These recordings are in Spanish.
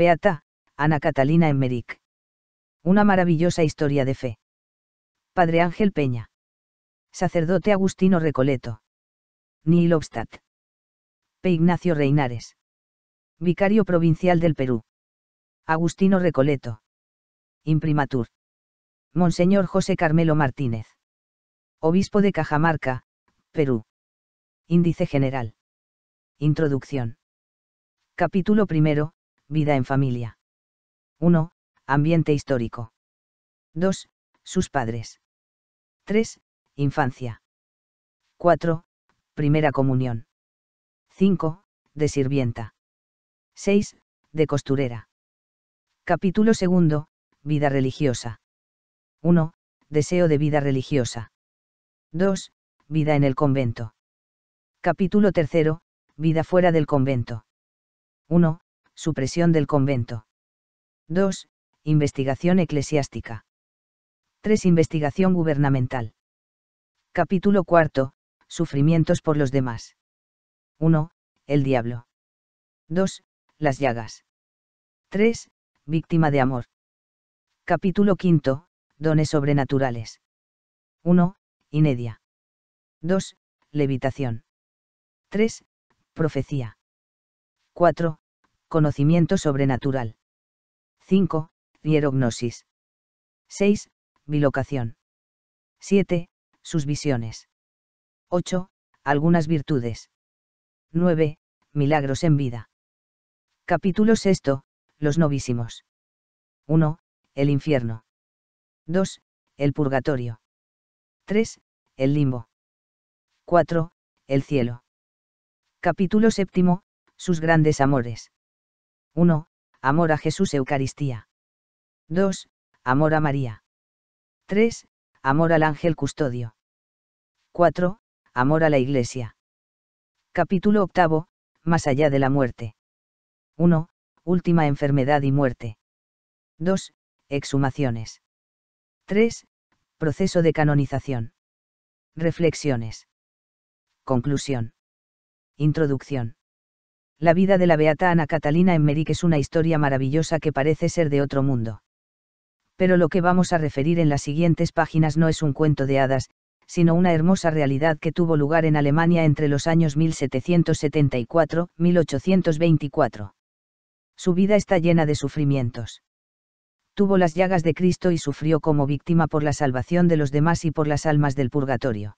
Beata, Ana Catalina Emmerich. Una maravillosa historia de fe. Padre Ángel Peña. Sacerdote Agustino Recoleto. Neil Obstadt. P. Ignacio Reinares. Vicario Provincial del Perú. Agustino Recoleto. Imprimatur. Monseñor José Carmelo Martínez. Obispo de Cajamarca, Perú. Índice General. Introducción. Capítulo primero, vida en familia. 1. Ambiente histórico. 2. Sus padres. 3. Infancia. 4. Primera comunión. 5. De sirvienta. 6. De costurera. Capítulo 2. Vida religiosa. 1. Deseo de vida religiosa. 2. Vida en el convento. Capítulo 3. Vida fuera del convento. 1 supresión del convento. 2. Investigación eclesiástica. 3. Investigación gubernamental. Capítulo 4. Sufrimientos por los demás. 1. El diablo. 2. Las llagas. 3. Víctima de amor. Capítulo 5. Dones sobrenaturales. 1. Inedia. 2. Levitación. 3. Profecía. 4. Conocimiento sobrenatural. 5. Hierognosis. 6. Bilocación. 7. Sus visiones. 8. Algunas virtudes. 9. Milagros en vida. Capítulo 6. Los novísimos. 1. El infierno. 2. El purgatorio. 3. El limbo. 4. El cielo. Capítulo 7. Sus grandes amores. 1. Amor a Jesús Eucaristía. 2. Amor a María. 3. Amor al ángel custodio. 4. Amor a la Iglesia. Capítulo 8. Más allá de la muerte. 1. Última enfermedad y muerte. 2. Exhumaciones. 3. Proceso de canonización. Reflexiones. Conclusión. Introducción. La vida de la beata Ana Catalina Emmerich es una historia maravillosa que parece ser de otro mundo. Pero lo que vamos a referir en las siguientes páginas no es un cuento de hadas, sino una hermosa realidad que tuvo lugar en Alemania entre los años 1774-1824. Su vida está llena de sufrimientos. Tuvo las llagas de Cristo y sufrió como víctima por la salvación de los demás y por las almas del purgatorio.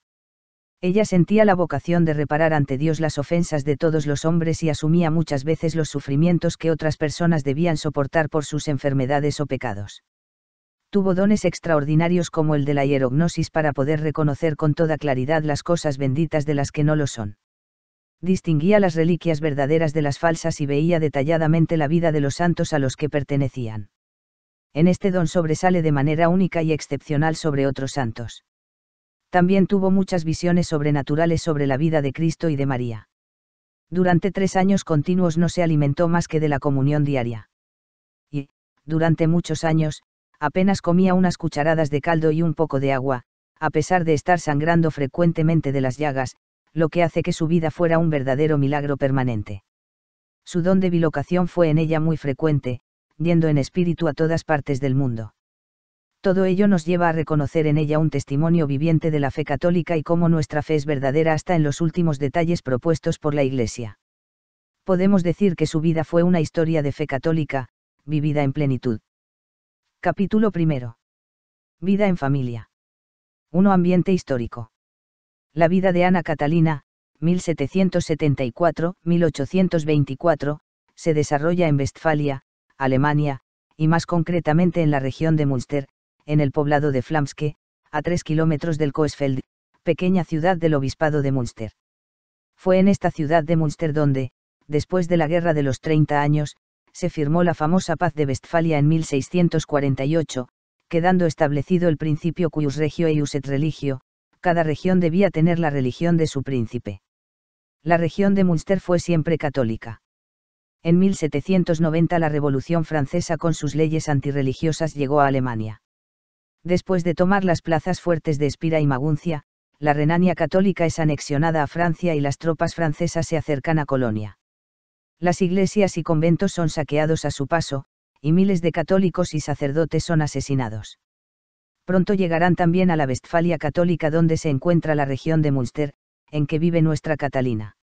Ella sentía la vocación de reparar ante Dios las ofensas de todos los hombres y asumía muchas veces los sufrimientos que otras personas debían soportar por sus enfermedades o pecados. Tuvo dones extraordinarios como el de la hierognosis para poder reconocer con toda claridad las cosas benditas de las que no lo son. Distinguía las reliquias verdaderas de las falsas y veía detalladamente la vida de los santos a los que pertenecían. En este don sobresale de manera única y excepcional sobre otros santos también tuvo muchas visiones sobrenaturales sobre la vida de Cristo y de María. Durante tres años continuos no se alimentó más que de la comunión diaria. Y, durante muchos años, apenas comía unas cucharadas de caldo y un poco de agua, a pesar de estar sangrando frecuentemente de las llagas, lo que hace que su vida fuera un verdadero milagro permanente. Su don de bilocación fue en ella muy frecuente, yendo en espíritu a todas partes del mundo. Todo ello nos lleva a reconocer en ella un testimonio viviente de la fe católica y cómo nuestra fe es verdadera hasta en los últimos detalles propuestos por la Iglesia. Podemos decir que su vida fue una historia de fe católica, vivida en plenitud. Capítulo primero. Vida en familia. Uno. Ambiente histórico. La vida de Ana Catalina, 1774-1824, se desarrolla en Westfalia, Alemania, y más concretamente en la región de Münster, en el poblado de Flamske, a tres kilómetros del Coesfeld, pequeña ciudad del obispado de Münster. Fue en esta ciudad de Münster donde, después de la Guerra de los 30 años, se firmó la famosa Paz de Westfalia en 1648, quedando establecido el principio cuius regio eius et religio, cada región debía tener la religión de su príncipe. La región de Münster fue siempre católica. En 1790 la Revolución Francesa con sus leyes antirreligiosas llegó a Alemania. Después de tomar las plazas fuertes de Espira y Maguncia, la Renania católica es anexionada a Francia y las tropas francesas se acercan a Colonia. Las iglesias y conventos son saqueados a su paso, y miles de católicos y sacerdotes son asesinados. Pronto llegarán también a la Westfalia católica donde se encuentra la región de Münster, en que vive nuestra Catalina.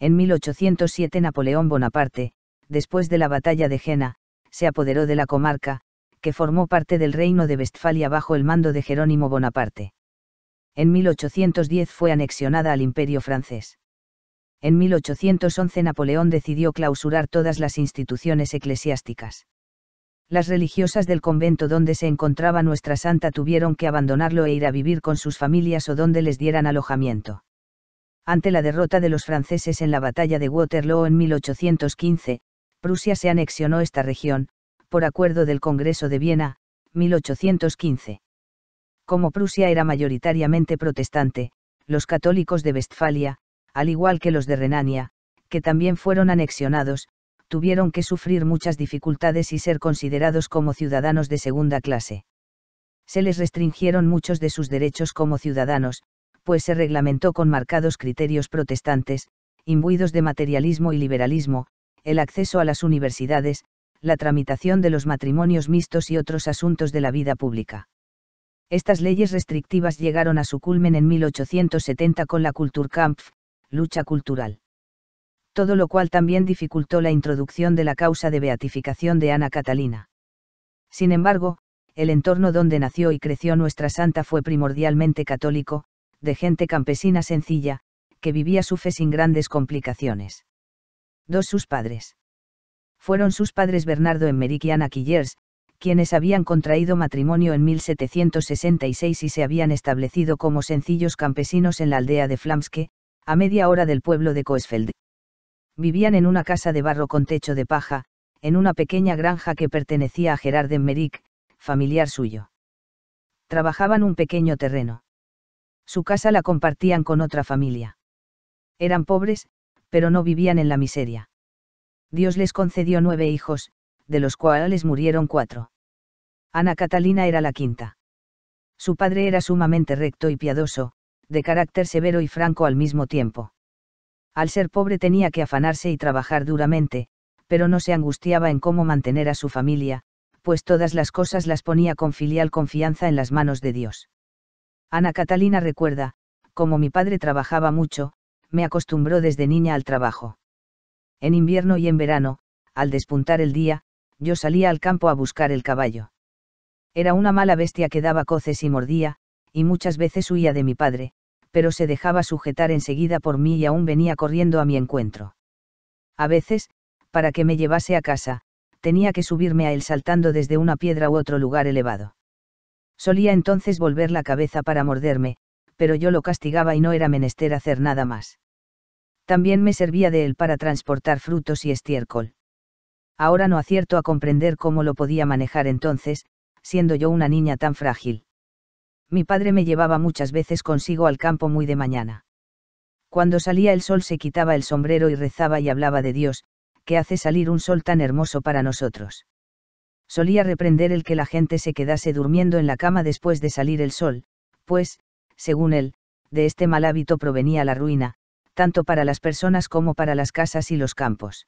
En 1807 Napoleón Bonaparte, después de la batalla de Jena, se apoderó de la comarca, que formó parte del reino de Westfalia bajo el mando de Jerónimo Bonaparte. En 1810 fue anexionada al imperio francés. En 1811 Napoleón decidió clausurar todas las instituciones eclesiásticas. Las religiosas del convento donde se encontraba Nuestra Santa tuvieron que abandonarlo e ir a vivir con sus familias o donde les dieran alojamiento. Ante la derrota de los franceses en la batalla de Waterloo en 1815, Prusia se anexionó esta región, por acuerdo del Congreso de Viena, 1815. Como Prusia era mayoritariamente protestante, los católicos de Westfalia, al igual que los de Renania, que también fueron anexionados, tuvieron que sufrir muchas dificultades y ser considerados como ciudadanos de segunda clase. Se les restringieron muchos de sus derechos como ciudadanos, pues se reglamentó con marcados criterios protestantes, imbuidos de materialismo y liberalismo, el acceso a las universidades, la tramitación de los matrimonios mixtos y otros asuntos de la vida pública. Estas leyes restrictivas llegaron a su culmen en 1870 con la Kulturkampf, lucha cultural. Todo lo cual también dificultó la introducción de la causa de beatificación de Ana Catalina. Sin embargo, el entorno donde nació y creció nuestra santa fue primordialmente católico, de gente campesina sencilla, que vivía su fe sin grandes complicaciones. Dos sus padres fueron sus padres Bernardo Emmerich y Anna Quillers, quienes habían contraído matrimonio en 1766 y se habían establecido como sencillos campesinos en la aldea de Flamske, a media hora del pueblo de Coesfeld. Vivían en una casa de barro con techo de paja, en una pequeña granja que pertenecía a Gerard Emmerich, familiar suyo. Trabajaban un pequeño terreno. Su casa la compartían con otra familia. Eran pobres, pero no vivían en la miseria. Dios les concedió nueve hijos, de los cuales murieron cuatro. Ana Catalina era la quinta. Su padre era sumamente recto y piadoso, de carácter severo y franco al mismo tiempo. Al ser pobre tenía que afanarse y trabajar duramente, pero no se angustiaba en cómo mantener a su familia, pues todas las cosas las ponía con filial confianza en las manos de Dios. Ana Catalina recuerda, como mi padre trabajaba mucho, me acostumbró desde niña al trabajo. En invierno y en verano, al despuntar el día, yo salía al campo a buscar el caballo. Era una mala bestia que daba coces y mordía, y muchas veces huía de mi padre, pero se dejaba sujetar enseguida por mí y aún venía corriendo a mi encuentro. A veces, para que me llevase a casa, tenía que subirme a él saltando desde una piedra u otro lugar elevado. Solía entonces volver la cabeza para morderme, pero yo lo castigaba y no era menester hacer nada más también me servía de él para transportar frutos y estiércol. Ahora no acierto a comprender cómo lo podía manejar entonces, siendo yo una niña tan frágil. Mi padre me llevaba muchas veces consigo al campo muy de mañana. Cuando salía el sol se quitaba el sombrero y rezaba y hablaba de Dios, que hace salir un sol tan hermoso para nosotros. Solía reprender el que la gente se quedase durmiendo en la cama después de salir el sol, pues, según él, de este mal hábito provenía la ruina, tanto para las personas como para las casas y los campos.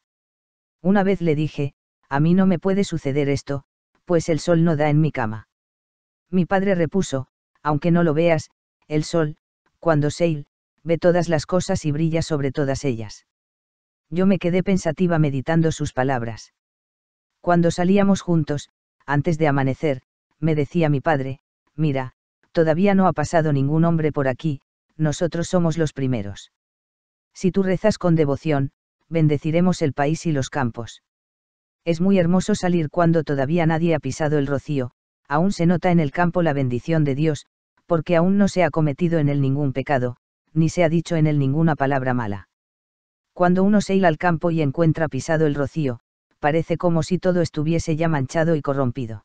Una vez le dije, a mí no me puede suceder esto, pues el sol no da en mi cama. Mi padre repuso, aunque no lo veas, el sol, cuando sale, ve todas las cosas y brilla sobre todas ellas. Yo me quedé pensativa meditando sus palabras. Cuando salíamos juntos, antes de amanecer, me decía mi padre, mira, todavía no ha pasado ningún hombre por aquí, nosotros somos los primeros. Si tú rezas con devoción, bendeciremos el país y los campos. Es muy hermoso salir cuando todavía nadie ha pisado el rocío, aún se nota en el campo la bendición de Dios, porque aún no se ha cometido en él ningún pecado, ni se ha dicho en él ninguna palabra mala. Cuando uno se hila al campo y encuentra pisado el rocío, parece como si todo estuviese ya manchado y corrompido.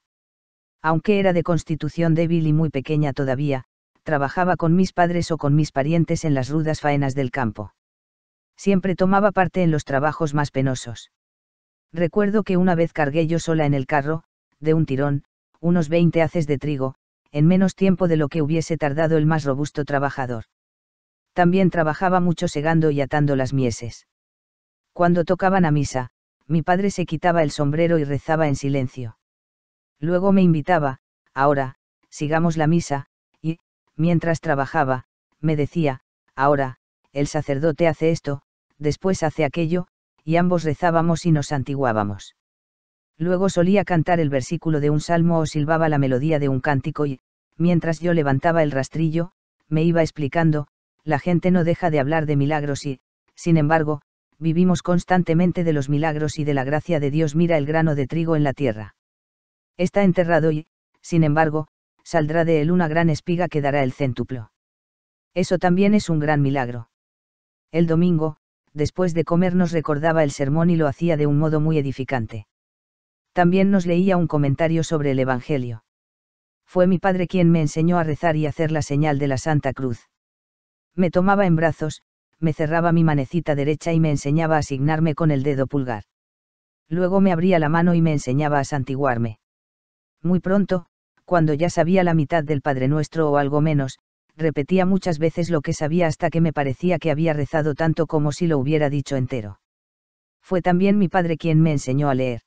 Aunque era de constitución débil y muy pequeña todavía, trabajaba con mis padres o con mis parientes en las rudas faenas del campo. Siempre tomaba parte en los trabajos más penosos. Recuerdo que una vez cargué yo sola en el carro, de un tirón, unos 20 haces de trigo, en menos tiempo de lo que hubiese tardado el más robusto trabajador. También trabajaba mucho segando y atando las mieses. Cuando tocaban a misa, mi padre se quitaba el sombrero y rezaba en silencio. Luego me invitaba, ahora, sigamos la misa, y, mientras trabajaba, me decía, ahora, el sacerdote hace esto, después hace aquello, y ambos rezábamos y nos santiguábamos. Luego solía cantar el versículo de un salmo o silbaba la melodía de un cántico y, mientras yo levantaba el rastrillo, me iba explicando, la gente no deja de hablar de milagros y, sin embargo, vivimos constantemente de los milagros y de la gracia de Dios mira el grano de trigo en la tierra. Está enterrado y, sin embargo, saldrá de él una gran espiga que dará el céntuplo. Eso también es un gran milagro. El domingo, después de comer nos recordaba el sermón y lo hacía de un modo muy edificante. También nos leía un comentario sobre el Evangelio. Fue mi padre quien me enseñó a rezar y hacer la señal de la Santa Cruz. Me tomaba en brazos, me cerraba mi manecita derecha y me enseñaba a asignarme con el dedo pulgar. Luego me abría la mano y me enseñaba a santiguarme. Muy pronto, cuando ya sabía la mitad del Padre Nuestro o algo menos, repetía muchas veces lo que sabía hasta que me parecía que había rezado tanto como si lo hubiera dicho entero. Fue también mi padre quien me enseñó a leer.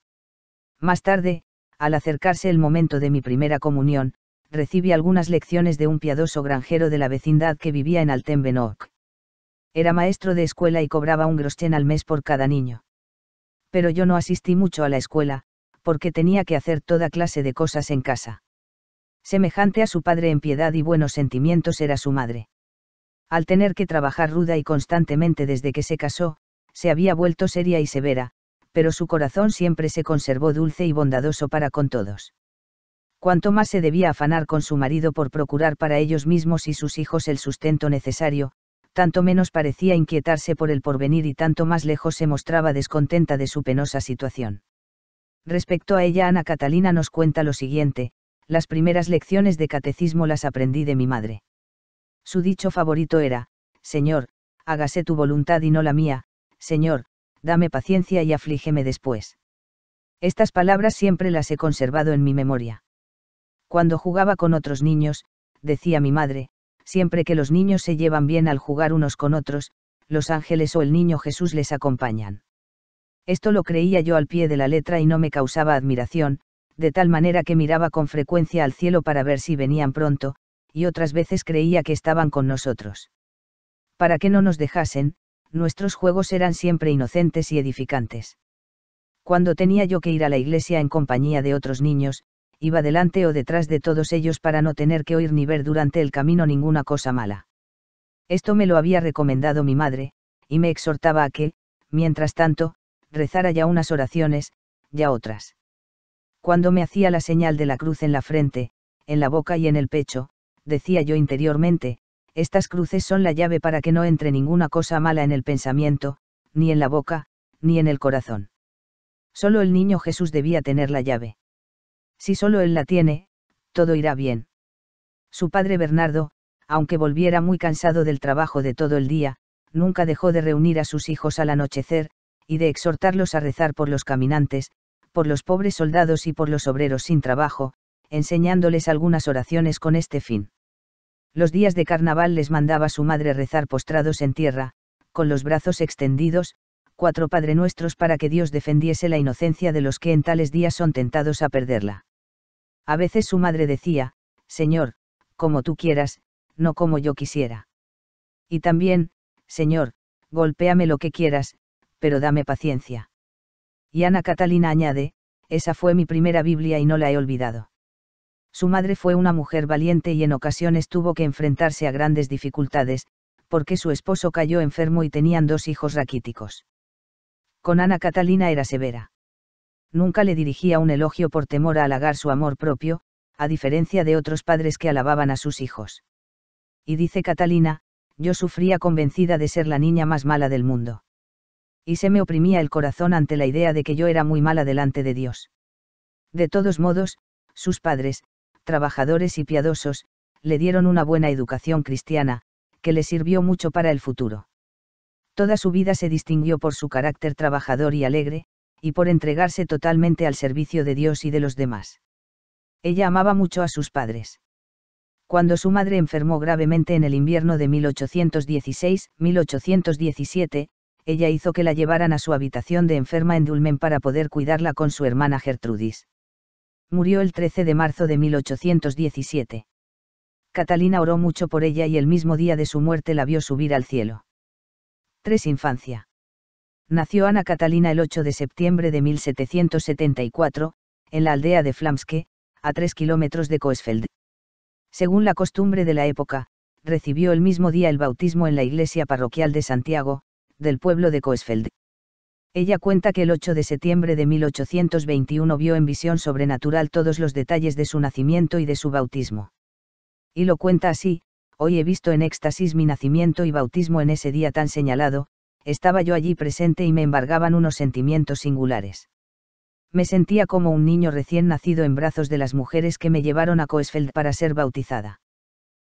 Más tarde, al acercarse el momento de mi primera comunión, recibí algunas lecciones de un piadoso granjero de la vecindad que vivía en Altenbenok. Era maestro de escuela y cobraba un groschen al mes por cada niño. Pero yo no asistí mucho a la escuela, porque tenía que hacer toda clase de cosas en casa semejante a su padre en piedad y buenos sentimientos era su madre. Al tener que trabajar ruda y constantemente desde que se casó, se había vuelto seria y severa, pero su corazón siempre se conservó dulce y bondadoso para con todos. Cuanto más se debía afanar con su marido por procurar para ellos mismos y sus hijos el sustento necesario, tanto menos parecía inquietarse por el porvenir y tanto más lejos se mostraba descontenta de su penosa situación. Respecto a ella, Ana Catalina nos cuenta lo siguiente, las primeras lecciones de catecismo las aprendí de mi madre. Su dicho favorito era, Señor, hágase tu voluntad y no la mía, Señor, dame paciencia y aflígeme después. Estas palabras siempre las he conservado en mi memoria. Cuando jugaba con otros niños, decía mi madre, siempre que los niños se llevan bien al jugar unos con otros, los ángeles o el niño Jesús les acompañan. Esto lo creía yo al pie de la letra y no me causaba admiración, de tal manera que miraba con frecuencia al cielo para ver si venían pronto, y otras veces creía que estaban con nosotros. Para que no nos dejasen, nuestros juegos eran siempre inocentes y edificantes. Cuando tenía yo que ir a la iglesia en compañía de otros niños, iba delante o detrás de todos ellos para no tener que oír ni ver durante el camino ninguna cosa mala. Esto me lo había recomendado mi madre, y me exhortaba a que, mientras tanto, rezara ya unas oraciones, ya otras. Cuando me hacía la señal de la cruz en la frente, en la boca y en el pecho, decía yo interiormente, estas cruces son la llave para que no entre ninguna cosa mala en el pensamiento, ni en la boca, ni en el corazón. Solo el niño Jesús debía tener la llave. Si solo él la tiene, todo irá bien. Su padre Bernardo, aunque volviera muy cansado del trabajo de todo el día, nunca dejó de reunir a sus hijos al anochecer, y de exhortarlos a rezar por los caminantes, por los pobres soldados y por los obreros sin trabajo, enseñándoles algunas oraciones con este fin. Los días de carnaval les mandaba su madre rezar postrados en tierra, con los brazos extendidos, cuatro Padre Nuestros para que Dios defendiese la inocencia de los que en tales días son tentados a perderla. A veces su madre decía, Señor, como tú quieras, no como yo quisiera. Y también, Señor, golpéame lo que quieras, pero dame paciencia. Y Ana Catalina añade, esa fue mi primera Biblia y no la he olvidado. Su madre fue una mujer valiente y en ocasiones tuvo que enfrentarse a grandes dificultades, porque su esposo cayó enfermo y tenían dos hijos raquíticos. Con Ana Catalina era severa. Nunca le dirigía un elogio por temor a halagar su amor propio, a diferencia de otros padres que alababan a sus hijos. Y dice Catalina, yo sufría convencida de ser la niña más mala del mundo y se me oprimía el corazón ante la idea de que yo era muy mala delante de Dios. De todos modos, sus padres, trabajadores y piadosos, le dieron una buena educación cristiana, que le sirvió mucho para el futuro. Toda su vida se distinguió por su carácter trabajador y alegre, y por entregarse totalmente al servicio de Dios y de los demás. Ella amaba mucho a sus padres. Cuando su madre enfermó gravemente en el invierno de 1816-1817, ella hizo que la llevaran a su habitación de enferma en Dulmen para poder cuidarla con su hermana Gertrudis. Murió el 13 de marzo de 1817. Catalina oró mucho por ella y el mismo día de su muerte la vio subir al cielo. 3. Infancia. Nació Ana Catalina el 8 de septiembre de 1774, en la aldea de Flamske, a 3 kilómetros de Coesfeld. Según la costumbre de la época, recibió el mismo día el bautismo en la iglesia parroquial de Santiago, del pueblo de Coesfeld. Ella cuenta que el 8 de septiembre de 1821 vio en visión sobrenatural todos los detalles de su nacimiento y de su bautismo. Y lo cuenta así, hoy he visto en éxtasis mi nacimiento y bautismo en ese día tan señalado, estaba yo allí presente y me embargaban unos sentimientos singulares. Me sentía como un niño recién nacido en brazos de las mujeres que me llevaron a Coesfeld para ser bautizada.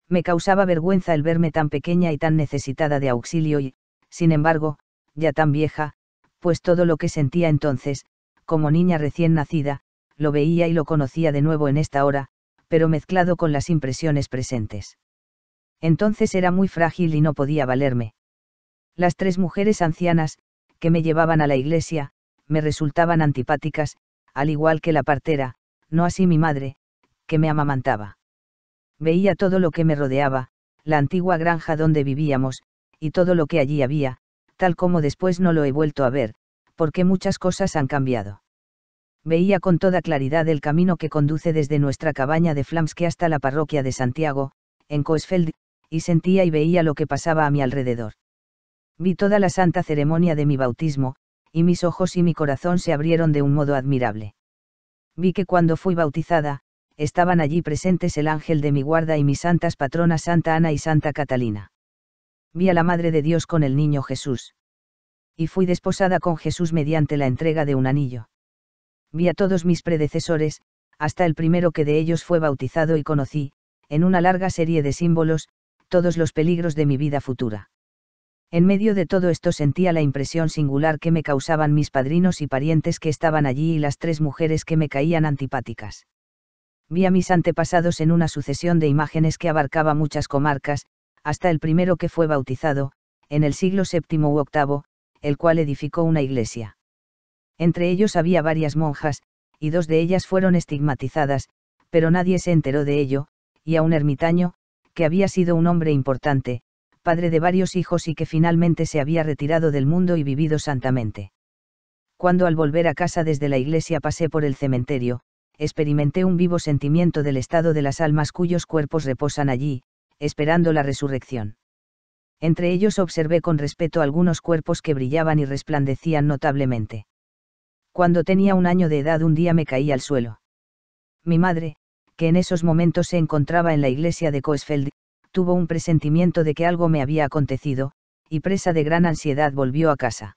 Me causaba vergüenza el verme tan pequeña y tan necesitada de auxilio y, sin embargo, ya tan vieja, pues todo lo que sentía entonces, como niña recién nacida, lo veía y lo conocía de nuevo en esta hora, pero mezclado con las impresiones presentes. Entonces era muy frágil y no podía valerme. Las tres mujeres ancianas, que me llevaban a la iglesia, me resultaban antipáticas, al igual que la partera, no así mi madre, que me amamantaba. Veía todo lo que me rodeaba, la antigua granja donde vivíamos, y todo lo que allí había, tal como después no lo he vuelto a ver, porque muchas cosas han cambiado. Veía con toda claridad el camino que conduce desde nuestra cabaña de Flamske hasta la parroquia de Santiago, en Coesfeld, y sentía y veía lo que pasaba a mi alrededor. Vi toda la santa ceremonia de mi bautismo, y mis ojos y mi corazón se abrieron de un modo admirable. Vi que cuando fui bautizada, estaban allí presentes el ángel de mi guarda y mis santas patronas Santa Ana y Santa Catalina vi a la Madre de Dios con el niño Jesús. Y fui desposada con Jesús mediante la entrega de un anillo. Vi a todos mis predecesores, hasta el primero que de ellos fue bautizado y conocí, en una larga serie de símbolos, todos los peligros de mi vida futura. En medio de todo esto sentía la impresión singular que me causaban mis padrinos y parientes que estaban allí y las tres mujeres que me caían antipáticas. Vi a mis antepasados en una sucesión de imágenes que abarcaba muchas comarcas, hasta el primero que fue bautizado, en el siglo VII u VIII, el cual edificó una iglesia. Entre ellos había varias monjas, y dos de ellas fueron estigmatizadas, pero nadie se enteró de ello, y a un ermitaño, que había sido un hombre importante, padre de varios hijos y que finalmente se había retirado del mundo y vivido santamente. Cuando al volver a casa desde la iglesia pasé por el cementerio, experimenté un vivo sentimiento del estado de las almas cuyos cuerpos reposan allí, esperando la resurrección. Entre ellos observé con respeto algunos cuerpos que brillaban y resplandecían notablemente. Cuando tenía un año de edad un día me caí al suelo. Mi madre, que en esos momentos se encontraba en la iglesia de Coesfeld, tuvo un presentimiento de que algo me había acontecido, y presa de gran ansiedad volvió a casa.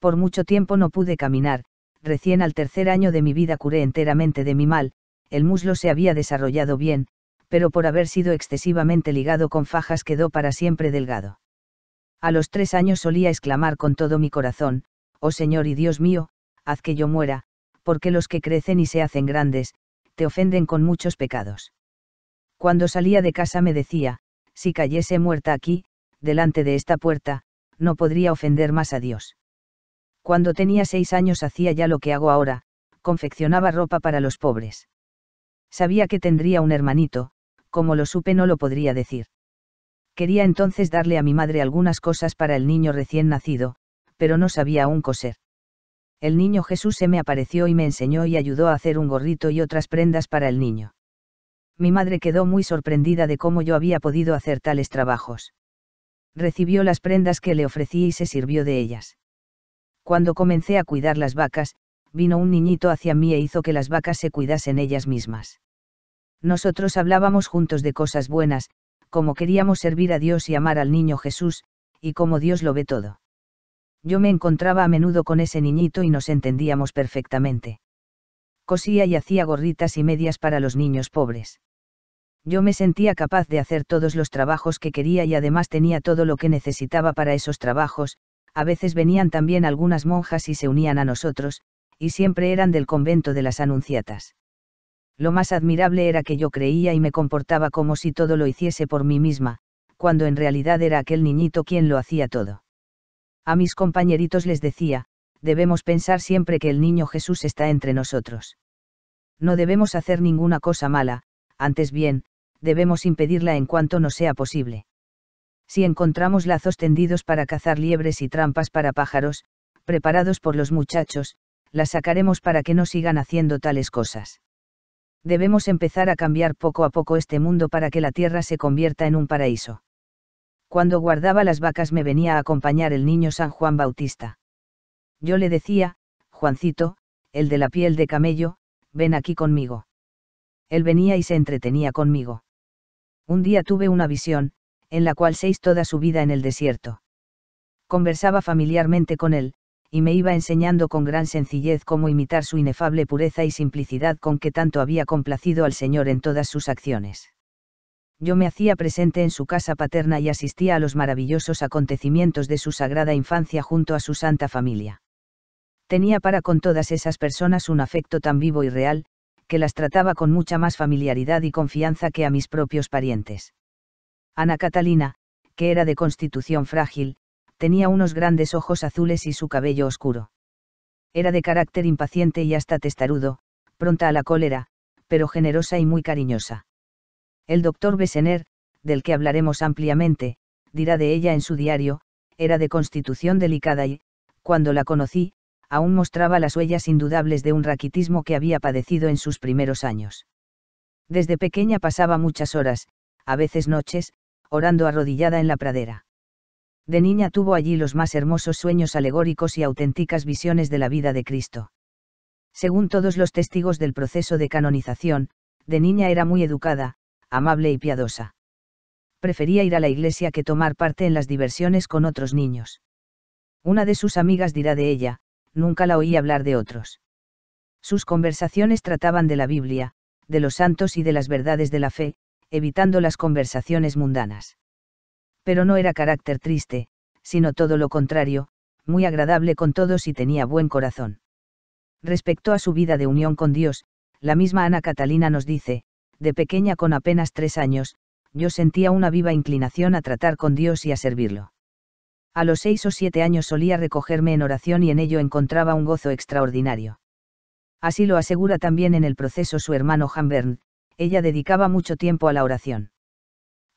Por mucho tiempo no pude caminar, recién al tercer año de mi vida curé enteramente de mi mal, el muslo se había desarrollado bien, pero por haber sido excesivamente ligado con fajas quedó para siempre delgado. A los tres años solía exclamar con todo mi corazón, Oh Señor y Dios mío, haz que yo muera, porque los que crecen y se hacen grandes, te ofenden con muchos pecados. Cuando salía de casa me decía, si cayese muerta aquí, delante de esta puerta, no podría ofender más a Dios. Cuando tenía seis años hacía ya lo que hago ahora, confeccionaba ropa para los pobres. Sabía que tendría un hermanito, como lo supe no lo podría decir. Quería entonces darle a mi madre algunas cosas para el niño recién nacido, pero no sabía aún coser. El niño Jesús se me apareció y me enseñó y ayudó a hacer un gorrito y otras prendas para el niño. Mi madre quedó muy sorprendida de cómo yo había podido hacer tales trabajos. Recibió las prendas que le ofrecí y se sirvió de ellas. Cuando comencé a cuidar las vacas, vino un niñito hacia mí e hizo que las vacas se cuidasen ellas mismas. Nosotros hablábamos juntos de cosas buenas, como queríamos servir a Dios y amar al niño Jesús, y como Dios lo ve todo. Yo me encontraba a menudo con ese niñito y nos entendíamos perfectamente. Cosía y hacía gorritas y medias para los niños pobres. Yo me sentía capaz de hacer todos los trabajos que quería y además tenía todo lo que necesitaba para esos trabajos, a veces venían también algunas monjas y se unían a nosotros, y siempre eran del convento de las Anunciatas. Lo más admirable era que yo creía y me comportaba como si todo lo hiciese por mí misma, cuando en realidad era aquel niñito quien lo hacía todo. A mis compañeritos les decía, debemos pensar siempre que el niño Jesús está entre nosotros. No debemos hacer ninguna cosa mala, antes bien, debemos impedirla en cuanto nos sea posible. Si encontramos lazos tendidos para cazar liebres y trampas para pájaros, preparados por los muchachos, las sacaremos para que no sigan haciendo tales cosas debemos empezar a cambiar poco a poco este mundo para que la tierra se convierta en un paraíso. Cuando guardaba las vacas me venía a acompañar el niño San Juan Bautista. Yo le decía, Juancito, el de la piel de camello, ven aquí conmigo. Él venía y se entretenía conmigo. Un día tuve una visión, en la cual seis toda su vida en el desierto. Conversaba familiarmente con él, y me iba enseñando con gran sencillez cómo imitar su inefable pureza y simplicidad con que tanto había complacido al Señor en todas sus acciones. Yo me hacía presente en su casa paterna y asistía a los maravillosos acontecimientos de su sagrada infancia junto a su santa familia. Tenía para con todas esas personas un afecto tan vivo y real, que las trataba con mucha más familiaridad y confianza que a mis propios parientes. Ana Catalina, que era de constitución frágil, tenía unos grandes ojos azules y su cabello oscuro. Era de carácter impaciente y hasta testarudo, pronta a la cólera, pero generosa y muy cariñosa. El doctor Bessener, del que hablaremos ampliamente, dirá de ella en su diario, era de constitución delicada y, cuando la conocí, aún mostraba las huellas indudables de un raquitismo que había padecido en sus primeros años. Desde pequeña pasaba muchas horas, a veces noches, orando arrodillada en la pradera. De niña tuvo allí los más hermosos sueños alegóricos y auténticas visiones de la vida de Cristo. Según todos los testigos del proceso de canonización, de niña era muy educada, amable y piadosa. Prefería ir a la iglesia que tomar parte en las diversiones con otros niños. Una de sus amigas dirá de ella, nunca la oí hablar de otros. Sus conversaciones trataban de la Biblia, de los santos y de las verdades de la fe, evitando las conversaciones mundanas pero no era carácter triste, sino todo lo contrario, muy agradable con todos y tenía buen corazón. Respecto a su vida de unión con Dios, la misma Ana Catalina nos dice, de pequeña con apenas tres años, yo sentía una viva inclinación a tratar con Dios y a servirlo. A los seis o siete años solía recogerme en oración y en ello encontraba un gozo extraordinario. Así lo asegura también en el proceso su hermano Hambern, ella dedicaba mucho tiempo a la oración.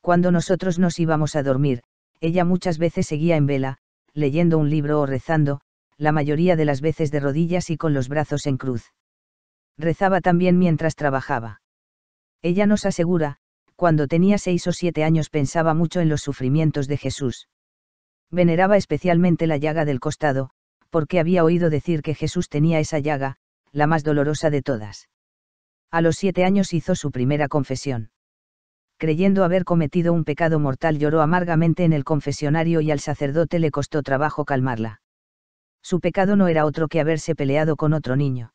Cuando nosotros nos íbamos a dormir, ella muchas veces seguía en vela, leyendo un libro o rezando, la mayoría de las veces de rodillas y con los brazos en cruz. Rezaba también mientras trabajaba. Ella nos asegura, cuando tenía seis o siete años pensaba mucho en los sufrimientos de Jesús. Veneraba especialmente la llaga del costado, porque había oído decir que Jesús tenía esa llaga, la más dolorosa de todas. A los siete años hizo su primera confesión creyendo haber cometido un pecado mortal, lloró amargamente en el confesionario y al sacerdote le costó trabajo calmarla. Su pecado no era otro que haberse peleado con otro niño.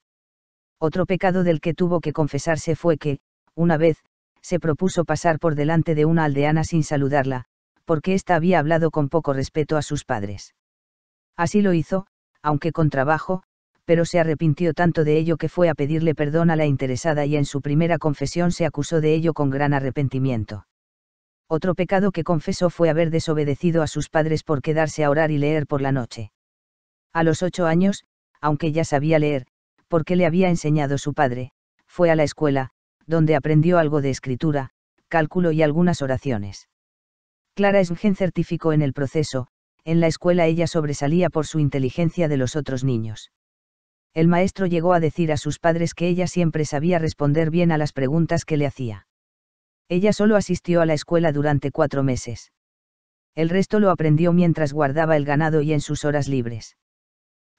Otro pecado del que tuvo que confesarse fue que, una vez, se propuso pasar por delante de una aldeana sin saludarla, porque ésta había hablado con poco respeto a sus padres. Así lo hizo, aunque con trabajo, pero se arrepintió tanto de ello que fue a pedirle perdón a la interesada y en su primera confesión se acusó de ello con gran arrepentimiento. Otro pecado que confesó fue haber desobedecido a sus padres por quedarse a orar y leer por la noche. A los ocho años, aunque ya sabía leer, porque le había enseñado su padre, fue a la escuela, donde aprendió algo de escritura, cálculo y algunas oraciones. Clara gen certificó en el proceso, en la escuela ella sobresalía por su inteligencia de los otros niños el maestro llegó a decir a sus padres que ella siempre sabía responder bien a las preguntas que le hacía. Ella solo asistió a la escuela durante cuatro meses. El resto lo aprendió mientras guardaba el ganado y en sus horas libres.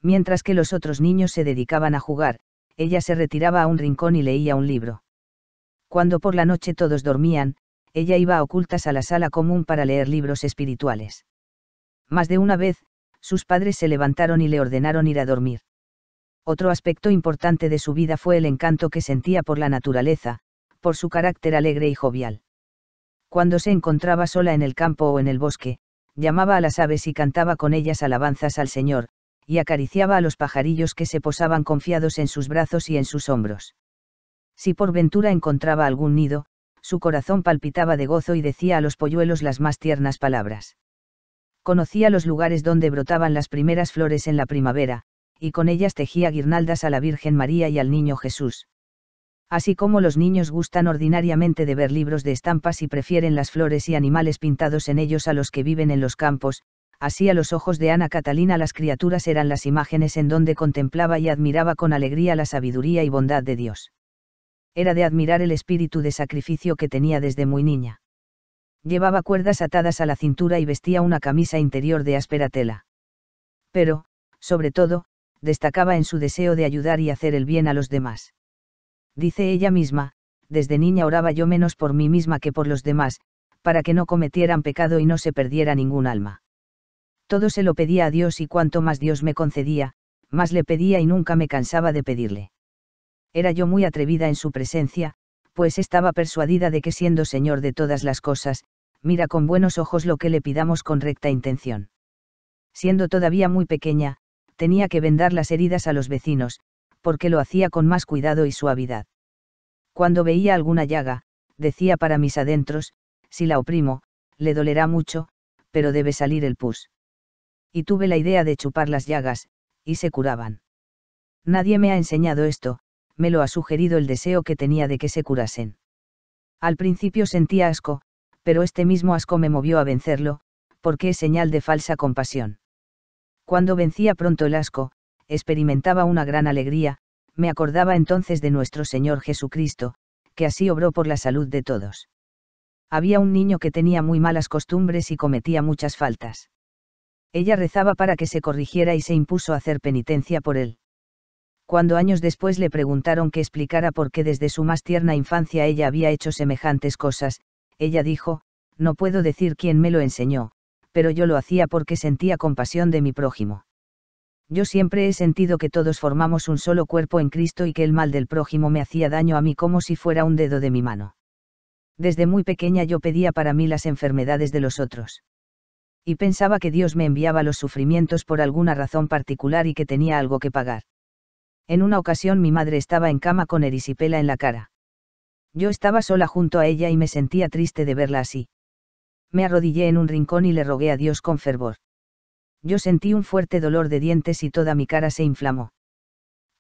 Mientras que los otros niños se dedicaban a jugar, ella se retiraba a un rincón y leía un libro. Cuando por la noche todos dormían, ella iba ocultas a la sala común para leer libros espirituales. Más de una vez, sus padres se levantaron y le ordenaron ir a dormir. Otro aspecto importante de su vida fue el encanto que sentía por la naturaleza, por su carácter alegre y jovial. Cuando se encontraba sola en el campo o en el bosque, llamaba a las aves y cantaba con ellas alabanzas al Señor, y acariciaba a los pajarillos que se posaban confiados en sus brazos y en sus hombros. Si por ventura encontraba algún nido, su corazón palpitaba de gozo y decía a los polluelos las más tiernas palabras. Conocía los lugares donde brotaban las primeras flores en la primavera, y con ellas tejía guirnaldas a la Virgen María y al Niño Jesús. Así como los niños gustan ordinariamente de ver libros de estampas y prefieren las flores y animales pintados en ellos a los que viven en los campos, así a los ojos de Ana Catalina las criaturas eran las imágenes en donde contemplaba y admiraba con alegría la sabiduría y bondad de Dios. Era de admirar el espíritu de sacrificio que tenía desde muy niña. Llevaba cuerdas atadas a la cintura y vestía una camisa interior de áspera tela. Pero, sobre todo, destacaba en su deseo de ayudar y hacer el bien a los demás. Dice ella misma, desde niña oraba yo menos por mí misma que por los demás, para que no cometieran pecado y no se perdiera ningún alma. Todo se lo pedía a Dios y cuanto más Dios me concedía, más le pedía y nunca me cansaba de pedirle. Era yo muy atrevida en su presencia, pues estaba persuadida de que siendo Señor de todas las cosas, mira con buenos ojos lo que le pidamos con recta intención. Siendo todavía muy pequeña, tenía que vendar las heridas a los vecinos, porque lo hacía con más cuidado y suavidad. Cuando veía alguna llaga, decía para mis adentros, si la oprimo, le dolerá mucho, pero debe salir el pus. Y tuve la idea de chupar las llagas, y se curaban. Nadie me ha enseñado esto, me lo ha sugerido el deseo que tenía de que se curasen. Al principio sentía asco, pero este mismo asco me movió a vencerlo, porque es señal de falsa compasión. Cuando vencía pronto el asco, experimentaba una gran alegría, me acordaba entonces de nuestro Señor Jesucristo, que así obró por la salud de todos. Había un niño que tenía muy malas costumbres y cometía muchas faltas. Ella rezaba para que se corrigiera y se impuso a hacer penitencia por él. Cuando años después le preguntaron que explicara por qué desde su más tierna infancia ella había hecho semejantes cosas, ella dijo, no puedo decir quién me lo enseñó, pero yo lo hacía porque sentía compasión de mi prójimo. Yo siempre he sentido que todos formamos un solo cuerpo en Cristo y que el mal del prójimo me hacía daño a mí como si fuera un dedo de mi mano. Desde muy pequeña yo pedía para mí las enfermedades de los otros. Y pensaba que Dios me enviaba los sufrimientos por alguna razón particular y que tenía algo que pagar. En una ocasión mi madre estaba en cama con erisipela en la cara. Yo estaba sola junto a ella y me sentía triste de verla así me arrodillé en un rincón y le rogué a Dios con fervor. Yo sentí un fuerte dolor de dientes y toda mi cara se inflamó.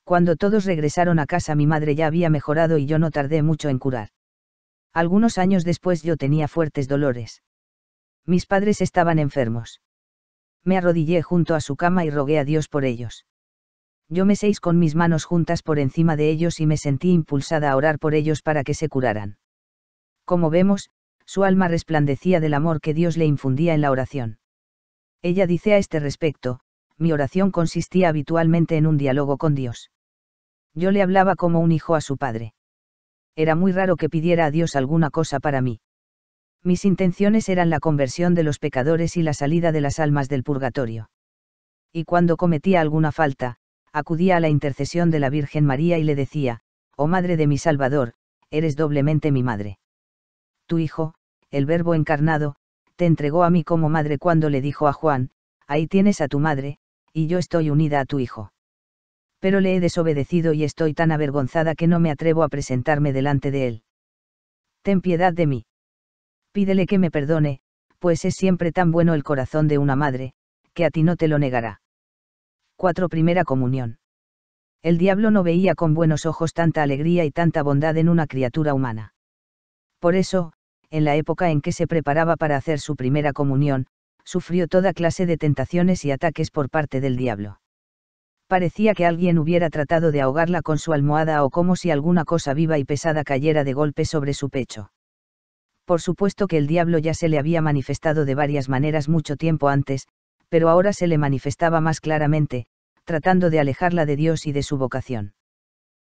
Cuando todos regresaron a casa mi madre ya había mejorado y yo no tardé mucho en curar. Algunos años después yo tenía fuertes dolores. Mis padres estaban enfermos. Me arrodillé junto a su cama y rogué a Dios por ellos. Yo me seis con mis manos juntas por encima de ellos y me sentí impulsada a orar por ellos para que se curaran. Como vemos, su alma resplandecía del amor que Dios le infundía en la oración. Ella dice a este respecto, mi oración consistía habitualmente en un diálogo con Dios. Yo le hablaba como un hijo a su padre. Era muy raro que pidiera a Dios alguna cosa para mí. Mis intenciones eran la conversión de los pecadores y la salida de las almas del purgatorio. Y cuando cometía alguna falta, acudía a la intercesión de la Virgen María y le decía, Oh Madre de mi Salvador, eres doblemente mi madre. Tu Hijo, el Verbo encarnado, te entregó a mí como madre cuando le dijo a Juan, ahí tienes a tu madre, y yo estoy unida a tu hijo. Pero le he desobedecido y estoy tan avergonzada que no me atrevo a presentarme delante de él. Ten piedad de mí. Pídele que me perdone, pues es siempre tan bueno el corazón de una madre, que a ti no te lo negará. 4. Primera comunión. El diablo no veía con buenos ojos tanta alegría y tanta bondad en una criatura humana. Por eso, en la época en que se preparaba para hacer su primera comunión, sufrió toda clase de tentaciones y ataques por parte del diablo. Parecía que alguien hubiera tratado de ahogarla con su almohada o como si alguna cosa viva y pesada cayera de golpe sobre su pecho. Por supuesto que el diablo ya se le había manifestado de varias maneras mucho tiempo antes, pero ahora se le manifestaba más claramente, tratando de alejarla de Dios y de su vocación.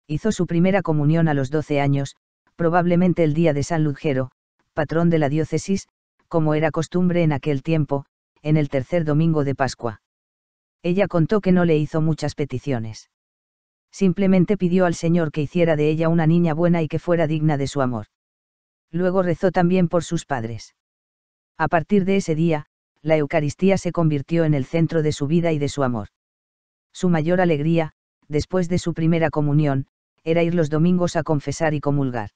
Hizo su primera comunión a los doce años, probablemente el día de San Lujero patrón de la diócesis, como era costumbre en aquel tiempo, en el tercer domingo de Pascua. Ella contó que no le hizo muchas peticiones. Simplemente pidió al Señor que hiciera de ella una niña buena y que fuera digna de su amor. Luego rezó también por sus padres. A partir de ese día, la Eucaristía se convirtió en el centro de su vida y de su amor. Su mayor alegría, después de su primera comunión, era ir los domingos a confesar y comulgar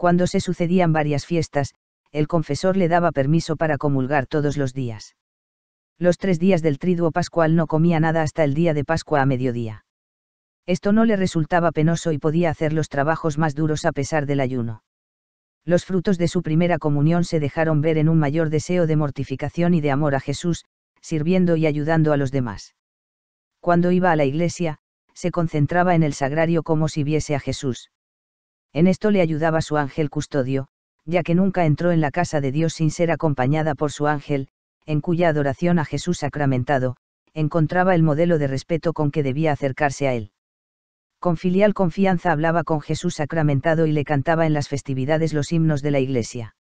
cuando se sucedían varias fiestas, el confesor le daba permiso para comulgar todos los días. Los tres días del triduo pascual no comía nada hasta el día de Pascua a mediodía. Esto no le resultaba penoso y podía hacer los trabajos más duros a pesar del ayuno. Los frutos de su primera comunión se dejaron ver en un mayor deseo de mortificación y de amor a Jesús, sirviendo y ayudando a los demás. Cuando iba a la iglesia, se concentraba en el sagrario como si viese a Jesús. En esto le ayudaba su ángel custodio, ya que nunca entró en la casa de Dios sin ser acompañada por su ángel, en cuya adoración a Jesús sacramentado, encontraba el modelo de respeto con que debía acercarse a él. Con filial confianza hablaba con Jesús sacramentado y le cantaba en las festividades los himnos de la iglesia.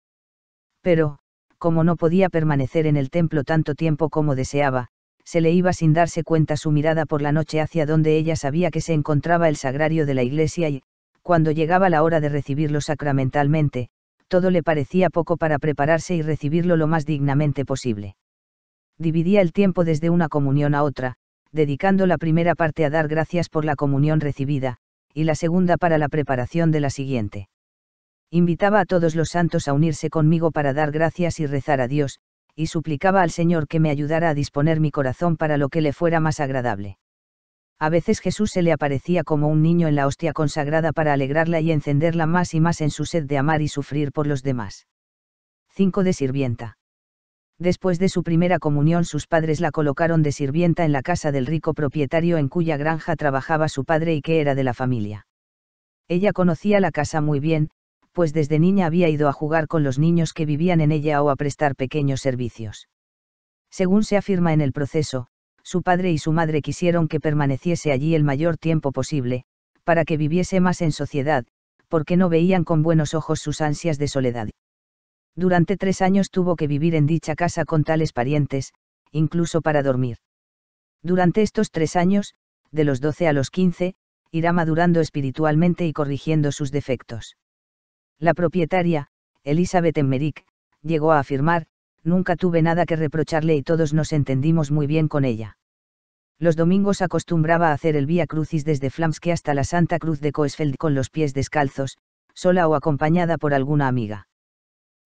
Pero, como no podía permanecer en el templo tanto tiempo como deseaba, se le iba sin darse cuenta su mirada por la noche hacia donde ella sabía que se encontraba el sagrario de la iglesia y, cuando llegaba la hora de recibirlo sacramentalmente, todo le parecía poco para prepararse y recibirlo lo más dignamente posible. Dividía el tiempo desde una comunión a otra, dedicando la primera parte a dar gracias por la comunión recibida, y la segunda para la preparación de la siguiente. Invitaba a todos los santos a unirse conmigo para dar gracias y rezar a Dios, y suplicaba al Señor que me ayudara a disponer mi corazón para lo que le fuera más agradable a veces Jesús se le aparecía como un niño en la hostia consagrada para alegrarla y encenderla más y más en su sed de amar y sufrir por los demás. 5 de sirvienta. Después de su primera comunión sus padres la colocaron de sirvienta en la casa del rico propietario en cuya granja trabajaba su padre y que era de la familia. Ella conocía la casa muy bien, pues desde niña había ido a jugar con los niños que vivían en ella o a prestar pequeños servicios. Según se afirma en el proceso, su padre y su madre quisieron que permaneciese allí el mayor tiempo posible, para que viviese más en sociedad, porque no veían con buenos ojos sus ansias de soledad. Durante tres años tuvo que vivir en dicha casa con tales parientes, incluso para dormir. Durante estos tres años, de los 12 a los 15, irá madurando espiritualmente y corrigiendo sus defectos. La propietaria, Elizabeth Emmerich, llegó a afirmar, nunca tuve nada que reprocharle y todos nos entendimos muy bien con ella. Los domingos acostumbraba a hacer el Vía Crucis desde Flamske hasta la Santa Cruz de Coesfeld con los pies descalzos, sola o acompañada por alguna amiga.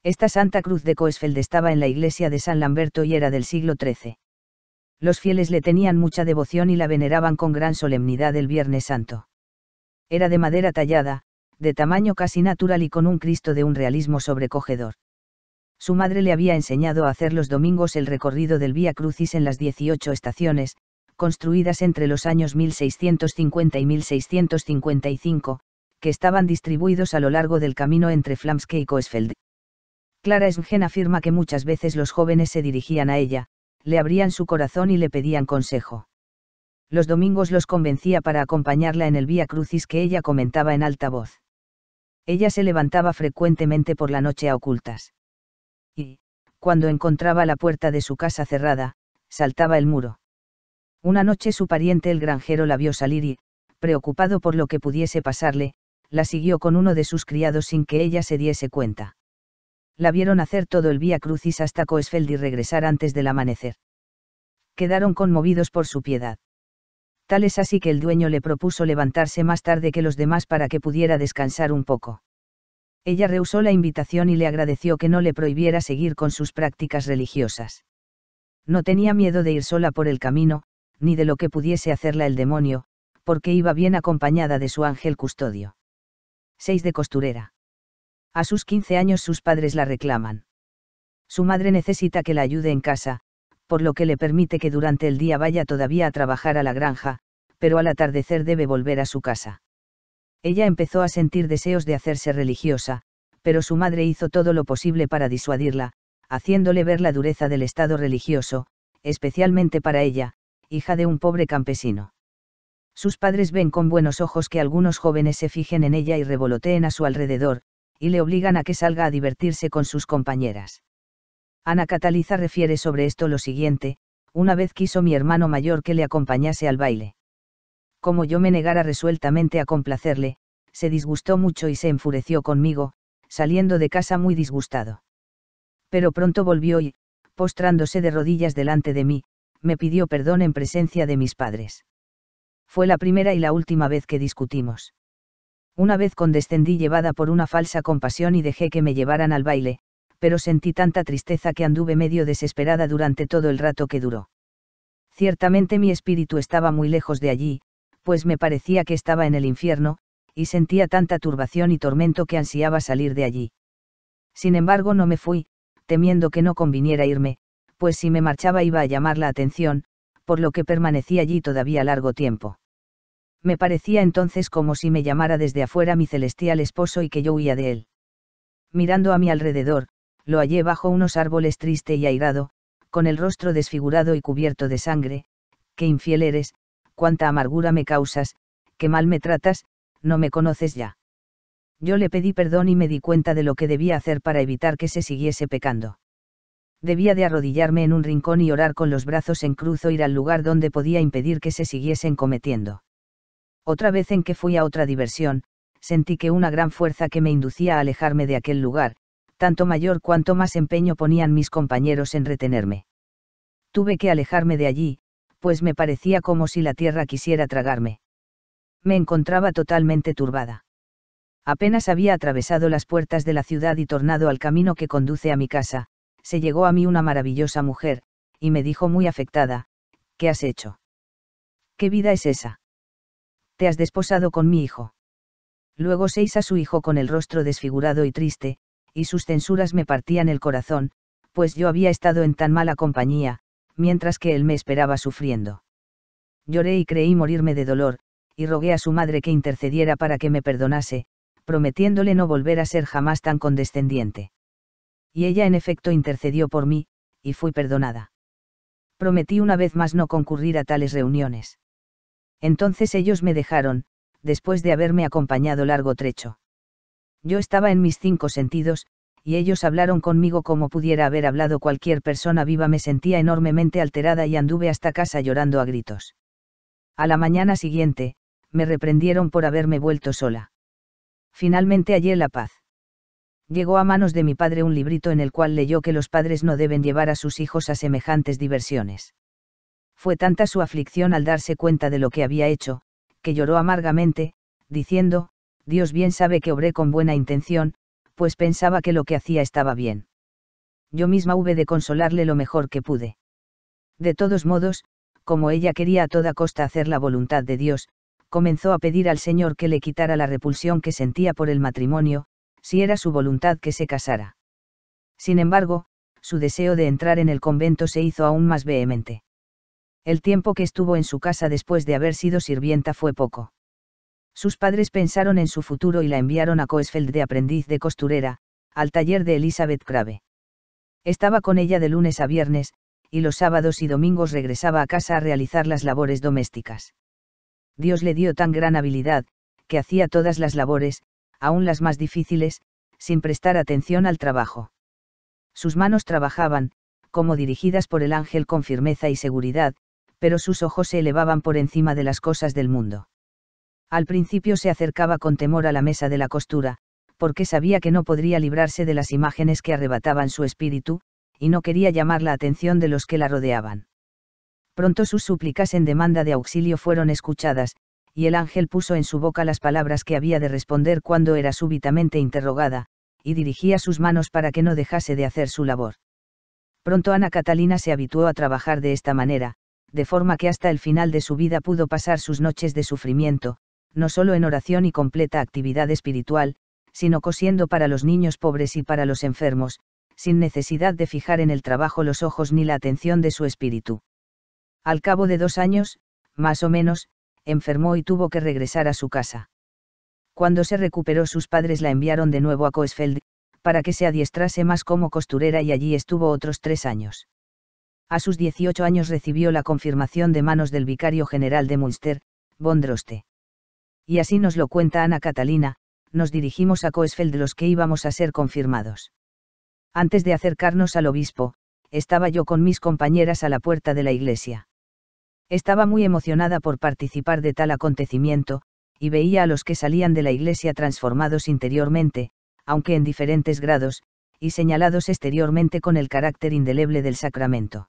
Esta Santa Cruz de Coesfeld estaba en la iglesia de San Lamberto y era del siglo XIII. Los fieles le tenían mucha devoción y la veneraban con gran solemnidad el Viernes Santo. Era de madera tallada, de tamaño casi natural y con un Cristo de un realismo sobrecogedor. Su madre le había enseñado a hacer los domingos el recorrido del Vía Crucis en las 18 estaciones, construidas entre los años 1650 y 1655, que estaban distribuidos a lo largo del camino entre Flamske y Coesfeld. Clara Esgen afirma que muchas veces los jóvenes se dirigían a ella, le abrían su corazón y le pedían consejo. Los domingos los convencía para acompañarla en el Vía Crucis que ella comentaba en alta voz. Ella se levantaba frecuentemente por la noche a ocultas. Y, cuando encontraba la puerta de su casa cerrada, saltaba el muro. Una noche su pariente el granjero la vio salir y, preocupado por lo que pudiese pasarle, la siguió con uno de sus criados sin que ella se diese cuenta. La vieron hacer todo el vía crucis hasta Coesfeld y regresar antes del amanecer. Quedaron conmovidos por su piedad. Tal es así que el dueño le propuso levantarse más tarde que los demás para que pudiera descansar un poco. Ella rehusó la invitación y le agradeció que no le prohibiera seguir con sus prácticas religiosas. No tenía miedo de ir sola por el camino, ni de lo que pudiese hacerla el demonio, porque iba bien acompañada de su ángel custodio. 6 de costurera. A sus 15 años sus padres la reclaman. Su madre necesita que la ayude en casa, por lo que le permite que durante el día vaya todavía a trabajar a la granja, pero al atardecer debe volver a su casa. Ella empezó a sentir deseos de hacerse religiosa, pero su madre hizo todo lo posible para disuadirla, haciéndole ver la dureza del estado religioso, especialmente para ella, hija de un pobre campesino. Sus padres ven con buenos ojos que algunos jóvenes se fijen en ella y revoloteen a su alrededor, y le obligan a que salga a divertirse con sus compañeras. Ana Cataliza refiere sobre esto lo siguiente, una vez quiso mi hermano mayor que le acompañase al baile. Como yo me negara resueltamente a complacerle, se disgustó mucho y se enfureció conmigo, saliendo de casa muy disgustado. Pero pronto volvió y, postrándose de rodillas delante de mí, me pidió perdón en presencia de mis padres. Fue la primera y la última vez que discutimos. Una vez condescendí llevada por una falsa compasión y dejé que me llevaran al baile, pero sentí tanta tristeza que anduve medio desesperada durante todo el rato que duró. Ciertamente mi espíritu estaba muy lejos de allí, pues me parecía que estaba en el infierno, y sentía tanta turbación y tormento que ansiaba salir de allí. Sin embargo, no me fui, temiendo que no conviniera irme, pues si me marchaba iba a llamar la atención, por lo que permanecí allí todavía largo tiempo. Me parecía entonces como si me llamara desde afuera mi celestial esposo y que yo huía de él. Mirando a mi alrededor, lo hallé bajo unos árboles triste y airado, con el rostro desfigurado y cubierto de sangre, qué infiel eres, cuánta amargura me causas, qué mal me tratas, no me conoces ya. Yo le pedí perdón y me di cuenta de lo que debía hacer para evitar que se siguiese pecando debía de arrodillarme en un rincón y orar con los brazos en cruz o ir al lugar donde podía impedir que se siguiesen cometiendo. Otra vez en que fui a otra diversión, sentí que una gran fuerza que me inducía a alejarme de aquel lugar, tanto mayor cuanto más empeño ponían mis compañeros en retenerme. Tuve que alejarme de allí, pues me parecía como si la tierra quisiera tragarme. Me encontraba totalmente turbada. Apenas había atravesado las puertas de la ciudad y tornado al camino que conduce a mi casa, se llegó a mí una maravillosa mujer, y me dijo muy afectada, ¿qué has hecho? ¿Qué vida es esa? Te has desposado con mi hijo. Luego seis a su hijo con el rostro desfigurado y triste, y sus censuras me partían el corazón, pues yo había estado en tan mala compañía, mientras que él me esperaba sufriendo. Lloré y creí morirme de dolor, y rogué a su madre que intercediera para que me perdonase, prometiéndole no volver a ser jamás tan condescendiente y ella en efecto intercedió por mí, y fui perdonada. Prometí una vez más no concurrir a tales reuniones. Entonces ellos me dejaron, después de haberme acompañado largo trecho. Yo estaba en mis cinco sentidos, y ellos hablaron conmigo como pudiera haber hablado cualquier persona viva. Me sentía enormemente alterada y anduve hasta casa llorando a gritos. A la mañana siguiente, me reprendieron por haberme vuelto sola. Finalmente hallé la paz llegó a manos de mi padre un librito en el cual leyó que los padres no deben llevar a sus hijos a semejantes diversiones. Fue tanta su aflicción al darse cuenta de lo que había hecho, que lloró amargamente, diciendo, Dios bien sabe que obré con buena intención, pues pensaba que lo que hacía estaba bien. Yo misma hube de consolarle lo mejor que pude. De todos modos, como ella quería a toda costa hacer la voluntad de Dios, comenzó a pedir al Señor que le quitara la repulsión que sentía por el matrimonio, si era su voluntad que se casara. Sin embargo, su deseo de entrar en el convento se hizo aún más vehemente. El tiempo que estuvo en su casa después de haber sido sirvienta fue poco. Sus padres pensaron en su futuro y la enviaron a Coesfeld de aprendiz de costurera, al taller de Elizabeth Crave. Estaba con ella de lunes a viernes, y los sábados y domingos regresaba a casa a realizar las labores domésticas. Dios le dio tan gran habilidad, que hacía todas las labores, aún las más difíciles, sin prestar atención al trabajo. Sus manos trabajaban, como dirigidas por el ángel con firmeza y seguridad, pero sus ojos se elevaban por encima de las cosas del mundo. Al principio se acercaba con temor a la mesa de la costura, porque sabía que no podría librarse de las imágenes que arrebataban su espíritu, y no quería llamar la atención de los que la rodeaban. Pronto sus súplicas en demanda de auxilio fueron escuchadas, y el ángel puso en su boca las palabras que había de responder cuando era súbitamente interrogada, y dirigía sus manos para que no dejase de hacer su labor. Pronto Ana Catalina se habituó a trabajar de esta manera, de forma que hasta el final de su vida pudo pasar sus noches de sufrimiento, no solo en oración y completa actividad espiritual, sino cosiendo para los niños pobres y para los enfermos, sin necesidad de fijar en el trabajo los ojos ni la atención de su espíritu. Al cabo de dos años, más o menos, enfermó y tuvo que regresar a su casa. Cuando se recuperó sus padres la enviaron de nuevo a Coesfeld, para que se adiestrase más como costurera y allí estuvo otros tres años. A sus 18 años recibió la confirmación de manos del vicario general de Münster, von Droste. Y así nos lo cuenta Ana Catalina, nos dirigimos a Coesfeld los que íbamos a ser confirmados. Antes de acercarnos al obispo, estaba yo con mis compañeras a la puerta de la iglesia. Estaba muy emocionada por participar de tal acontecimiento, y veía a los que salían de la iglesia transformados interiormente, aunque en diferentes grados, y señalados exteriormente con el carácter indeleble del sacramento.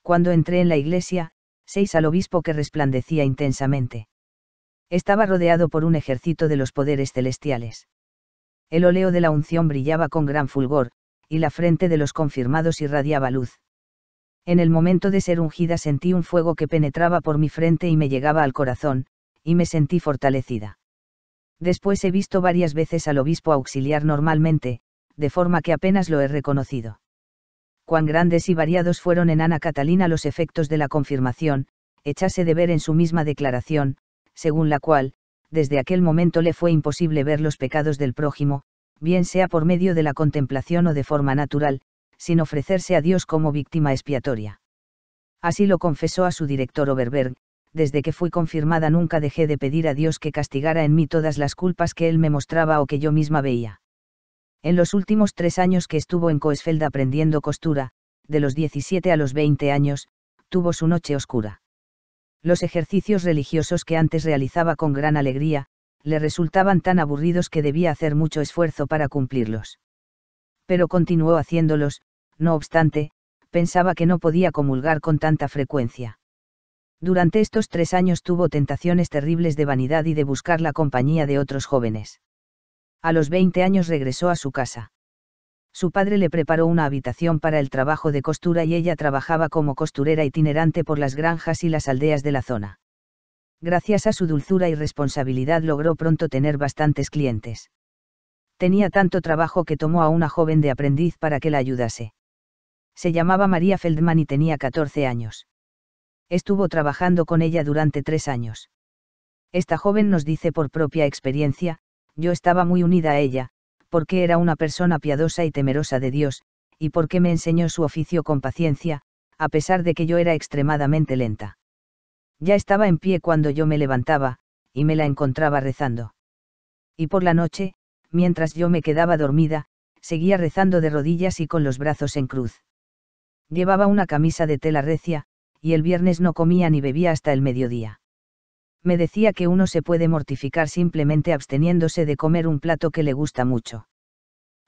Cuando entré en la iglesia, seis al obispo que resplandecía intensamente. Estaba rodeado por un ejército de los poderes celestiales. El oleo de la unción brillaba con gran fulgor, y la frente de los confirmados irradiaba luz. En el momento de ser ungida sentí un fuego que penetraba por mi frente y me llegaba al corazón, y me sentí fortalecida. Después he visto varias veces al obispo auxiliar normalmente, de forma que apenas lo he reconocido. Cuán grandes y variados fueron en Ana Catalina los efectos de la confirmación, echase de ver en su misma declaración, según la cual, desde aquel momento le fue imposible ver los pecados del prójimo, bien sea por medio de la contemplación o de forma natural, sin ofrecerse a Dios como víctima expiatoria. Así lo confesó a su director Oberberg, desde que fui confirmada nunca dejé de pedir a Dios que castigara en mí todas las culpas que él me mostraba o que yo misma veía. En los últimos tres años que estuvo en Coesfeld aprendiendo costura, de los 17 a los 20 años, tuvo su noche oscura. Los ejercicios religiosos que antes realizaba con gran alegría, le resultaban tan aburridos que debía hacer mucho esfuerzo para cumplirlos. Pero continuó haciéndolos, no obstante, pensaba que no podía comulgar con tanta frecuencia. Durante estos tres años tuvo tentaciones terribles de vanidad y de buscar la compañía de otros jóvenes. A los 20 años regresó a su casa. Su padre le preparó una habitación para el trabajo de costura y ella trabajaba como costurera itinerante por las granjas y las aldeas de la zona. Gracias a su dulzura y responsabilidad logró pronto tener bastantes clientes. Tenía tanto trabajo que tomó a una joven de aprendiz para que la ayudase se llamaba María Feldman y tenía 14 años. Estuvo trabajando con ella durante tres años. Esta joven nos dice por propia experiencia, yo estaba muy unida a ella, porque era una persona piadosa y temerosa de Dios, y porque me enseñó su oficio con paciencia, a pesar de que yo era extremadamente lenta. Ya estaba en pie cuando yo me levantaba, y me la encontraba rezando. Y por la noche, mientras yo me quedaba dormida, seguía rezando de rodillas y con los brazos en cruz. Llevaba una camisa de tela recia, y el viernes no comía ni bebía hasta el mediodía. Me decía que uno se puede mortificar simplemente absteniéndose de comer un plato que le gusta mucho.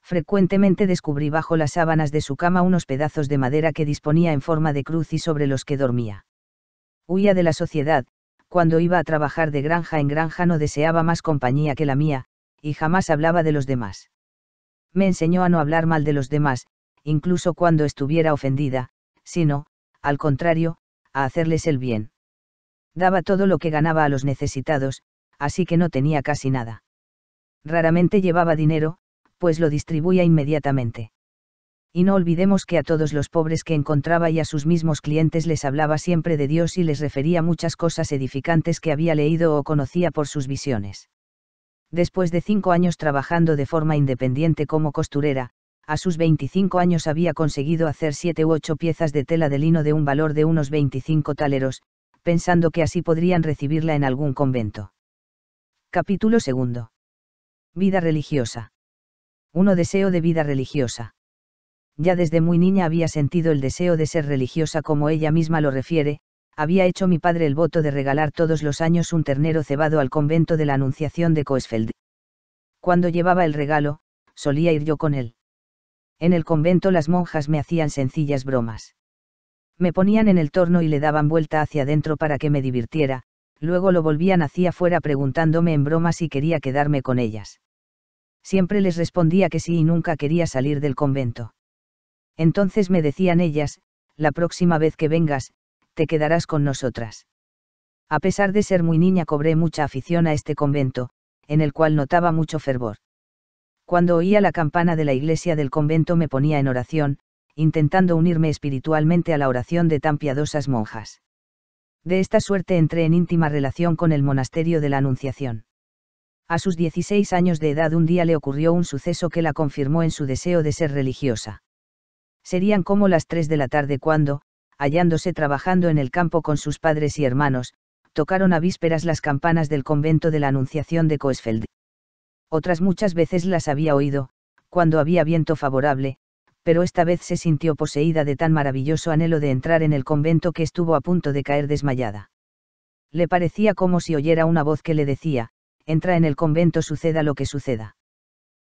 Frecuentemente descubrí bajo las sábanas de su cama unos pedazos de madera que disponía en forma de cruz y sobre los que dormía. Huía de la sociedad, cuando iba a trabajar de granja en granja no deseaba más compañía que la mía, y jamás hablaba de los demás. Me enseñó a no hablar mal de los demás, incluso cuando estuviera ofendida, sino, al contrario, a hacerles el bien. Daba todo lo que ganaba a los necesitados, así que no tenía casi nada. Raramente llevaba dinero, pues lo distribuía inmediatamente. Y no olvidemos que a todos los pobres que encontraba y a sus mismos clientes les hablaba siempre de Dios y les refería muchas cosas edificantes que había leído o conocía por sus visiones. Después de cinco años trabajando de forma independiente como costurera, a sus 25 años había conseguido hacer siete u ocho piezas de tela de lino de un valor de unos 25 taleros, pensando que así podrían recibirla en algún convento. Capítulo 2. Vida religiosa. Uno deseo de vida religiosa. Ya desde muy niña había sentido el deseo de ser religiosa como ella misma lo refiere, había hecho mi padre el voto de regalar todos los años un ternero cebado al convento de la Anunciación de Coesfeld. Cuando llevaba el regalo, solía ir yo con él en el convento las monjas me hacían sencillas bromas. Me ponían en el torno y le daban vuelta hacia adentro para que me divirtiera, luego lo volvían hacia afuera preguntándome en broma si quería quedarme con ellas. Siempre les respondía que sí y nunca quería salir del convento. Entonces me decían ellas, la próxima vez que vengas, te quedarás con nosotras. A pesar de ser muy niña cobré mucha afición a este convento, en el cual notaba mucho fervor. Cuando oía la campana de la iglesia del convento me ponía en oración, intentando unirme espiritualmente a la oración de tan piadosas monjas. De esta suerte entré en íntima relación con el monasterio de la Anunciación. A sus 16 años de edad un día le ocurrió un suceso que la confirmó en su deseo de ser religiosa. Serían como las 3 de la tarde cuando, hallándose trabajando en el campo con sus padres y hermanos, tocaron a vísperas las campanas del convento de la Anunciación de Coesfeld otras muchas veces las había oído, cuando había viento favorable, pero esta vez se sintió poseída de tan maravilloso anhelo de entrar en el convento que estuvo a punto de caer desmayada. Le parecía como si oyera una voz que le decía, entra en el convento suceda lo que suceda.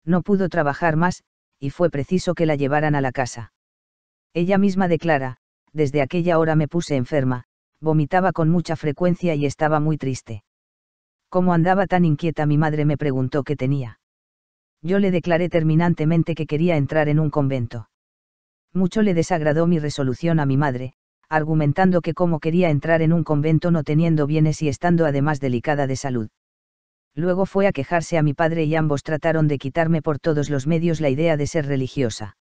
No pudo trabajar más, y fue preciso que la llevaran a la casa. Ella misma declara, desde aquella hora me puse enferma, vomitaba con mucha frecuencia y estaba muy triste. Como andaba tan inquieta mi madre me preguntó qué tenía. Yo le declaré terminantemente que quería entrar en un convento. Mucho le desagradó mi resolución a mi madre, argumentando que cómo quería entrar en un convento no teniendo bienes y estando además delicada de salud. Luego fue a quejarse a mi padre y ambos trataron de quitarme por todos los medios la idea de ser religiosa.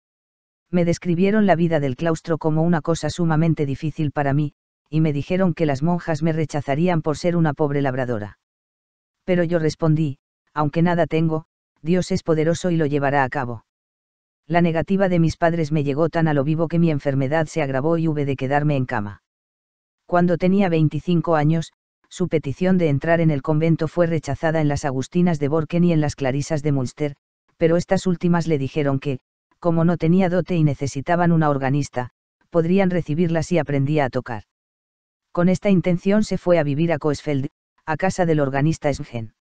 Me describieron la vida del claustro como una cosa sumamente difícil para mí, y me dijeron que las monjas me rechazarían por ser una pobre labradora. Pero yo respondí, aunque nada tengo, Dios es poderoso y lo llevará a cabo. La negativa de mis padres me llegó tan a lo vivo que mi enfermedad se agravó y hube de quedarme en cama. Cuando tenía 25 años, su petición de entrar en el convento fue rechazada en las Agustinas de Borken y en las Clarisas de Münster, pero estas últimas le dijeron que, como no tenía dote y necesitaban una organista, podrían recibirla si aprendía a tocar. Con esta intención se fue a vivir a Coesfeld, a casa del organista Sgen.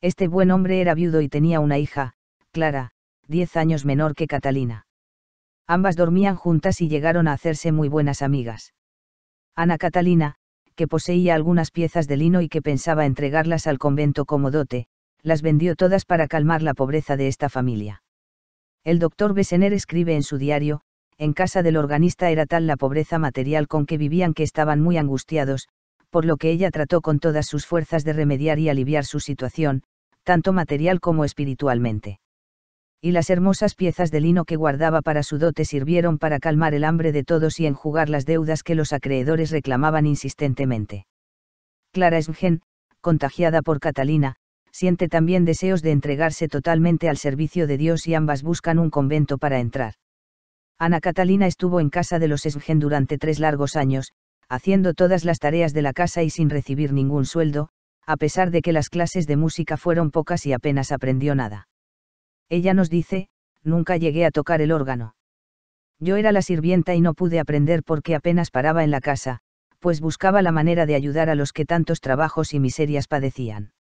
Este buen hombre era viudo y tenía una hija, Clara, diez años menor que Catalina. Ambas dormían juntas y llegaron a hacerse muy buenas amigas. Ana Catalina, que poseía algunas piezas de lino y que pensaba entregarlas al convento como dote, las vendió todas para calmar la pobreza de esta familia. El doctor besener escribe en su diario, en casa del organista era tal la pobreza material con que vivían que estaban muy angustiados, por lo que ella trató con todas sus fuerzas de remediar y aliviar su situación, tanto material como espiritualmente. Y las hermosas piezas de lino que guardaba para su dote sirvieron para calmar el hambre de todos y enjugar las deudas que los acreedores reclamaban insistentemente. Clara Esmgen, contagiada por Catalina, siente también deseos de entregarse totalmente al servicio de Dios y ambas buscan un convento para entrar. Ana Catalina estuvo en casa de los Esmgen durante tres largos años, haciendo todas las tareas de la casa y sin recibir ningún sueldo, a pesar de que las clases de música fueron pocas y apenas aprendió nada. Ella nos dice, nunca llegué a tocar el órgano. Yo era la sirvienta y no pude aprender porque apenas paraba en la casa, pues buscaba la manera de ayudar a los que tantos trabajos y miserias padecían.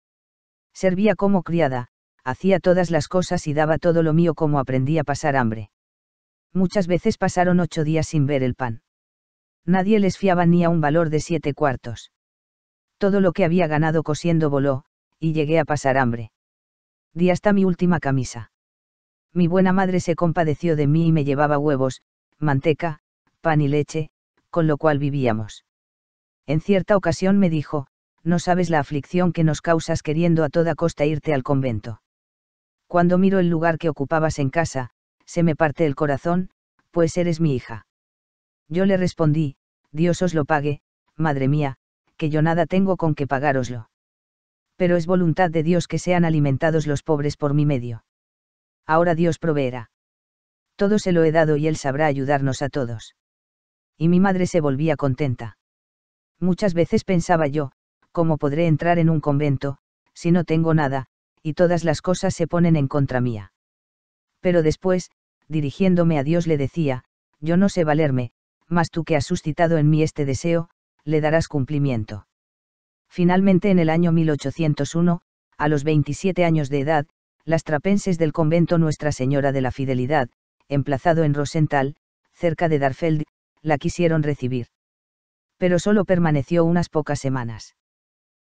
Servía como criada, hacía todas las cosas y daba todo lo mío como aprendí a pasar hambre. Muchas veces pasaron ocho días sin ver el pan nadie les fiaba ni a un valor de siete cuartos. Todo lo que había ganado cosiendo voló, y llegué a pasar hambre. Di hasta mi última camisa. Mi buena madre se compadeció de mí y me llevaba huevos, manteca, pan y leche, con lo cual vivíamos. En cierta ocasión me dijo, no sabes la aflicción que nos causas queriendo a toda costa irte al convento. Cuando miro el lugar que ocupabas en casa, se me parte el corazón, pues eres mi hija. Yo le respondí, Dios os lo pague, madre mía, que yo nada tengo con que pagároslo. Pero es voluntad de Dios que sean alimentados los pobres por mi medio. Ahora Dios proveerá. Todo se lo he dado y Él sabrá ayudarnos a todos. Y mi madre se volvía contenta. Muchas veces pensaba yo, ¿cómo podré entrar en un convento, si no tengo nada, y todas las cosas se ponen en contra mía? Pero después, dirigiéndome a Dios le decía, yo no sé valerme, mas tú que has suscitado en mí este deseo, le darás cumplimiento. Finalmente en el año 1801, a los 27 años de edad, las trapenses del convento Nuestra Señora de la Fidelidad, emplazado en Rosenthal, cerca de Darfeld, la quisieron recibir. Pero solo permaneció unas pocas semanas.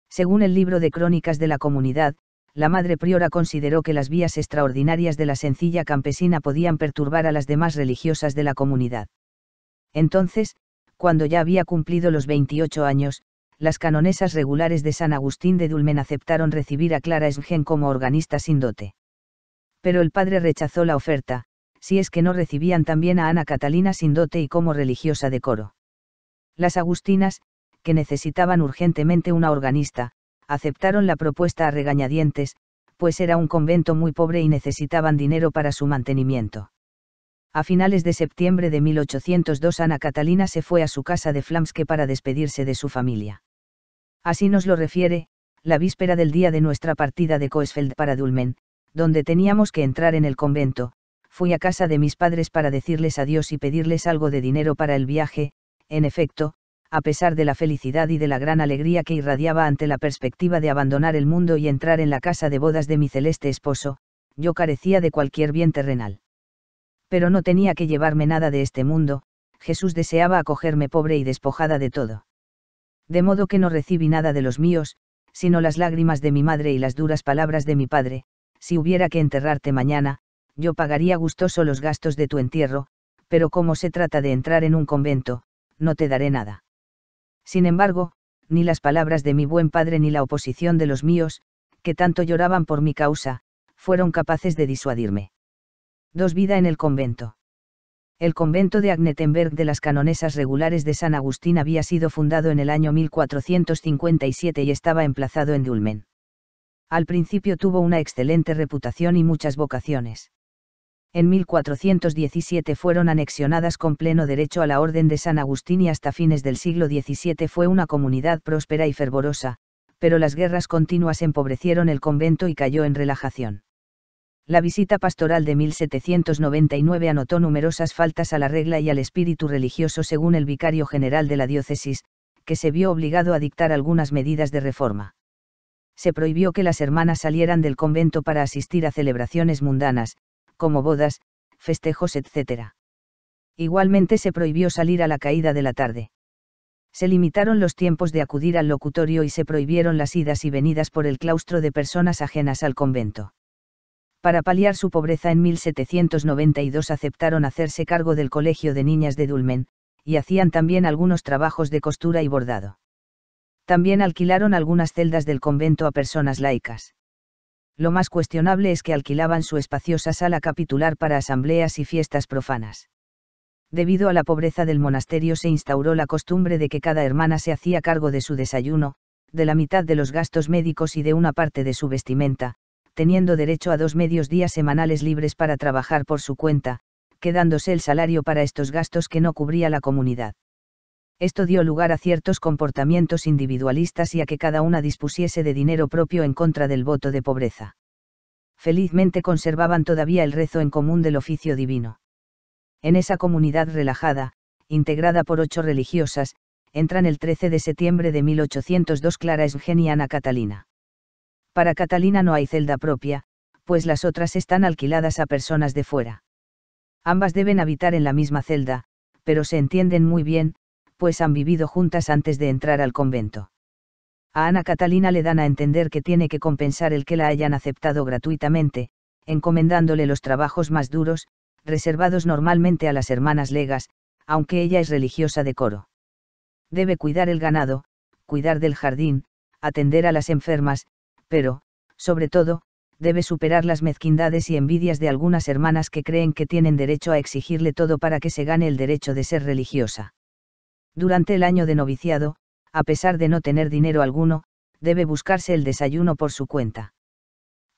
Según el libro de Crónicas de la Comunidad, la madre priora consideró que las vías extraordinarias de la sencilla campesina podían perturbar a las demás religiosas de la comunidad. Entonces, cuando ya había cumplido los 28 años, las canonesas regulares de San Agustín de Dulmen aceptaron recibir a Clara Esgen como organista sin dote. Pero el padre rechazó la oferta, si es que no recibían también a Ana Catalina sin dote y como religiosa de coro. Las agustinas, que necesitaban urgentemente una organista, aceptaron la propuesta a regañadientes, pues era un convento muy pobre y necesitaban dinero para su mantenimiento a finales de septiembre de 1802 Ana Catalina se fue a su casa de Flamske para despedirse de su familia. Así nos lo refiere, la víspera del día de nuestra partida de Coesfeld para Dulmen, donde teníamos que entrar en el convento, fui a casa de mis padres para decirles adiós y pedirles algo de dinero para el viaje, en efecto, a pesar de la felicidad y de la gran alegría que irradiaba ante la perspectiva de abandonar el mundo y entrar en la casa de bodas de mi celeste esposo, yo carecía de cualquier bien terrenal pero no tenía que llevarme nada de este mundo, Jesús deseaba acogerme pobre y despojada de todo. De modo que no recibí nada de los míos, sino las lágrimas de mi madre y las duras palabras de mi padre, si hubiera que enterrarte mañana, yo pagaría gustoso los gastos de tu entierro, pero como se trata de entrar en un convento, no te daré nada. Sin embargo, ni las palabras de mi buen padre ni la oposición de los míos, que tanto lloraban por mi causa, fueron capaces de disuadirme. Dos Vida en el convento. El convento de Agnetenberg de las canonesas regulares de San Agustín había sido fundado en el año 1457 y estaba emplazado en Dulmen. Al principio tuvo una excelente reputación y muchas vocaciones. En 1417 fueron anexionadas con pleno derecho a la Orden de San Agustín y hasta fines del siglo XVII fue una comunidad próspera y fervorosa, pero las guerras continuas empobrecieron el convento y cayó en relajación la visita pastoral de 1799 anotó numerosas faltas a la regla y al espíritu religioso según el vicario general de la diócesis, que se vio obligado a dictar algunas medidas de reforma. Se prohibió que las hermanas salieran del convento para asistir a celebraciones mundanas, como bodas, festejos, etc. Igualmente se prohibió salir a la caída de la tarde. Se limitaron los tiempos de acudir al locutorio y se prohibieron las idas y venidas por el claustro de personas ajenas al convento para paliar su pobreza en 1792 aceptaron hacerse cargo del Colegio de Niñas de Dulmen, y hacían también algunos trabajos de costura y bordado. También alquilaron algunas celdas del convento a personas laicas. Lo más cuestionable es que alquilaban su espaciosa sala capitular para asambleas y fiestas profanas. Debido a la pobreza del monasterio se instauró la costumbre de que cada hermana se hacía cargo de su desayuno, de la mitad de los gastos médicos y de una parte de su vestimenta, teniendo derecho a dos medios días semanales libres para trabajar por su cuenta, quedándose el salario para estos gastos que no cubría la comunidad. Esto dio lugar a ciertos comportamientos individualistas y a que cada una dispusiese de dinero propio en contra del voto de pobreza. Felizmente conservaban todavía el rezo en común del oficio divino. En esa comunidad relajada, integrada por ocho religiosas, entran el 13 de septiembre de 1802 Clara Eugenia y Ana Catalina. Para Catalina no hay celda propia, pues las otras están alquiladas a personas de fuera. Ambas deben habitar en la misma celda, pero se entienden muy bien, pues han vivido juntas antes de entrar al convento. A Ana Catalina le dan a entender que tiene que compensar el que la hayan aceptado gratuitamente, encomendándole los trabajos más duros, reservados normalmente a las hermanas legas, aunque ella es religiosa de coro. Debe cuidar el ganado, cuidar del jardín, atender a las enfermas, pero, sobre todo, debe superar las mezquindades y envidias de algunas hermanas que creen que tienen derecho a exigirle todo para que se gane el derecho de ser religiosa. Durante el año de noviciado, a pesar de no tener dinero alguno, debe buscarse el desayuno por su cuenta.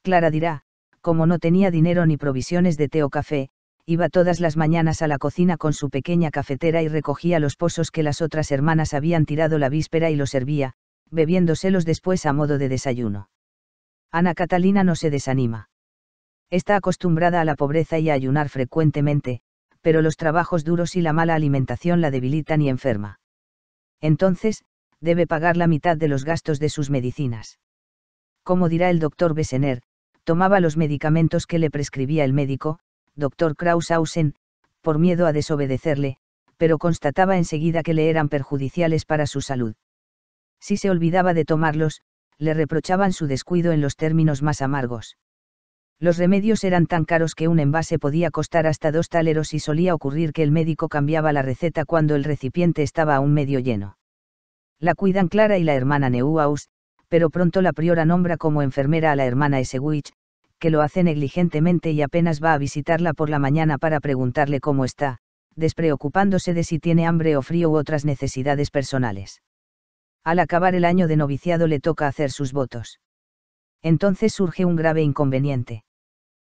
Clara dirá, como no tenía dinero ni provisiones de té o café, iba todas las mañanas a la cocina con su pequeña cafetera y recogía los pozos que las otras hermanas habían tirado la víspera y los servía, bebiéndoselos después a modo de desayuno. Ana Catalina no se desanima. Está acostumbrada a la pobreza y a ayunar frecuentemente, pero los trabajos duros y la mala alimentación la debilitan y enferma. Entonces, debe pagar la mitad de los gastos de sus medicinas. Como dirá el doctor Bessener, tomaba los medicamentos que le prescribía el médico, doctor Kraushausen, por miedo a desobedecerle, pero constataba enseguida que le eran perjudiciales para su salud. Si se olvidaba de tomarlos, le reprochaban su descuido en los términos más amargos. Los remedios eran tan caros que un envase podía costar hasta dos taleros y solía ocurrir que el médico cambiaba la receta cuando el recipiente estaba aún medio lleno. La cuidan Clara y la hermana Neuhaus, pero pronto la priora nombra como enfermera a la hermana Esewich, que lo hace negligentemente y apenas va a visitarla por la mañana para preguntarle cómo está, despreocupándose de si tiene hambre o frío u otras necesidades personales al acabar el año de noviciado le toca hacer sus votos. Entonces surge un grave inconveniente.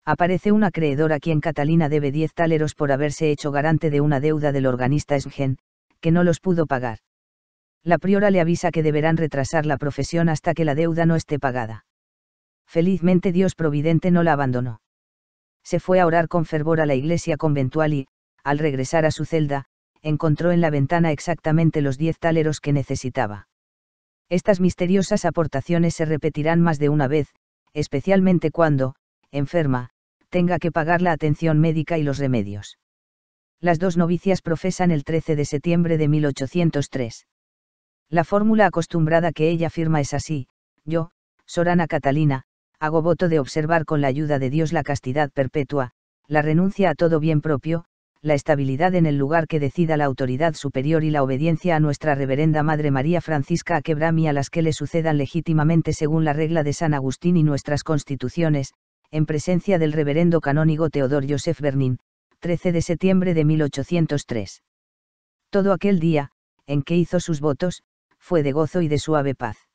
Aparece una creedora a quien Catalina debe 10 taleros por haberse hecho garante de una deuda del organista Sgen, que no los pudo pagar. La priora le avisa que deberán retrasar la profesión hasta que la deuda no esté pagada. Felizmente Dios Providente no la abandonó. Se fue a orar con fervor a la iglesia conventual y, al regresar a su celda, encontró en la ventana exactamente los diez taleros que necesitaba. Estas misteriosas aportaciones se repetirán más de una vez, especialmente cuando, enferma, tenga que pagar la atención médica y los remedios. Las dos novicias profesan el 13 de septiembre de 1803. La fórmula acostumbrada que ella firma es así, yo, Sorana Catalina, hago voto de observar con la ayuda de Dios la castidad perpetua, la renuncia a todo bien propio, la estabilidad en el lugar que decida la autoridad superior y la obediencia a nuestra reverenda Madre María Francisca Aquebrami a las que le sucedan legítimamente según la regla de San Agustín y nuestras constituciones, en presencia del reverendo canónigo Teodor Joseph Bernín, 13 de septiembre de 1803. Todo aquel día, en que hizo sus votos, fue de gozo y de suave paz.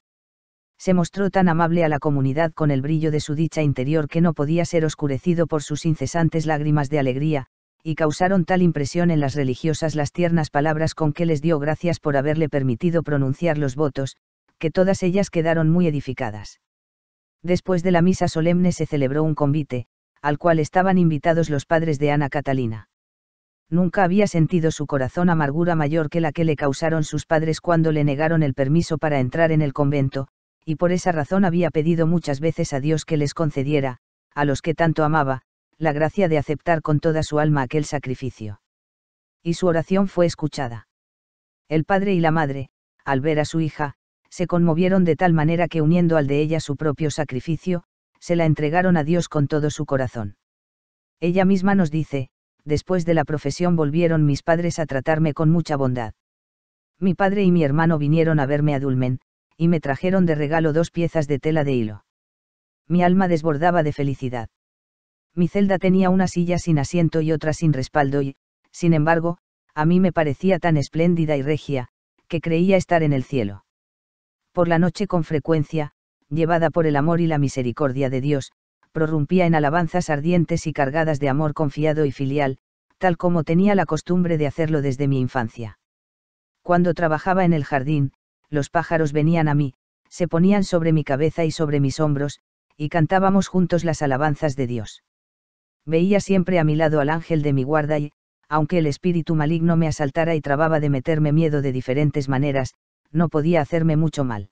Se mostró tan amable a la comunidad con el brillo de su dicha interior que no podía ser oscurecido por sus incesantes lágrimas de alegría, y causaron tal impresión en las religiosas las tiernas palabras con que les dio gracias por haberle permitido pronunciar los votos, que todas ellas quedaron muy edificadas. Después de la misa solemne se celebró un convite, al cual estaban invitados los padres de Ana Catalina. Nunca había sentido su corazón amargura mayor que la que le causaron sus padres cuando le negaron el permiso para entrar en el convento, y por esa razón había pedido muchas veces a Dios que les concediera, a los que tanto amaba, la gracia de aceptar con toda su alma aquel sacrificio. Y su oración fue escuchada. El padre y la madre, al ver a su hija, se conmovieron de tal manera que uniendo al de ella su propio sacrificio, se la entregaron a Dios con todo su corazón. Ella misma nos dice, después de la profesión volvieron mis padres a tratarme con mucha bondad. Mi padre y mi hermano vinieron a verme a Dulmen, y me trajeron de regalo dos piezas de tela de hilo. Mi alma desbordaba de felicidad mi celda tenía una silla sin asiento y otra sin respaldo y, sin embargo, a mí me parecía tan espléndida y regia, que creía estar en el cielo. Por la noche con frecuencia, llevada por el amor y la misericordia de Dios, prorrumpía en alabanzas ardientes y cargadas de amor confiado y filial, tal como tenía la costumbre de hacerlo desde mi infancia. Cuando trabajaba en el jardín, los pájaros venían a mí, se ponían sobre mi cabeza y sobre mis hombros, y cantábamos juntos las alabanzas de Dios veía siempre a mi lado al ángel de mi guarda y, aunque el espíritu maligno me asaltara y trababa de meterme miedo de diferentes maneras, no podía hacerme mucho mal.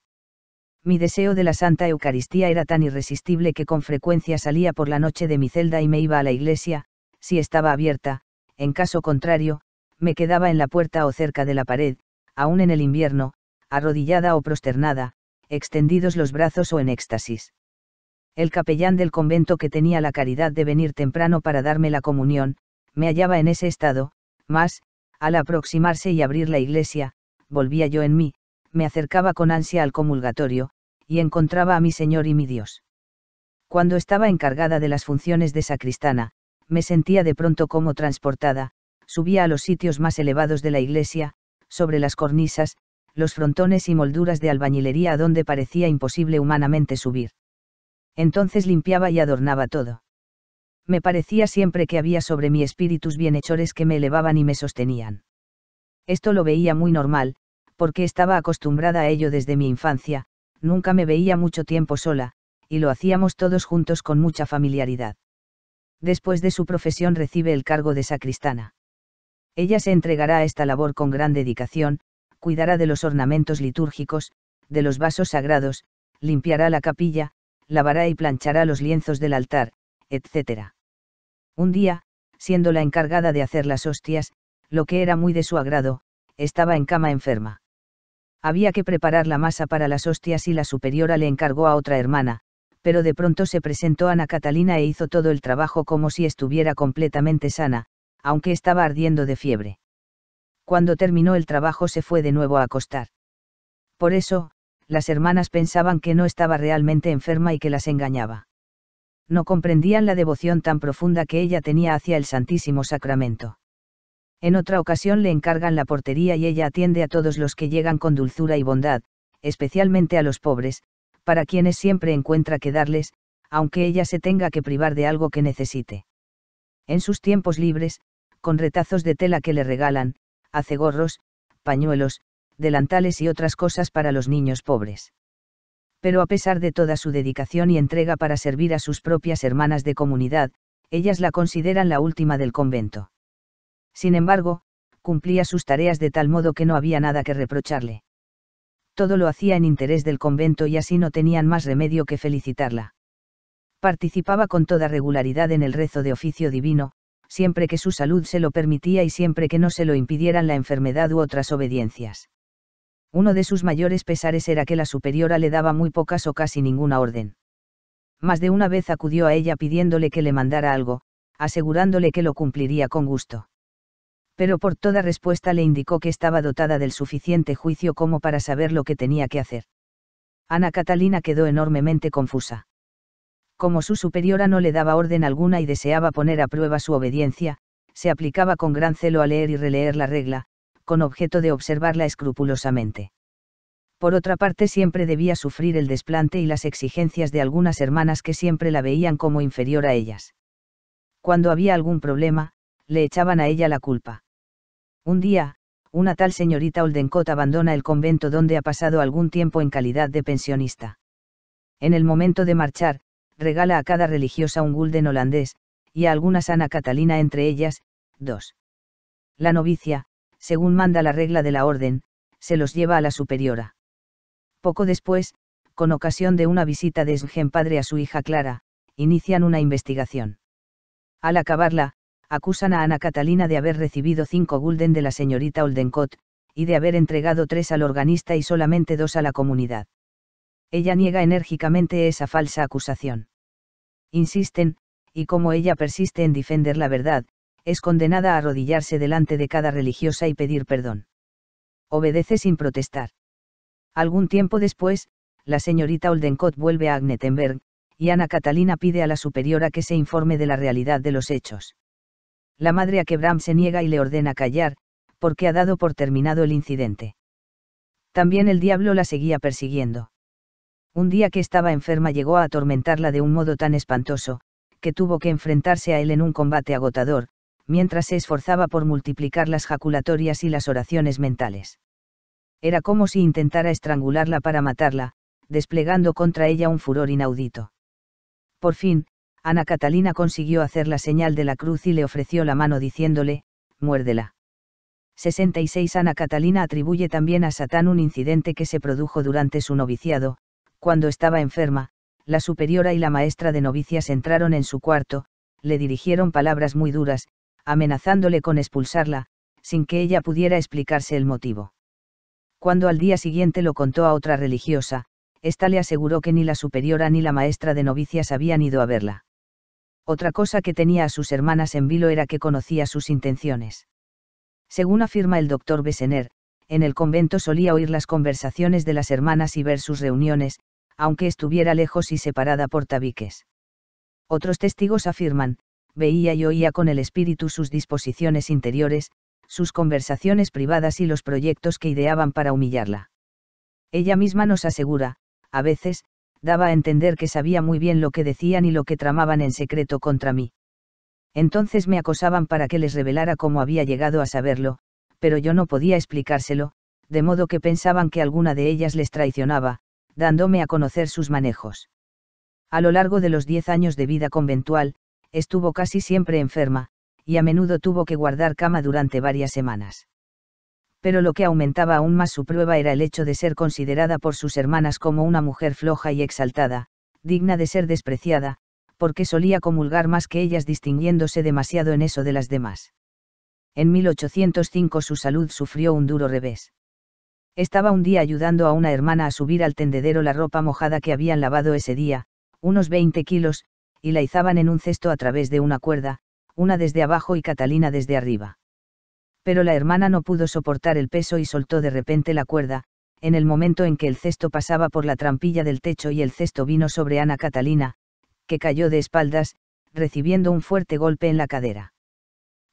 Mi deseo de la Santa Eucaristía era tan irresistible que con frecuencia salía por la noche de mi celda y me iba a la iglesia, si estaba abierta, en caso contrario, me quedaba en la puerta o cerca de la pared, aún en el invierno, arrodillada o prosternada, extendidos los brazos o en éxtasis. El capellán del convento que tenía la caridad de venir temprano para darme la comunión, me hallaba en ese estado, mas, al aproximarse y abrir la iglesia, volvía yo en mí, me acercaba con ansia al comulgatorio, y encontraba a mi Señor y mi Dios. Cuando estaba encargada de las funciones de sacristana, me sentía de pronto como transportada, subía a los sitios más elevados de la iglesia, sobre las cornisas, los frontones y molduras de albañilería a donde parecía imposible humanamente subir. Entonces limpiaba y adornaba todo. Me parecía siempre que había sobre mí espíritus bienhechores que me elevaban y me sostenían. Esto lo veía muy normal, porque estaba acostumbrada a ello desde mi infancia, nunca me veía mucho tiempo sola, y lo hacíamos todos juntos con mucha familiaridad. Después de su profesión recibe el cargo de sacristana. Ella se entregará a esta labor con gran dedicación, cuidará de los ornamentos litúrgicos, de los vasos sagrados, limpiará la capilla, lavará y planchará los lienzos del altar, etc. Un día, siendo la encargada de hacer las hostias, lo que era muy de su agrado, estaba en cama enferma. Había que preparar la masa para las hostias y la superiora le encargó a otra hermana, pero de pronto se presentó Ana Catalina e hizo todo el trabajo como si estuviera completamente sana, aunque estaba ardiendo de fiebre. Cuando terminó el trabajo se fue de nuevo a acostar. Por eso, las hermanas pensaban que no estaba realmente enferma y que las engañaba. No comprendían la devoción tan profunda que ella tenía hacia el Santísimo Sacramento. En otra ocasión le encargan la portería y ella atiende a todos los que llegan con dulzura y bondad, especialmente a los pobres, para quienes siempre encuentra que darles, aunque ella se tenga que privar de algo que necesite. En sus tiempos libres, con retazos de tela que le regalan, hace gorros, pañuelos, delantales y otras cosas para los niños pobres. Pero a pesar de toda su dedicación y entrega para servir a sus propias hermanas de comunidad, ellas la consideran la última del convento. Sin embargo, cumplía sus tareas de tal modo que no había nada que reprocharle. Todo lo hacía en interés del convento y así no tenían más remedio que felicitarla. Participaba con toda regularidad en el rezo de oficio divino, siempre que su salud se lo permitía y siempre que no se lo impidieran la enfermedad u otras obediencias. Uno de sus mayores pesares era que la superiora le daba muy pocas o casi ninguna orden. Más de una vez acudió a ella pidiéndole que le mandara algo, asegurándole que lo cumpliría con gusto. Pero por toda respuesta le indicó que estaba dotada del suficiente juicio como para saber lo que tenía que hacer. Ana Catalina quedó enormemente confusa. Como su superiora no le daba orden alguna y deseaba poner a prueba su obediencia, se aplicaba con gran celo a leer y releer la regla, con objeto de observarla escrupulosamente. Por otra parte siempre debía sufrir el desplante y las exigencias de algunas hermanas que siempre la veían como inferior a ellas. Cuando había algún problema, le echaban a ella la culpa. Un día, una tal señorita Oldencott abandona el convento donde ha pasado algún tiempo en calidad de pensionista. En el momento de marchar, regala a cada religiosa un gulden holandés, y a alguna sana Catalina entre ellas, dos. La novicia, según manda la regla de la orden, se los lleva a la superiora. Poco después, con ocasión de una visita de Sgen padre a su hija Clara, inician una investigación. Al acabarla, acusan a Ana Catalina de haber recibido cinco gulden de la señorita Oldencott, y de haber entregado tres al organista y solamente dos a la comunidad. Ella niega enérgicamente esa falsa acusación. Insisten, y como ella persiste en defender la verdad, es condenada a arrodillarse delante de cada religiosa y pedir perdón. Obedece sin protestar. Algún tiempo después, la señorita Oldencott vuelve a Agnetenberg, y Ana Catalina pide a la superiora que se informe de la realidad de los hechos. La madre a que Bram se niega y le ordena callar, porque ha dado por terminado el incidente. También el diablo la seguía persiguiendo. Un día que estaba enferma llegó a atormentarla de un modo tan espantoso, que tuvo que enfrentarse a él en un combate agotador, mientras se esforzaba por multiplicar las jaculatorias y las oraciones mentales. Era como si intentara estrangularla para matarla, desplegando contra ella un furor inaudito. Por fin, Ana Catalina consiguió hacer la señal de la cruz y le ofreció la mano diciéndole, muérdela. 66 Ana Catalina atribuye también a Satán un incidente que se produjo durante su noviciado, cuando estaba enferma, la superiora y la maestra de novicias entraron en su cuarto, le dirigieron palabras muy duras, amenazándole con expulsarla, sin que ella pudiera explicarse el motivo. Cuando al día siguiente lo contó a otra religiosa, ésta le aseguró que ni la superiora ni la maestra de novicias habían ido a verla. Otra cosa que tenía a sus hermanas en vilo era que conocía sus intenciones. Según afirma el doctor Bessener, en el convento solía oír las conversaciones de las hermanas y ver sus reuniones, aunque estuviera lejos y separada por tabiques. Otros testigos afirman, veía y oía con el espíritu sus disposiciones interiores, sus conversaciones privadas y los proyectos que ideaban para humillarla. Ella misma nos asegura, a veces, daba a entender que sabía muy bien lo que decían y lo que tramaban en secreto contra mí. Entonces me acosaban para que les revelara cómo había llegado a saberlo, pero yo no podía explicárselo, de modo que pensaban que alguna de ellas les traicionaba, dándome a conocer sus manejos. A lo largo de los diez años de vida conventual, estuvo casi siempre enferma, y a menudo tuvo que guardar cama durante varias semanas. Pero lo que aumentaba aún más su prueba era el hecho de ser considerada por sus hermanas como una mujer floja y exaltada, digna de ser despreciada, porque solía comulgar más que ellas distinguiéndose demasiado en eso de las demás. En 1805 su salud sufrió un duro revés. Estaba un día ayudando a una hermana a subir al tendedero la ropa mojada que habían lavado ese día, unos 20 kilos, y la izaban en un cesto a través de una cuerda, una desde abajo y Catalina desde arriba. Pero la hermana no pudo soportar el peso y soltó de repente la cuerda, en el momento en que el cesto pasaba por la trampilla del techo y el cesto vino sobre Ana Catalina, que cayó de espaldas, recibiendo un fuerte golpe en la cadera.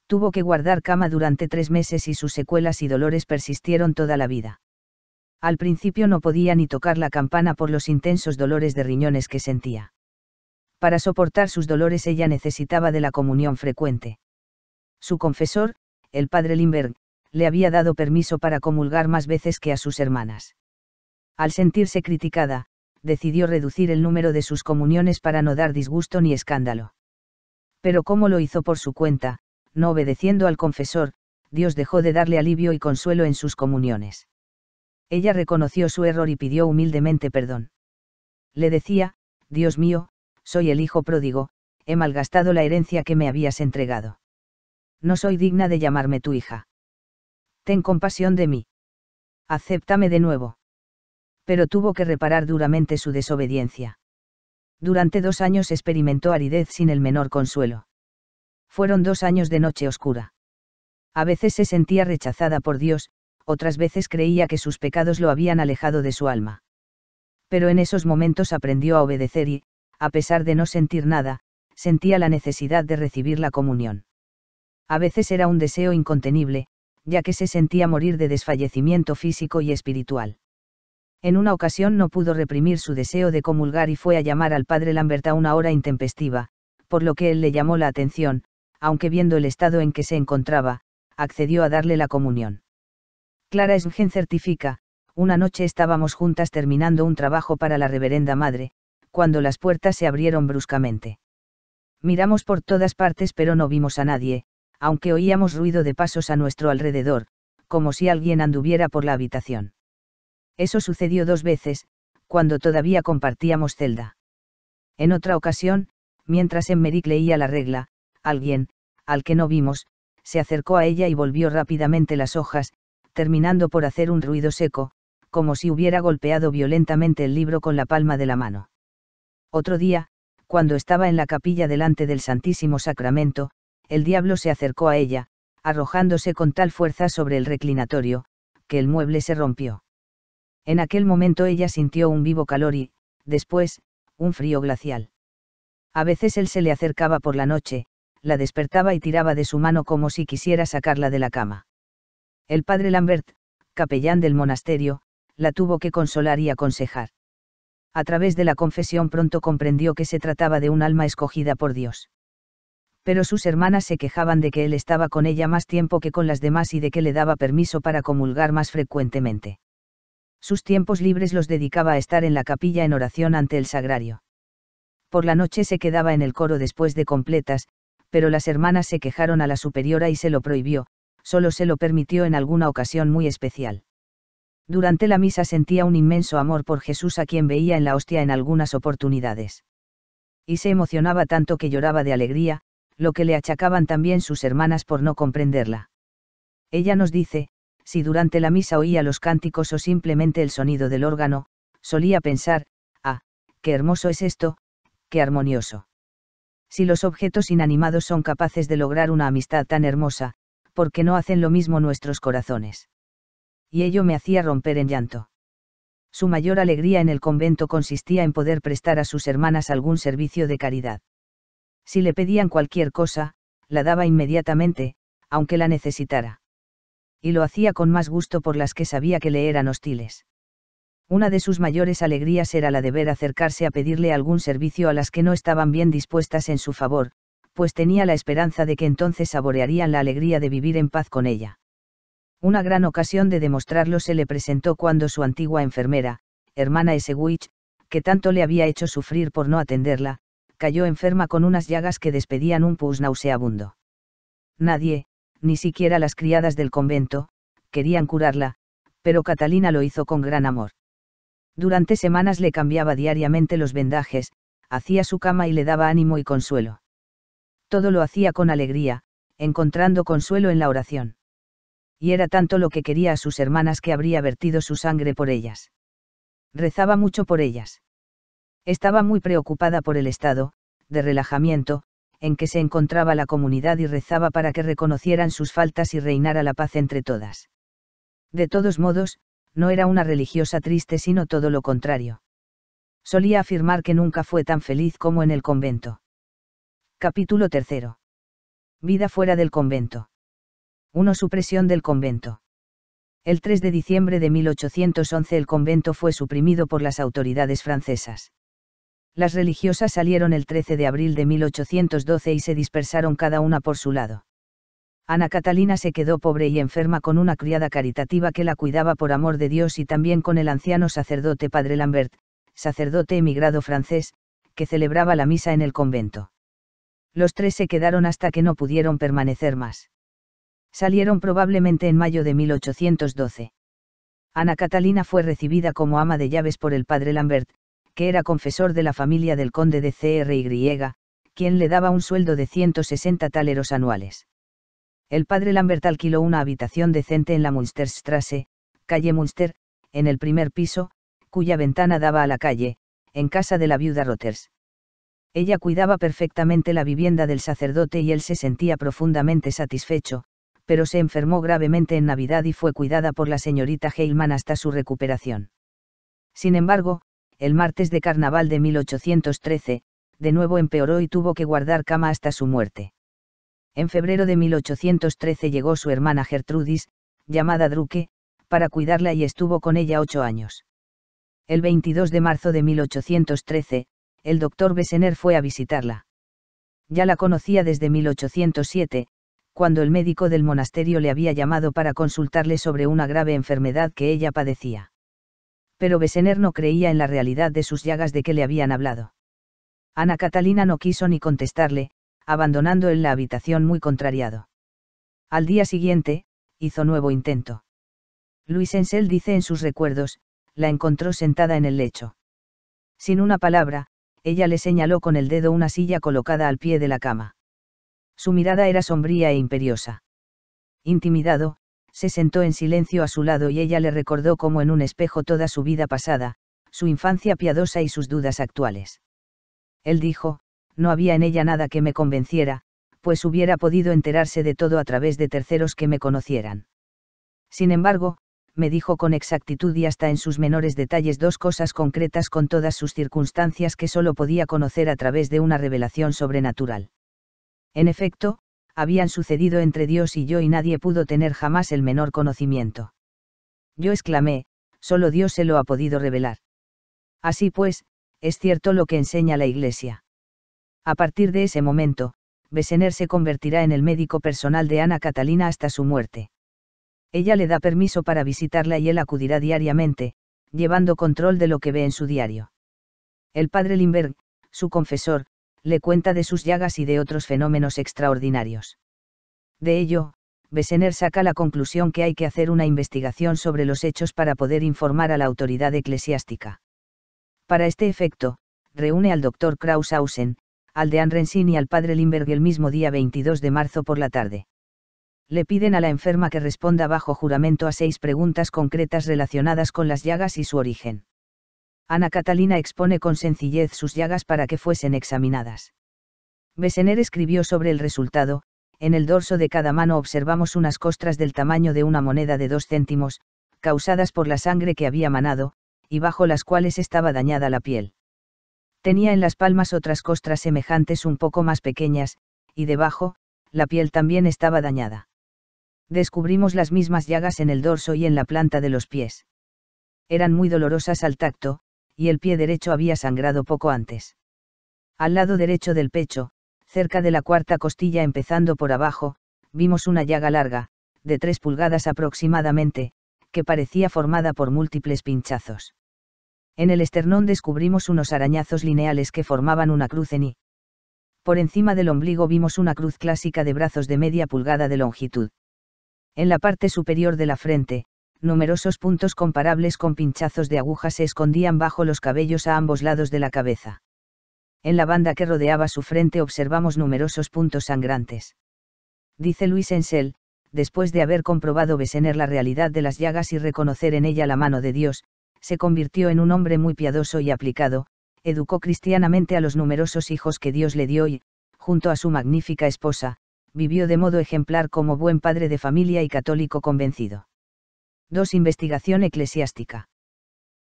Tuvo que guardar cama durante tres meses y sus secuelas y dolores persistieron toda la vida. Al principio no podía ni tocar la campana por los intensos dolores de riñones que sentía para soportar sus dolores ella necesitaba de la comunión frecuente. Su confesor, el padre Lindbergh, le había dado permiso para comulgar más veces que a sus hermanas. Al sentirse criticada, decidió reducir el número de sus comuniones para no dar disgusto ni escándalo. Pero como lo hizo por su cuenta, no obedeciendo al confesor, Dios dejó de darle alivio y consuelo en sus comuniones. Ella reconoció su error y pidió humildemente perdón. Le decía, Dios mío, soy el hijo pródigo, he malgastado la herencia que me habías entregado. No soy digna de llamarme tu hija. Ten compasión de mí. Acéptame de nuevo. Pero tuvo que reparar duramente su desobediencia. Durante dos años experimentó aridez sin el menor consuelo. Fueron dos años de noche oscura. A veces se sentía rechazada por Dios, otras veces creía que sus pecados lo habían alejado de su alma. Pero en esos momentos aprendió a obedecer y, a pesar de no sentir nada, sentía la necesidad de recibir la comunión. A veces era un deseo incontenible, ya que se sentía morir de desfallecimiento físico y espiritual. En una ocasión no pudo reprimir su deseo de comulgar y fue a llamar al padre Lambert a una hora intempestiva, por lo que él le llamó la atención, aunque viendo el estado en que se encontraba, accedió a darle la comunión. Clara Esgen certifica, una noche estábamos juntas terminando un trabajo para la reverenda madre, cuando las puertas se abrieron bruscamente. Miramos por todas partes pero no vimos a nadie, aunque oíamos ruido de pasos a nuestro alrededor, como si alguien anduviera por la habitación. Eso sucedió dos veces, cuando todavía compartíamos celda. En otra ocasión, mientras Emmerich leía la regla, alguien, al que no vimos, se acercó a ella y volvió rápidamente las hojas, terminando por hacer un ruido seco, como si hubiera golpeado violentamente el libro con la palma de la mano. Otro día, cuando estaba en la capilla delante del Santísimo Sacramento, el diablo se acercó a ella, arrojándose con tal fuerza sobre el reclinatorio, que el mueble se rompió. En aquel momento ella sintió un vivo calor y, después, un frío glacial. A veces él se le acercaba por la noche, la despertaba y tiraba de su mano como si quisiera sacarla de la cama. El padre Lambert, capellán del monasterio, la tuvo que consolar y aconsejar a través de la confesión pronto comprendió que se trataba de un alma escogida por Dios. Pero sus hermanas se quejaban de que él estaba con ella más tiempo que con las demás y de que le daba permiso para comulgar más frecuentemente. Sus tiempos libres los dedicaba a estar en la capilla en oración ante el sagrario. Por la noche se quedaba en el coro después de completas, pero las hermanas se quejaron a la superiora y se lo prohibió, solo se lo permitió en alguna ocasión muy especial. Durante la misa sentía un inmenso amor por Jesús a quien veía en la hostia en algunas oportunidades. Y se emocionaba tanto que lloraba de alegría, lo que le achacaban también sus hermanas por no comprenderla. Ella nos dice, si durante la misa oía los cánticos o simplemente el sonido del órgano, solía pensar, ah, qué hermoso es esto, qué armonioso. Si los objetos inanimados son capaces de lograr una amistad tan hermosa, ¿por qué no hacen lo mismo nuestros corazones? y ello me hacía romper en llanto. Su mayor alegría en el convento consistía en poder prestar a sus hermanas algún servicio de caridad. Si le pedían cualquier cosa, la daba inmediatamente, aunque la necesitara. Y lo hacía con más gusto por las que sabía que le eran hostiles. Una de sus mayores alegrías era la de ver acercarse a pedirle algún servicio a las que no estaban bien dispuestas en su favor, pues tenía la esperanza de que entonces saborearían la alegría de vivir en paz con ella. Una gran ocasión de demostrarlo se le presentó cuando su antigua enfermera, hermana Eseguich, que tanto le había hecho sufrir por no atenderla, cayó enferma con unas llagas que despedían un pus nauseabundo. Nadie, ni siquiera las criadas del convento, querían curarla, pero Catalina lo hizo con gran amor. Durante semanas le cambiaba diariamente los vendajes, hacía su cama y le daba ánimo y consuelo. Todo lo hacía con alegría, encontrando consuelo en la oración y era tanto lo que quería a sus hermanas que habría vertido su sangre por ellas. Rezaba mucho por ellas. Estaba muy preocupada por el estado, de relajamiento, en que se encontraba la comunidad y rezaba para que reconocieran sus faltas y reinara la paz entre todas. De todos modos, no era una religiosa triste sino todo lo contrario. Solía afirmar que nunca fue tan feliz como en el convento. Capítulo 3. Vida fuera del convento. 1. Supresión del convento. El 3 de diciembre de 1811 el convento fue suprimido por las autoridades francesas. Las religiosas salieron el 13 de abril de 1812 y se dispersaron cada una por su lado. Ana Catalina se quedó pobre y enferma con una criada caritativa que la cuidaba por amor de Dios y también con el anciano sacerdote Padre Lambert, sacerdote emigrado francés, que celebraba la misa en el convento. Los tres se quedaron hasta que no pudieron permanecer más salieron probablemente en mayo de 1812. Ana Catalina fue recibida como ama de llaves por el padre Lambert, que era confesor de la familia del conde de CRY, quien le daba un sueldo de 160 taleros anuales. El padre Lambert alquiló una habitación decente en la Münsterstrasse, calle Münster, en el primer piso, cuya ventana daba a la calle, en casa de la viuda Rotters. Ella cuidaba perfectamente la vivienda del sacerdote y él se sentía profundamente satisfecho, pero se enfermó gravemente en Navidad y fue cuidada por la señorita Heilman hasta su recuperación. Sin embargo, el martes de carnaval de 1813, de nuevo empeoró y tuvo que guardar cama hasta su muerte. En febrero de 1813 llegó su hermana Gertrudis, llamada Druque, para cuidarla y estuvo con ella ocho años. El 22 de marzo de 1813, el doctor Bessener fue a visitarla. Ya la conocía desde 1807, cuando el médico del monasterio le había llamado para consultarle sobre una grave enfermedad que ella padecía. Pero Besener no creía en la realidad de sus llagas de que le habían hablado. Ana Catalina no quiso ni contestarle, abandonando en la habitación muy contrariado. Al día siguiente, hizo nuevo intento. Luis Ensel dice en sus recuerdos, la encontró sentada en el lecho. Sin una palabra, ella le señaló con el dedo una silla colocada al pie de la cama. Su mirada era sombría e imperiosa. Intimidado, se sentó en silencio a su lado y ella le recordó como en un espejo toda su vida pasada, su infancia piadosa y sus dudas actuales. Él dijo, no había en ella nada que me convenciera, pues hubiera podido enterarse de todo a través de terceros que me conocieran. Sin embargo, me dijo con exactitud y hasta en sus menores detalles dos cosas concretas con todas sus circunstancias que solo podía conocer a través de una revelación sobrenatural. En efecto, habían sucedido entre Dios y yo y nadie pudo tener jamás el menor conocimiento. Yo exclamé, solo Dios se lo ha podido revelar. Así pues, es cierto lo que enseña la Iglesia. A partir de ese momento, Besener se convertirá en el médico personal de Ana Catalina hasta su muerte. Ella le da permiso para visitarla y él acudirá diariamente, llevando control de lo que ve en su diario. El padre Limberg, su confesor, le cuenta de sus llagas y de otros fenómenos extraordinarios. De ello, Bessener saca la conclusión que hay que hacer una investigación sobre los hechos para poder informar a la autoridad eclesiástica. Para este efecto, reúne al doctor Kraushausen, al de Anrensin y al padre Limberg el mismo día 22 de marzo por la tarde. Le piden a la enferma que responda bajo juramento a seis preguntas concretas relacionadas con las llagas y su origen. Ana Catalina expone con sencillez sus llagas para que fuesen examinadas. Bessener escribió sobre el resultado, en el dorso de cada mano observamos unas costras del tamaño de una moneda de dos céntimos, causadas por la sangre que había manado, y bajo las cuales estaba dañada la piel. Tenía en las palmas otras costras semejantes un poco más pequeñas, y debajo, la piel también estaba dañada. Descubrimos las mismas llagas en el dorso y en la planta de los pies. Eran muy dolorosas al tacto, y el pie derecho había sangrado poco antes. Al lado derecho del pecho, cerca de la cuarta costilla empezando por abajo, vimos una llaga larga, de tres pulgadas aproximadamente, que parecía formada por múltiples pinchazos. En el esternón descubrimos unos arañazos lineales que formaban una cruz en I. Por encima del ombligo vimos una cruz clásica de brazos de media pulgada de longitud. En la parte superior de la frente, numerosos puntos comparables con pinchazos de aguja se escondían bajo los cabellos a ambos lados de la cabeza. En la banda que rodeaba su frente observamos numerosos puntos sangrantes. Dice Luis Ensel, después de haber comprobado Besener la realidad de las llagas y reconocer en ella la mano de Dios, se convirtió en un hombre muy piadoso y aplicado, educó cristianamente a los numerosos hijos que Dios le dio y, junto a su magnífica esposa, vivió de modo ejemplar como buen padre de familia y católico convencido. 2. Investigación eclesiástica.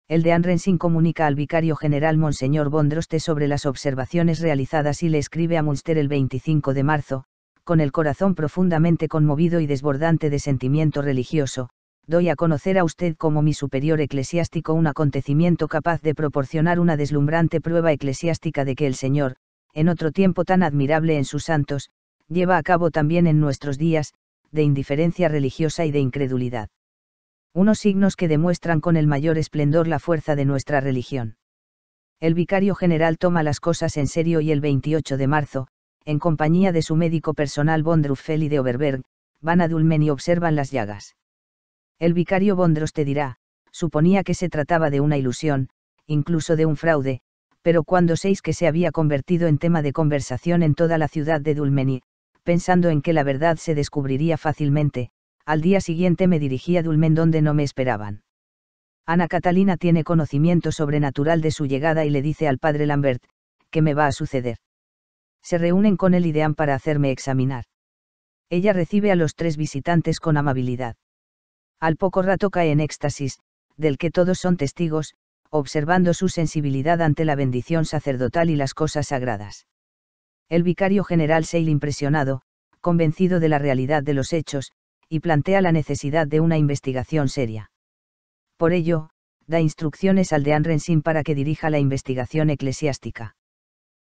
El de Anrensin comunica al vicario general Monseñor Bondroste sobre las observaciones realizadas y le escribe a Munster el 25 de marzo, con el corazón profundamente conmovido y desbordante de sentimiento religioso, doy a conocer a usted como mi superior eclesiástico un acontecimiento capaz de proporcionar una deslumbrante prueba eclesiástica de que el Señor, en otro tiempo tan admirable en sus santos, lleva a cabo también en nuestros días, de indiferencia religiosa y de incredulidad. Unos signos que demuestran con el mayor esplendor la fuerza de nuestra religión. El vicario general toma las cosas en serio y el 28 de marzo, en compañía de su médico personal von y de Oberberg, van a Dulmen y observan las llagas. El vicario Bondros te dirá, suponía que se trataba de una ilusión, incluso de un fraude, pero cuando seis que se había convertido en tema de conversación en toda la ciudad de Dulmeni, pensando en que la verdad se descubriría fácilmente, al día siguiente me dirigí a Dulmen donde no me esperaban. Ana Catalina tiene conocimiento sobrenatural de su llegada y le dice al padre Lambert, qué me va a suceder. Se reúnen con el y para hacerme examinar. Ella recibe a los tres visitantes con amabilidad. Al poco rato cae en éxtasis, del que todos son testigos, observando su sensibilidad ante la bendición sacerdotal y las cosas sagradas. El vicario general Seil impresionado, convencido de la realidad de los hechos, y plantea la necesidad de una investigación seria. Por ello, da instrucciones al deán Rensin para que dirija la investigación eclesiástica.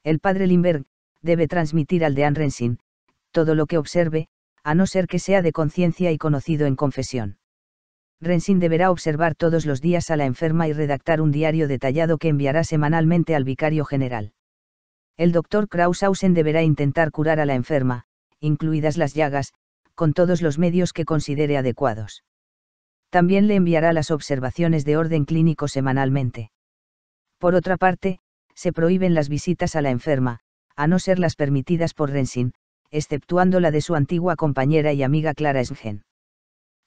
El padre Limberg debe transmitir al deán Rensin todo lo que observe, a no ser que sea de conciencia y conocido en confesión. Rensin deberá observar todos los días a la enferma y redactar un diario detallado que enviará semanalmente al vicario general. El doctor Kraushausen deberá intentar curar a la enferma, incluidas las llagas, con todos los medios que considere adecuados. También le enviará las observaciones de orden clínico semanalmente. Por otra parte, se prohíben las visitas a la enferma, a no ser las permitidas por Rensin, exceptuando la de su antigua compañera y amiga Clara engen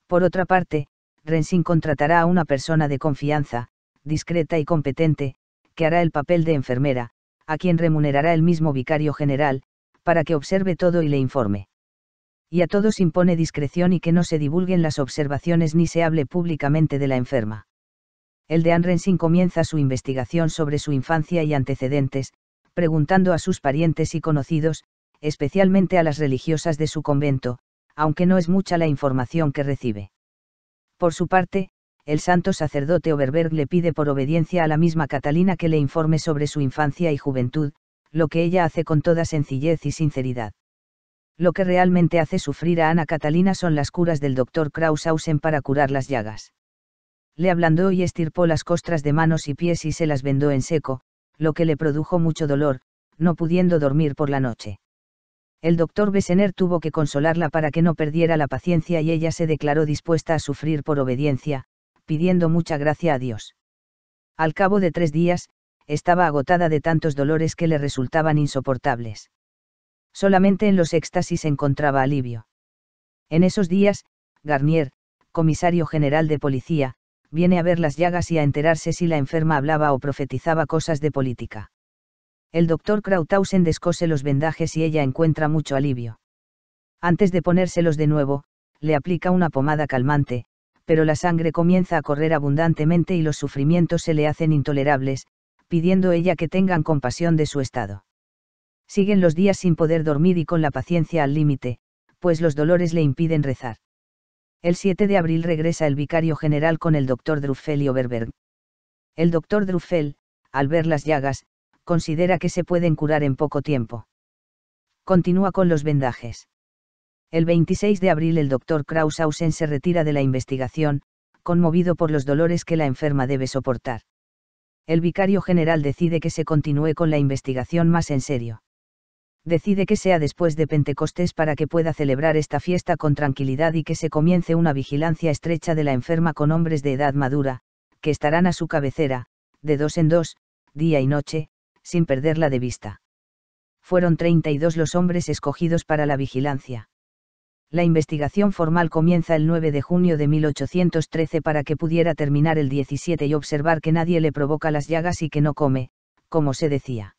Por otra parte, Rensin contratará a una persona de confianza, discreta y competente, que hará el papel de enfermera, a quien remunerará el mismo vicario general, para que observe todo y le informe y a todos impone discreción y que no se divulguen las observaciones ni se hable públicamente de la enferma. El de Anrensin comienza su investigación sobre su infancia y antecedentes, preguntando a sus parientes y conocidos, especialmente a las religiosas de su convento, aunque no es mucha la información que recibe. Por su parte, el santo sacerdote Oberberg le pide por obediencia a la misma Catalina que le informe sobre su infancia y juventud, lo que ella hace con toda sencillez y sinceridad lo que realmente hace sufrir a Ana Catalina son las curas del doctor Kraushausen para curar las llagas. Le ablandó y estirpó las costras de manos y pies y se las vendó en seco, lo que le produjo mucho dolor, no pudiendo dormir por la noche. El doctor Bessener tuvo que consolarla para que no perdiera la paciencia y ella se declaró dispuesta a sufrir por obediencia, pidiendo mucha gracia a Dios. Al cabo de tres días, estaba agotada de tantos dolores que le resultaban insoportables Solamente en los éxtasis encontraba alivio. En esos días, Garnier, comisario general de policía, viene a ver las llagas y a enterarse si la enferma hablaba o profetizaba cosas de política. El doctor Krauthausen descose los vendajes y ella encuentra mucho alivio. Antes de ponérselos de nuevo, le aplica una pomada calmante, pero la sangre comienza a correr abundantemente y los sufrimientos se le hacen intolerables, pidiendo ella que tengan compasión de su estado siguen los días sin poder dormir y con la paciencia al límite, pues los dolores le impiden rezar. El 7 de abril regresa el vicario general con el doctor Druffel y Oberberg. El doctor Druffel, al ver las llagas, considera que se pueden curar en poco tiempo. Continúa con los vendajes. El 26 de abril el doctor Kraushausen se retira de la investigación, conmovido por los dolores que la enferma debe soportar. El vicario general decide que se continúe con la investigación más en serio decide que sea después de Pentecostés para que pueda celebrar esta fiesta con tranquilidad y que se comience una vigilancia estrecha de la enferma con hombres de edad madura, que estarán a su cabecera, de dos en dos, día y noche, sin perderla de vista. Fueron 32 los hombres escogidos para la vigilancia. La investigación formal comienza el 9 de junio de 1813 para que pudiera terminar el 17 y observar que nadie le provoca las llagas y que no come, como se decía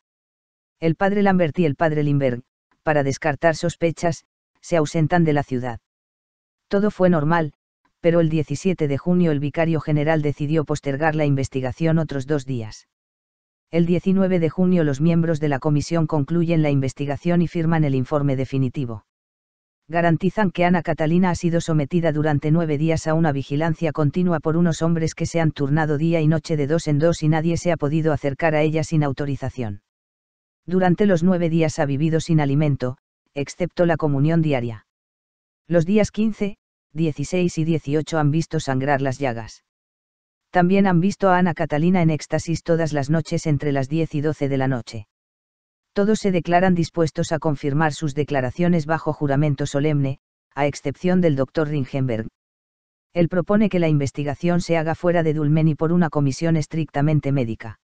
el padre Lambert y el padre Lindbergh, para descartar sospechas, se ausentan de la ciudad. Todo fue normal, pero el 17 de junio el vicario general decidió postergar la investigación otros dos días. El 19 de junio los miembros de la comisión concluyen la investigación y firman el informe definitivo. Garantizan que Ana Catalina ha sido sometida durante nueve días a una vigilancia continua por unos hombres que se han turnado día y noche de dos en dos y nadie se ha podido acercar a ella sin autorización. Durante los nueve días ha vivido sin alimento, excepto la comunión diaria. Los días 15, 16 y 18 han visto sangrar las llagas. También han visto a Ana Catalina en éxtasis todas las noches entre las 10 y 12 de la noche. Todos se declaran dispuestos a confirmar sus declaraciones bajo juramento solemne, a excepción del doctor Ringenberg. Él propone que la investigación se haga fuera de Dulmen y por una comisión estrictamente médica.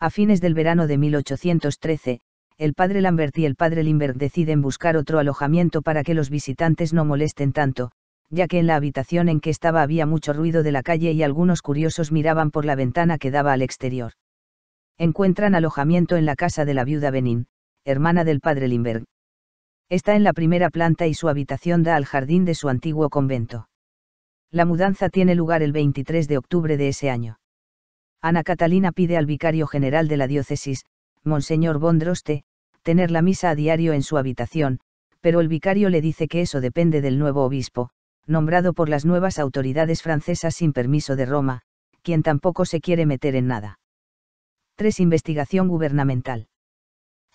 A fines del verano de 1813, el padre Lambert y el padre Limberg deciden buscar otro alojamiento para que los visitantes no molesten tanto, ya que en la habitación en que estaba había mucho ruido de la calle y algunos curiosos miraban por la ventana que daba al exterior. Encuentran alojamiento en la casa de la viuda Benin, hermana del padre Limberg. Está en la primera planta y su habitación da al jardín de su antiguo convento. La mudanza tiene lugar el 23 de octubre de ese año. Ana Catalina pide al vicario general de la diócesis, Monseñor Bondroste, tener la misa a diario en su habitación, pero el vicario le dice que eso depende del nuevo obispo, nombrado por las nuevas autoridades francesas sin permiso de Roma, quien tampoco se quiere meter en nada. 3. Investigación gubernamental.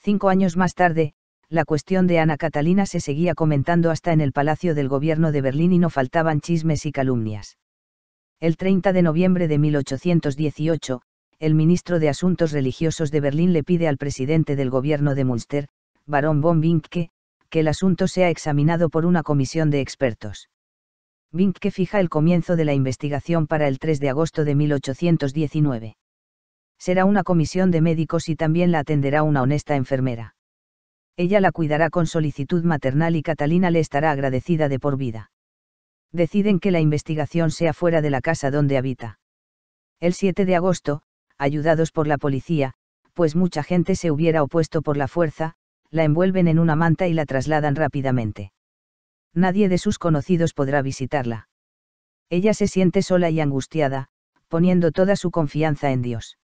Cinco años más tarde, la cuestión de Ana Catalina se seguía comentando hasta en el Palacio del Gobierno de Berlín y no faltaban chismes y calumnias. El 30 de noviembre de 1818, el ministro de Asuntos Religiosos de Berlín le pide al presidente del gobierno de Münster, barón von Winkke, que el asunto sea examinado por una comisión de expertos. Winkke fija el comienzo de la investigación para el 3 de agosto de 1819. Será una comisión de médicos y también la atenderá una honesta enfermera. Ella la cuidará con solicitud maternal y Catalina le estará agradecida de por vida deciden que la investigación sea fuera de la casa donde habita. El 7 de agosto, ayudados por la policía, pues mucha gente se hubiera opuesto por la fuerza, la envuelven en una manta y la trasladan rápidamente. Nadie de sus conocidos podrá visitarla. Ella se siente sola y angustiada, poniendo toda su confianza en Dios.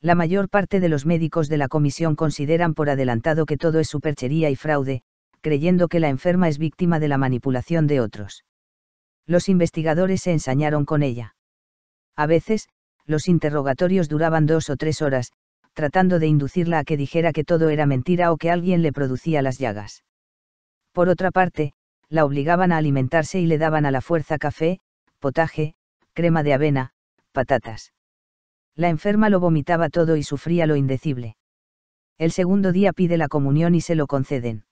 La mayor parte de los médicos de la comisión consideran por adelantado que todo es superchería y fraude, creyendo que la enferma es víctima de la manipulación de otros. Los investigadores se ensañaron con ella. A veces, los interrogatorios duraban dos o tres horas, tratando de inducirla a que dijera que todo era mentira o que alguien le producía las llagas. Por otra parte, la obligaban a alimentarse y le daban a la fuerza café, potaje, crema de avena, patatas. La enferma lo vomitaba todo y sufría lo indecible. El segundo día pide la comunión y se lo conceden.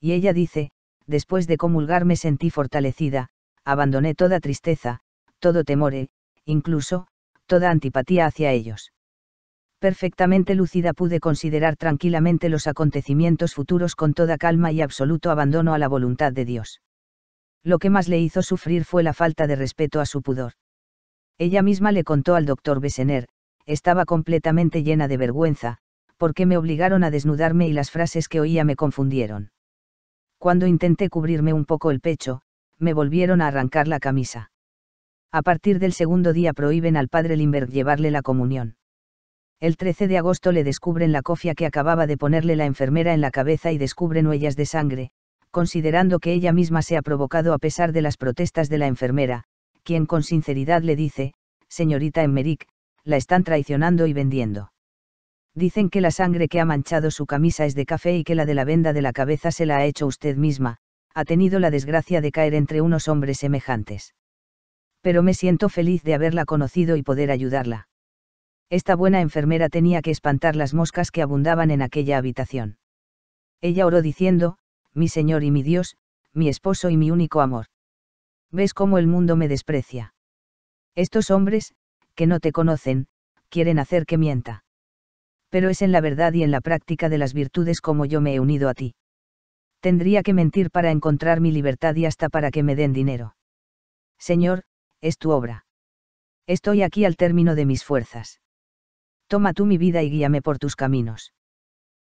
Y ella dice, después de comulgar me sentí fortalecida, abandoné toda tristeza, todo temor e, incluso, toda antipatía hacia ellos. Perfectamente lúcida pude considerar tranquilamente los acontecimientos futuros con toda calma y absoluto abandono a la voluntad de Dios. Lo que más le hizo sufrir fue la falta de respeto a su pudor. Ella misma le contó al doctor Bessener, estaba completamente llena de vergüenza, porque me obligaron a desnudarme y las frases que oía me confundieron. Cuando intenté cubrirme un poco el pecho, me volvieron a arrancar la camisa. A partir del segundo día prohíben al padre Limberg llevarle la comunión. El 13 de agosto le descubren la cofia que acababa de ponerle la enfermera en la cabeza y descubren huellas de sangre, considerando que ella misma se ha provocado a pesar de las protestas de la enfermera, quien con sinceridad le dice, señorita Emmerich, la están traicionando y vendiendo. Dicen que la sangre que ha manchado su camisa es de café y que la de la venda de la cabeza se la ha hecho usted misma, ha tenido la desgracia de caer entre unos hombres semejantes. Pero me siento feliz de haberla conocido y poder ayudarla. Esta buena enfermera tenía que espantar las moscas que abundaban en aquella habitación. Ella oró diciendo, mi Señor y mi Dios, mi esposo y mi único amor. ¿Ves cómo el mundo me desprecia? Estos hombres, que no te conocen, quieren hacer que mienta. Pero es en la verdad y en la práctica de las virtudes como yo me he unido a ti. Tendría que mentir para encontrar mi libertad y hasta para que me den dinero. Señor, es tu obra. Estoy aquí al término de mis fuerzas. Toma tú mi vida y guíame por tus caminos.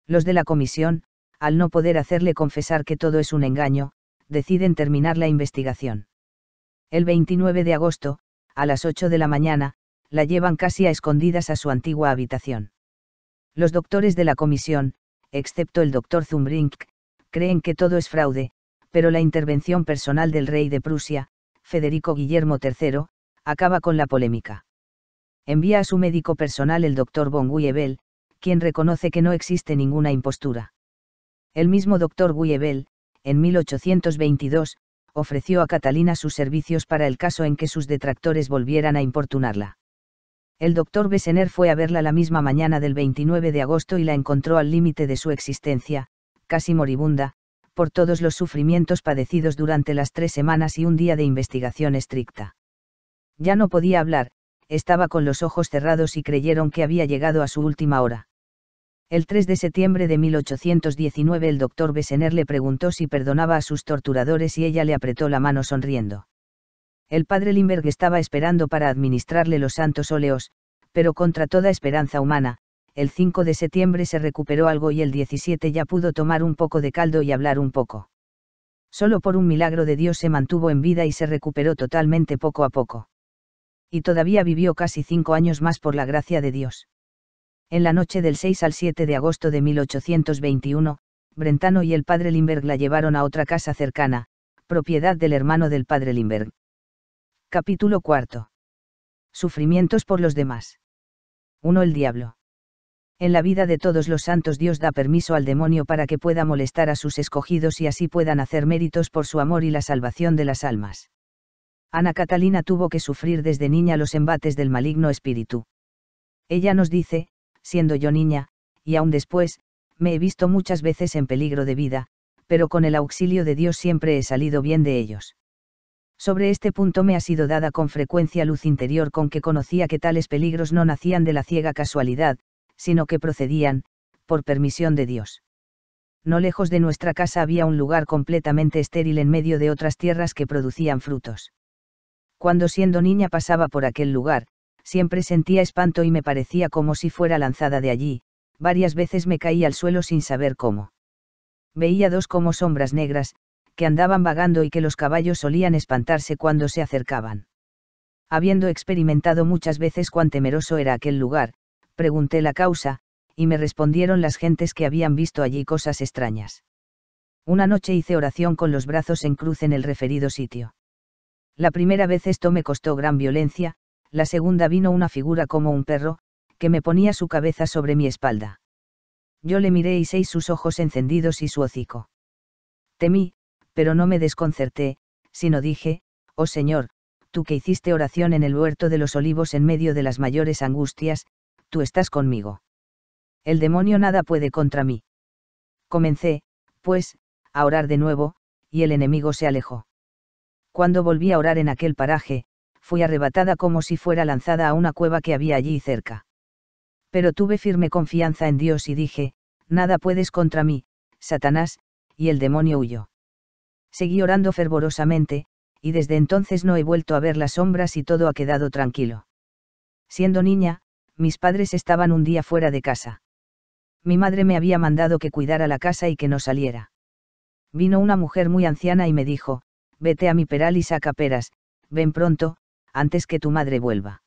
Los de la comisión, al no poder hacerle confesar que todo es un engaño, deciden terminar la investigación. El 29 de agosto, a las 8 de la mañana, la llevan casi a escondidas a su antigua habitación. Los doctores de la comisión, excepto el doctor Zumbrink, creen que todo es fraude, pero la intervención personal del rey de Prusia, Federico Guillermo III, acaba con la polémica. Envía a su médico personal el doctor von Guyebel, quien reconoce que no existe ninguna impostura. El mismo doctor Guyebel, en 1822, ofreció a Catalina sus servicios para el caso en que sus detractores volvieran a importunarla. El doctor Bessener fue a verla la misma mañana del 29 de agosto y la encontró al límite de su existencia, casi moribunda, por todos los sufrimientos padecidos durante las tres semanas y un día de investigación estricta. Ya no podía hablar, estaba con los ojos cerrados y creyeron que había llegado a su última hora. El 3 de septiembre de 1819 el doctor Bessener le preguntó si perdonaba a sus torturadores y ella le apretó la mano sonriendo. El padre Limberg estaba esperando para administrarle los santos óleos, pero contra toda esperanza humana, el 5 de septiembre se recuperó algo y el 17 ya pudo tomar un poco de caldo y hablar un poco. Solo por un milagro de Dios se mantuvo en vida y se recuperó totalmente poco a poco. Y todavía vivió casi cinco años más por la gracia de Dios. En la noche del 6 al 7 de agosto de 1821, Brentano y el padre Limberg la llevaron a otra casa cercana, propiedad del hermano del padre Limberg. Capítulo cuarto. Sufrimientos por los demás. 1. El diablo. En la vida de todos los santos Dios da permiso al demonio para que pueda molestar a sus escogidos y así puedan hacer méritos por su amor y la salvación de las almas. Ana Catalina tuvo que sufrir desde niña los embates del maligno espíritu. Ella nos dice, siendo yo niña, y aún después, me he visto muchas veces en peligro de vida, pero con el auxilio de Dios siempre he salido bien de ellos. Sobre este punto me ha sido dada con frecuencia luz interior con que conocía que tales peligros no nacían de la ciega casualidad, sino que procedían, por permisión de Dios. No lejos de nuestra casa había un lugar completamente estéril en medio de otras tierras que producían frutos. Cuando siendo niña pasaba por aquel lugar, siempre sentía espanto y me parecía como si fuera lanzada de allí, varias veces me caía al suelo sin saber cómo. Veía dos como sombras negras, que andaban vagando y que los caballos solían espantarse cuando se acercaban. Habiendo experimentado muchas veces cuán temeroso era aquel lugar, pregunté la causa, y me respondieron las gentes que habían visto allí cosas extrañas. Una noche hice oración con los brazos en cruz en el referido sitio. La primera vez esto me costó gran violencia, la segunda vino una figura como un perro, que me ponía su cabeza sobre mi espalda. Yo le miré y seis sus ojos encendidos y su hocico. Temí, pero no me desconcerté, sino dije, oh Señor, tú que hiciste oración en el huerto de los olivos en medio de las mayores angustias, tú estás conmigo. El demonio nada puede contra mí. Comencé, pues, a orar de nuevo, y el enemigo se alejó. Cuando volví a orar en aquel paraje, fui arrebatada como si fuera lanzada a una cueva que había allí cerca. Pero tuve firme confianza en Dios y dije, nada puedes contra mí, Satanás, y el demonio huyó. Seguí orando fervorosamente, y desde entonces no he vuelto a ver las sombras y todo ha quedado tranquilo. Siendo niña, mis padres estaban un día fuera de casa. Mi madre me había mandado que cuidara la casa y que no saliera. Vino una mujer muy anciana y me dijo, vete a mi peral y saca peras, ven pronto, antes que tu madre vuelva.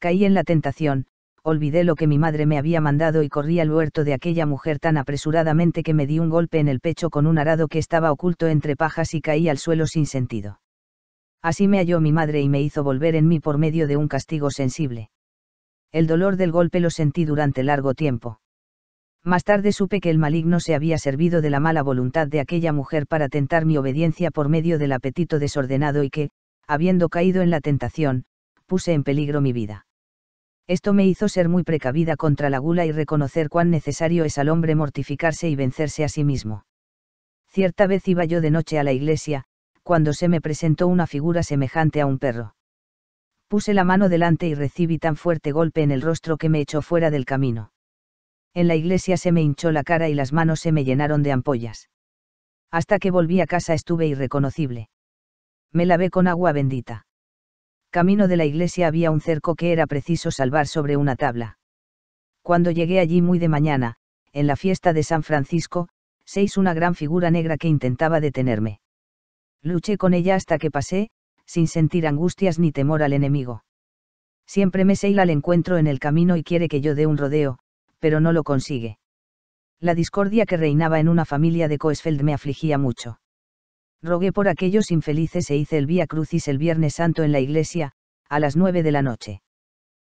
Caí en la tentación, olvidé lo que mi madre me había mandado y corrí al huerto de aquella mujer tan apresuradamente que me di un golpe en el pecho con un arado que estaba oculto entre pajas y caí al suelo sin sentido. Así me halló mi madre y me hizo volver en mí por medio de un castigo sensible el dolor del golpe lo sentí durante largo tiempo. Más tarde supe que el maligno se había servido de la mala voluntad de aquella mujer para tentar mi obediencia por medio del apetito desordenado y que, habiendo caído en la tentación, puse en peligro mi vida. Esto me hizo ser muy precavida contra la gula y reconocer cuán necesario es al hombre mortificarse y vencerse a sí mismo. Cierta vez iba yo de noche a la iglesia, cuando se me presentó una figura semejante a un perro. Puse la mano delante y recibí tan fuerte golpe en el rostro que me echó fuera del camino. En la iglesia se me hinchó la cara y las manos se me llenaron de ampollas. Hasta que volví a casa estuve irreconocible. Me lavé con agua bendita. Camino de la iglesia había un cerco que era preciso salvar sobre una tabla. Cuando llegué allí muy de mañana, en la fiesta de San Francisco, seis una gran figura negra que intentaba detenerme. Luché con ella hasta que pasé, sin sentir angustias ni temor al enemigo. Siempre me seila al encuentro en el camino y quiere que yo dé un rodeo, pero no lo consigue. La discordia que reinaba en una familia de Coesfeld me afligía mucho. Rogué por aquellos infelices e hice el Vía Crucis el Viernes Santo en la iglesia, a las nueve de la noche.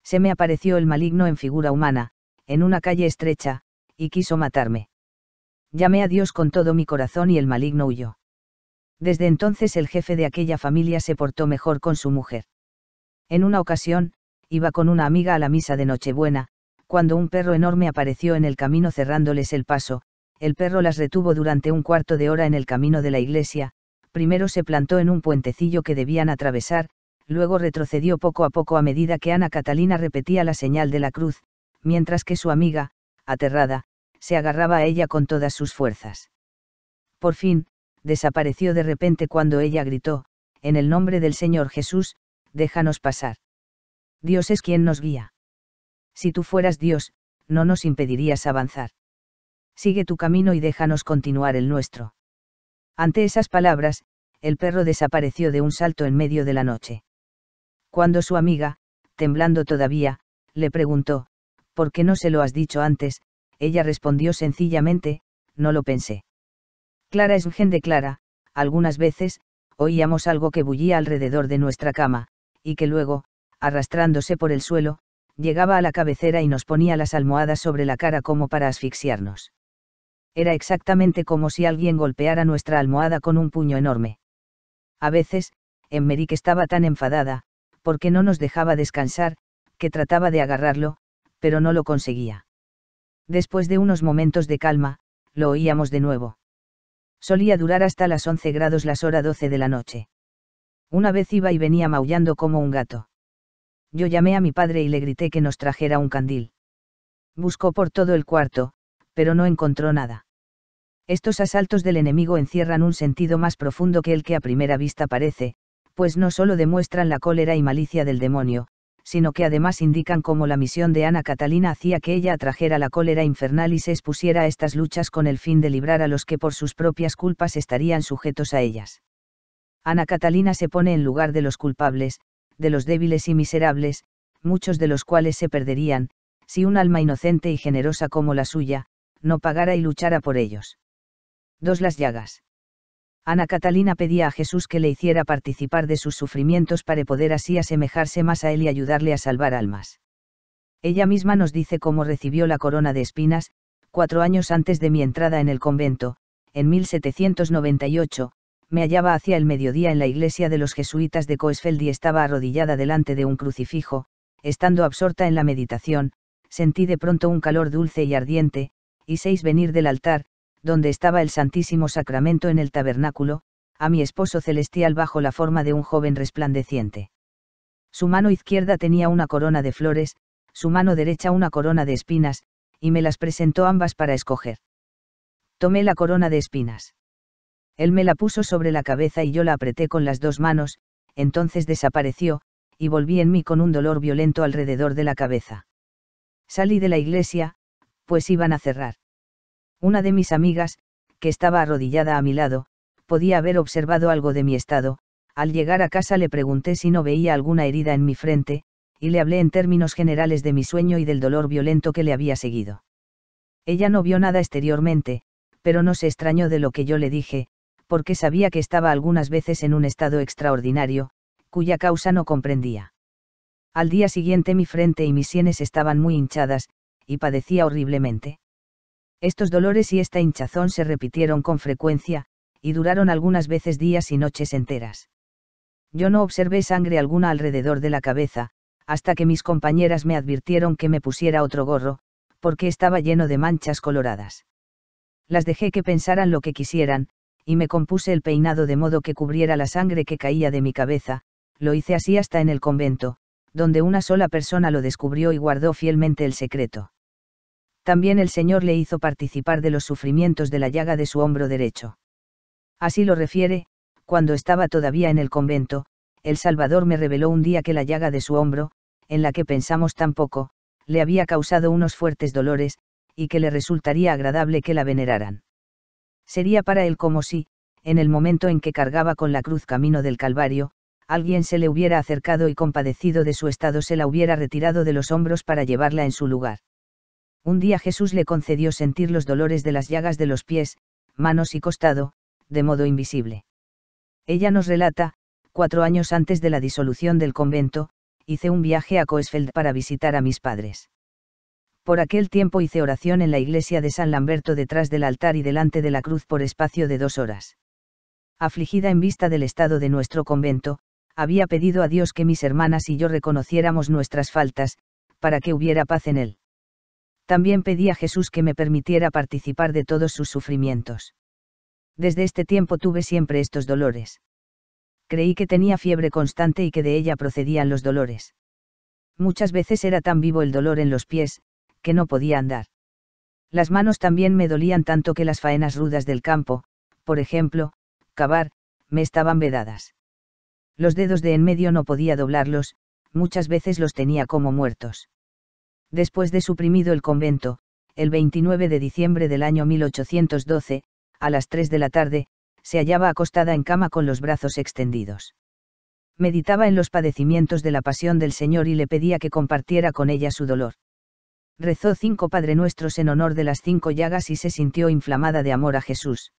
Se me apareció el maligno en figura humana, en una calle estrecha, y quiso matarme. Llamé a Dios con todo mi corazón y el maligno huyó. Desde entonces el jefe de aquella familia se portó mejor con su mujer. En una ocasión, iba con una amiga a la misa de Nochebuena, cuando un perro enorme apareció en el camino cerrándoles el paso, el perro las retuvo durante un cuarto de hora en el camino de la iglesia, primero se plantó en un puentecillo que debían atravesar, luego retrocedió poco a poco a medida que Ana Catalina repetía la señal de la cruz, mientras que su amiga, aterrada, se agarraba a ella con todas sus fuerzas. Por fin, desapareció de repente cuando ella gritó, en el nombre del Señor Jesús, déjanos pasar. Dios es quien nos guía. Si tú fueras Dios, no nos impedirías avanzar. Sigue tu camino y déjanos continuar el nuestro. Ante esas palabras, el perro desapareció de un salto en medio de la noche. Cuando su amiga, temblando todavía, le preguntó, ¿por qué no se lo has dicho antes? Ella respondió sencillamente, no lo pensé. Clara es un de Clara, algunas veces, oíamos algo que bullía alrededor de nuestra cama, y que luego, arrastrándose por el suelo, llegaba a la cabecera y nos ponía las almohadas sobre la cara como para asfixiarnos. Era exactamente como si alguien golpeara nuestra almohada con un puño enorme. A veces, que estaba tan enfadada, porque no nos dejaba descansar, que trataba de agarrarlo, pero no lo conseguía. Después de unos momentos de calma, lo oíamos de nuevo solía durar hasta las 11 grados las horas 12 de la noche. Una vez iba y venía maullando como un gato. Yo llamé a mi padre y le grité que nos trajera un candil. Buscó por todo el cuarto, pero no encontró nada. Estos asaltos del enemigo encierran un sentido más profundo que el que a primera vista parece, pues no solo demuestran la cólera y malicia del demonio, sino que además indican cómo la misión de Ana Catalina hacía que ella atrajera la cólera infernal y se expusiera a estas luchas con el fin de librar a los que por sus propias culpas estarían sujetos a ellas. Ana Catalina se pone en lugar de los culpables, de los débiles y miserables, muchos de los cuales se perderían, si un alma inocente y generosa como la suya, no pagara y luchara por ellos. 2. Las llagas. Ana Catalina pedía a Jesús que le hiciera participar de sus sufrimientos para poder así asemejarse más a él y ayudarle a salvar almas. Ella misma nos dice cómo recibió la corona de espinas, cuatro años antes de mi entrada en el convento, en 1798, me hallaba hacia el mediodía en la iglesia de los jesuitas de Coesfeld y estaba arrodillada delante de un crucifijo, estando absorta en la meditación, sentí de pronto un calor dulce y ardiente, y seis venir del altar, donde estaba el Santísimo Sacramento en el tabernáculo, a mi esposo celestial bajo la forma de un joven resplandeciente. Su mano izquierda tenía una corona de flores, su mano derecha una corona de espinas, y me las presentó ambas para escoger. Tomé la corona de espinas. Él me la puso sobre la cabeza y yo la apreté con las dos manos, entonces desapareció, y volví en mí con un dolor violento alrededor de la cabeza. Salí de la iglesia, pues iban a cerrar. Una de mis amigas, que estaba arrodillada a mi lado, podía haber observado algo de mi estado, al llegar a casa le pregunté si no veía alguna herida en mi frente, y le hablé en términos generales de mi sueño y del dolor violento que le había seguido. Ella no vio nada exteriormente, pero no se extrañó de lo que yo le dije, porque sabía que estaba algunas veces en un estado extraordinario, cuya causa no comprendía. Al día siguiente mi frente y mis sienes estaban muy hinchadas, y padecía horriblemente. Estos dolores y esta hinchazón se repitieron con frecuencia, y duraron algunas veces días y noches enteras. Yo no observé sangre alguna alrededor de la cabeza, hasta que mis compañeras me advirtieron que me pusiera otro gorro, porque estaba lleno de manchas coloradas. Las dejé que pensaran lo que quisieran, y me compuse el peinado de modo que cubriera la sangre que caía de mi cabeza, lo hice así hasta en el convento, donde una sola persona lo descubrió y guardó fielmente el secreto también el Señor le hizo participar de los sufrimientos de la llaga de su hombro derecho. Así lo refiere, cuando estaba todavía en el convento, el Salvador me reveló un día que la llaga de su hombro, en la que pensamos tan poco, le había causado unos fuertes dolores, y que le resultaría agradable que la veneraran. Sería para él como si, en el momento en que cargaba con la cruz camino del Calvario, alguien se le hubiera acercado y compadecido de su estado se la hubiera retirado de los hombros para llevarla en su lugar. Un día Jesús le concedió sentir los dolores de las llagas de los pies, manos y costado, de modo invisible. Ella nos relata, cuatro años antes de la disolución del convento, hice un viaje a Coesfeld para visitar a mis padres. Por aquel tiempo hice oración en la iglesia de San Lamberto detrás del altar y delante de la cruz por espacio de dos horas. Afligida en vista del estado de nuestro convento, había pedido a Dios que mis hermanas y yo reconociéramos nuestras faltas, para que hubiera paz en él también pedí a Jesús que me permitiera participar de todos sus sufrimientos. Desde este tiempo tuve siempre estos dolores. Creí que tenía fiebre constante y que de ella procedían los dolores. Muchas veces era tan vivo el dolor en los pies, que no podía andar. Las manos también me dolían tanto que las faenas rudas del campo, por ejemplo, cavar, me estaban vedadas. Los dedos de en medio no podía doblarlos, muchas veces los tenía como muertos después de suprimido el convento, el 29 de diciembre del año 1812, a las 3 de la tarde, se hallaba acostada en cama con los brazos extendidos. Meditaba en los padecimientos de la pasión del Señor y le pedía que compartiera con ella su dolor. Rezó cinco Padre Nuestros en honor de las cinco llagas y se sintió inflamada de amor a Jesús.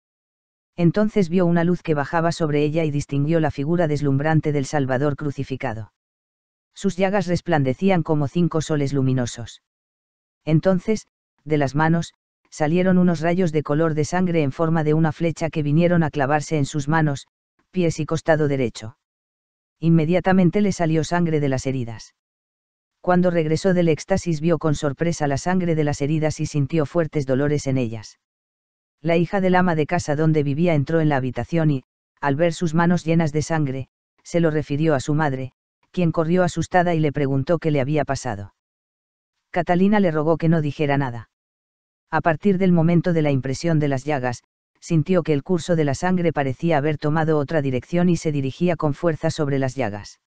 Entonces vio una luz que bajaba sobre ella y distinguió la figura deslumbrante del Salvador crucificado. Sus llagas resplandecían como cinco soles luminosos. Entonces, de las manos, salieron unos rayos de color de sangre en forma de una flecha que vinieron a clavarse en sus manos, pies y costado derecho. Inmediatamente le salió sangre de las heridas. Cuando regresó del éxtasis vio con sorpresa la sangre de las heridas y sintió fuertes dolores en ellas. La hija del ama de casa donde vivía entró en la habitación y, al ver sus manos llenas de sangre, se lo refirió a su madre, quien corrió asustada y le preguntó qué le había pasado. Catalina le rogó que no dijera nada. A partir del momento de la impresión de las llagas, sintió que el curso de la sangre parecía haber tomado otra dirección y se dirigía con fuerza sobre las llagas.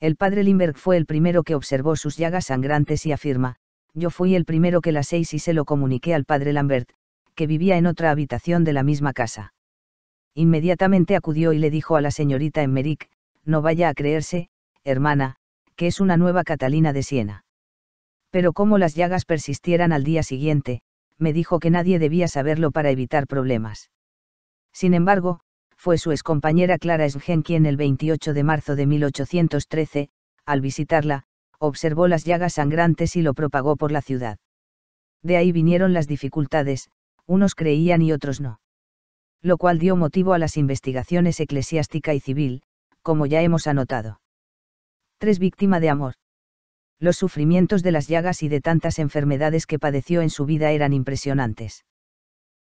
El padre Limberg fue el primero que observó sus llagas sangrantes y afirma, yo fui el primero que las seis y se lo comuniqué al padre Lambert, que vivía en otra habitación de la misma casa. Inmediatamente acudió y le dijo a la señorita Emmerich, no vaya a creerse, hermana, que es una nueva Catalina de Siena. Pero como las llagas persistieran al día siguiente, me dijo que nadie debía saberlo para evitar problemas. Sin embargo, fue su excompañera Clara Sngen quien el 28 de marzo de 1813, al visitarla, observó las llagas sangrantes y lo propagó por la ciudad. De ahí vinieron las dificultades, unos creían y otros no. Lo cual dio motivo a las investigaciones eclesiástica y civil, como ya hemos anotado. Tres Víctima de amor. Los sufrimientos de las llagas y de tantas enfermedades que padeció en su vida eran impresionantes.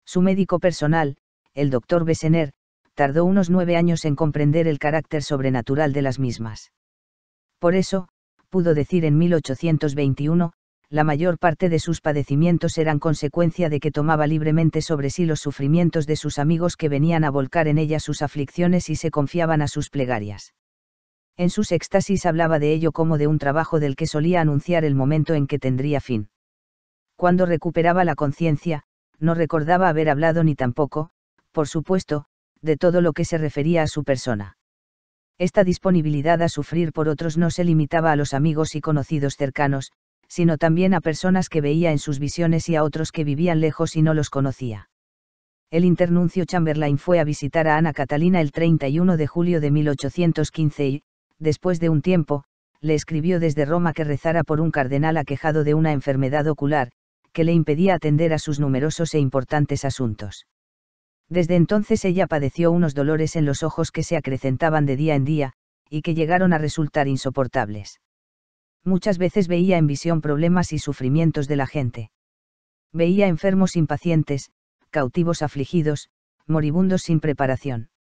Su médico personal, el doctor Bessener, tardó unos nueve años en comprender el carácter sobrenatural de las mismas. Por eso, pudo decir en 1821, la mayor parte de sus padecimientos eran consecuencia de que tomaba libremente sobre sí los sufrimientos de sus amigos que venían a volcar en ella sus aflicciones y se confiaban a sus plegarias. En sus éxtasis hablaba de ello como de un trabajo del que solía anunciar el momento en que tendría fin. Cuando recuperaba la conciencia, no recordaba haber hablado ni tampoco, por supuesto, de todo lo que se refería a su persona. Esta disponibilidad a sufrir por otros no se limitaba a los amigos y conocidos cercanos, sino también a personas que veía en sus visiones y a otros que vivían lejos y no los conocía. El internuncio Chamberlain fue a visitar a Ana Catalina el 31 de julio de 1815 y, después de un tiempo, le escribió desde Roma que rezara por un cardenal aquejado de una enfermedad ocular, que le impedía atender a sus numerosos e importantes asuntos. Desde entonces ella padeció unos dolores en los ojos que se acrecentaban de día en día, y que llegaron a resultar insoportables. Muchas veces veía en visión problemas y sufrimientos de la gente. Veía enfermos impacientes, cautivos afligidos, moribundos sin preparación.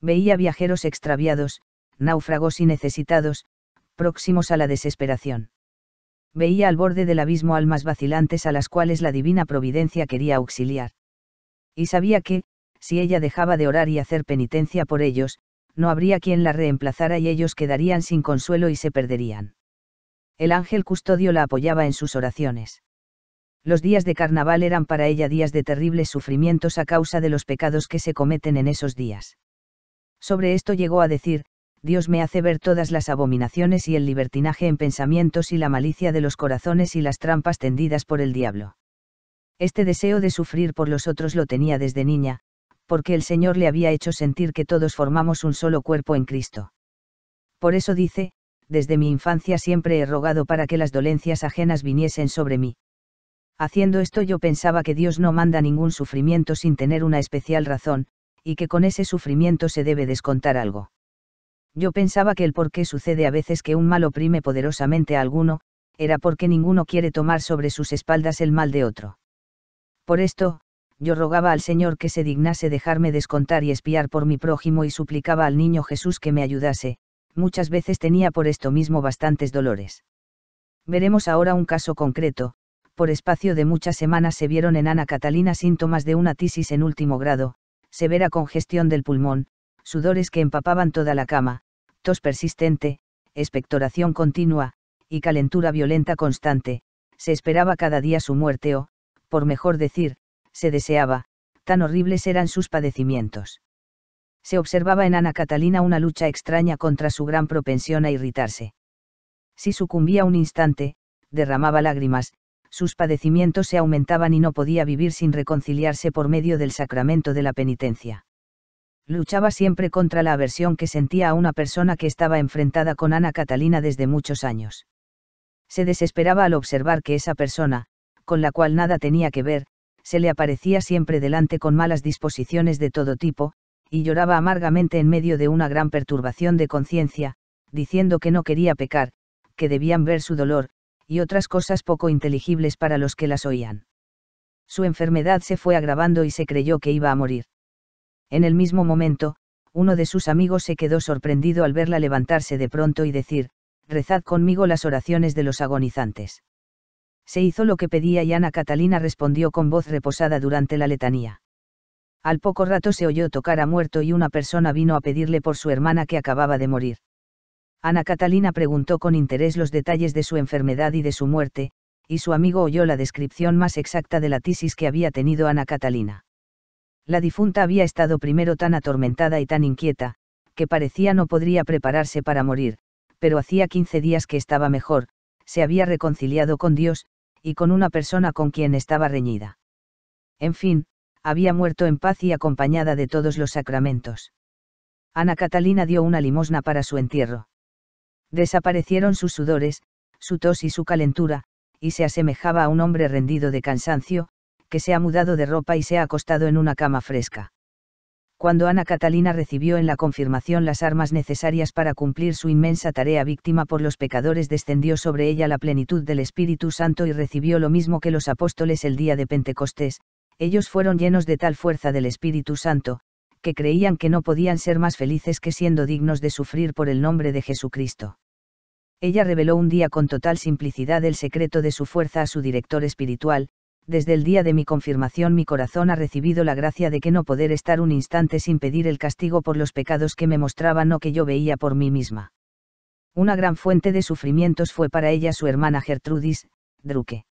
Veía viajeros extraviados, náufragos y necesitados, próximos a la desesperación. Veía al borde del abismo almas vacilantes a las cuales la divina providencia quería auxiliar. Y sabía que, si ella dejaba de orar y hacer penitencia por ellos, no habría quien la reemplazara y ellos quedarían sin consuelo y se perderían. El ángel custodio la apoyaba en sus oraciones. Los días de carnaval eran para ella días de terribles sufrimientos a causa de los pecados que se cometen en esos días. Sobre esto llegó a decir, Dios me hace ver todas las abominaciones y el libertinaje en pensamientos y la malicia de los corazones y las trampas tendidas por el diablo. Este deseo de sufrir por los otros lo tenía desde niña, porque el Señor le había hecho sentir que todos formamos un solo cuerpo en Cristo. Por eso dice, desde mi infancia siempre he rogado para que las dolencias ajenas viniesen sobre mí. Haciendo esto yo pensaba que Dios no manda ningún sufrimiento sin tener una especial razón, y que con ese sufrimiento se debe descontar algo. Yo pensaba que el por qué sucede a veces que un mal oprime poderosamente a alguno, era porque ninguno quiere tomar sobre sus espaldas el mal de otro. Por esto, yo rogaba al Señor que se dignase dejarme descontar y espiar por mi prójimo y suplicaba al niño Jesús que me ayudase, muchas veces tenía por esto mismo bastantes dolores. Veremos ahora un caso concreto, por espacio de muchas semanas se vieron en Ana Catalina síntomas de una tisis en último grado, severa congestión del pulmón, sudores que empapaban toda la cama, tos persistente, expectoración continua, y calentura violenta constante, se esperaba cada día su muerte o, por mejor decir, se deseaba, tan horribles eran sus padecimientos. Se observaba en Ana Catalina una lucha extraña contra su gran propensión a irritarse. Si sucumbía un instante, derramaba lágrimas, sus padecimientos se aumentaban y no podía vivir sin reconciliarse por medio del sacramento de la penitencia luchaba siempre contra la aversión que sentía a una persona que estaba enfrentada con Ana Catalina desde muchos años. Se desesperaba al observar que esa persona, con la cual nada tenía que ver, se le aparecía siempre delante con malas disposiciones de todo tipo, y lloraba amargamente en medio de una gran perturbación de conciencia, diciendo que no quería pecar, que debían ver su dolor, y otras cosas poco inteligibles para los que las oían. Su enfermedad se fue agravando y se creyó que iba a morir en el mismo momento, uno de sus amigos se quedó sorprendido al verla levantarse de pronto y decir, rezad conmigo las oraciones de los agonizantes. Se hizo lo que pedía y Ana Catalina respondió con voz reposada durante la letanía. Al poco rato se oyó tocar a muerto y una persona vino a pedirle por su hermana que acababa de morir. Ana Catalina preguntó con interés los detalles de su enfermedad y de su muerte, y su amigo oyó la descripción más exacta de la tisis que había tenido Ana Catalina la difunta había estado primero tan atormentada y tan inquieta, que parecía no podría prepararse para morir, pero hacía quince días que estaba mejor, se había reconciliado con Dios, y con una persona con quien estaba reñida. En fin, había muerto en paz y acompañada de todos los sacramentos. Ana Catalina dio una limosna para su entierro. Desaparecieron sus sudores, su tos y su calentura, y se asemejaba a un hombre rendido de cansancio, que se ha mudado de ropa y se ha acostado en una cama fresca. Cuando Ana Catalina recibió en la confirmación las armas necesarias para cumplir su inmensa tarea víctima por los pecadores, descendió sobre ella la plenitud del Espíritu Santo y recibió lo mismo que los apóstoles el día de Pentecostés, ellos fueron llenos de tal fuerza del Espíritu Santo, que creían que no podían ser más felices que siendo dignos de sufrir por el nombre de Jesucristo. Ella reveló un día con total simplicidad el secreto de su fuerza a su director espiritual, desde el día de mi confirmación mi corazón ha recibido la gracia de que no poder estar un instante sin pedir el castigo por los pecados que me mostraban o que yo veía por mí misma. Una gran fuente de sufrimientos fue para ella su hermana Gertrudis, Druque.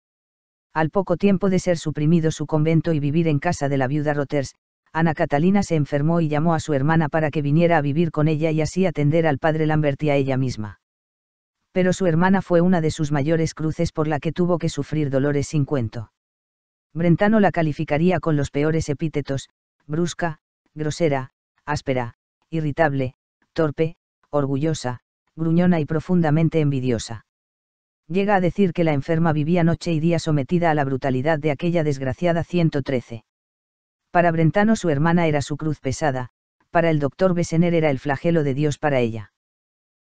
Al poco tiempo de ser suprimido su convento y vivir en casa de la viuda Roters, Ana Catalina se enfermó y llamó a su hermana para que viniera a vivir con ella y así atender al padre Lambert y a ella misma. Pero su hermana fue una de sus mayores cruces por la que tuvo que sufrir dolores sin cuento Brentano la calificaría con los peores epítetos, brusca, grosera, áspera, irritable, torpe, orgullosa, gruñona y profundamente envidiosa. Llega a decir que la enferma vivía noche y día sometida a la brutalidad de aquella desgraciada 113. Para Brentano su hermana era su cruz pesada, para el doctor Besener era el flagelo de Dios para ella.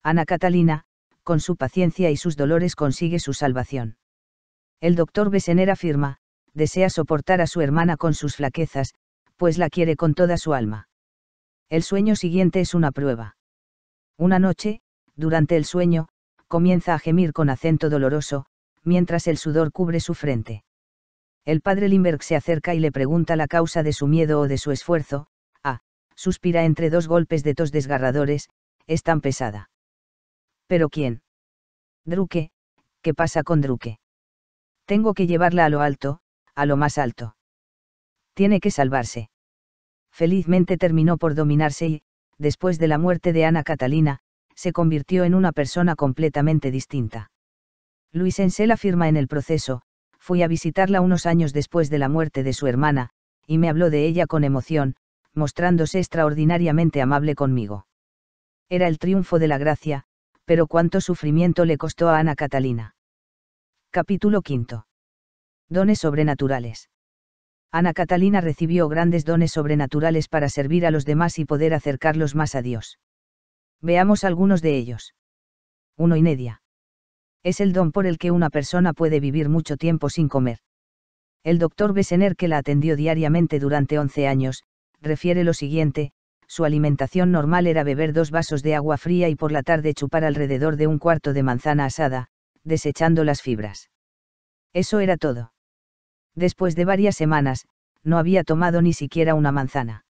Ana Catalina, con su paciencia y sus dolores consigue su salvación. El doctor Besener afirma, desea soportar a su hermana con sus flaquezas, pues la quiere con toda su alma. El sueño siguiente es una prueba. Una noche, durante el sueño, comienza a gemir con acento doloroso, mientras el sudor cubre su frente. El padre Limberg se acerca y le pregunta la causa de su miedo o de su esfuerzo, ah, suspira entre dos golpes de tos desgarradores, es tan pesada. ¿Pero quién? Druque, ¿qué pasa con Druke. Tengo que llevarla a lo alto, a lo más alto. Tiene que salvarse. Felizmente terminó por dominarse y, después de la muerte de Ana Catalina, se convirtió en una persona completamente distinta. Luis Ensel afirma en el proceso, fui a visitarla unos años después de la muerte de su hermana, y me habló de ella con emoción, mostrándose extraordinariamente amable conmigo. Era el triunfo de la gracia, pero cuánto sufrimiento le costó a Ana Catalina. Capítulo V dones sobrenaturales. Ana Catalina recibió grandes dones sobrenaturales para servir a los demás y poder acercarlos más a Dios. Veamos algunos de ellos. y Inedia. Es el don por el que una persona puede vivir mucho tiempo sin comer. El doctor besener que la atendió diariamente durante 11 años, refiere lo siguiente, su alimentación normal era beber dos vasos de agua fría y por la tarde chupar alrededor de un cuarto de manzana asada, desechando las fibras. Eso era todo. Después de varias semanas, no había tomado ni siquiera una manzana.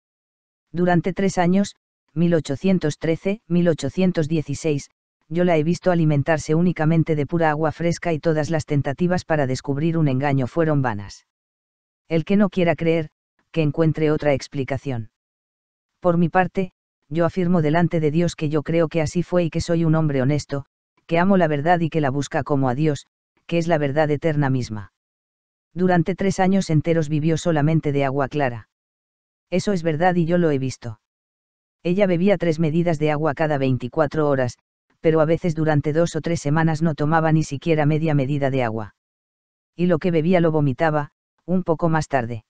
Durante tres años, 1813-1816, yo la he visto alimentarse únicamente de pura agua fresca y todas las tentativas para descubrir un engaño fueron vanas. El que no quiera creer, que encuentre otra explicación. Por mi parte, yo afirmo delante de Dios que yo creo que así fue y que soy un hombre honesto, que amo la verdad y que la busca como a Dios, que es la verdad eterna misma. Durante tres años enteros vivió solamente de agua clara. Eso es verdad y yo lo he visto. Ella bebía tres medidas de agua cada 24 horas, pero a veces durante dos o tres semanas no tomaba ni siquiera media medida de agua. Y lo que bebía lo vomitaba, un poco más tarde.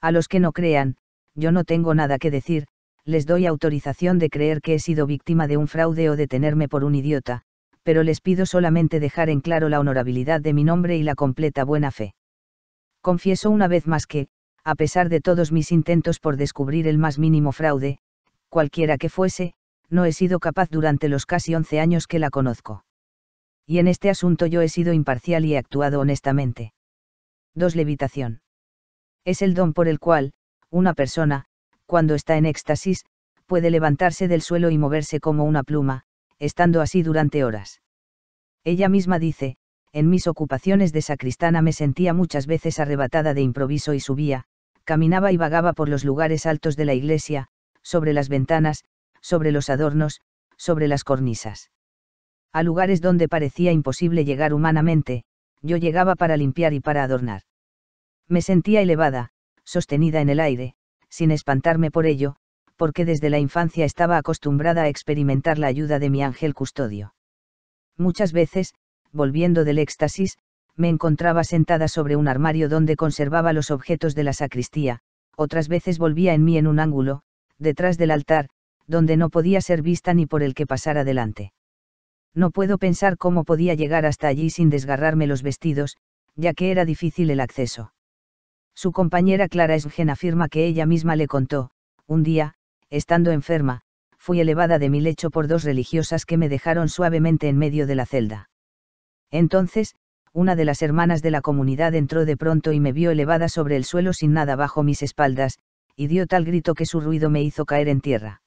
A los que no crean, yo no tengo nada que decir, les doy autorización de creer que he sido víctima de un fraude o de tenerme por un idiota, pero les pido solamente dejar en claro la honorabilidad de mi nombre y la completa buena fe confieso una vez más que, a pesar de todos mis intentos por descubrir el más mínimo fraude, cualquiera que fuese, no he sido capaz durante los casi once años que la conozco. Y en este asunto yo he sido imparcial y he actuado honestamente. 2. Levitación. Es el don por el cual, una persona, cuando está en éxtasis, puede levantarse del suelo y moverse como una pluma, estando así durante horas. Ella misma dice, en mis ocupaciones de sacristana me sentía muchas veces arrebatada de improviso y subía, caminaba y vagaba por los lugares altos de la iglesia, sobre las ventanas, sobre los adornos, sobre las cornisas. A lugares donde parecía imposible llegar humanamente, yo llegaba para limpiar y para adornar. Me sentía elevada, sostenida en el aire, sin espantarme por ello, porque desde la infancia estaba acostumbrada a experimentar la ayuda de mi ángel custodio. Muchas veces, volviendo del éxtasis, me encontraba sentada sobre un armario donde conservaba los objetos de la sacristía, otras veces volvía en mí en un ángulo, detrás del altar, donde no podía ser vista ni por el que pasara adelante. No puedo pensar cómo podía llegar hasta allí sin desgarrarme los vestidos, ya que era difícil el acceso. Su compañera Clara Esgen afirma que ella misma le contó, un día, estando enferma, fui elevada de mi lecho por dos religiosas que me dejaron suavemente en medio de la celda. Entonces, una de las hermanas de la comunidad entró de pronto y me vio elevada sobre el suelo sin nada bajo mis espaldas, y dio tal grito que su ruido me hizo caer en tierra.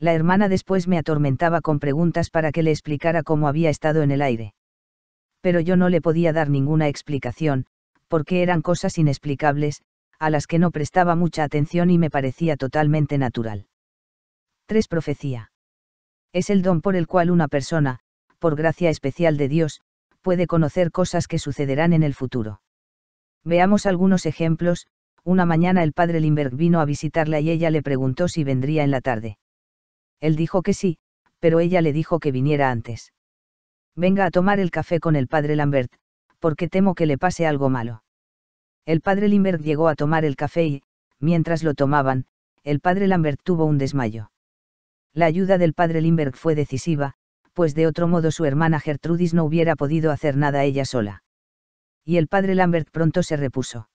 La hermana después me atormentaba con preguntas para que le explicara cómo había estado en el aire. Pero yo no le podía dar ninguna explicación, porque eran cosas inexplicables, a las que no prestaba mucha atención y me parecía totalmente natural. 3. Profecía. Es el don por el cual una persona, por gracia especial de Dios, puede conocer cosas que sucederán en el futuro. Veamos algunos ejemplos, una mañana el padre Lindbergh vino a visitarla y ella le preguntó si vendría en la tarde. Él dijo que sí, pero ella le dijo que viniera antes. Venga a tomar el café con el padre Lambert, porque temo que le pase algo malo. El padre Lindbergh llegó a tomar el café y, mientras lo tomaban, el padre Lambert tuvo un desmayo. La ayuda del padre Lindbergh fue decisiva, pues de otro modo su hermana Gertrudis no hubiera podido hacer nada ella sola. Y el padre Lambert pronto se repuso.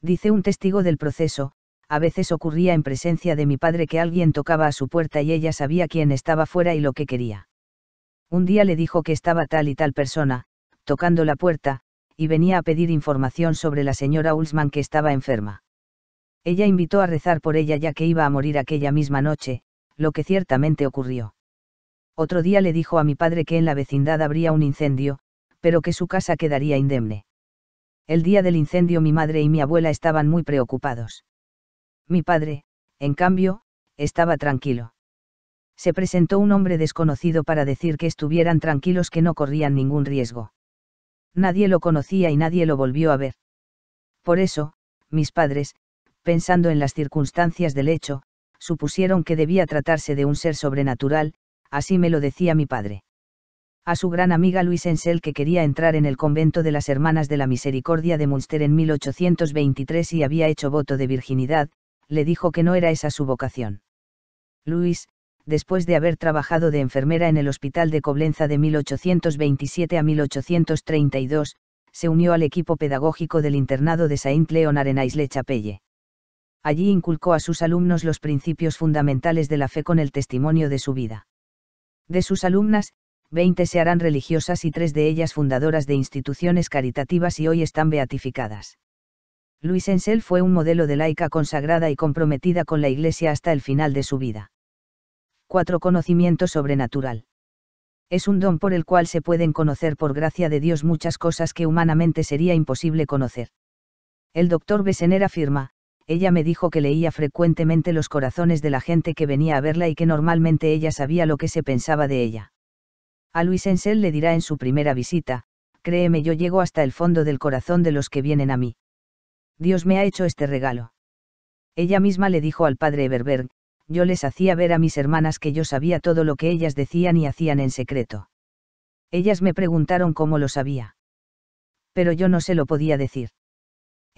Dice un testigo del proceso, a veces ocurría en presencia de mi padre que alguien tocaba a su puerta y ella sabía quién estaba fuera y lo que quería. Un día le dijo que estaba tal y tal persona, tocando la puerta, y venía a pedir información sobre la señora Ulsman que estaba enferma. Ella invitó a rezar por ella ya que iba a morir aquella misma noche, lo que ciertamente ocurrió. Otro día le dijo a mi padre que en la vecindad habría un incendio, pero que su casa quedaría indemne. El día del incendio mi madre y mi abuela estaban muy preocupados. Mi padre, en cambio, estaba tranquilo. Se presentó un hombre desconocido para decir que estuvieran tranquilos que no corrían ningún riesgo. Nadie lo conocía y nadie lo volvió a ver. Por eso, mis padres, pensando en las circunstancias del hecho, supusieron que debía tratarse de un ser sobrenatural, así me lo decía mi padre. A su gran amiga Luis Ensel que quería entrar en el convento de las Hermanas de la Misericordia de Munster en 1823 y había hecho voto de virginidad, le dijo que no era esa su vocación. Luis, después de haber trabajado de enfermera en el Hospital de Coblenza de 1827 a 1832, se unió al equipo pedagógico del internado de Saint-Leonard en Aisle-Chapelle. Allí inculcó a sus alumnos los principios fundamentales de la fe con el testimonio de su vida. De sus alumnas, 20 se harán religiosas y tres de ellas fundadoras de instituciones caritativas y hoy están beatificadas. Luis Ensel fue un modelo de laica consagrada y comprometida con la Iglesia hasta el final de su vida. 4. Conocimiento sobrenatural. Es un don por el cual se pueden conocer por gracia de Dios muchas cosas que humanamente sería imposible conocer. El doctor Bessener afirma, ella me dijo que leía frecuentemente los corazones de la gente que venía a verla y que normalmente ella sabía lo que se pensaba de ella. A Luis Ensel le dirá en su primera visita, créeme yo llego hasta el fondo del corazón de los que vienen a mí. Dios me ha hecho este regalo. Ella misma le dijo al padre Everberg, yo les hacía ver a mis hermanas que yo sabía todo lo que ellas decían y hacían en secreto. Ellas me preguntaron cómo lo sabía. Pero yo no se lo podía decir.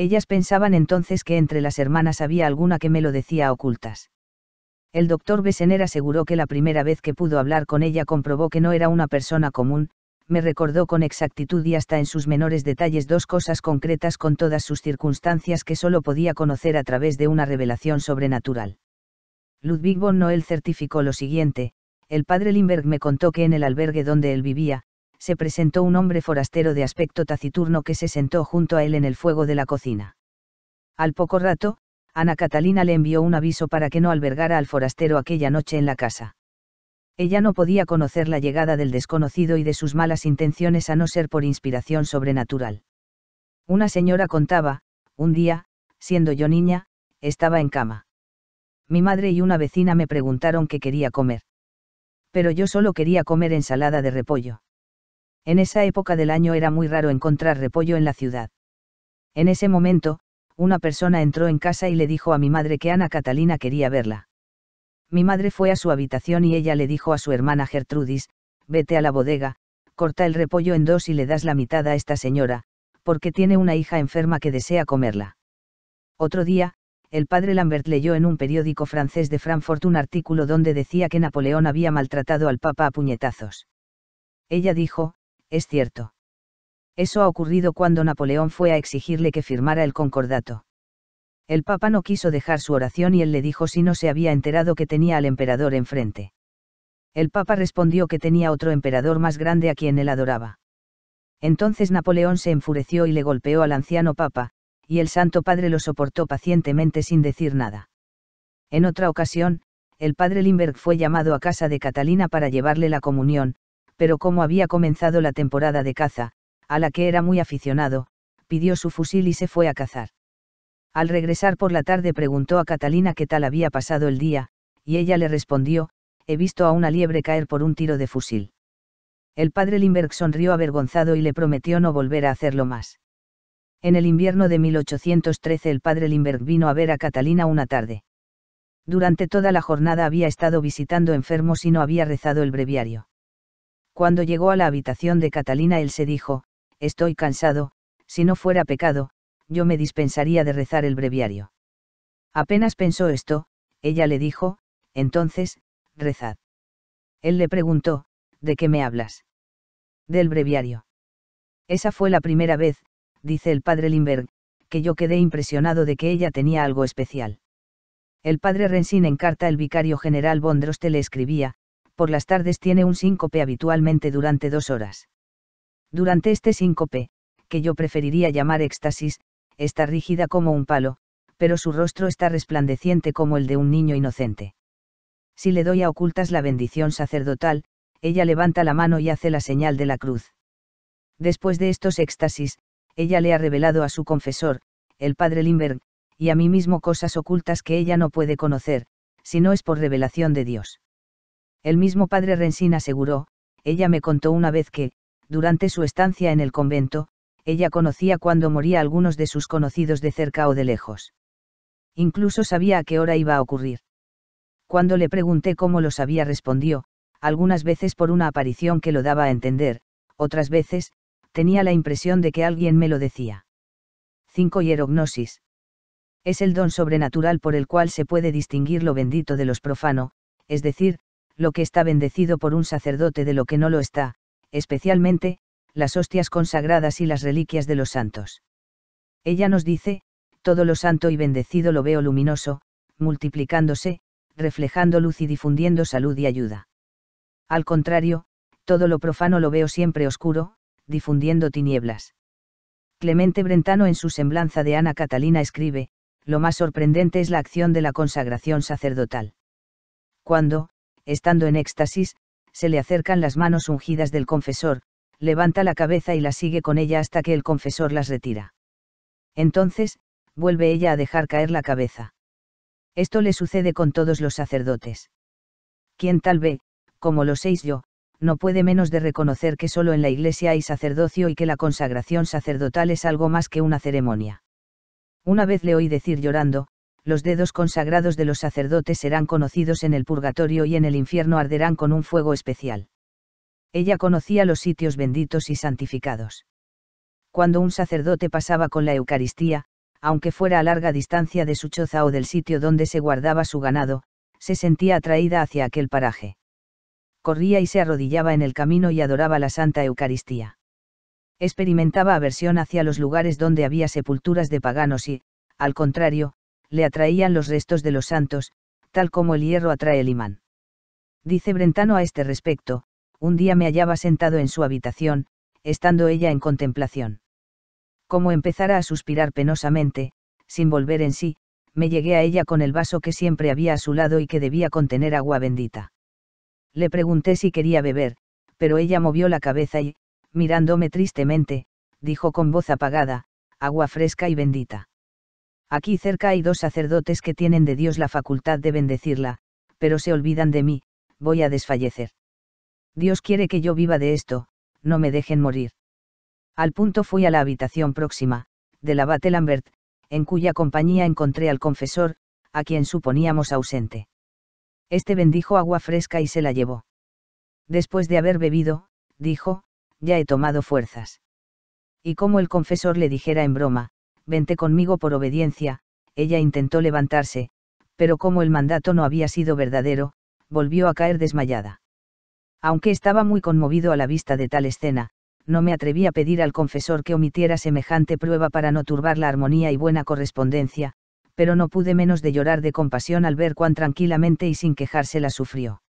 Ellas pensaban entonces que entre las hermanas había alguna que me lo decía ocultas. El doctor besener aseguró que la primera vez que pudo hablar con ella comprobó que no era una persona común, me recordó con exactitud y hasta en sus menores detalles dos cosas concretas con todas sus circunstancias que solo podía conocer a través de una revelación sobrenatural. Ludwig von Noel certificó lo siguiente, el padre Lindbergh me contó que en el albergue donde él vivía, se presentó un hombre forastero de aspecto taciturno que se sentó junto a él en el fuego de la cocina. Al poco rato, Ana Catalina le envió un aviso para que no albergara al forastero aquella noche en la casa. Ella no podía conocer la llegada del desconocido y de sus malas intenciones a no ser por inspiración sobrenatural. Una señora contaba, un día, siendo yo niña, estaba en cama. Mi madre y una vecina me preguntaron qué quería comer. Pero yo solo quería comer ensalada de repollo. En esa época del año era muy raro encontrar repollo en la ciudad. En ese momento, una persona entró en casa y le dijo a mi madre que Ana Catalina quería verla. Mi madre fue a su habitación y ella le dijo a su hermana Gertrudis, vete a la bodega, corta el repollo en dos y le das la mitad a esta señora, porque tiene una hija enferma que desea comerla. Otro día, el padre Lambert leyó en un periódico francés de Frankfurt un artículo donde decía que Napoleón había maltratado al Papa a puñetazos. Ella dijo, es cierto. Eso ha ocurrido cuando Napoleón fue a exigirle que firmara el concordato. El Papa no quiso dejar su oración y él le dijo si no se había enterado que tenía al emperador enfrente. El Papa respondió que tenía otro emperador más grande a quien él adoraba. Entonces Napoleón se enfureció y le golpeó al anciano Papa, y el Santo Padre lo soportó pacientemente sin decir nada. En otra ocasión, el padre Limberg fue llamado a casa de Catalina para llevarle la comunión, pero como había comenzado la temporada de caza, a la que era muy aficionado, pidió su fusil y se fue a cazar. Al regresar por la tarde preguntó a Catalina qué tal había pasado el día, y ella le respondió, he visto a una liebre caer por un tiro de fusil. El padre Limberg sonrió avergonzado y le prometió no volver a hacerlo más. En el invierno de 1813 el padre Limberg vino a ver a Catalina una tarde. Durante toda la jornada había estado visitando enfermos y no había rezado el breviario. Cuando llegó a la habitación de Catalina él se dijo, estoy cansado, si no fuera pecado, yo me dispensaría de rezar el breviario. Apenas pensó esto, ella le dijo, entonces, rezad. Él le preguntó, ¿de qué me hablas? Del breviario. Esa fue la primera vez, dice el padre Limberg, que yo quedé impresionado de que ella tenía algo especial. El padre Rensin en carta el vicario general Bondroste le escribía, por las tardes tiene un síncope habitualmente durante dos horas. Durante este síncope, que yo preferiría llamar éxtasis, está rígida como un palo, pero su rostro está resplandeciente como el de un niño inocente. Si le doy a ocultas la bendición sacerdotal, ella levanta la mano y hace la señal de la cruz. Después de estos éxtasis, ella le ha revelado a su confesor, el padre Lindbergh, y a mí mismo cosas ocultas que ella no puede conocer, si no es por revelación de Dios. El mismo padre Rensin aseguró, ella me contó una vez que, durante su estancia en el convento, ella conocía cuando moría algunos de sus conocidos de cerca o de lejos. Incluso sabía a qué hora iba a ocurrir. Cuando le pregunté cómo lo sabía respondió, algunas veces por una aparición que lo daba a entender, otras veces, tenía la impresión de que alguien me lo decía. 5. Hierognosis. Es el don sobrenatural por el cual se puede distinguir lo bendito de los profano, es decir, lo que está bendecido por un sacerdote de lo que no lo está, especialmente, las hostias consagradas y las reliquias de los santos. Ella nos dice, todo lo santo y bendecido lo veo luminoso, multiplicándose, reflejando luz y difundiendo salud y ayuda. Al contrario, todo lo profano lo veo siempre oscuro, difundiendo tinieblas. Clemente Brentano en su semblanza de Ana Catalina escribe, lo más sorprendente es la acción de la consagración sacerdotal. Cuando, estando en éxtasis, se le acercan las manos ungidas del confesor, levanta la cabeza y la sigue con ella hasta que el confesor las retira. Entonces, vuelve ella a dejar caer la cabeza. Esto le sucede con todos los sacerdotes. Quien tal vez, como lo séis yo, no puede menos de reconocer que solo en la Iglesia hay sacerdocio y que la consagración sacerdotal es algo más que una ceremonia. Una vez le oí decir llorando, los dedos consagrados de los sacerdotes serán conocidos en el purgatorio y en el infierno arderán con un fuego especial. Ella conocía los sitios benditos y santificados. Cuando un sacerdote pasaba con la Eucaristía, aunque fuera a larga distancia de su choza o del sitio donde se guardaba su ganado, se sentía atraída hacia aquel paraje. Corría y se arrodillaba en el camino y adoraba la Santa Eucaristía. Experimentaba aversión hacia los lugares donde había sepulturas de paganos y, al contrario, le atraían los restos de los santos, tal como el hierro atrae el imán. Dice Brentano a este respecto, un día me hallaba sentado en su habitación, estando ella en contemplación. Como empezara a suspirar penosamente, sin volver en sí, me llegué a ella con el vaso que siempre había a su lado y que debía contener agua bendita. Le pregunté si quería beber, pero ella movió la cabeza y, mirándome tristemente, dijo con voz apagada, agua fresca y bendita. Aquí cerca hay dos sacerdotes que tienen de Dios la facultad de bendecirla, pero se olvidan de mí, voy a desfallecer. Dios quiere que yo viva de esto, no me dejen morir. Al punto fui a la habitación próxima, del la abate Lambert, en cuya compañía encontré al confesor, a quien suponíamos ausente. Este bendijo agua fresca y se la llevó. Después de haber bebido, dijo, ya he tomado fuerzas. Y como el confesor le dijera en broma, vente conmigo por obediencia, ella intentó levantarse, pero como el mandato no había sido verdadero, volvió a caer desmayada. Aunque estaba muy conmovido a la vista de tal escena, no me atreví a pedir al confesor que omitiera semejante prueba para no turbar la armonía y buena correspondencia, pero no pude menos de llorar de compasión al ver cuán tranquilamente y sin quejarse la sufrió.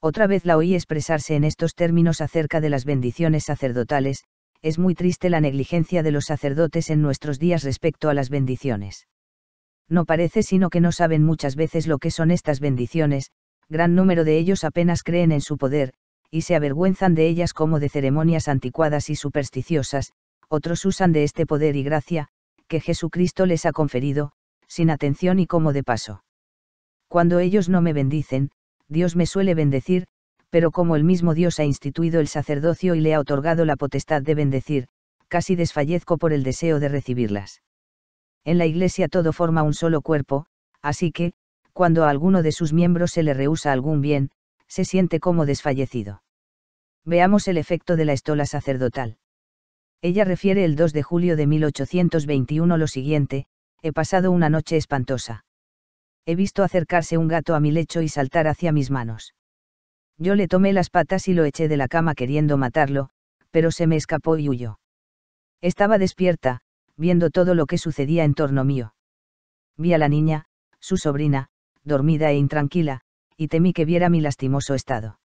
Otra vez la oí expresarse en estos términos acerca de las bendiciones sacerdotales, es muy triste la negligencia de los sacerdotes en nuestros días respecto a las bendiciones. No parece sino que no saben muchas veces lo que son estas bendiciones, gran número de ellos apenas creen en su poder, y se avergüenzan de ellas como de ceremonias anticuadas y supersticiosas, otros usan de este poder y gracia, que Jesucristo les ha conferido, sin atención y como de paso. Cuando ellos no me bendicen, Dios me suele bendecir, pero como el mismo Dios ha instituido el sacerdocio y le ha otorgado la potestad de bendecir, casi desfallezco por el deseo de recibirlas. En la Iglesia todo forma un solo cuerpo, así que, cuando a alguno de sus miembros se le rehúsa algún bien, se siente como desfallecido. Veamos el efecto de la estola sacerdotal. Ella refiere el 2 de julio de 1821 lo siguiente, he pasado una noche espantosa. He visto acercarse un gato a mi lecho y saltar hacia mis manos. Yo le tomé las patas y lo eché de la cama queriendo matarlo, pero se me escapó y huyó. Estaba despierta, viendo todo lo que sucedía en torno mío. Vi a la niña, su sobrina, dormida e intranquila, y temí que viera mi lastimoso estado.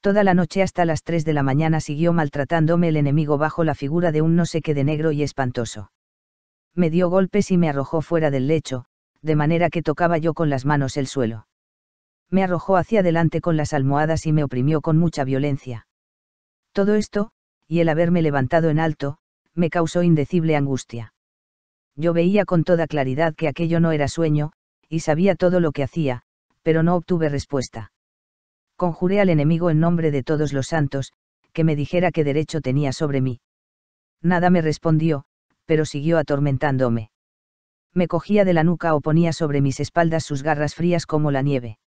Toda la noche hasta las tres de la mañana siguió maltratándome el enemigo bajo la figura de un no sé qué de negro y espantoso. Me dio golpes y me arrojó fuera del lecho, de manera que tocaba yo con las manos el suelo me arrojó hacia adelante con las almohadas y me oprimió con mucha violencia. Todo esto, y el haberme levantado en alto, me causó indecible angustia. Yo veía con toda claridad que aquello no era sueño, y sabía todo lo que hacía, pero no obtuve respuesta. Conjuré al enemigo en nombre de todos los santos, que me dijera qué derecho tenía sobre mí. Nada me respondió, pero siguió atormentándome. Me cogía de la nuca o ponía sobre mis espaldas sus garras frías como la nieve.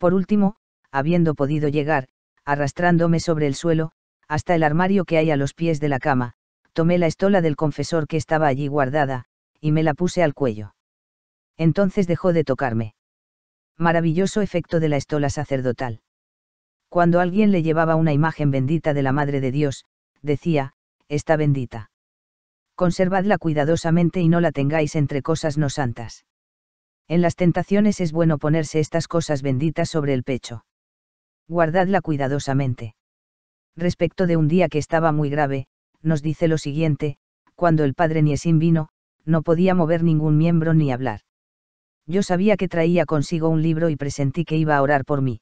Por último, habiendo podido llegar, arrastrándome sobre el suelo, hasta el armario que hay a los pies de la cama, tomé la estola del confesor que estaba allí guardada, y me la puse al cuello. Entonces dejó de tocarme. Maravilloso efecto de la estola sacerdotal. Cuando alguien le llevaba una imagen bendita de la Madre de Dios, decía, está bendita. Conservadla cuidadosamente y no la tengáis entre cosas no santas. En las tentaciones es bueno ponerse estas cosas benditas sobre el pecho. Guardadla cuidadosamente. Respecto de un día que estaba muy grave, nos dice lo siguiente, cuando el padre Niesin vino, no podía mover ningún miembro ni hablar. Yo sabía que traía consigo un libro y presentí que iba a orar por mí.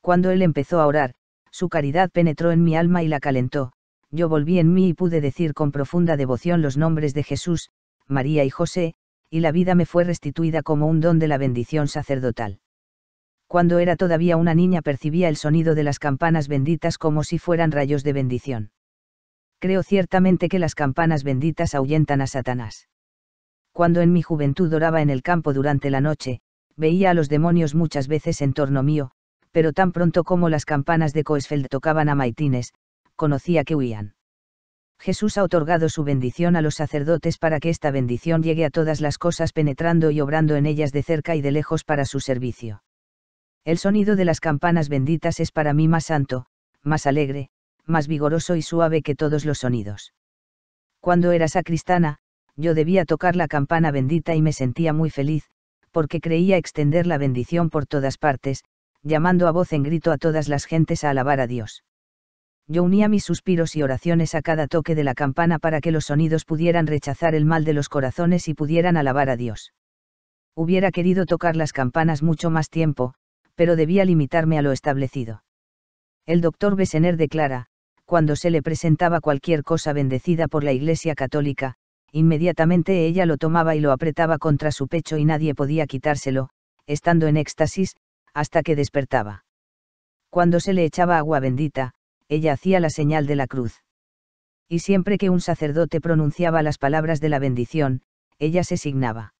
Cuando él empezó a orar, su caridad penetró en mi alma y la calentó, yo volví en mí y pude decir con profunda devoción los nombres de Jesús, María y José, y la vida me fue restituida como un don de la bendición sacerdotal. Cuando era todavía una niña percibía el sonido de las campanas benditas como si fueran rayos de bendición. Creo ciertamente que las campanas benditas ahuyentan a Satanás. Cuando en mi juventud oraba en el campo durante la noche, veía a los demonios muchas veces en torno mío, pero tan pronto como las campanas de Coesfeld tocaban a maitines, conocía que huían. Jesús ha otorgado su bendición a los sacerdotes para que esta bendición llegue a todas las cosas penetrando y obrando en ellas de cerca y de lejos para su servicio. El sonido de las campanas benditas es para mí más santo, más alegre, más vigoroso y suave que todos los sonidos. Cuando era sacristana, yo debía tocar la campana bendita y me sentía muy feliz, porque creía extender la bendición por todas partes, llamando a voz en grito a todas las gentes a alabar a Dios yo unía mis suspiros y oraciones a cada toque de la campana para que los sonidos pudieran rechazar el mal de los corazones y pudieran alabar a Dios. Hubiera querido tocar las campanas mucho más tiempo, pero debía limitarme a lo establecido. El doctor Besener declara, cuando se le presentaba cualquier cosa bendecida por la Iglesia Católica, inmediatamente ella lo tomaba y lo apretaba contra su pecho y nadie podía quitárselo, estando en éxtasis, hasta que despertaba. Cuando se le echaba agua bendita, ella hacía la señal de la cruz. Y siempre que un sacerdote pronunciaba las palabras de la bendición, ella se signaba.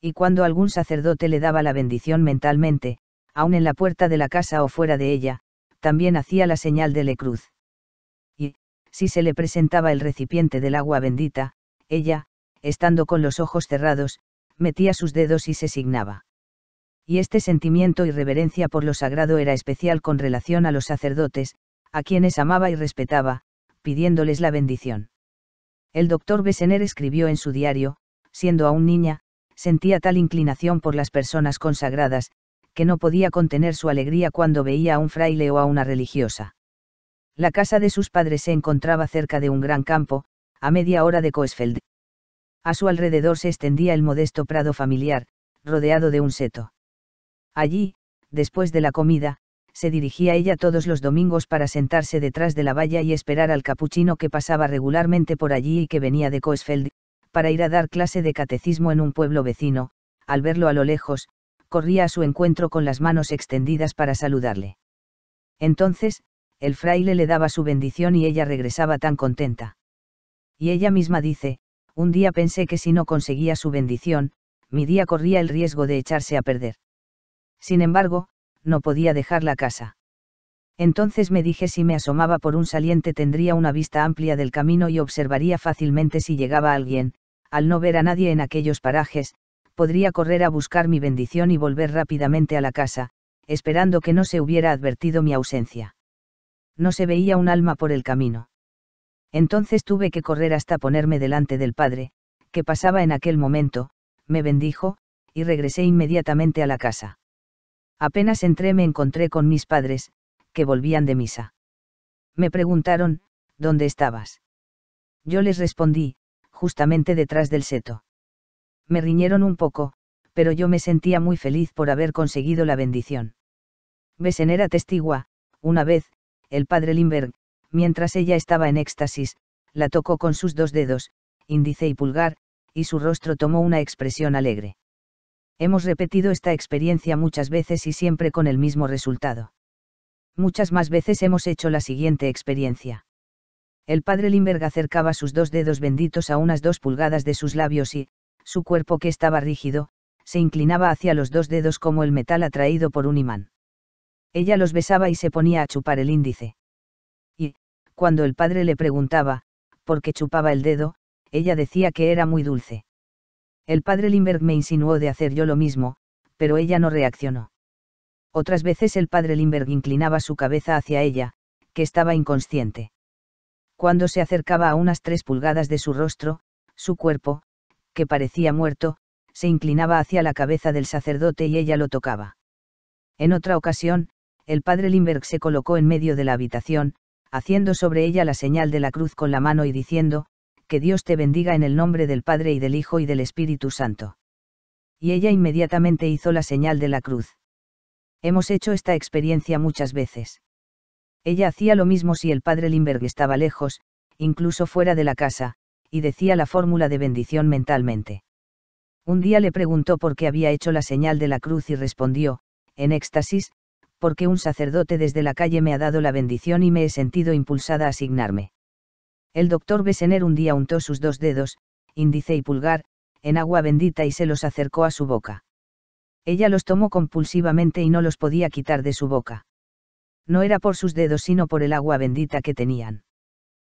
Y cuando algún sacerdote le daba la bendición mentalmente, aun en la puerta de la casa o fuera de ella, también hacía la señal de la cruz. Y, si se le presentaba el recipiente del agua bendita, ella, estando con los ojos cerrados, metía sus dedos y se signaba. Y este sentimiento y reverencia por lo sagrado era especial con relación a los sacerdotes, a quienes amaba y respetaba, pidiéndoles la bendición. El doctor Bessener escribió en su diario, siendo aún niña, sentía tal inclinación por las personas consagradas, que no podía contener su alegría cuando veía a un fraile o a una religiosa. La casa de sus padres se encontraba cerca de un gran campo, a media hora de Coesfeld. A su alrededor se extendía el modesto prado familiar, rodeado de un seto. Allí, después de la comida, se dirigía ella todos los domingos para sentarse detrás de la valla y esperar al capuchino que pasaba regularmente por allí y que venía de Coesfeld, para ir a dar clase de catecismo en un pueblo vecino, al verlo a lo lejos, corría a su encuentro con las manos extendidas para saludarle. Entonces, el fraile le daba su bendición y ella regresaba tan contenta. Y ella misma dice, un día pensé que si no conseguía su bendición, mi día corría el riesgo de echarse a perder. Sin embargo, no podía dejar la casa. Entonces me dije si me asomaba por un saliente tendría una vista amplia del camino y observaría fácilmente si llegaba alguien, al no ver a nadie en aquellos parajes, podría correr a buscar mi bendición y volver rápidamente a la casa, esperando que no se hubiera advertido mi ausencia. No se veía un alma por el camino. Entonces tuve que correr hasta ponerme delante del Padre, que pasaba en aquel momento, me bendijo, y regresé inmediatamente a la casa. Apenas entré me encontré con mis padres, que volvían de misa. Me preguntaron, ¿dónde estabas? Yo les respondí, justamente detrás del seto. Me riñeron un poco, pero yo me sentía muy feliz por haber conseguido la bendición. Besenera testigua, una vez, el padre Limberg mientras ella estaba en éxtasis, la tocó con sus dos dedos, índice y pulgar, y su rostro tomó una expresión alegre. Hemos repetido esta experiencia muchas veces y siempre con el mismo resultado. Muchas más veces hemos hecho la siguiente experiencia. El padre Limberg acercaba sus dos dedos benditos a unas dos pulgadas de sus labios y, su cuerpo que estaba rígido, se inclinaba hacia los dos dedos como el metal atraído por un imán. Ella los besaba y se ponía a chupar el índice. Y, cuando el padre le preguntaba, por qué chupaba el dedo, ella decía que era muy dulce. El padre Lindbergh me insinuó de hacer yo lo mismo, pero ella no reaccionó. Otras veces el padre Lindbergh inclinaba su cabeza hacia ella, que estaba inconsciente. Cuando se acercaba a unas tres pulgadas de su rostro, su cuerpo, que parecía muerto, se inclinaba hacia la cabeza del sacerdote y ella lo tocaba. En otra ocasión, el padre Lindbergh se colocó en medio de la habitación, haciendo sobre ella la señal de la cruz con la mano y diciendo, que Dios te bendiga en el nombre del Padre y del Hijo y del Espíritu Santo. Y ella inmediatamente hizo la señal de la cruz. Hemos hecho esta experiencia muchas veces. Ella hacía lo mismo si el padre Lindbergh estaba lejos, incluso fuera de la casa, y decía la fórmula de bendición mentalmente. Un día le preguntó por qué había hecho la señal de la cruz y respondió, en éxtasis, porque un sacerdote desde la calle me ha dado la bendición y me he sentido impulsada a asignarme. El doctor besener un día untó sus dos dedos, índice y pulgar, en agua bendita y se los acercó a su boca. Ella los tomó compulsivamente y no los podía quitar de su boca. No era por sus dedos sino por el agua bendita que tenían.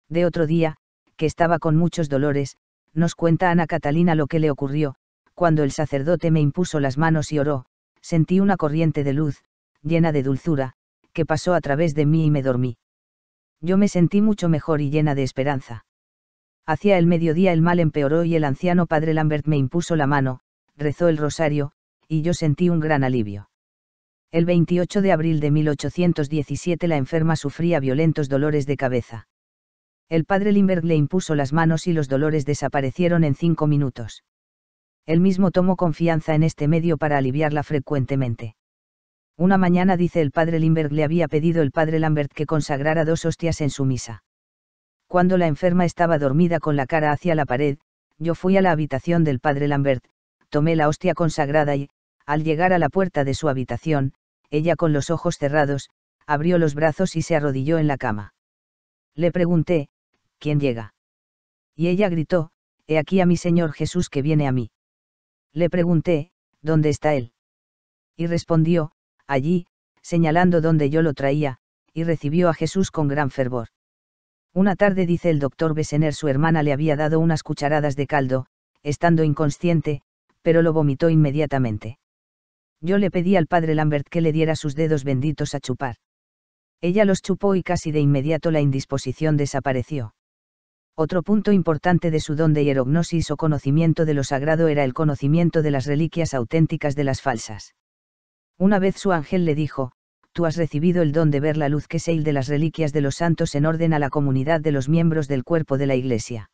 De otro día, que estaba con muchos dolores, nos cuenta Ana Catalina lo que le ocurrió, cuando el sacerdote me impuso las manos y oró, sentí una corriente de luz, llena de dulzura, que pasó a través de mí y me dormí yo me sentí mucho mejor y llena de esperanza. Hacia el mediodía el mal empeoró y el anciano padre Lambert me impuso la mano, rezó el rosario, y yo sentí un gran alivio. El 28 de abril de 1817 la enferma sufría violentos dolores de cabeza. El padre Limberg le impuso las manos y los dolores desaparecieron en cinco minutos. Él mismo tomó confianza en este medio para aliviarla frecuentemente. Una mañana, dice el padre Limberg, le había pedido el padre Lambert que consagrara dos hostias en su misa. Cuando la enferma estaba dormida con la cara hacia la pared, yo fui a la habitación del padre Lambert, tomé la hostia consagrada y, al llegar a la puerta de su habitación, ella con los ojos cerrados, abrió los brazos y se arrodilló en la cama. Le pregunté, ¿quién llega? Y ella gritó, He aquí a mi Señor Jesús que viene a mí. Le pregunté, ¿dónde está él? Y respondió, allí, señalando donde yo lo traía, y recibió a Jesús con gran fervor. Una tarde dice el doctor Besener su hermana le había dado unas cucharadas de caldo, estando inconsciente, pero lo vomitó inmediatamente. Yo le pedí al padre Lambert que le diera sus dedos benditos a chupar. Ella los chupó y casi de inmediato la indisposición desapareció. Otro punto importante de su don de hierognosis o conocimiento de lo sagrado era el conocimiento de las reliquias auténticas de las falsas. Una vez su ángel le dijo, Tú has recibido el don de ver la luz que se de las reliquias de los santos en orden a la comunidad de los miembros del cuerpo de la Iglesia.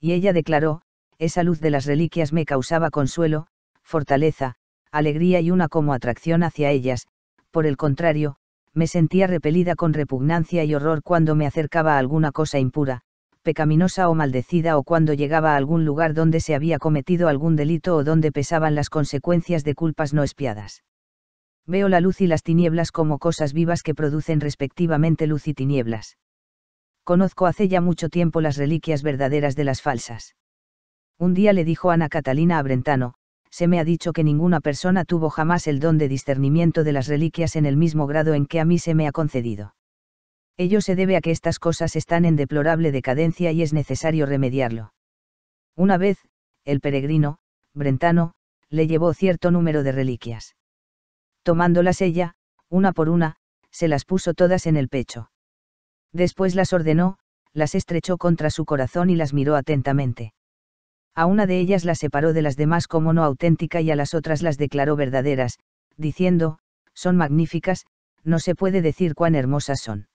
Y ella declaró, Esa luz de las reliquias me causaba consuelo, fortaleza, alegría y una como atracción hacia ellas, por el contrario, me sentía repelida con repugnancia y horror cuando me acercaba a alguna cosa impura, pecaminosa o maldecida o cuando llegaba a algún lugar donde se había cometido algún delito o donde pesaban las consecuencias de culpas no espiadas. Veo la luz y las tinieblas como cosas vivas que producen respectivamente luz y tinieblas. Conozco hace ya mucho tiempo las reliquias verdaderas de las falsas. Un día le dijo Ana Catalina a Brentano, se me ha dicho que ninguna persona tuvo jamás el don de discernimiento de las reliquias en el mismo grado en que a mí se me ha concedido. Ello se debe a que estas cosas están en deplorable decadencia y es necesario remediarlo. Una vez, el peregrino, Brentano, le llevó cierto número de reliquias tomándolas ella, una por una, se las puso todas en el pecho. Después las ordenó, las estrechó contra su corazón y las miró atentamente. A una de ellas la separó de las demás como no auténtica y a las otras las declaró verdaderas, diciendo, son magníficas, no se puede decir cuán hermosas son.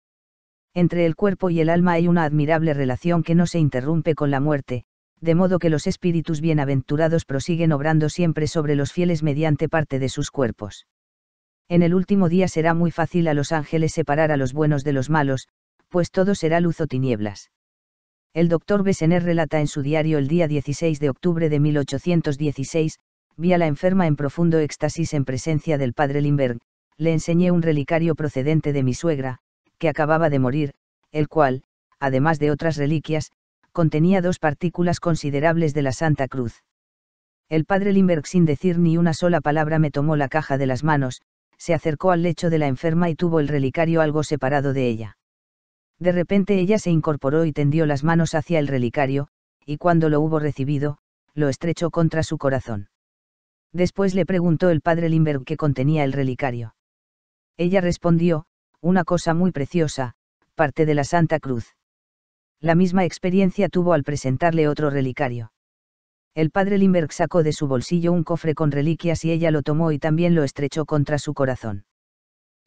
Entre el cuerpo y el alma hay una admirable relación que no se interrumpe con la muerte, de modo que los espíritus bienaventurados prosiguen obrando siempre sobre los fieles mediante parte de sus cuerpos. En el último día será muy fácil a los ángeles separar a los buenos de los malos, pues todo será luz o tinieblas. El doctor Bessener relata en su diario el día 16 de octubre de 1816, vi a la enferma en profundo éxtasis en presencia del padre Limberg. le enseñé un relicario procedente de mi suegra, que acababa de morir, el cual, además de otras reliquias, contenía dos partículas considerables de la Santa Cruz. El padre Limberg sin decir ni una sola palabra me tomó la caja de las manos, se acercó al lecho de la enferma y tuvo el relicario algo separado de ella. De repente ella se incorporó y tendió las manos hacia el relicario, y cuando lo hubo recibido, lo estrechó contra su corazón. Después le preguntó el padre Limberg qué contenía el relicario. Ella respondió, una cosa muy preciosa, parte de la Santa Cruz. La misma experiencia tuvo al presentarle otro relicario. El padre Limberg sacó de su bolsillo un cofre con reliquias y ella lo tomó y también lo estrechó contra su corazón.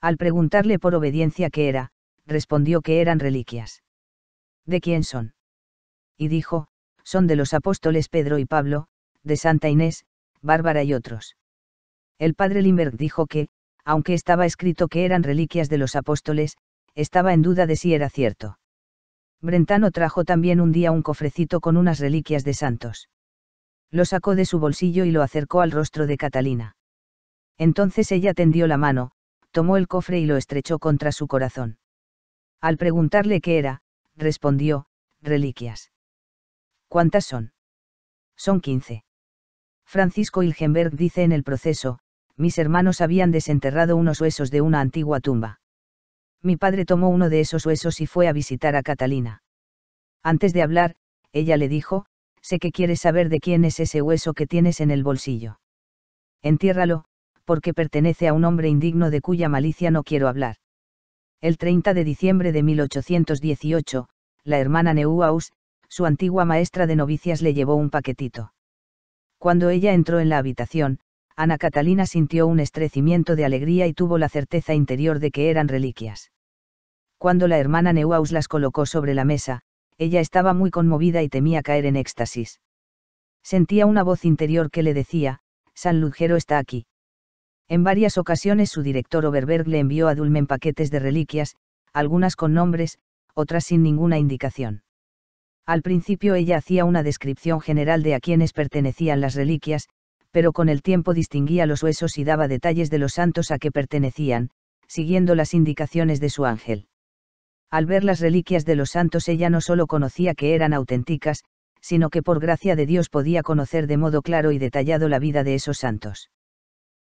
Al preguntarle por obediencia qué era, respondió que eran reliquias. ¿De quién son? Y dijo, son de los apóstoles Pedro y Pablo, de Santa Inés, Bárbara y otros. El padre Limberg dijo que, aunque estaba escrito que eran reliquias de los apóstoles, estaba en duda de si era cierto. Brentano trajo también un día un cofrecito con unas reliquias de santos. Lo sacó de su bolsillo y lo acercó al rostro de Catalina. Entonces ella tendió la mano, tomó el cofre y lo estrechó contra su corazón. Al preguntarle qué era, respondió, reliquias. ¿Cuántas son? Son quince. Francisco Ilgenberg dice en el proceso, mis hermanos habían desenterrado unos huesos de una antigua tumba. Mi padre tomó uno de esos huesos y fue a visitar a Catalina. Antes de hablar, ella le dijo, sé que quieres saber de quién es ese hueso que tienes en el bolsillo. Entiérralo, porque pertenece a un hombre indigno de cuya malicia no quiero hablar. El 30 de diciembre de 1818, la hermana Neuhaus, su antigua maestra de novicias, le llevó un paquetito. Cuando ella entró en la habitación, Ana Catalina sintió un estrecimiento de alegría y tuvo la certeza interior de que eran reliquias. Cuando la hermana Neuhaus las colocó sobre la mesa, ella estaba muy conmovida y temía caer en éxtasis. Sentía una voz interior que le decía, San Lujero está aquí. En varias ocasiones su director Oberberg le envió a Dulmen paquetes de reliquias, algunas con nombres, otras sin ninguna indicación. Al principio ella hacía una descripción general de a quienes pertenecían las reliquias, pero con el tiempo distinguía los huesos y daba detalles de los santos a que pertenecían, siguiendo las indicaciones de su ángel. Al ver las reliquias de los santos ella no solo conocía que eran auténticas, sino que por gracia de Dios podía conocer de modo claro y detallado la vida de esos santos.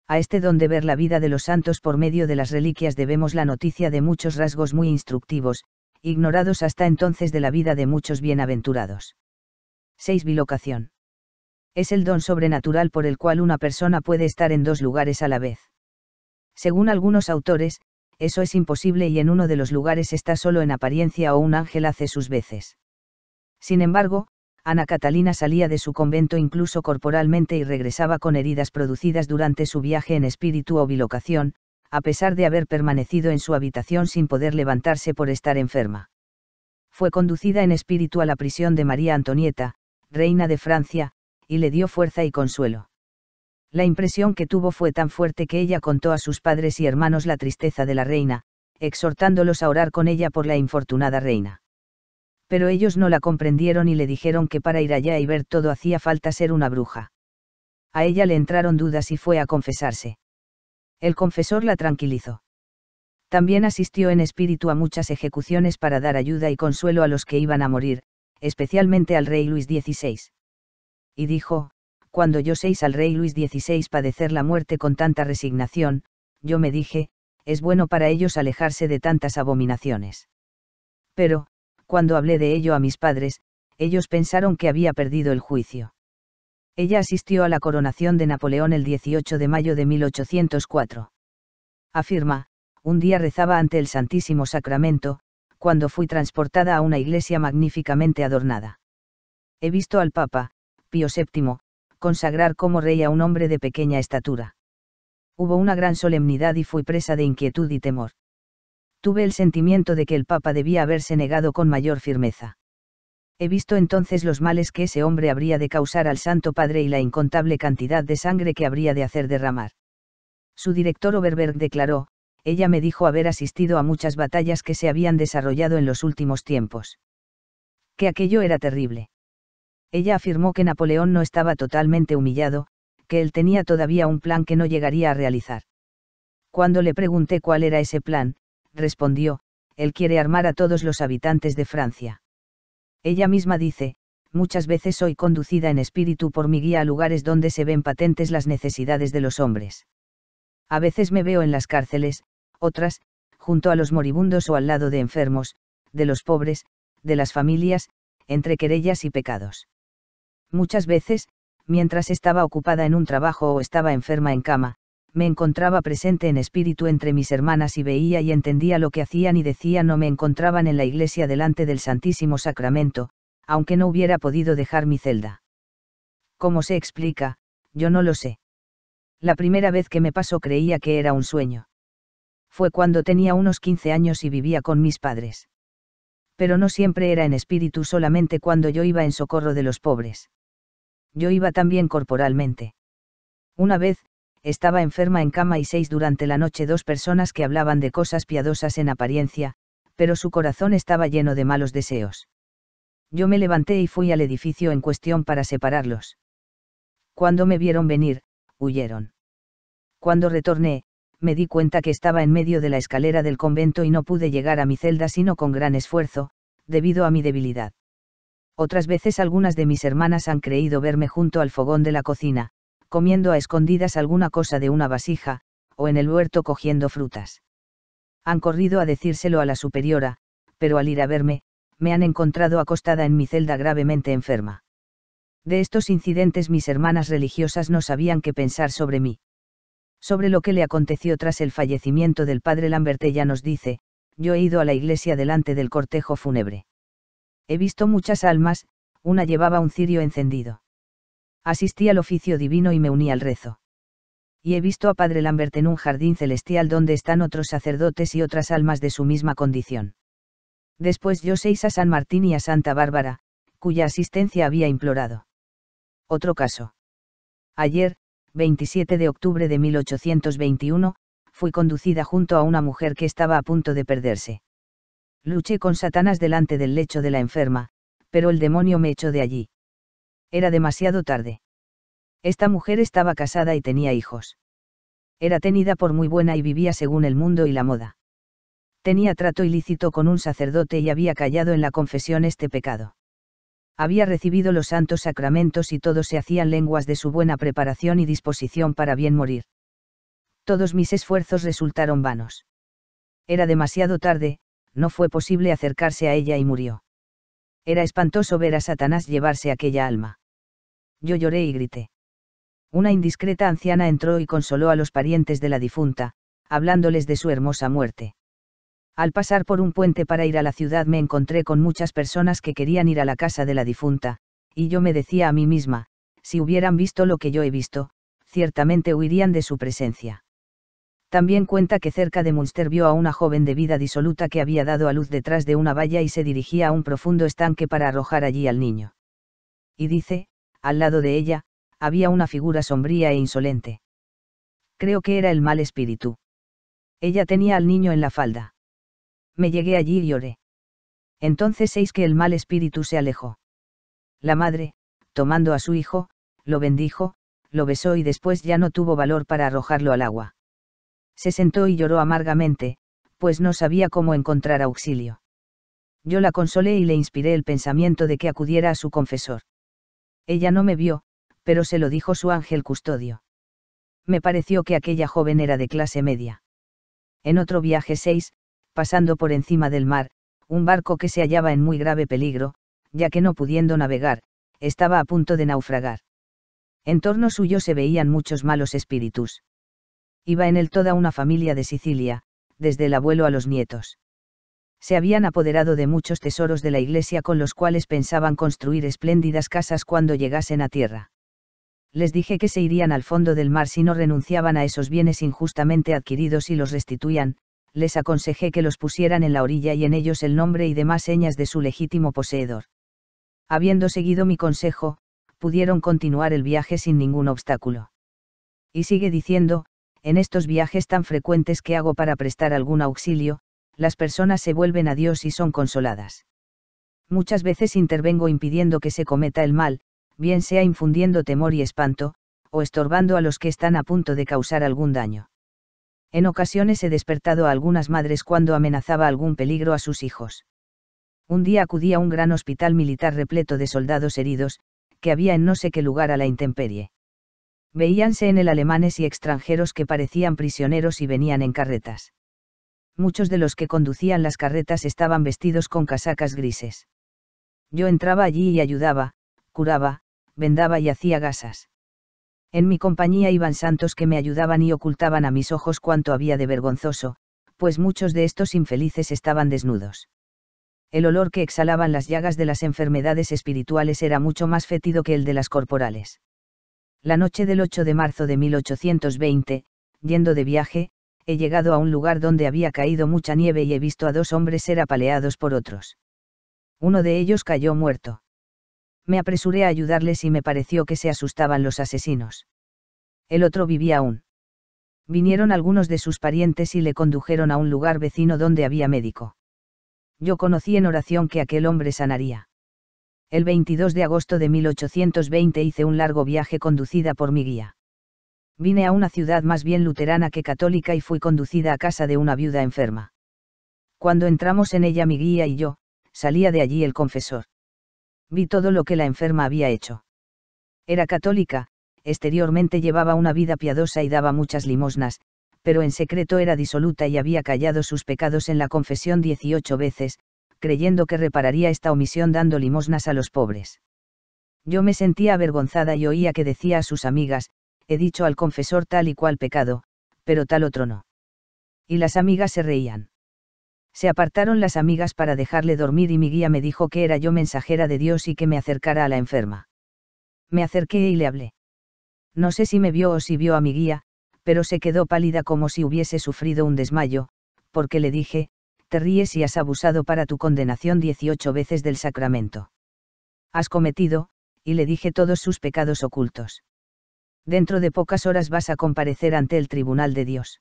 A este don de ver la vida de los santos por medio de las reliquias debemos la noticia de muchos rasgos muy instructivos, ignorados hasta entonces de la vida de muchos bienaventurados. 6. Bilocación. Es el don sobrenatural por el cual una persona puede estar en dos lugares a la vez. Según algunos autores, eso es imposible y en uno de los lugares está solo en apariencia o un ángel hace sus veces. Sin embargo, Ana Catalina salía de su convento incluso corporalmente y regresaba con heridas producidas durante su viaje en espíritu o bilocación, a pesar de haber permanecido en su habitación sin poder levantarse por estar enferma. Fue conducida en espíritu a la prisión de María Antonieta, reina de Francia, y le dio fuerza y consuelo. La impresión que tuvo fue tan fuerte que ella contó a sus padres y hermanos la tristeza de la reina, exhortándolos a orar con ella por la infortunada reina. Pero ellos no la comprendieron y le dijeron que para ir allá y ver todo hacía falta ser una bruja. A ella le entraron dudas y fue a confesarse. El confesor la tranquilizó. También asistió en espíritu a muchas ejecuciones para dar ayuda y consuelo a los que iban a morir, especialmente al rey Luis XVI. Y dijo, cuando yo seis al rey Luis XVI padecer la muerte con tanta resignación, yo me dije, es bueno para ellos alejarse de tantas abominaciones. Pero, cuando hablé de ello a mis padres, ellos pensaron que había perdido el juicio. Ella asistió a la coronación de Napoleón el 18 de mayo de 1804. Afirma, un día rezaba ante el Santísimo Sacramento, cuando fui transportada a una iglesia magníficamente adornada. He visto al Papa, Pío VII, consagrar como rey a un hombre de pequeña estatura. Hubo una gran solemnidad y fui presa de inquietud y temor. Tuve el sentimiento de que el Papa debía haberse negado con mayor firmeza. He visto entonces los males que ese hombre habría de causar al Santo Padre y la incontable cantidad de sangre que habría de hacer derramar. Su director Oberberg declaró, ella me dijo haber asistido a muchas batallas que se habían desarrollado en los últimos tiempos. Que aquello era terrible ella afirmó que Napoleón no estaba totalmente humillado, que él tenía todavía un plan que no llegaría a realizar. Cuando le pregunté cuál era ese plan, respondió, él quiere armar a todos los habitantes de Francia. Ella misma dice, muchas veces soy conducida en espíritu por mi guía a lugares donde se ven patentes las necesidades de los hombres. A veces me veo en las cárceles, otras, junto a los moribundos o al lado de enfermos, de los pobres, de las familias, entre querellas y pecados. Muchas veces, mientras estaba ocupada en un trabajo o estaba enferma en cama, me encontraba presente en espíritu entre mis hermanas y veía y entendía lo que hacían y decían no me encontraban en la iglesia delante del Santísimo Sacramento, aunque no hubiera podido dejar mi celda. ¿Cómo se explica? Yo no lo sé. La primera vez que me pasó creía que era un sueño. Fue cuando tenía unos 15 años y vivía con mis padres. Pero no siempre era en espíritu, solamente cuando yo iba en socorro de los pobres yo iba también corporalmente. Una vez, estaba enferma en cama y seis durante la noche dos personas que hablaban de cosas piadosas en apariencia, pero su corazón estaba lleno de malos deseos. Yo me levanté y fui al edificio en cuestión para separarlos. Cuando me vieron venir, huyeron. Cuando retorné, me di cuenta que estaba en medio de la escalera del convento y no pude llegar a mi celda sino con gran esfuerzo, debido a mi debilidad. Otras veces algunas de mis hermanas han creído verme junto al fogón de la cocina, comiendo a escondidas alguna cosa de una vasija, o en el huerto cogiendo frutas. Han corrido a decírselo a la superiora, pero al ir a verme, me han encontrado acostada en mi celda gravemente enferma. De estos incidentes mis hermanas religiosas no sabían qué pensar sobre mí. Sobre lo que le aconteció tras el fallecimiento del padre Lambertella nos dice, yo he ido a la iglesia delante del cortejo fúnebre. He visto muchas almas, una llevaba un cirio encendido. Asistí al oficio divino y me uní al rezo. Y he visto a Padre Lambert en un jardín celestial donde están otros sacerdotes y otras almas de su misma condición. Después yo seis a San Martín y a Santa Bárbara, cuya asistencia había implorado. Otro caso. Ayer, 27 de octubre de 1821, fui conducida junto a una mujer que estaba a punto de perderse. Luché con Satanás delante del lecho de la enferma, pero el demonio me echó de allí. Era demasiado tarde. Esta mujer estaba casada y tenía hijos. Era tenida por muy buena y vivía según el mundo y la moda. Tenía trato ilícito con un sacerdote y había callado en la confesión este pecado. Había recibido los santos sacramentos y todos se hacían lenguas de su buena preparación y disposición para bien morir. Todos mis esfuerzos resultaron vanos. Era demasiado tarde, no fue posible acercarse a ella y murió. Era espantoso ver a Satanás llevarse aquella alma. Yo lloré y grité. Una indiscreta anciana entró y consoló a los parientes de la difunta, hablándoles de su hermosa muerte. Al pasar por un puente para ir a la ciudad me encontré con muchas personas que querían ir a la casa de la difunta, y yo me decía a mí misma, si hubieran visto lo que yo he visto, ciertamente huirían de su presencia. También cuenta que cerca de Munster vio a una joven de vida disoluta que había dado a luz detrás de una valla y se dirigía a un profundo estanque para arrojar allí al niño. Y dice, al lado de ella, había una figura sombría e insolente. Creo que era el mal espíritu. Ella tenía al niño en la falda. Me llegué allí y lloré. Entonces seis que el mal espíritu se alejó. La madre, tomando a su hijo, lo bendijo, lo besó y después ya no tuvo valor para arrojarlo al agua se sentó y lloró amargamente, pues no sabía cómo encontrar auxilio. Yo la consolé y le inspiré el pensamiento de que acudiera a su confesor. Ella no me vio, pero se lo dijo su ángel custodio. Me pareció que aquella joven era de clase media. En otro viaje 6, pasando por encima del mar, un barco que se hallaba en muy grave peligro, ya que no pudiendo navegar, estaba a punto de naufragar. En torno suyo se veían muchos malos espíritus iba en él toda una familia de Sicilia, desde el abuelo a los nietos. Se habían apoderado de muchos tesoros de la iglesia con los cuales pensaban construir espléndidas casas cuando llegasen a tierra. Les dije que se irían al fondo del mar si no renunciaban a esos bienes injustamente adquiridos y los restituían, les aconsejé que los pusieran en la orilla y en ellos el nombre y demás señas de su legítimo poseedor. Habiendo seguido mi consejo, pudieron continuar el viaje sin ningún obstáculo. Y sigue diciendo, en estos viajes tan frecuentes que hago para prestar algún auxilio, las personas se vuelven a Dios y son consoladas. Muchas veces intervengo impidiendo que se cometa el mal, bien sea infundiendo temor y espanto, o estorbando a los que están a punto de causar algún daño. En ocasiones he despertado a algunas madres cuando amenazaba algún peligro a sus hijos. Un día acudí a un gran hospital militar repleto de soldados heridos, que había en no sé qué lugar a la intemperie veíanse en el alemanes y extranjeros que parecían prisioneros y venían en carretas. Muchos de los que conducían las carretas estaban vestidos con casacas grises. Yo entraba allí y ayudaba, curaba, vendaba y hacía gasas. En mi compañía iban santos que me ayudaban y ocultaban a mis ojos cuanto había de vergonzoso, pues muchos de estos infelices estaban desnudos. El olor que exhalaban las llagas de las enfermedades espirituales era mucho más fétido que el de las corporales. La noche del 8 de marzo de 1820, yendo de viaje, he llegado a un lugar donde había caído mucha nieve y he visto a dos hombres ser apaleados por otros. Uno de ellos cayó muerto. Me apresuré a ayudarles y me pareció que se asustaban los asesinos. El otro vivía aún. Vinieron algunos de sus parientes y le condujeron a un lugar vecino donde había médico. Yo conocí en oración que aquel hombre sanaría. El 22 de agosto de 1820 hice un largo viaje conducida por mi guía. Vine a una ciudad más bien luterana que católica y fui conducida a casa de una viuda enferma. Cuando entramos en ella mi guía y yo, salía de allí el confesor. Vi todo lo que la enferma había hecho. Era católica, exteriormente llevaba una vida piadosa y daba muchas limosnas, pero en secreto era disoluta y había callado sus pecados en la confesión 18 veces, creyendo que repararía esta omisión dando limosnas a los pobres. Yo me sentía avergonzada y oía que decía a sus amigas, he dicho al confesor tal y cual pecado, pero tal otro no. Y las amigas se reían. Se apartaron las amigas para dejarle dormir y mi guía me dijo que era yo mensajera de Dios y que me acercara a la enferma. Me acerqué y le hablé. No sé si me vio o si vio a mi guía, pero se quedó pálida como si hubiese sufrido un desmayo, porque le dije, ríes y has abusado para tu condenación dieciocho veces del sacramento. Has cometido, y le dije todos sus pecados ocultos. Dentro de pocas horas vas a comparecer ante el tribunal de Dios.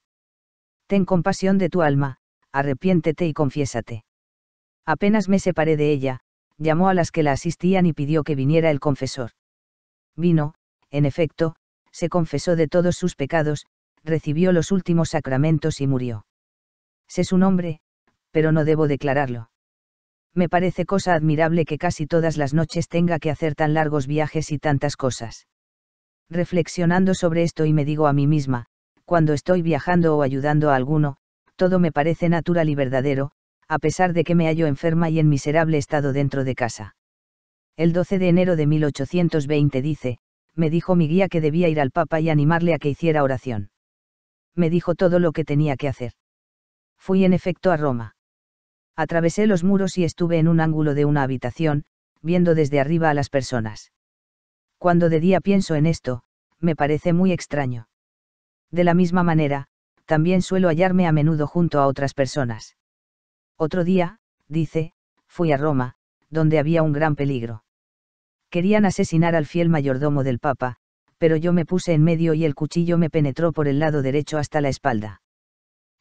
Ten compasión de tu alma, arrepiéntete y confiésate. Apenas me separé de ella, llamó a las que la asistían y pidió que viniera el confesor. Vino, en efecto, se confesó de todos sus pecados, recibió los últimos sacramentos y murió. Sé su nombre, pero no debo declararlo. Me parece cosa admirable que casi todas las noches tenga que hacer tan largos viajes y tantas cosas. Reflexionando sobre esto y me digo a mí misma, cuando estoy viajando o ayudando a alguno, todo me parece natural y verdadero, a pesar de que me hallo enferma y en miserable estado dentro de casa. El 12 de enero de 1820 dice, me dijo mi guía que debía ir al Papa y animarle a que hiciera oración. Me dijo todo lo que tenía que hacer. Fui en efecto a Roma. Atravesé los muros y estuve en un ángulo de una habitación, viendo desde arriba a las personas. Cuando de día pienso en esto, me parece muy extraño. De la misma manera, también suelo hallarme a menudo junto a otras personas. Otro día, dice, fui a Roma, donde había un gran peligro. Querían asesinar al fiel mayordomo del Papa, pero yo me puse en medio y el cuchillo me penetró por el lado derecho hasta la espalda.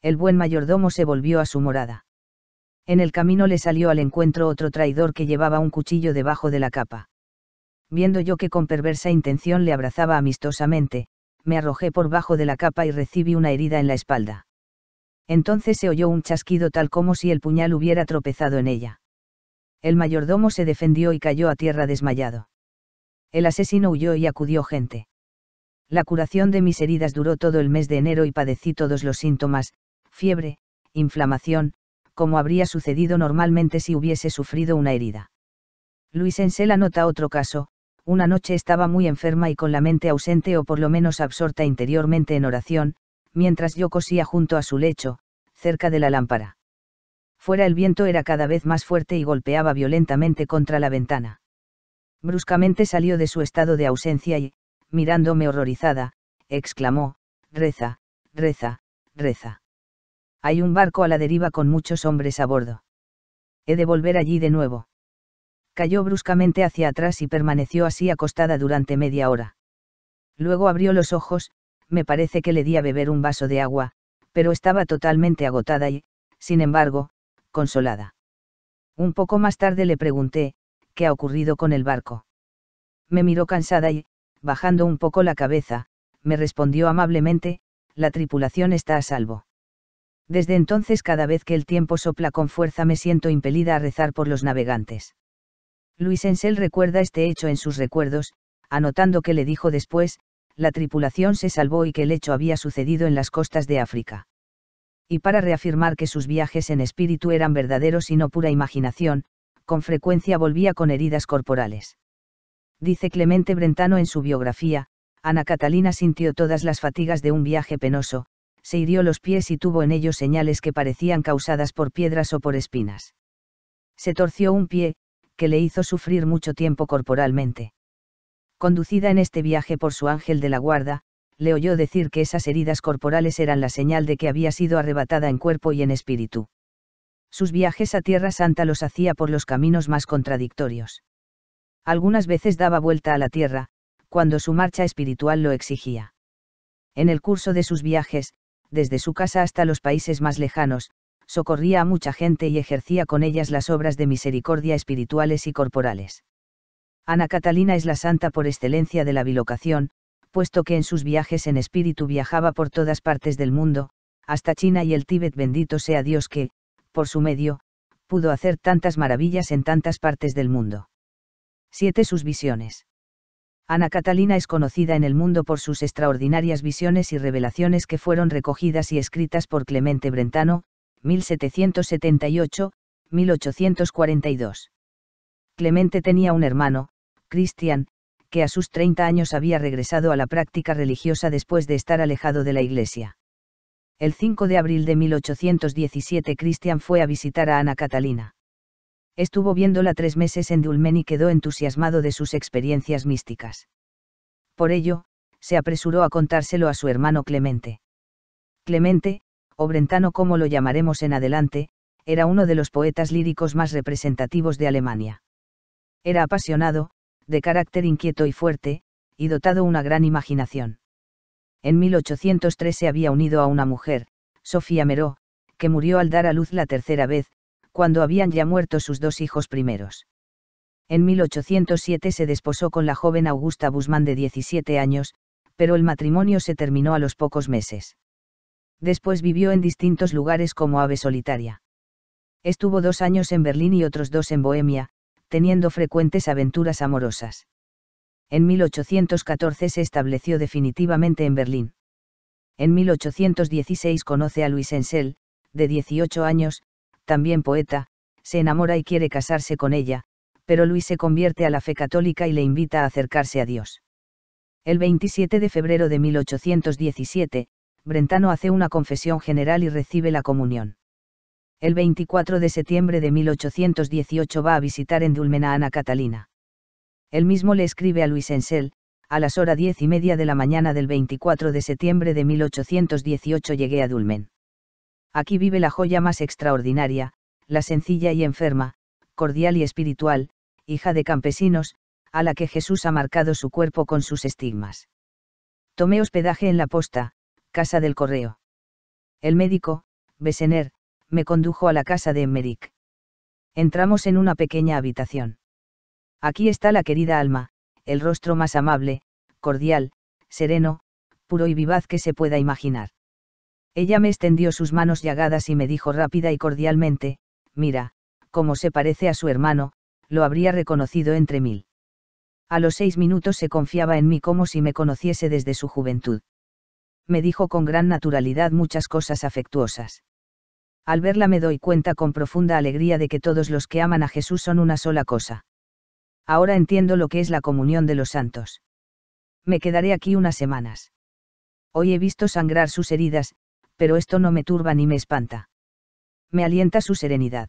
El buen mayordomo se volvió a su morada. En el camino le salió al encuentro otro traidor que llevaba un cuchillo debajo de la capa. Viendo yo que con perversa intención le abrazaba amistosamente, me arrojé por bajo de la capa y recibí una herida en la espalda. Entonces se oyó un chasquido tal como si el puñal hubiera tropezado en ella. El mayordomo se defendió y cayó a tierra desmayado. El asesino huyó y acudió gente. La curación de mis heridas duró todo el mes de enero y padecí todos los síntomas, fiebre, inflamación, como habría sucedido normalmente si hubiese sufrido una herida. Luis Ensel nota otro caso, una noche estaba muy enferma y con la mente ausente o por lo menos absorta interiormente en oración, mientras yo cosía junto a su lecho, cerca de la lámpara. Fuera el viento era cada vez más fuerte y golpeaba violentamente contra la ventana. Bruscamente salió de su estado de ausencia y, mirándome horrorizada, exclamó, Reza, reza, reza. Hay un barco a la deriva con muchos hombres a bordo. He de volver allí de nuevo. Cayó bruscamente hacia atrás y permaneció así acostada durante media hora. Luego abrió los ojos, me parece que le di a beber un vaso de agua, pero estaba totalmente agotada y, sin embargo, consolada. Un poco más tarde le pregunté, ¿qué ha ocurrido con el barco? Me miró cansada y, bajando un poco la cabeza, me respondió amablemente, la tripulación está a salvo. Desde entonces cada vez que el tiempo sopla con fuerza me siento impelida a rezar por los navegantes. Luis Ensel recuerda este hecho en sus recuerdos, anotando que le dijo después, la tripulación se salvó y que el hecho había sucedido en las costas de África. Y para reafirmar que sus viajes en espíritu eran verdaderos y no pura imaginación, con frecuencia volvía con heridas corporales. Dice Clemente Brentano en su biografía, Ana Catalina sintió todas las fatigas de un viaje penoso, se hirió los pies y tuvo en ellos señales que parecían causadas por piedras o por espinas. Se torció un pie, que le hizo sufrir mucho tiempo corporalmente. Conducida en este viaje por su ángel de la guarda, le oyó decir que esas heridas corporales eran la señal de que había sido arrebatada en cuerpo y en espíritu. Sus viajes a Tierra Santa los hacía por los caminos más contradictorios. Algunas veces daba vuelta a la Tierra, cuando su marcha espiritual lo exigía. En el curso de sus viajes, desde su casa hasta los países más lejanos, socorría a mucha gente y ejercía con ellas las obras de misericordia espirituales y corporales. Ana Catalina es la santa por excelencia de la bilocación, puesto que en sus viajes en espíritu viajaba por todas partes del mundo, hasta China y el Tíbet bendito sea Dios que, por su medio, pudo hacer tantas maravillas en tantas partes del mundo. 7. Sus visiones. Ana Catalina es conocida en el mundo por sus extraordinarias visiones y revelaciones que fueron recogidas y escritas por Clemente Brentano, 1778-1842. Clemente tenía un hermano, Cristian, que a sus 30 años había regresado a la práctica religiosa después de estar alejado de la iglesia. El 5 de abril de 1817 Cristian fue a visitar a Ana Catalina. Estuvo viéndola tres meses en Dulmen y quedó entusiasmado de sus experiencias místicas. Por ello, se apresuró a contárselo a su hermano Clemente. Clemente, o Brentano como lo llamaremos en adelante, era uno de los poetas líricos más representativos de Alemania. Era apasionado, de carácter inquieto y fuerte, y dotado una gran imaginación. En 1803 se había unido a una mujer, Sofía Meró, que murió al dar a luz la tercera vez, cuando habían ya muerto sus dos hijos primeros. En 1807 se desposó con la joven Augusta Guzmán de 17 años, pero el matrimonio se terminó a los pocos meses. Después vivió en distintos lugares como ave solitaria. Estuvo dos años en Berlín y otros dos en Bohemia, teniendo frecuentes aventuras amorosas. En 1814 se estableció definitivamente en Berlín. En 1816 conoce a Luis Ensel, de 18 años, también poeta, se enamora y quiere casarse con ella, pero Luis se convierte a la fe católica y le invita a acercarse a Dios. El 27 de febrero de 1817, Brentano hace una confesión general y recibe la comunión. El 24 de septiembre de 1818 va a visitar en Dulmen a Ana Catalina. Él mismo le escribe a Luis Ensel, a las horas diez y media de la mañana del 24 de septiembre de 1818 llegué a Dulmen aquí vive la joya más extraordinaria, la sencilla y enferma, cordial y espiritual, hija de campesinos, a la que Jesús ha marcado su cuerpo con sus estigmas. Tomé hospedaje en la posta, casa del correo. El médico, Besener, me condujo a la casa de Emmerich. Entramos en una pequeña habitación. Aquí está la querida alma, el rostro más amable, cordial, sereno, puro y vivaz que se pueda imaginar. Ella me extendió sus manos llagadas y me dijo rápida y cordialmente, mira, como se parece a su hermano, lo habría reconocido entre mil. A los seis minutos se confiaba en mí como si me conociese desde su juventud. Me dijo con gran naturalidad muchas cosas afectuosas. Al verla me doy cuenta con profunda alegría de que todos los que aman a Jesús son una sola cosa. Ahora entiendo lo que es la comunión de los santos. Me quedaré aquí unas semanas. Hoy he visto sangrar sus heridas, pero esto no me turba ni me espanta. Me alienta su serenidad.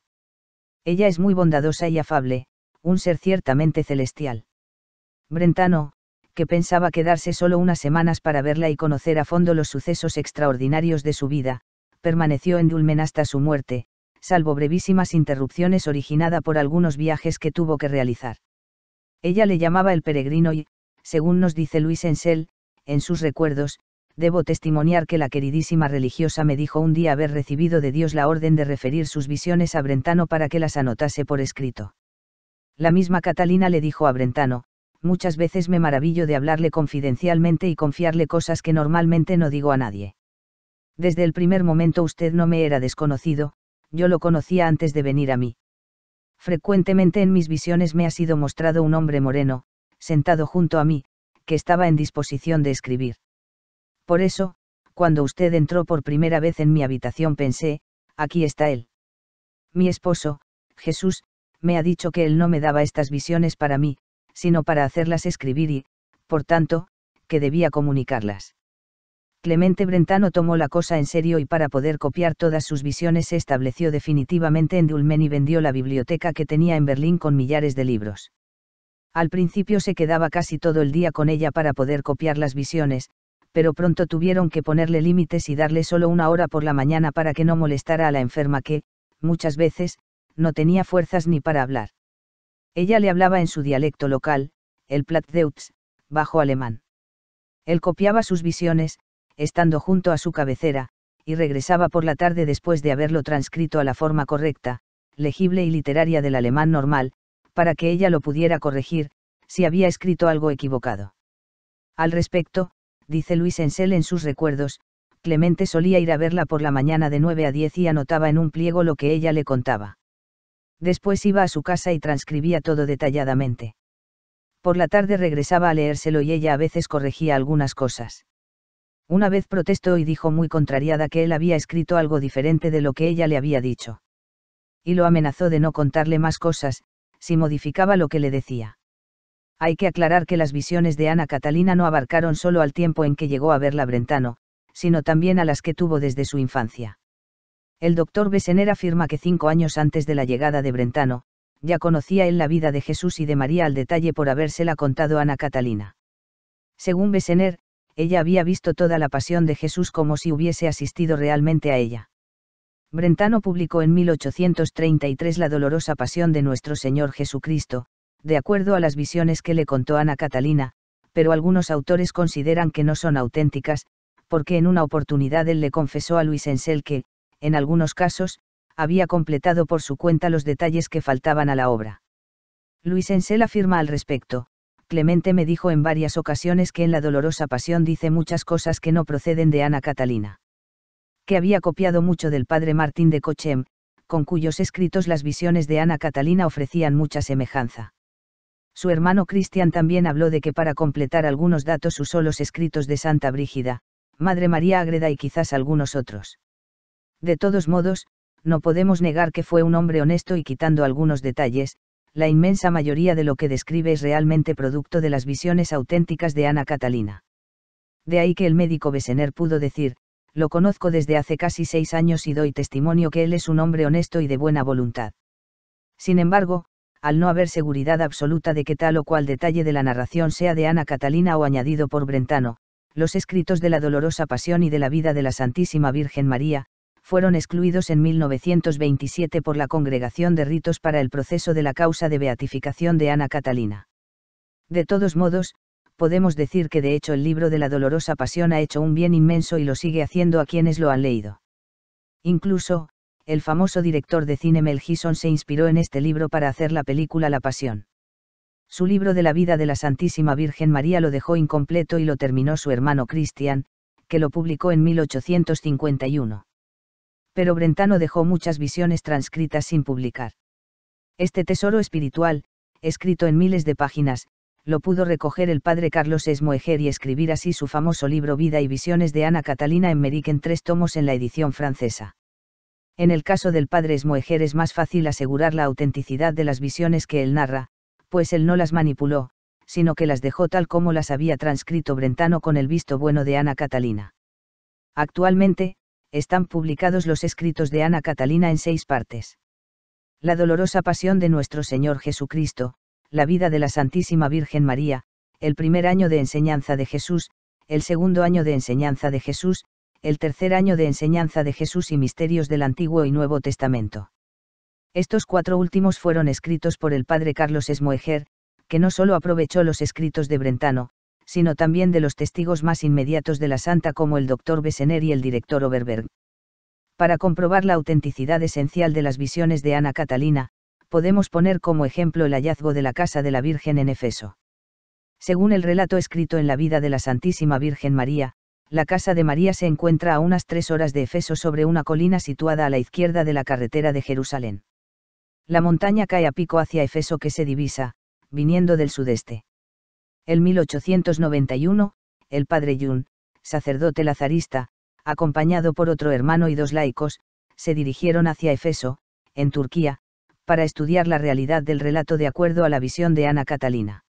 Ella es muy bondadosa y afable, un ser ciertamente celestial. Brentano, que pensaba quedarse solo unas semanas para verla y conocer a fondo los sucesos extraordinarios de su vida, permaneció en Dulmen hasta su muerte, salvo brevísimas interrupciones originada por algunos viajes que tuvo que realizar. Ella le llamaba el peregrino y, según nos dice Luis Ensel, en sus recuerdos, debo testimoniar que la queridísima religiosa me dijo un día haber recibido de Dios la orden de referir sus visiones a Brentano para que las anotase por escrito. La misma Catalina le dijo a Brentano, muchas veces me maravillo de hablarle confidencialmente y confiarle cosas que normalmente no digo a nadie. Desde el primer momento usted no me era desconocido, yo lo conocía antes de venir a mí. Frecuentemente en mis visiones me ha sido mostrado un hombre moreno, sentado junto a mí, que estaba en disposición de escribir. Por eso, cuando usted entró por primera vez en mi habitación pensé, aquí está él. Mi esposo, Jesús, me ha dicho que él no me daba estas visiones para mí, sino para hacerlas escribir y, por tanto, que debía comunicarlas. Clemente Brentano tomó la cosa en serio y para poder copiar todas sus visiones se estableció definitivamente en Dulmen y vendió la biblioteca que tenía en Berlín con millares de libros. Al principio se quedaba casi todo el día con ella para poder copiar las visiones, pero pronto tuvieron que ponerle límites y darle solo una hora por la mañana para que no molestara a la enferma que, muchas veces, no tenía fuerzas ni para hablar. Ella le hablaba en su dialecto local, el Plattdeutsch, bajo alemán. Él copiaba sus visiones, estando junto a su cabecera, y regresaba por la tarde después de haberlo transcrito a la forma correcta, legible y literaria del alemán normal, para que ella lo pudiera corregir, si había escrito algo equivocado. Al respecto, dice Luis Ensel en sus recuerdos, Clemente solía ir a verla por la mañana de 9 a 10 y anotaba en un pliego lo que ella le contaba. Después iba a su casa y transcribía todo detalladamente. Por la tarde regresaba a leérselo y ella a veces corregía algunas cosas. Una vez protestó y dijo muy contrariada que él había escrito algo diferente de lo que ella le había dicho. Y lo amenazó de no contarle más cosas, si modificaba lo que le decía. Hay que aclarar que las visiones de Ana Catalina no abarcaron solo al tiempo en que llegó a verla Brentano, sino también a las que tuvo desde su infancia. El doctor Besener afirma que cinco años antes de la llegada de Brentano, ya conocía él la vida de Jesús y de María al detalle por habérsela contado Ana Catalina. Según Besener, ella había visto toda la pasión de Jesús como si hubiese asistido realmente a ella. Brentano publicó en 1833 La dolorosa pasión de nuestro Señor Jesucristo, de acuerdo a las visiones que le contó Ana Catalina, pero algunos autores consideran que no son auténticas, porque en una oportunidad él le confesó a Luis Ensel que, en algunos casos, había completado por su cuenta los detalles que faltaban a la obra. Luis Ensel afirma al respecto, Clemente me dijo en varias ocasiones que en la dolorosa pasión dice muchas cosas que no proceden de Ana Catalina. Que había copiado mucho del padre Martín de Cochem, con cuyos escritos las visiones de Ana Catalina ofrecían mucha semejanza. Su hermano Cristian también habló de que para completar algunos datos usó los escritos de Santa Brígida, Madre María Ágreda y quizás algunos otros. De todos modos, no podemos negar que fue un hombre honesto y quitando algunos detalles, la inmensa mayoría de lo que describe es realmente producto de las visiones auténticas de Ana Catalina. De ahí que el médico Besener pudo decir, lo conozco desde hace casi seis años y doy testimonio que él es un hombre honesto y de buena voluntad. Sin embargo, al no haber seguridad absoluta de que tal o cual detalle de la narración sea de Ana Catalina o añadido por Brentano, los escritos de la dolorosa pasión y de la vida de la Santísima Virgen María, fueron excluidos en 1927 por la Congregación de Ritos para el proceso de la causa de beatificación de Ana Catalina. De todos modos, podemos decir que de hecho el libro de la dolorosa pasión ha hecho un bien inmenso y lo sigue haciendo a quienes lo han leído. Incluso, el famoso director de cine Mel Gibson se inspiró en este libro para hacer la película La Pasión. Su libro de la vida de la Santísima Virgen María lo dejó incompleto y lo terminó su hermano Christian, que lo publicó en 1851. Pero Brentano dejó muchas visiones transcritas sin publicar. Este tesoro espiritual, escrito en miles de páginas, lo pudo recoger el padre Carlos Esmoeger y escribir así su famoso libro Vida y Visiones de Ana Catalina en Merique en tres tomos en la edición francesa. En el caso del padre Smoeger es más fácil asegurar la autenticidad de las visiones que él narra, pues él no las manipuló, sino que las dejó tal como las había transcrito Brentano con el visto bueno de Ana Catalina. Actualmente, están publicados los escritos de Ana Catalina en seis partes. La dolorosa pasión de nuestro Señor Jesucristo, la vida de la Santísima Virgen María, el primer año de enseñanza de Jesús, el segundo año de enseñanza de Jesús, el tercer año de enseñanza de Jesús y misterios del Antiguo y Nuevo Testamento. Estos cuatro últimos fueron escritos por el padre Carlos Esmoeger, que no solo aprovechó los escritos de Brentano, sino también de los testigos más inmediatos de la santa como el doctor Bessener y el director Oberberg. Para comprobar la autenticidad esencial de las visiones de Ana Catalina, podemos poner como ejemplo el hallazgo de la casa de la Virgen en Efeso. Según el relato escrito en la vida de la Santísima Virgen María, la casa de María se encuentra a unas tres horas de Efeso sobre una colina situada a la izquierda de la carretera de Jerusalén. La montaña cae a pico hacia Efeso que se divisa, viniendo del sudeste. En 1891, el padre Yun, sacerdote lazarista, acompañado por otro hermano y dos laicos, se dirigieron hacia Efeso, en Turquía, para estudiar la realidad del relato de acuerdo a la visión de Ana Catalina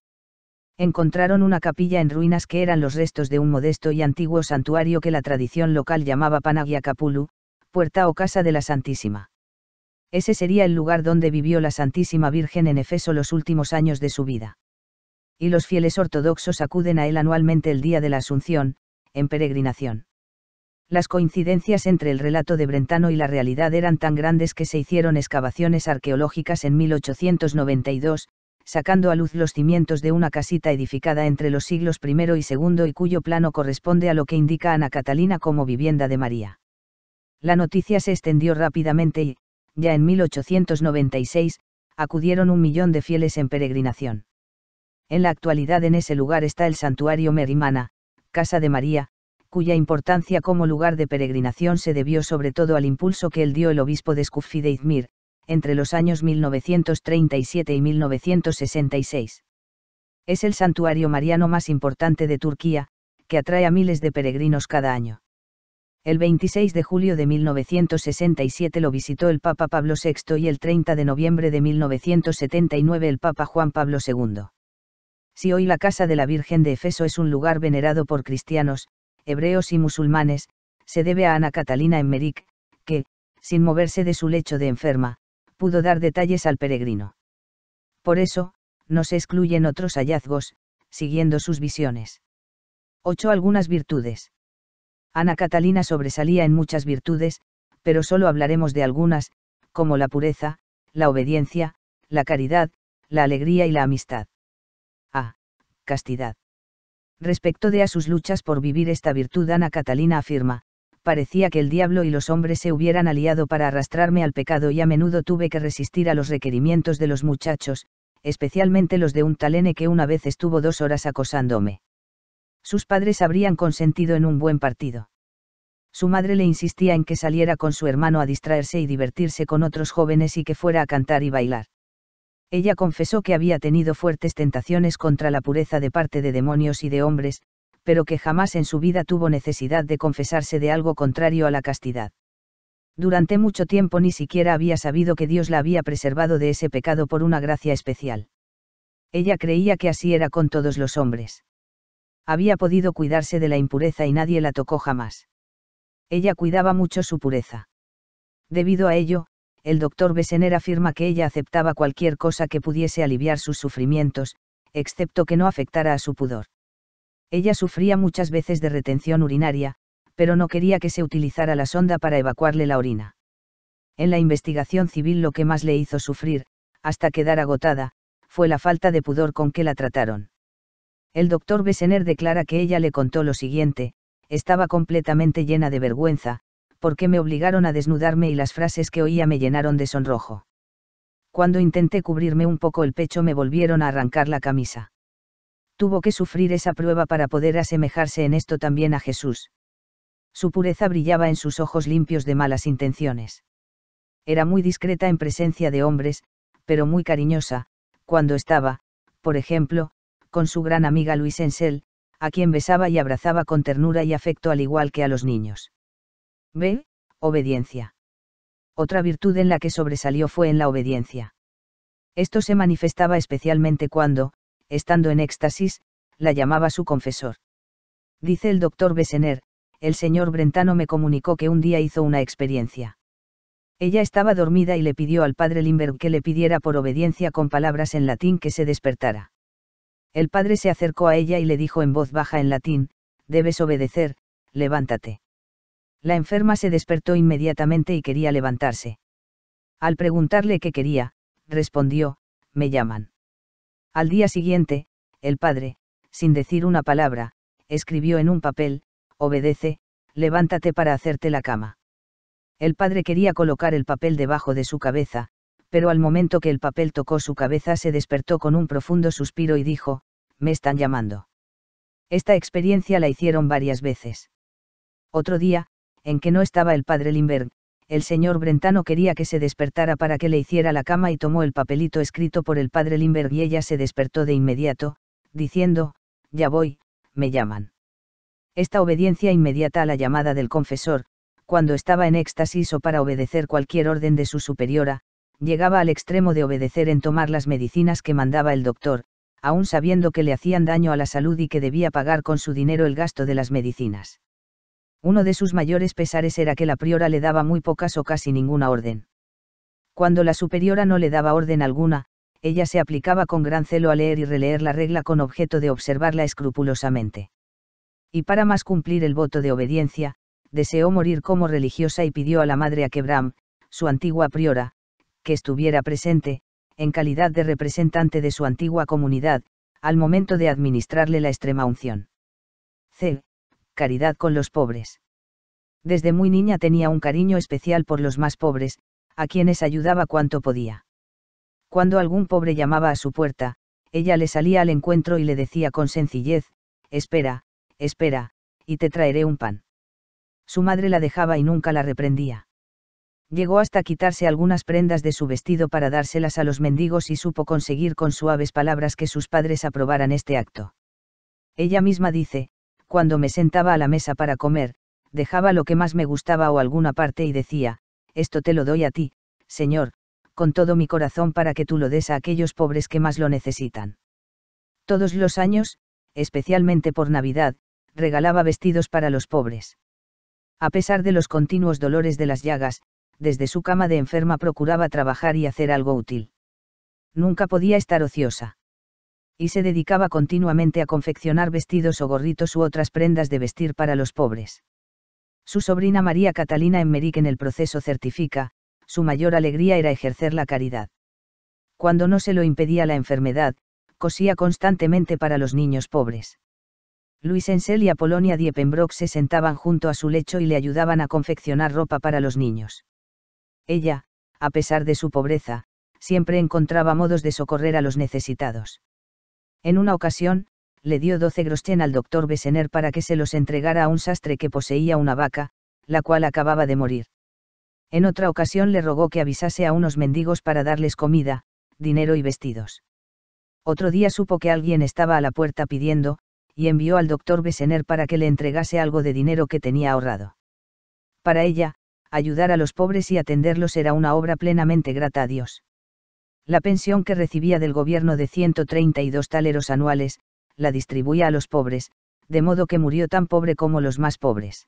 encontraron una capilla en ruinas que eran los restos de un modesto y antiguo santuario que la tradición local llamaba Panagia Capulu, puerta o casa de la Santísima. Ese sería el lugar donde vivió la Santísima Virgen en Efeso los últimos años de su vida. Y los fieles ortodoxos acuden a él anualmente el día de la Asunción, en peregrinación. Las coincidencias entre el relato de Brentano y la realidad eran tan grandes que se hicieron excavaciones arqueológicas en 1892, sacando a luz los cimientos de una casita edificada entre los siglos I y II y cuyo plano corresponde a lo que indica Ana Catalina como vivienda de María. La noticia se extendió rápidamente y, ya en 1896, acudieron un millón de fieles en peregrinación. En la actualidad en ese lugar está el santuario Merimana, Casa de María, cuya importancia como lugar de peregrinación se debió sobre todo al impulso que él dio el obispo de Izmir, entre los años 1937 y 1966. Es el santuario mariano más importante de Turquía, que atrae a miles de peregrinos cada año. El 26 de julio de 1967 lo visitó el Papa Pablo VI y el 30 de noviembre de 1979 el Papa Juan Pablo II. Si hoy la Casa de la Virgen de Efeso es un lugar venerado por cristianos, hebreos y musulmanes, se debe a Ana Catalina Emmerich, que, sin moverse de su lecho de enferma, pudo dar detalles al peregrino. Por eso, no se excluyen otros hallazgos, siguiendo sus visiones. 8. Algunas virtudes. Ana Catalina sobresalía en muchas virtudes, pero solo hablaremos de algunas, como la pureza, la obediencia, la caridad, la alegría y la amistad. A. Ah, castidad. Respecto de a sus luchas por vivir esta virtud, Ana Catalina afirma, parecía que el diablo y los hombres se hubieran aliado para arrastrarme al pecado y a menudo tuve que resistir a los requerimientos de los muchachos, especialmente los de un talene que una vez estuvo dos horas acosándome. Sus padres habrían consentido en un buen partido. Su madre le insistía en que saliera con su hermano a distraerse y divertirse con otros jóvenes y que fuera a cantar y bailar. Ella confesó que había tenido fuertes tentaciones contra la pureza de parte de demonios y de hombres, pero que jamás en su vida tuvo necesidad de confesarse de algo contrario a la castidad. Durante mucho tiempo ni siquiera había sabido que Dios la había preservado de ese pecado por una gracia especial. Ella creía que así era con todos los hombres. Había podido cuidarse de la impureza y nadie la tocó jamás. Ella cuidaba mucho su pureza. Debido a ello, el doctor besener afirma que ella aceptaba cualquier cosa que pudiese aliviar sus sufrimientos, excepto que no afectara a su pudor. Ella sufría muchas veces de retención urinaria, pero no quería que se utilizara la sonda para evacuarle la orina. En la investigación civil lo que más le hizo sufrir, hasta quedar agotada, fue la falta de pudor con que la trataron. El doctor Besener declara que ella le contó lo siguiente, estaba completamente llena de vergüenza, porque me obligaron a desnudarme y las frases que oía me llenaron de sonrojo. Cuando intenté cubrirme un poco el pecho me volvieron a arrancar la camisa tuvo que sufrir esa prueba para poder asemejarse en esto también a Jesús. Su pureza brillaba en sus ojos limpios de malas intenciones. Era muy discreta en presencia de hombres, pero muy cariñosa, cuando estaba, por ejemplo, con su gran amiga Luis Ensel, a quien besaba y abrazaba con ternura y afecto al igual que a los niños. B. Obediencia. Otra virtud en la que sobresalió fue en la obediencia. Esto se manifestaba especialmente cuando, estando en éxtasis, la llamaba su confesor. Dice el doctor Bessener, el señor Brentano me comunicó que un día hizo una experiencia. Ella estaba dormida y le pidió al padre Limberg que le pidiera por obediencia con palabras en latín que se despertara. El padre se acercó a ella y le dijo en voz baja en latín, debes obedecer, levántate. La enferma se despertó inmediatamente y quería levantarse. Al preguntarle qué quería, respondió, me llaman. Al día siguiente, el padre, sin decir una palabra, escribió en un papel, obedece, levántate para hacerte la cama. El padre quería colocar el papel debajo de su cabeza, pero al momento que el papel tocó su cabeza se despertó con un profundo suspiro y dijo, me están llamando. Esta experiencia la hicieron varias veces. Otro día, en que no estaba el padre Lindbergh, el señor Brentano quería que se despertara para que le hiciera la cama y tomó el papelito escrito por el padre Limberg y ella se despertó de inmediato, diciendo, ya voy, me llaman. Esta obediencia inmediata a la llamada del confesor, cuando estaba en éxtasis o para obedecer cualquier orden de su superiora, llegaba al extremo de obedecer en tomar las medicinas que mandaba el doctor, aun sabiendo que le hacían daño a la salud y que debía pagar con su dinero el gasto de las medicinas. Uno de sus mayores pesares era que la priora le daba muy pocas o casi ninguna orden. Cuando la superiora no le daba orden alguna, ella se aplicaba con gran celo a leer y releer la regla con objeto de observarla escrupulosamente. Y para más cumplir el voto de obediencia, deseó morir como religiosa y pidió a la madre a su antigua priora, que estuviera presente, en calidad de representante de su antigua comunidad, al momento de administrarle la extrema unción. C caridad con los pobres. Desde muy niña tenía un cariño especial por los más pobres, a quienes ayudaba cuanto podía. Cuando algún pobre llamaba a su puerta, ella le salía al encuentro y le decía con sencillez, espera, espera, y te traeré un pan. Su madre la dejaba y nunca la reprendía. Llegó hasta quitarse algunas prendas de su vestido para dárselas a los mendigos y supo conseguir con suaves palabras que sus padres aprobaran este acto. Ella misma dice, cuando me sentaba a la mesa para comer, dejaba lo que más me gustaba o alguna parte y decía, esto te lo doy a ti, Señor, con todo mi corazón para que tú lo des a aquellos pobres que más lo necesitan. Todos los años, especialmente por Navidad, regalaba vestidos para los pobres. A pesar de los continuos dolores de las llagas, desde su cama de enferma procuraba trabajar y hacer algo útil. Nunca podía estar ociosa y se dedicaba continuamente a confeccionar vestidos o gorritos u otras prendas de vestir para los pobres. Su sobrina María Catalina Emmerich en el proceso certifica, su mayor alegría era ejercer la caridad. Cuando no se lo impedía la enfermedad, cosía constantemente para los niños pobres. Luis Ensel y Apolonia Diepenbrock se sentaban junto a su lecho y le ayudaban a confeccionar ropa para los niños. Ella, a pesar de su pobreza, siempre encontraba modos de socorrer a los necesitados. En una ocasión, le dio 12 groschen al doctor Besener para que se los entregara a un sastre que poseía una vaca, la cual acababa de morir. En otra ocasión le rogó que avisase a unos mendigos para darles comida, dinero y vestidos. Otro día supo que alguien estaba a la puerta pidiendo, y envió al doctor Besener para que le entregase algo de dinero que tenía ahorrado. Para ella, ayudar a los pobres y atenderlos era una obra plenamente grata a Dios. La pensión que recibía del gobierno de 132 taleros anuales, la distribuía a los pobres, de modo que murió tan pobre como los más pobres.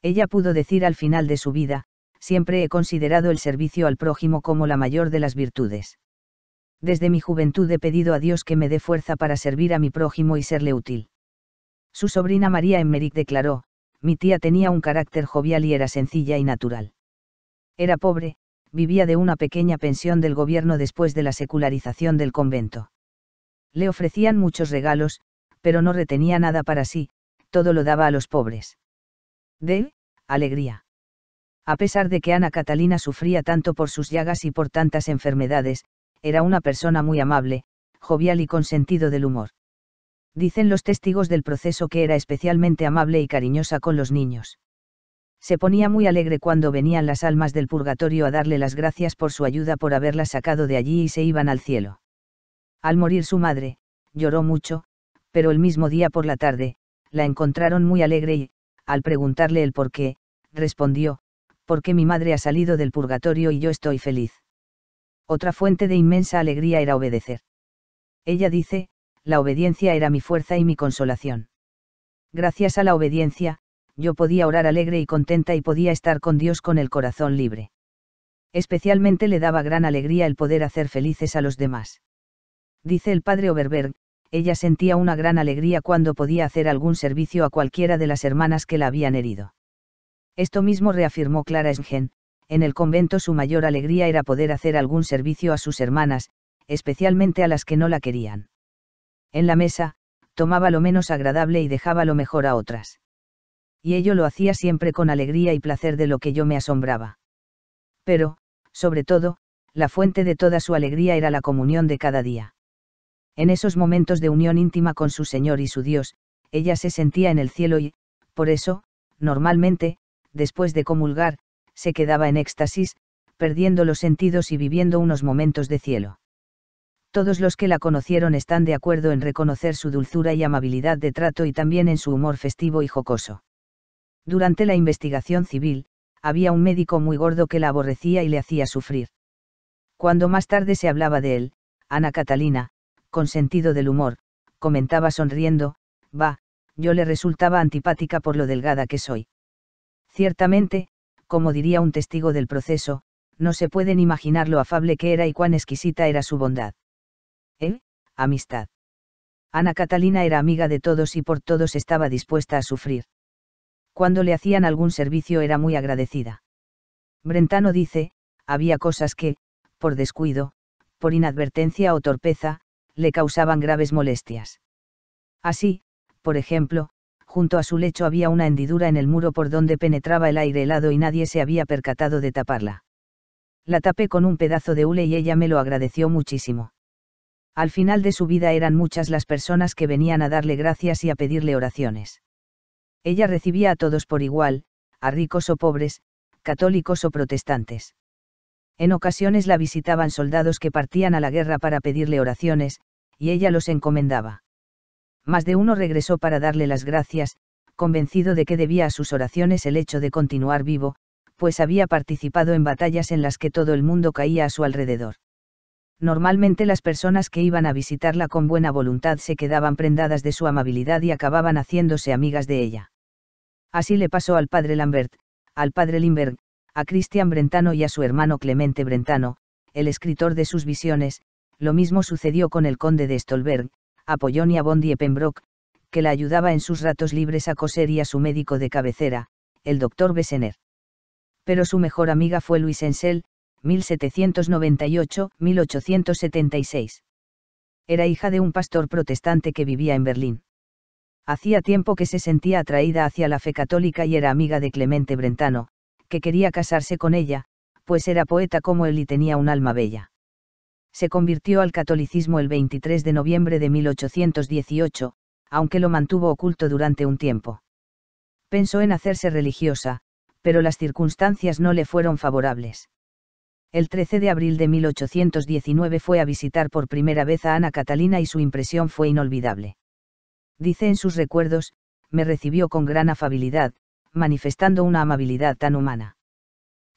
Ella pudo decir al final de su vida, siempre he considerado el servicio al prójimo como la mayor de las virtudes. Desde mi juventud he pedido a Dios que me dé fuerza para servir a mi prójimo y serle útil. Su sobrina María Emmerich declaró, mi tía tenía un carácter jovial y era sencilla y natural. Era pobre, vivía de una pequeña pensión del gobierno después de la secularización del convento. Le ofrecían muchos regalos, pero no retenía nada para sí, todo lo daba a los pobres. De alegría. A pesar de que Ana Catalina sufría tanto por sus llagas y por tantas enfermedades, era una persona muy amable, jovial y con sentido del humor. Dicen los testigos del proceso que era especialmente amable y cariñosa con los niños. Se ponía muy alegre cuando venían las almas del purgatorio a darle las gracias por su ayuda por haberlas sacado de allí y se iban al cielo. Al morir su madre, lloró mucho, pero el mismo día por la tarde, la encontraron muy alegre y, al preguntarle el por qué, respondió, porque mi madre ha salido del purgatorio y yo estoy feliz. Otra fuente de inmensa alegría era obedecer. Ella dice, la obediencia era mi fuerza y mi consolación. Gracias a la obediencia, yo podía orar alegre y contenta y podía estar con Dios con el corazón libre. Especialmente le daba gran alegría el poder hacer felices a los demás. Dice el padre Oberberg, ella sentía una gran alegría cuando podía hacer algún servicio a cualquiera de las hermanas que la habían herido. Esto mismo reafirmó Clara Engen, en el convento su mayor alegría era poder hacer algún servicio a sus hermanas, especialmente a las que no la querían. En la mesa, tomaba lo menos agradable y dejaba lo mejor a otras y ello lo hacía siempre con alegría y placer de lo que yo me asombraba. Pero, sobre todo, la fuente de toda su alegría era la comunión de cada día. En esos momentos de unión íntima con su Señor y su Dios, ella se sentía en el cielo y, por eso, normalmente, después de comulgar, se quedaba en éxtasis, perdiendo los sentidos y viviendo unos momentos de cielo. Todos los que la conocieron están de acuerdo en reconocer su dulzura y amabilidad de trato y también en su humor festivo y jocoso. Durante la investigación civil, había un médico muy gordo que la aborrecía y le hacía sufrir. Cuando más tarde se hablaba de él, Ana Catalina, con sentido del humor, comentaba sonriendo, va, yo le resultaba antipática por lo delgada que soy. Ciertamente, como diría un testigo del proceso, no se pueden imaginar lo afable que era y cuán exquisita era su bondad. ¿Eh? Amistad. Ana Catalina era amiga de todos y por todos estaba dispuesta a sufrir cuando le hacían algún servicio era muy agradecida. Brentano dice, había cosas que, por descuido, por inadvertencia o torpeza, le causaban graves molestias. Así, por ejemplo, junto a su lecho había una hendidura en el muro por donde penetraba el aire helado y nadie se había percatado de taparla. La tapé con un pedazo de hule y ella me lo agradeció muchísimo. Al final de su vida eran muchas las personas que venían a darle gracias y a pedirle oraciones. Ella recibía a todos por igual, a ricos o pobres, católicos o protestantes. En ocasiones la visitaban soldados que partían a la guerra para pedirle oraciones, y ella los encomendaba. Más de uno regresó para darle las gracias, convencido de que debía a sus oraciones el hecho de continuar vivo, pues había participado en batallas en las que todo el mundo caía a su alrededor. Normalmente las personas que iban a visitarla con buena voluntad se quedaban prendadas de su amabilidad y acababan haciéndose amigas de ella. Así le pasó al padre Lambert, al padre Limberg, a Christian Brentano y a su hermano Clemente Brentano, el escritor de sus visiones, lo mismo sucedió con el conde de Stolberg, Apollonia y a Bondi Pembroke, que la ayudaba en sus ratos libres a coser y a su médico de cabecera, el doctor Bessener. Pero su mejor amiga fue Luis Ensel, 1798-1876. Era hija de un pastor protestante que vivía en Berlín. Hacía tiempo que se sentía atraída hacia la fe católica y era amiga de Clemente Brentano, que quería casarse con ella, pues era poeta como él y tenía un alma bella. Se convirtió al catolicismo el 23 de noviembre de 1818, aunque lo mantuvo oculto durante un tiempo. Pensó en hacerse religiosa, pero las circunstancias no le fueron favorables. El 13 de abril de 1819 fue a visitar por primera vez a Ana Catalina y su impresión fue inolvidable dice en sus recuerdos, me recibió con gran afabilidad, manifestando una amabilidad tan humana.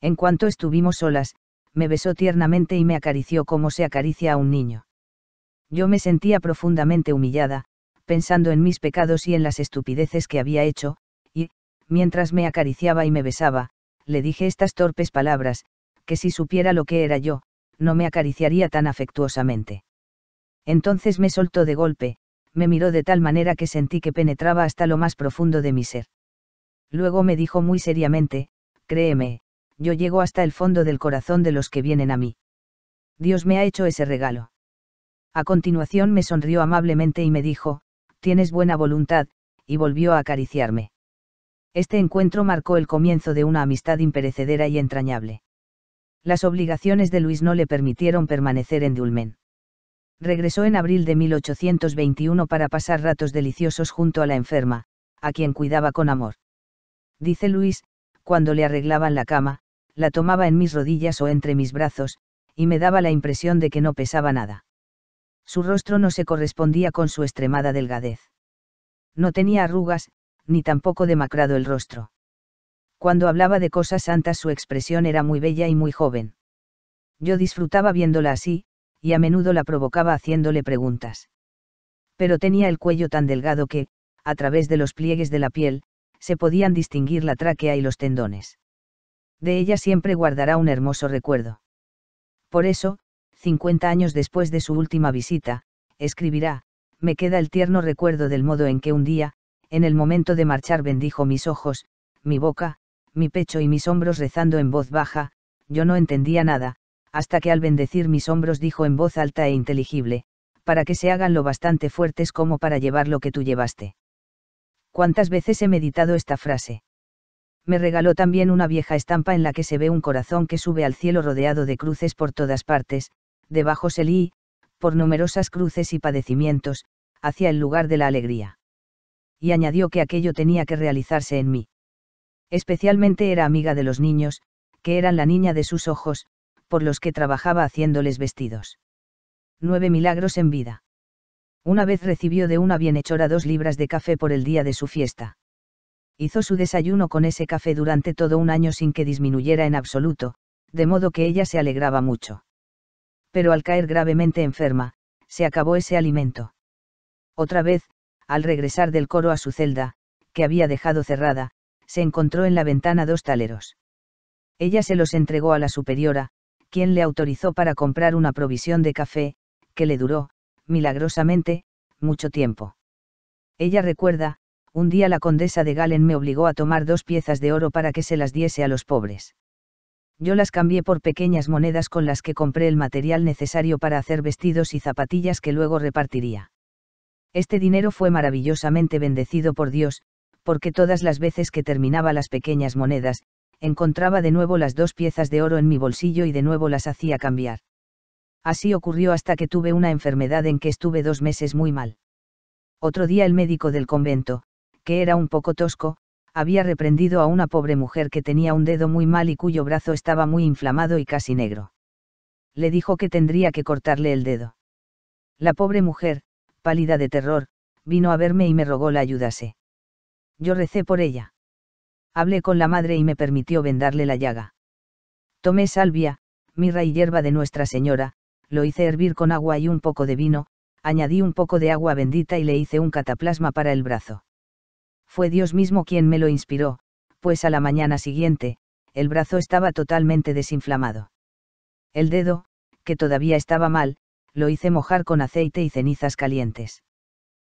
En cuanto estuvimos solas, me besó tiernamente y me acarició como se acaricia a un niño. Yo me sentía profundamente humillada, pensando en mis pecados y en las estupideces que había hecho, y, mientras me acariciaba y me besaba, le dije estas torpes palabras, que si supiera lo que era yo, no me acariciaría tan afectuosamente. Entonces me soltó de golpe, me miró de tal manera que sentí que penetraba hasta lo más profundo de mi ser. Luego me dijo muy seriamente, créeme, yo llego hasta el fondo del corazón de los que vienen a mí. Dios me ha hecho ese regalo. A continuación me sonrió amablemente y me dijo, tienes buena voluntad, y volvió a acariciarme. Este encuentro marcó el comienzo de una amistad imperecedera y entrañable. Las obligaciones de Luis no le permitieron permanecer en Dulmen regresó en abril de 1821 para pasar ratos deliciosos junto a la enferma, a quien cuidaba con amor. Dice Luis, cuando le arreglaban la cama, la tomaba en mis rodillas o entre mis brazos, y me daba la impresión de que no pesaba nada. Su rostro no se correspondía con su extremada delgadez. No tenía arrugas, ni tampoco demacrado el rostro. Cuando hablaba de cosas santas su expresión era muy bella y muy joven. Yo disfrutaba viéndola así, y a menudo la provocaba haciéndole preguntas. Pero tenía el cuello tan delgado que, a través de los pliegues de la piel, se podían distinguir la tráquea y los tendones. De ella siempre guardará un hermoso recuerdo. Por eso, 50 años después de su última visita, escribirá, me queda el tierno recuerdo del modo en que un día, en el momento de marchar bendijo mis ojos, mi boca, mi pecho y mis hombros rezando en voz baja, yo no entendía nada, hasta que al bendecir mis hombros dijo en voz alta e inteligible, para que se hagan lo bastante fuertes como para llevar lo que tú llevaste. ¿Cuántas veces he meditado esta frase? Me regaló también una vieja estampa en la que se ve un corazón que sube al cielo rodeado de cruces por todas partes, debajo se lee, por numerosas cruces y padecimientos, hacia el lugar de la alegría. Y añadió que aquello tenía que realizarse en mí. Especialmente era amiga de los niños, que eran la niña de sus ojos, por los que trabajaba haciéndoles vestidos. Nueve milagros en vida. Una vez recibió de una bienhechora dos libras de café por el día de su fiesta. Hizo su desayuno con ese café durante todo un año sin que disminuyera en absoluto, de modo que ella se alegraba mucho. Pero al caer gravemente enferma, se acabó ese alimento. Otra vez, al regresar del coro a su celda, que había dejado cerrada, se encontró en la ventana dos taleros. Ella se los entregó a la superiora, quien le autorizó para comprar una provisión de café, que le duró, milagrosamente, mucho tiempo. Ella recuerda, un día la condesa de Galen me obligó a tomar dos piezas de oro para que se las diese a los pobres. Yo las cambié por pequeñas monedas con las que compré el material necesario para hacer vestidos y zapatillas que luego repartiría. Este dinero fue maravillosamente bendecido por Dios, porque todas las veces que terminaba las pequeñas monedas, encontraba de nuevo las dos piezas de oro en mi bolsillo y de nuevo las hacía cambiar. Así ocurrió hasta que tuve una enfermedad en que estuve dos meses muy mal. Otro día el médico del convento, que era un poco tosco, había reprendido a una pobre mujer que tenía un dedo muy mal y cuyo brazo estaba muy inflamado y casi negro. Le dijo que tendría que cortarle el dedo. La pobre mujer, pálida de terror, vino a verme y me rogó la ayudase. Yo recé por ella. Hablé con la madre y me permitió vendarle la llaga. Tomé salvia, mirra y hierba de Nuestra Señora, lo hice hervir con agua y un poco de vino, añadí un poco de agua bendita y le hice un cataplasma para el brazo. Fue Dios mismo quien me lo inspiró, pues a la mañana siguiente, el brazo estaba totalmente desinflamado. El dedo, que todavía estaba mal, lo hice mojar con aceite y cenizas calientes.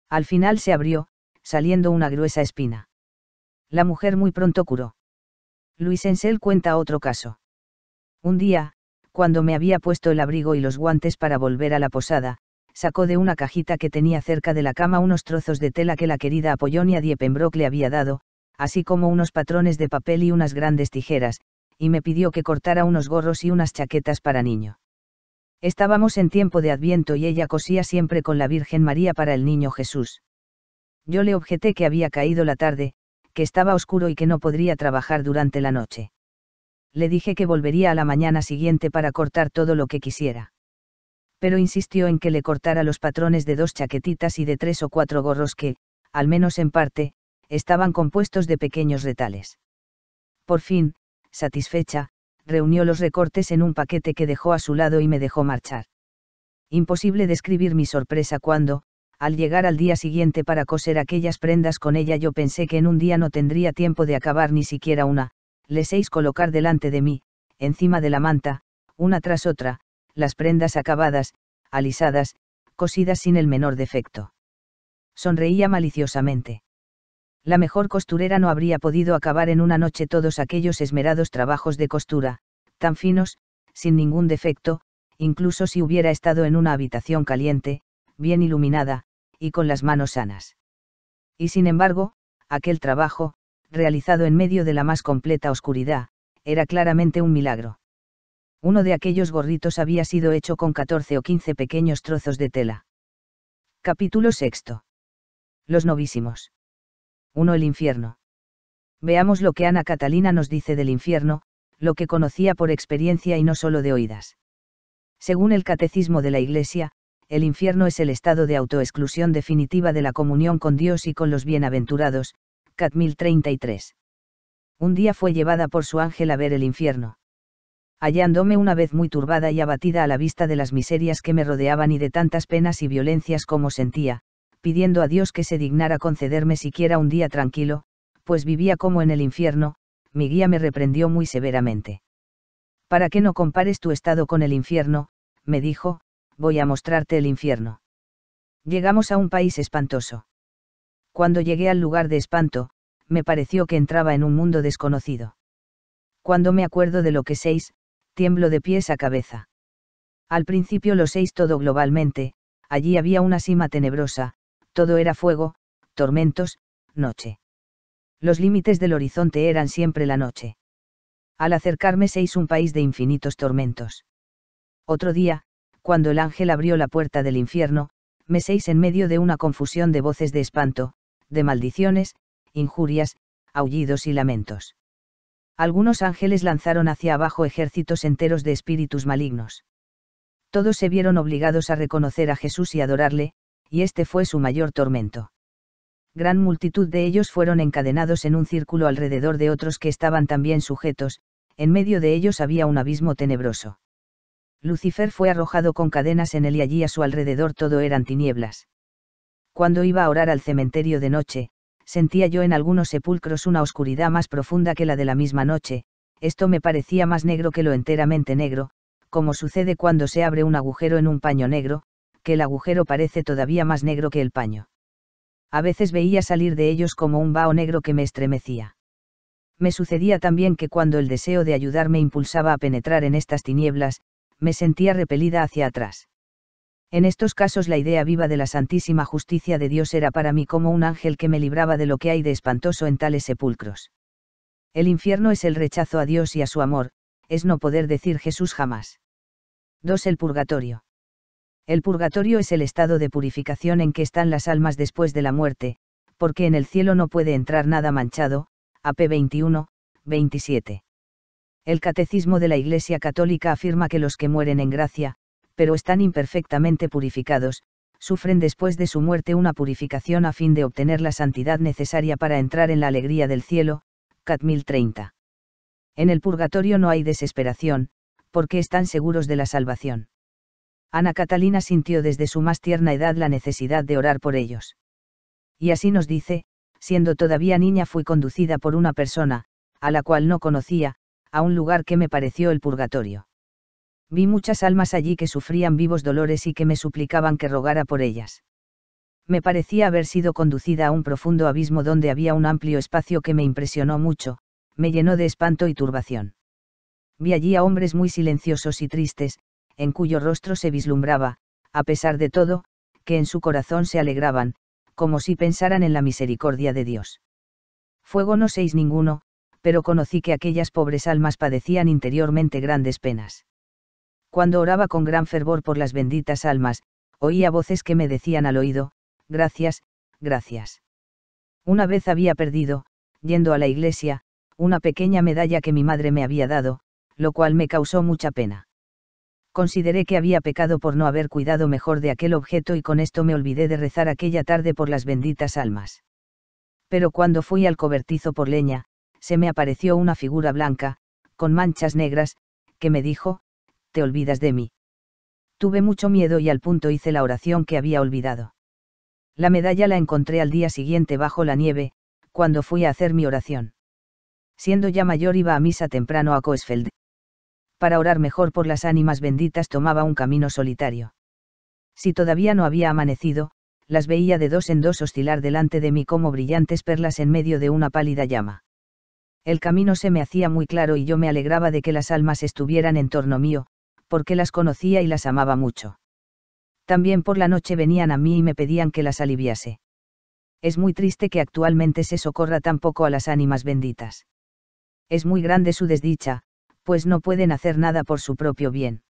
Al final se abrió, saliendo una gruesa espina. La mujer muy pronto curó. Luis Ensel cuenta otro caso. Un día, cuando me había puesto el abrigo y los guantes para volver a la posada, sacó de una cajita que tenía cerca de la cama unos trozos de tela que la querida Apollonia Diepenbrock le había dado, así como unos patrones de papel y unas grandes tijeras, y me pidió que cortara unos gorros y unas chaquetas para niño. Estábamos en tiempo de Adviento y ella cosía siempre con la Virgen María para el niño Jesús. Yo le objeté que había caído la tarde, que estaba oscuro y que no podría trabajar durante la noche. Le dije que volvería a la mañana siguiente para cortar todo lo que quisiera. Pero insistió en que le cortara los patrones de dos chaquetitas y de tres o cuatro gorros que, al menos en parte, estaban compuestos de pequeños retales. Por fin, satisfecha, reunió los recortes en un paquete que dejó a su lado y me dejó marchar. Imposible describir mi sorpresa cuando, al llegar al día siguiente para coser aquellas prendas con ella yo pensé que en un día no tendría tiempo de acabar ni siquiera una, les seis colocar delante de mí, encima de la manta, una tras otra, las prendas acabadas, alisadas, cosidas sin el menor defecto. Sonreía maliciosamente. La mejor costurera no habría podido acabar en una noche todos aquellos esmerados trabajos de costura, tan finos, sin ningún defecto, incluso si hubiera estado en una habitación caliente, bien iluminada, y con las manos sanas. Y sin embargo, aquel trabajo, realizado en medio de la más completa oscuridad, era claramente un milagro. Uno de aquellos gorritos había sido hecho con 14 o 15 pequeños trozos de tela. Capítulo VI. Los novísimos. 1. El infierno. Veamos lo que Ana Catalina nos dice del infierno, lo que conocía por experiencia y no solo de oídas. Según el Catecismo de la Iglesia, el infierno es el estado de autoexclusión definitiva de la comunión con Dios y con los bienaventurados, Cat 1033. Un día fue llevada por su ángel a ver el infierno. Hallándome una vez muy turbada y abatida a la vista de las miserias que me rodeaban y de tantas penas y violencias como sentía, pidiendo a Dios que se dignara concederme siquiera un día tranquilo, pues vivía como en el infierno, mi guía me reprendió muy severamente. ¿Para qué no compares tu estado con el infierno? me dijo, voy a mostrarte el infierno. Llegamos a un país espantoso. Cuando llegué al lugar de espanto, me pareció que entraba en un mundo desconocido. Cuando me acuerdo de lo que seis, tiemblo de pies a cabeza. Al principio lo seis todo globalmente, allí había una cima tenebrosa, todo era fuego, tormentos, noche. Los límites del horizonte eran siempre la noche. Al acercarme seis un país de infinitos tormentos. Otro día, cuando el ángel abrió la puerta del infierno, me seis en medio de una confusión de voces de espanto, de maldiciones, injurias, aullidos y lamentos. Algunos ángeles lanzaron hacia abajo ejércitos enteros de espíritus malignos. Todos se vieron obligados a reconocer a Jesús y adorarle, y este fue su mayor tormento. Gran multitud de ellos fueron encadenados en un círculo alrededor de otros que estaban también sujetos, en medio de ellos había un abismo tenebroso. Lucifer fue arrojado con cadenas en él y allí a su alrededor todo eran tinieblas. Cuando iba a orar al cementerio de noche, sentía yo en algunos sepulcros una oscuridad más profunda que la de la misma noche, esto me parecía más negro que lo enteramente negro, como sucede cuando se abre un agujero en un paño negro, que el agujero parece todavía más negro que el paño. A veces veía salir de ellos como un vaho negro que me estremecía. Me sucedía también que cuando el deseo de ayudarme impulsaba a penetrar en estas tinieblas, me sentía repelida hacia atrás. En estos casos la idea viva de la santísima justicia de Dios era para mí como un ángel que me libraba de lo que hay de espantoso en tales sepulcros. El infierno es el rechazo a Dios y a su amor, es no poder decir Jesús jamás. 2. El purgatorio. El purgatorio es el estado de purificación en que están las almas después de la muerte, porque en el cielo no puede entrar nada manchado, AP 21, 27. El Catecismo de la Iglesia Católica afirma que los que mueren en gracia, pero están imperfectamente purificados, sufren después de su muerte una purificación a fin de obtener la santidad necesaria para entrar en la alegría del cielo, Cat 1030. En el purgatorio no hay desesperación, porque están seguros de la salvación. Ana Catalina sintió desde su más tierna edad la necesidad de orar por ellos. Y así nos dice, siendo todavía niña fui conducida por una persona, a la cual no conocía, a un lugar que me pareció el purgatorio. Vi muchas almas allí que sufrían vivos dolores y que me suplicaban que rogara por ellas. Me parecía haber sido conducida a un profundo abismo donde había un amplio espacio que me impresionó mucho, me llenó de espanto y turbación. Vi allí a hombres muy silenciosos y tristes, en cuyo rostro se vislumbraba, a pesar de todo, que en su corazón se alegraban, como si pensaran en la misericordia de Dios. Fuego no seis ninguno, pero conocí que aquellas pobres almas padecían interiormente grandes penas. Cuando oraba con gran fervor por las benditas almas, oía voces que me decían al oído, gracias, gracias. Una vez había perdido, yendo a la iglesia, una pequeña medalla que mi madre me había dado, lo cual me causó mucha pena. Consideré que había pecado por no haber cuidado mejor de aquel objeto y con esto me olvidé de rezar aquella tarde por las benditas almas. Pero cuando fui al cobertizo por leña, se me apareció una figura blanca, con manchas negras, que me dijo, te olvidas de mí. Tuve mucho miedo y al punto hice la oración que había olvidado. La medalla la encontré al día siguiente bajo la nieve, cuando fui a hacer mi oración. Siendo ya mayor iba a misa temprano a Coesfeld. Para orar mejor por las ánimas benditas tomaba un camino solitario. Si todavía no había amanecido, las veía de dos en dos oscilar delante de mí como brillantes perlas en medio de una pálida llama el camino se me hacía muy claro y yo me alegraba de que las almas estuvieran en torno mío, porque las conocía y las amaba mucho. También por la noche venían a mí y me pedían que las aliviase. Es muy triste que actualmente se socorra tan poco a las ánimas benditas. Es muy grande su desdicha, pues no pueden hacer nada por su propio bien.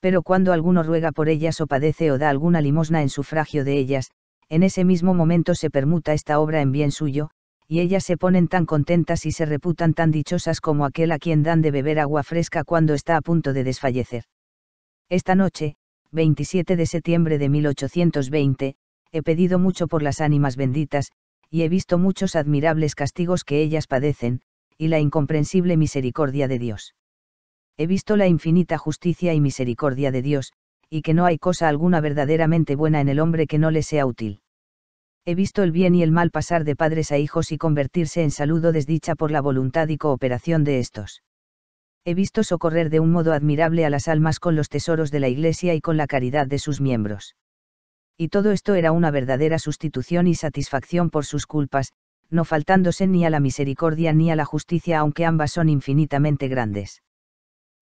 Pero cuando alguno ruega por ellas o padece o da alguna limosna en sufragio de ellas, en ese mismo momento se permuta esta obra en bien suyo, y ellas se ponen tan contentas y se reputan tan dichosas como aquel a quien dan de beber agua fresca cuando está a punto de desfallecer. Esta noche, 27 de septiembre de 1820, he pedido mucho por las ánimas benditas, y he visto muchos admirables castigos que ellas padecen, y la incomprensible misericordia de Dios. He visto la infinita justicia y misericordia de Dios, y que no hay cosa alguna verdaderamente buena en el hombre que no le sea útil he visto el bien y el mal pasar de padres a hijos y convertirse en saludo desdicha por la voluntad y cooperación de estos. He visto socorrer de un modo admirable a las almas con los tesoros de la Iglesia y con la caridad de sus miembros. Y todo esto era una verdadera sustitución y satisfacción por sus culpas, no faltándose ni a la misericordia ni a la justicia aunque ambas son infinitamente grandes.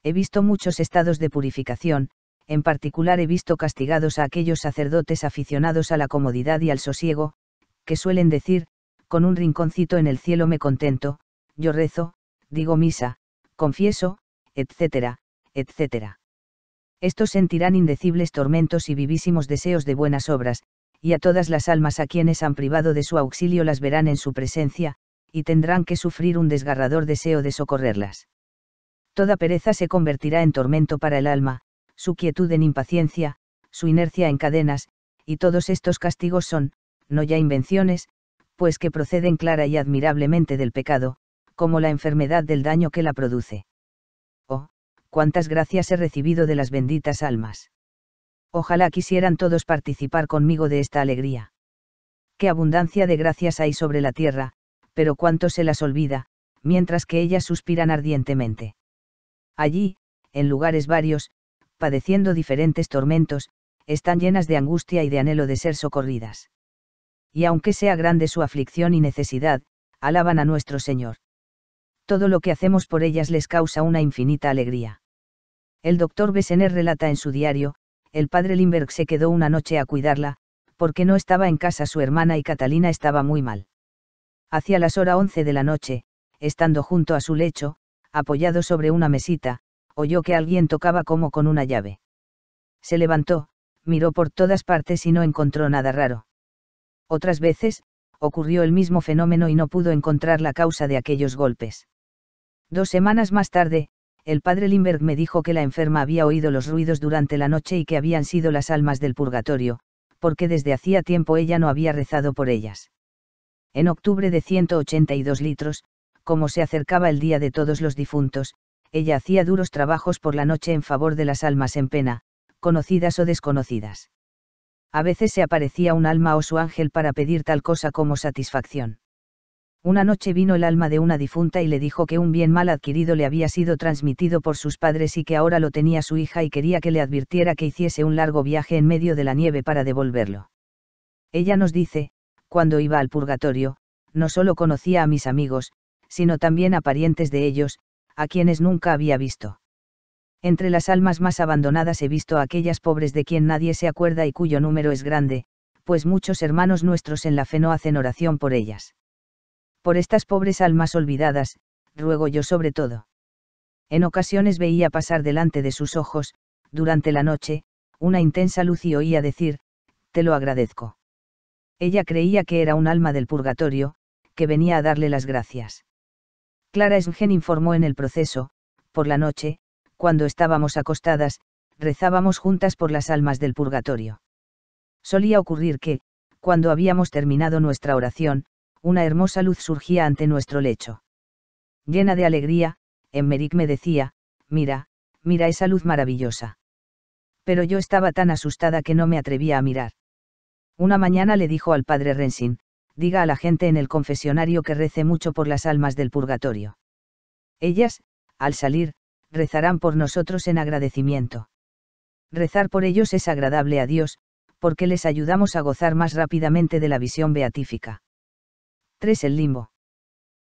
He visto muchos estados de purificación, en particular he visto castigados a aquellos sacerdotes aficionados a la comodidad y al sosiego, que suelen decir, con un rinconcito en el cielo me contento, yo rezo, digo misa, confieso, etcétera, etcétera. Estos sentirán indecibles tormentos y vivísimos deseos de buenas obras, y a todas las almas a quienes han privado de su auxilio las verán en su presencia, y tendrán que sufrir un desgarrador deseo de socorrerlas. Toda pereza se convertirá en tormento para el alma, su quietud en impaciencia, su inercia en cadenas, y todos estos castigos son, no ya invenciones, pues que proceden clara y admirablemente del pecado, como la enfermedad del daño que la produce. Oh, cuántas gracias he recibido de las benditas almas. Ojalá quisieran todos participar conmigo de esta alegría. Qué abundancia de gracias hay sobre la tierra, pero cuánto se las olvida, mientras que ellas suspiran ardientemente. Allí, en lugares varios, padeciendo diferentes tormentos, están llenas de angustia y de anhelo de ser socorridas. Y aunque sea grande su aflicción y necesidad, alaban a nuestro Señor. Todo lo que hacemos por ellas les causa una infinita alegría. El doctor Bessener relata en su diario, el padre Limberg se quedó una noche a cuidarla, porque no estaba en casa su hermana y Catalina estaba muy mal. Hacia las horas once de la noche, estando junto a su lecho, apoyado sobre una mesita, oyó que alguien tocaba como con una llave. Se levantó, miró por todas partes y no encontró nada raro. Otras veces, ocurrió el mismo fenómeno y no pudo encontrar la causa de aquellos golpes. Dos semanas más tarde, el padre Lindbergh me dijo que la enferma había oído los ruidos durante la noche y que habían sido las almas del purgatorio, porque desde hacía tiempo ella no había rezado por ellas. En octubre de 182 litros, como se acercaba el día de todos los difuntos, ella hacía duros trabajos por la noche en favor de las almas en pena, conocidas o desconocidas. A veces se aparecía un alma o su ángel para pedir tal cosa como satisfacción. Una noche vino el alma de una difunta y le dijo que un bien mal adquirido le había sido transmitido por sus padres y que ahora lo tenía su hija y quería que le advirtiera que hiciese un largo viaje en medio de la nieve para devolverlo. Ella nos dice, cuando iba al purgatorio, no solo conocía a mis amigos, sino también a parientes de ellos, a quienes nunca había visto. Entre las almas más abandonadas he visto a aquellas pobres de quien nadie se acuerda y cuyo número es grande, pues muchos hermanos nuestros en la fe no hacen oración por ellas. Por estas pobres almas olvidadas, ruego yo sobre todo. En ocasiones veía pasar delante de sus ojos, durante la noche, una intensa luz y oía decir, te lo agradezco. Ella creía que era un alma del purgatorio, que venía a darle las gracias. Clara Sgen informó en el proceso, por la noche, cuando estábamos acostadas, rezábamos juntas por las almas del purgatorio. Solía ocurrir que, cuando habíamos terminado nuestra oración, una hermosa luz surgía ante nuestro lecho. Llena de alegría, Emmerich me decía, mira, mira esa luz maravillosa. Pero yo estaba tan asustada que no me atrevía a mirar. Una mañana le dijo al padre Rensin, diga a la gente en el confesionario que rece mucho por las almas del purgatorio. Ellas, al salir, rezarán por nosotros en agradecimiento. Rezar por ellos es agradable a Dios, porque les ayudamos a gozar más rápidamente de la visión beatífica. 3. El limbo.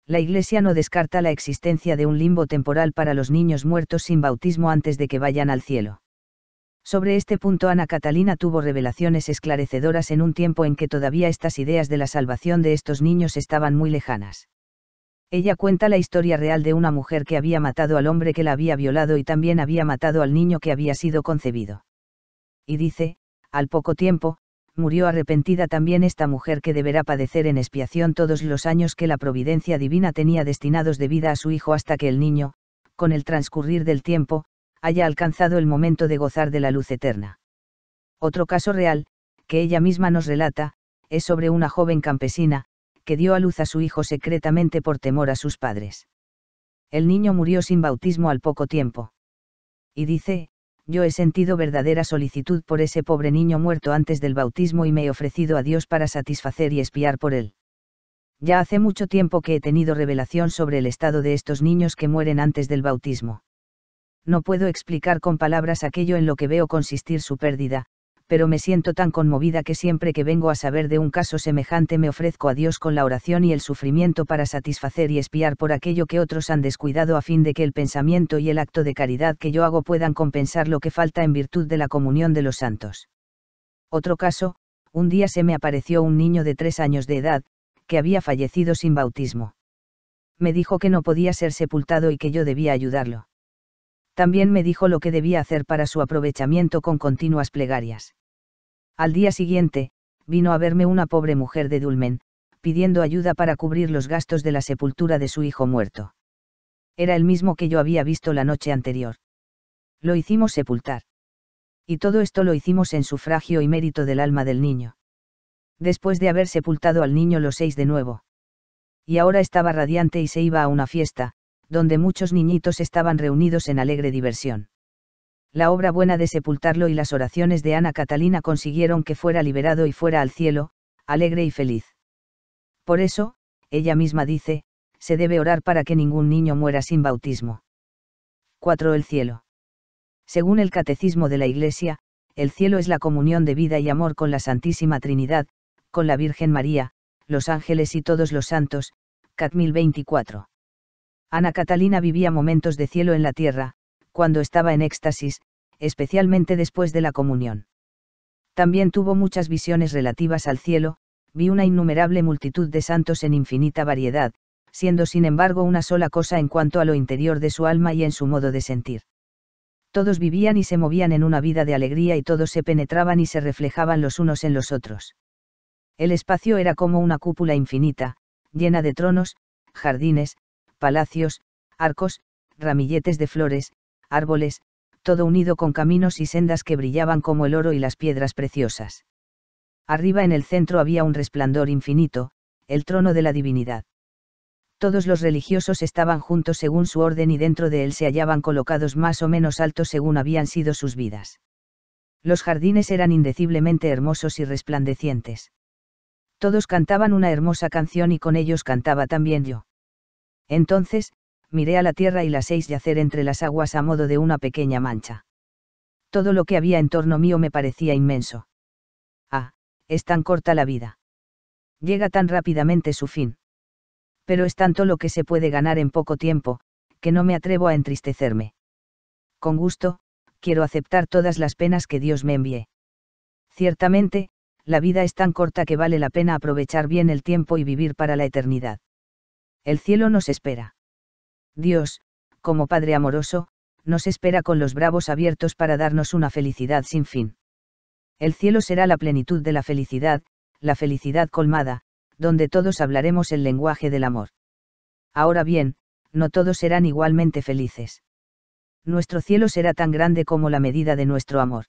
La Iglesia no descarta la existencia de un limbo temporal para los niños muertos sin bautismo antes de que vayan al cielo. Sobre este punto Ana Catalina tuvo revelaciones esclarecedoras en un tiempo en que todavía estas ideas de la salvación de estos niños estaban muy lejanas. Ella cuenta la historia real de una mujer que había matado al hombre que la había violado y también había matado al niño que había sido concebido. Y dice, al poco tiempo, murió arrepentida también esta mujer que deberá padecer en expiación todos los años que la providencia divina tenía destinados de vida a su hijo hasta que el niño, con el transcurrir del tiempo, haya alcanzado el momento de gozar de la luz eterna. Otro caso real, que ella misma nos relata, es sobre una joven campesina, que dio a luz a su hijo secretamente por temor a sus padres. El niño murió sin bautismo al poco tiempo. Y dice, yo he sentido verdadera solicitud por ese pobre niño muerto antes del bautismo y me he ofrecido a Dios para satisfacer y espiar por él. Ya hace mucho tiempo que he tenido revelación sobre el estado de estos niños que mueren antes del bautismo no puedo explicar con palabras aquello en lo que veo consistir su pérdida, pero me siento tan conmovida que siempre que vengo a saber de un caso semejante me ofrezco a Dios con la oración y el sufrimiento para satisfacer y espiar por aquello que otros han descuidado a fin de que el pensamiento y el acto de caridad que yo hago puedan compensar lo que falta en virtud de la comunión de los santos. Otro caso, un día se me apareció un niño de tres años de edad, que había fallecido sin bautismo. Me dijo que no podía ser sepultado y que yo debía ayudarlo también me dijo lo que debía hacer para su aprovechamiento con continuas plegarias. Al día siguiente, vino a verme una pobre mujer de Dulmen, pidiendo ayuda para cubrir los gastos de la sepultura de su hijo muerto. Era el mismo que yo había visto la noche anterior. Lo hicimos sepultar. Y todo esto lo hicimos en sufragio y mérito del alma del niño. Después de haber sepultado al niño los seis de nuevo. Y ahora estaba radiante y se iba a una fiesta, donde muchos niñitos estaban reunidos en alegre diversión. La obra buena de sepultarlo y las oraciones de Ana Catalina consiguieron que fuera liberado y fuera al cielo, alegre y feliz. Por eso, ella misma dice, se debe orar para que ningún niño muera sin bautismo. 4. El cielo. Según el Catecismo de la Iglesia, el cielo es la comunión de vida y amor con la Santísima Trinidad, con la Virgen María, los ángeles y todos los santos, Cat 1024. Ana Catalina vivía momentos de cielo en la tierra, cuando estaba en éxtasis, especialmente después de la comunión. También tuvo muchas visiones relativas al cielo, vi una innumerable multitud de santos en infinita variedad, siendo sin embargo una sola cosa en cuanto a lo interior de su alma y en su modo de sentir. Todos vivían y se movían en una vida de alegría y todos se penetraban y se reflejaban los unos en los otros. El espacio era como una cúpula infinita, llena de tronos, jardines, palacios, arcos, ramilletes de flores, árboles, todo unido con caminos y sendas que brillaban como el oro y las piedras preciosas. Arriba en el centro había un resplandor infinito, el trono de la divinidad. Todos los religiosos estaban juntos según su orden y dentro de él se hallaban colocados más o menos altos según habían sido sus vidas. Los jardines eran indeciblemente hermosos y resplandecientes. Todos cantaban una hermosa canción y con ellos cantaba también yo. Entonces, miré a la tierra y las seis yacer entre las aguas a modo de una pequeña mancha. Todo lo que había en torno mío me parecía inmenso. Ah, es tan corta la vida. Llega tan rápidamente su fin. Pero es tanto lo que se puede ganar en poco tiempo, que no me atrevo a entristecerme. Con gusto, quiero aceptar todas las penas que Dios me envíe. Ciertamente, la vida es tan corta que vale la pena aprovechar bien el tiempo y vivir para la eternidad el cielo nos espera. Dios, como Padre amoroso, nos espera con los bravos abiertos para darnos una felicidad sin fin. El cielo será la plenitud de la felicidad, la felicidad colmada, donde todos hablaremos el lenguaje del amor. Ahora bien, no todos serán igualmente felices. Nuestro cielo será tan grande como la medida de nuestro amor.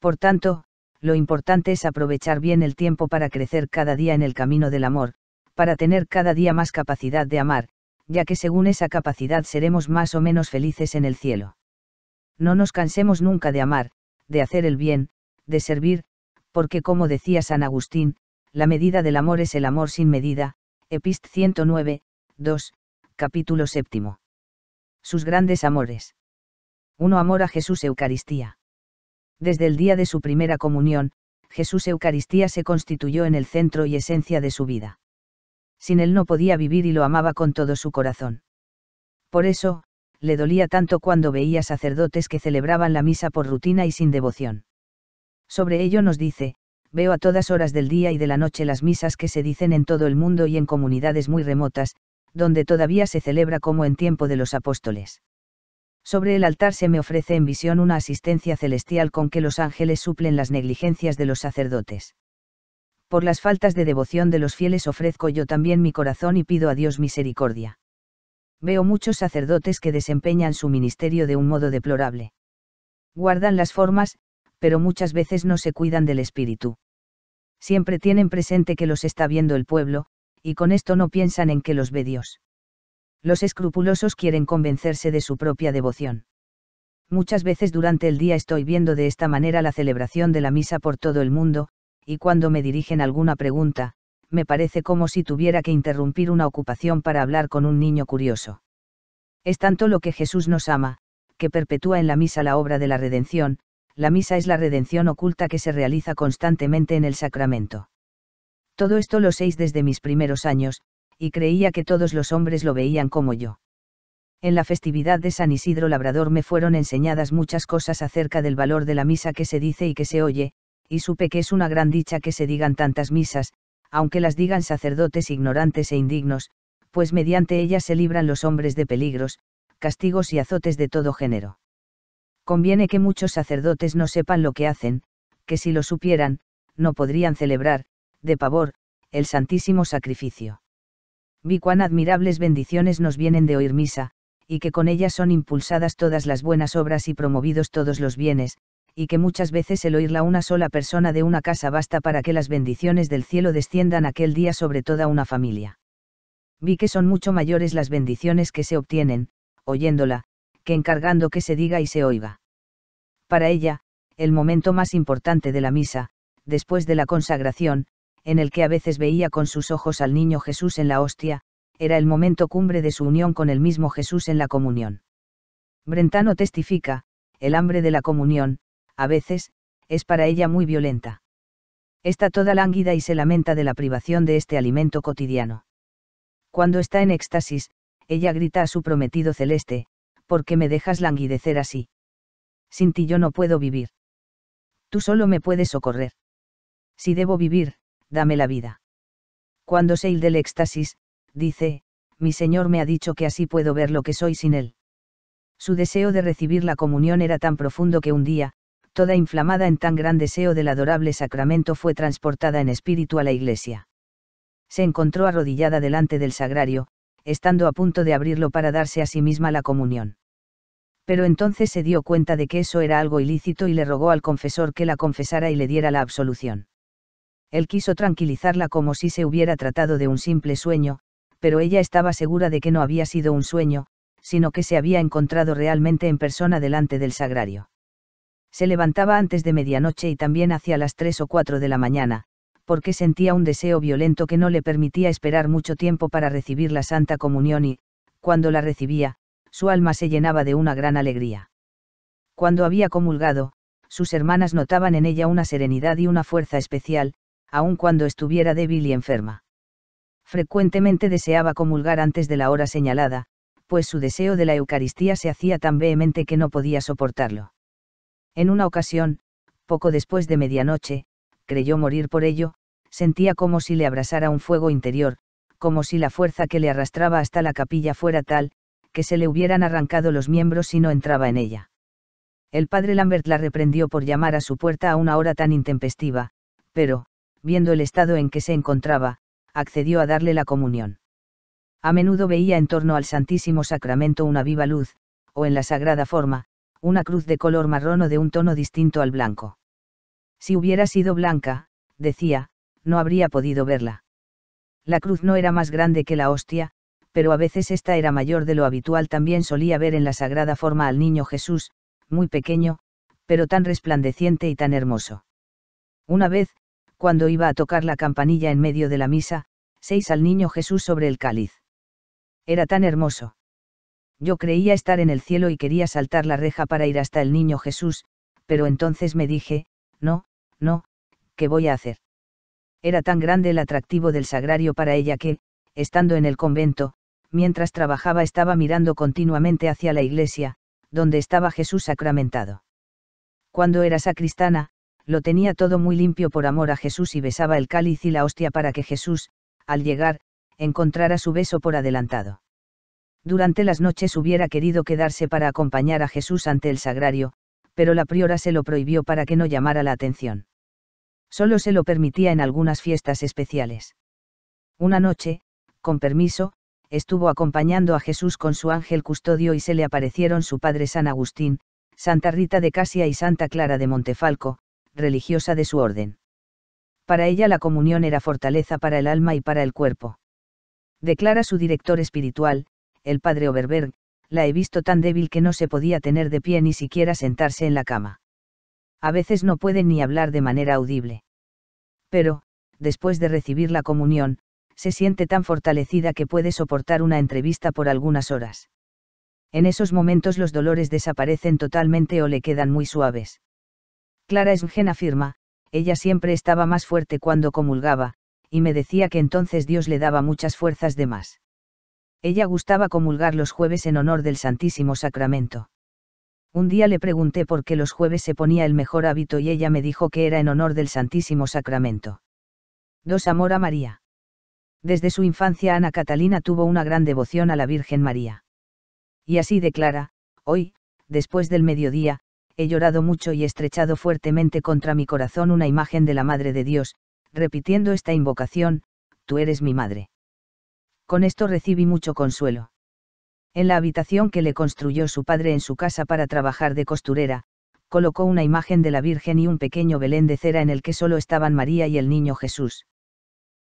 Por tanto, lo importante es aprovechar bien el tiempo para crecer cada día en el camino del amor, para tener cada día más capacidad de amar, ya que según esa capacidad seremos más o menos felices en el cielo. No nos cansemos nunca de amar, de hacer el bien, de servir, porque como decía San Agustín, la medida del amor es el amor sin medida, Epist 109, 2, capítulo séptimo. Sus grandes amores. Uno Amor a Jesús Eucaristía. Desde el día de su primera comunión, Jesús Eucaristía se constituyó en el centro y esencia de su vida sin él no podía vivir y lo amaba con todo su corazón. Por eso, le dolía tanto cuando veía sacerdotes que celebraban la misa por rutina y sin devoción. Sobre ello nos dice, veo a todas horas del día y de la noche las misas que se dicen en todo el mundo y en comunidades muy remotas, donde todavía se celebra como en tiempo de los apóstoles. Sobre el altar se me ofrece en visión una asistencia celestial con que los ángeles suplen las negligencias de los sacerdotes por las faltas de devoción de los fieles ofrezco yo también mi corazón y pido a Dios misericordia. Veo muchos sacerdotes que desempeñan su ministerio de un modo deplorable. Guardan las formas, pero muchas veces no se cuidan del espíritu. Siempre tienen presente que los está viendo el pueblo, y con esto no piensan en que los ve Dios. Los escrupulosos quieren convencerse de su propia devoción. Muchas veces durante el día estoy viendo de esta manera la celebración de la misa por todo el mundo, y cuando me dirigen alguna pregunta, me parece como si tuviera que interrumpir una ocupación para hablar con un niño curioso. Es tanto lo que Jesús nos ama, que perpetúa en la misa la obra de la redención, la misa es la redención oculta que se realiza constantemente en el sacramento. Todo esto lo sé desde mis primeros años, y creía que todos los hombres lo veían como yo. En la festividad de San Isidro Labrador me fueron enseñadas muchas cosas acerca del valor de la misa que se dice y que se oye, y supe que es una gran dicha que se digan tantas misas, aunque las digan sacerdotes ignorantes e indignos, pues mediante ellas se libran los hombres de peligros, castigos y azotes de todo género. Conviene que muchos sacerdotes no sepan lo que hacen, que si lo supieran, no podrían celebrar, de pavor, el santísimo sacrificio. Vi cuán admirables bendiciones nos vienen de oír misa, y que con ellas son impulsadas todas las buenas obras y promovidos todos los bienes, y que muchas veces el oírla una sola persona de una casa basta para que las bendiciones del cielo desciendan aquel día sobre toda una familia. Vi que son mucho mayores las bendiciones que se obtienen, oyéndola, que encargando que se diga y se oiga. Para ella, el momento más importante de la misa, después de la consagración, en el que a veces veía con sus ojos al niño Jesús en la hostia, era el momento cumbre de su unión con el mismo Jesús en la comunión. Brentano testifica, el hambre de la comunión, a veces, es para ella muy violenta. Está toda lánguida y se lamenta de la privación de este alimento cotidiano. Cuando está en éxtasis, ella grita a su prometido celeste, ¿por qué me dejas languidecer así? Sin ti yo no puedo vivir. Tú solo me puedes socorrer. Si debo vivir, dame la vida. Cuando se del éxtasis, dice, mi Señor me ha dicho que así puedo ver lo que soy sin Él. Su deseo de recibir la comunión era tan profundo que un día, toda inflamada en tan gran deseo del adorable sacramento, fue transportada en espíritu a la iglesia. Se encontró arrodillada delante del sagrario, estando a punto de abrirlo para darse a sí misma la comunión. Pero entonces se dio cuenta de que eso era algo ilícito y le rogó al confesor que la confesara y le diera la absolución. Él quiso tranquilizarla como si se hubiera tratado de un simple sueño, pero ella estaba segura de que no había sido un sueño, sino que se había encontrado realmente en persona delante del sagrario se levantaba antes de medianoche y también hacia las tres o cuatro de la mañana, porque sentía un deseo violento que no le permitía esperar mucho tiempo para recibir la Santa Comunión y, cuando la recibía, su alma se llenaba de una gran alegría. Cuando había comulgado, sus hermanas notaban en ella una serenidad y una fuerza especial, aun cuando estuviera débil y enferma. Frecuentemente deseaba comulgar antes de la hora señalada, pues su deseo de la Eucaristía se hacía tan vehemente que no podía soportarlo. En una ocasión, poco después de medianoche, creyó morir por ello, sentía como si le abrasara un fuego interior, como si la fuerza que le arrastraba hasta la capilla fuera tal, que se le hubieran arrancado los miembros si no entraba en ella. El padre Lambert la reprendió por llamar a su puerta a una hora tan intempestiva, pero, viendo el estado en que se encontraba, accedió a darle la comunión. A menudo veía en torno al Santísimo Sacramento una viva luz, o en la sagrada forma, una cruz de color marrón o de un tono distinto al blanco. Si hubiera sido blanca, decía, no habría podido verla. La cruz no era más grande que la hostia, pero a veces esta era mayor de lo habitual. También solía ver en la sagrada forma al niño Jesús, muy pequeño, pero tan resplandeciente y tan hermoso. Una vez, cuando iba a tocar la campanilla en medio de la misa, seis al niño Jesús sobre el cáliz. Era tan hermoso. Yo creía estar en el cielo y quería saltar la reja para ir hasta el niño Jesús, pero entonces me dije, no, no, ¿qué voy a hacer? Era tan grande el atractivo del sagrario para ella que, estando en el convento, mientras trabajaba estaba mirando continuamente hacia la iglesia, donde estaba Jesús sacramentado. Cuando era sacristana, lo tenía todo muy limpio por amor a Jesús y besaba el cáliz y la hostia para que Jesús, al llegar, encontrara su beso por adelantado. Durante las noches hubiera querido quedarse para acompañar a Jesús ante el sagrario, pero la priora se lo prohibió para que no llamara la atención. Solo se lo permitía en algunas fiestas especiales. Una noche, con permiso, estuvo acompañando a Jesús con su ángel custodio y se le aparecieron su padre San Agustín, Santa Rita de Casia y Santa Clara de Montefalco, religiosa de su orden. Para ella la comunión era fortaleza para el alma y para el cuerpo. Declara su director espiritual, el padre Oberberg, la he visto tan débil que no se podía tener de pie ni siquiera sentarse en la cama. A veces no puede ni hablar de manera audible. Pero, después de recibir la comunión, se siente tan fortalecida que puede soportar una entrevista por algunas horas. En esos momentos los dolores desaparecen totalmente o le quedan muy suaves. Clara Esgen afirma, ella siempre estaba más fuerte cuando comulgaba, y me decía que entonces Dios le daba muchas fuerzas de más. Ella gustaba comulgar los jueves en honor del Santísimo Sacramento. Un día le pregunté por qué los jueves se ponía el mejor hábito y ella me dijo que era en honor del Santísimo Sacramento. 2. Amor a María. Desde su infancia Ana Catalina tuvo una gran devoción a la Virgen María. Y así declara, hoy, después del mediodía, he llorado mucho y estrechado fuertemente contra mi corazón una imagen de la Madre de Dios, repitiendo esta invocación, tú eres mi Madre con esto recibí mucho consuelo. En la habitación que le construyó su padre en su casa para trabajar de costurera, colocó una imagen de la Virgen y un pequeño Belén de cera en el que solo estaban María y el niño Jesús.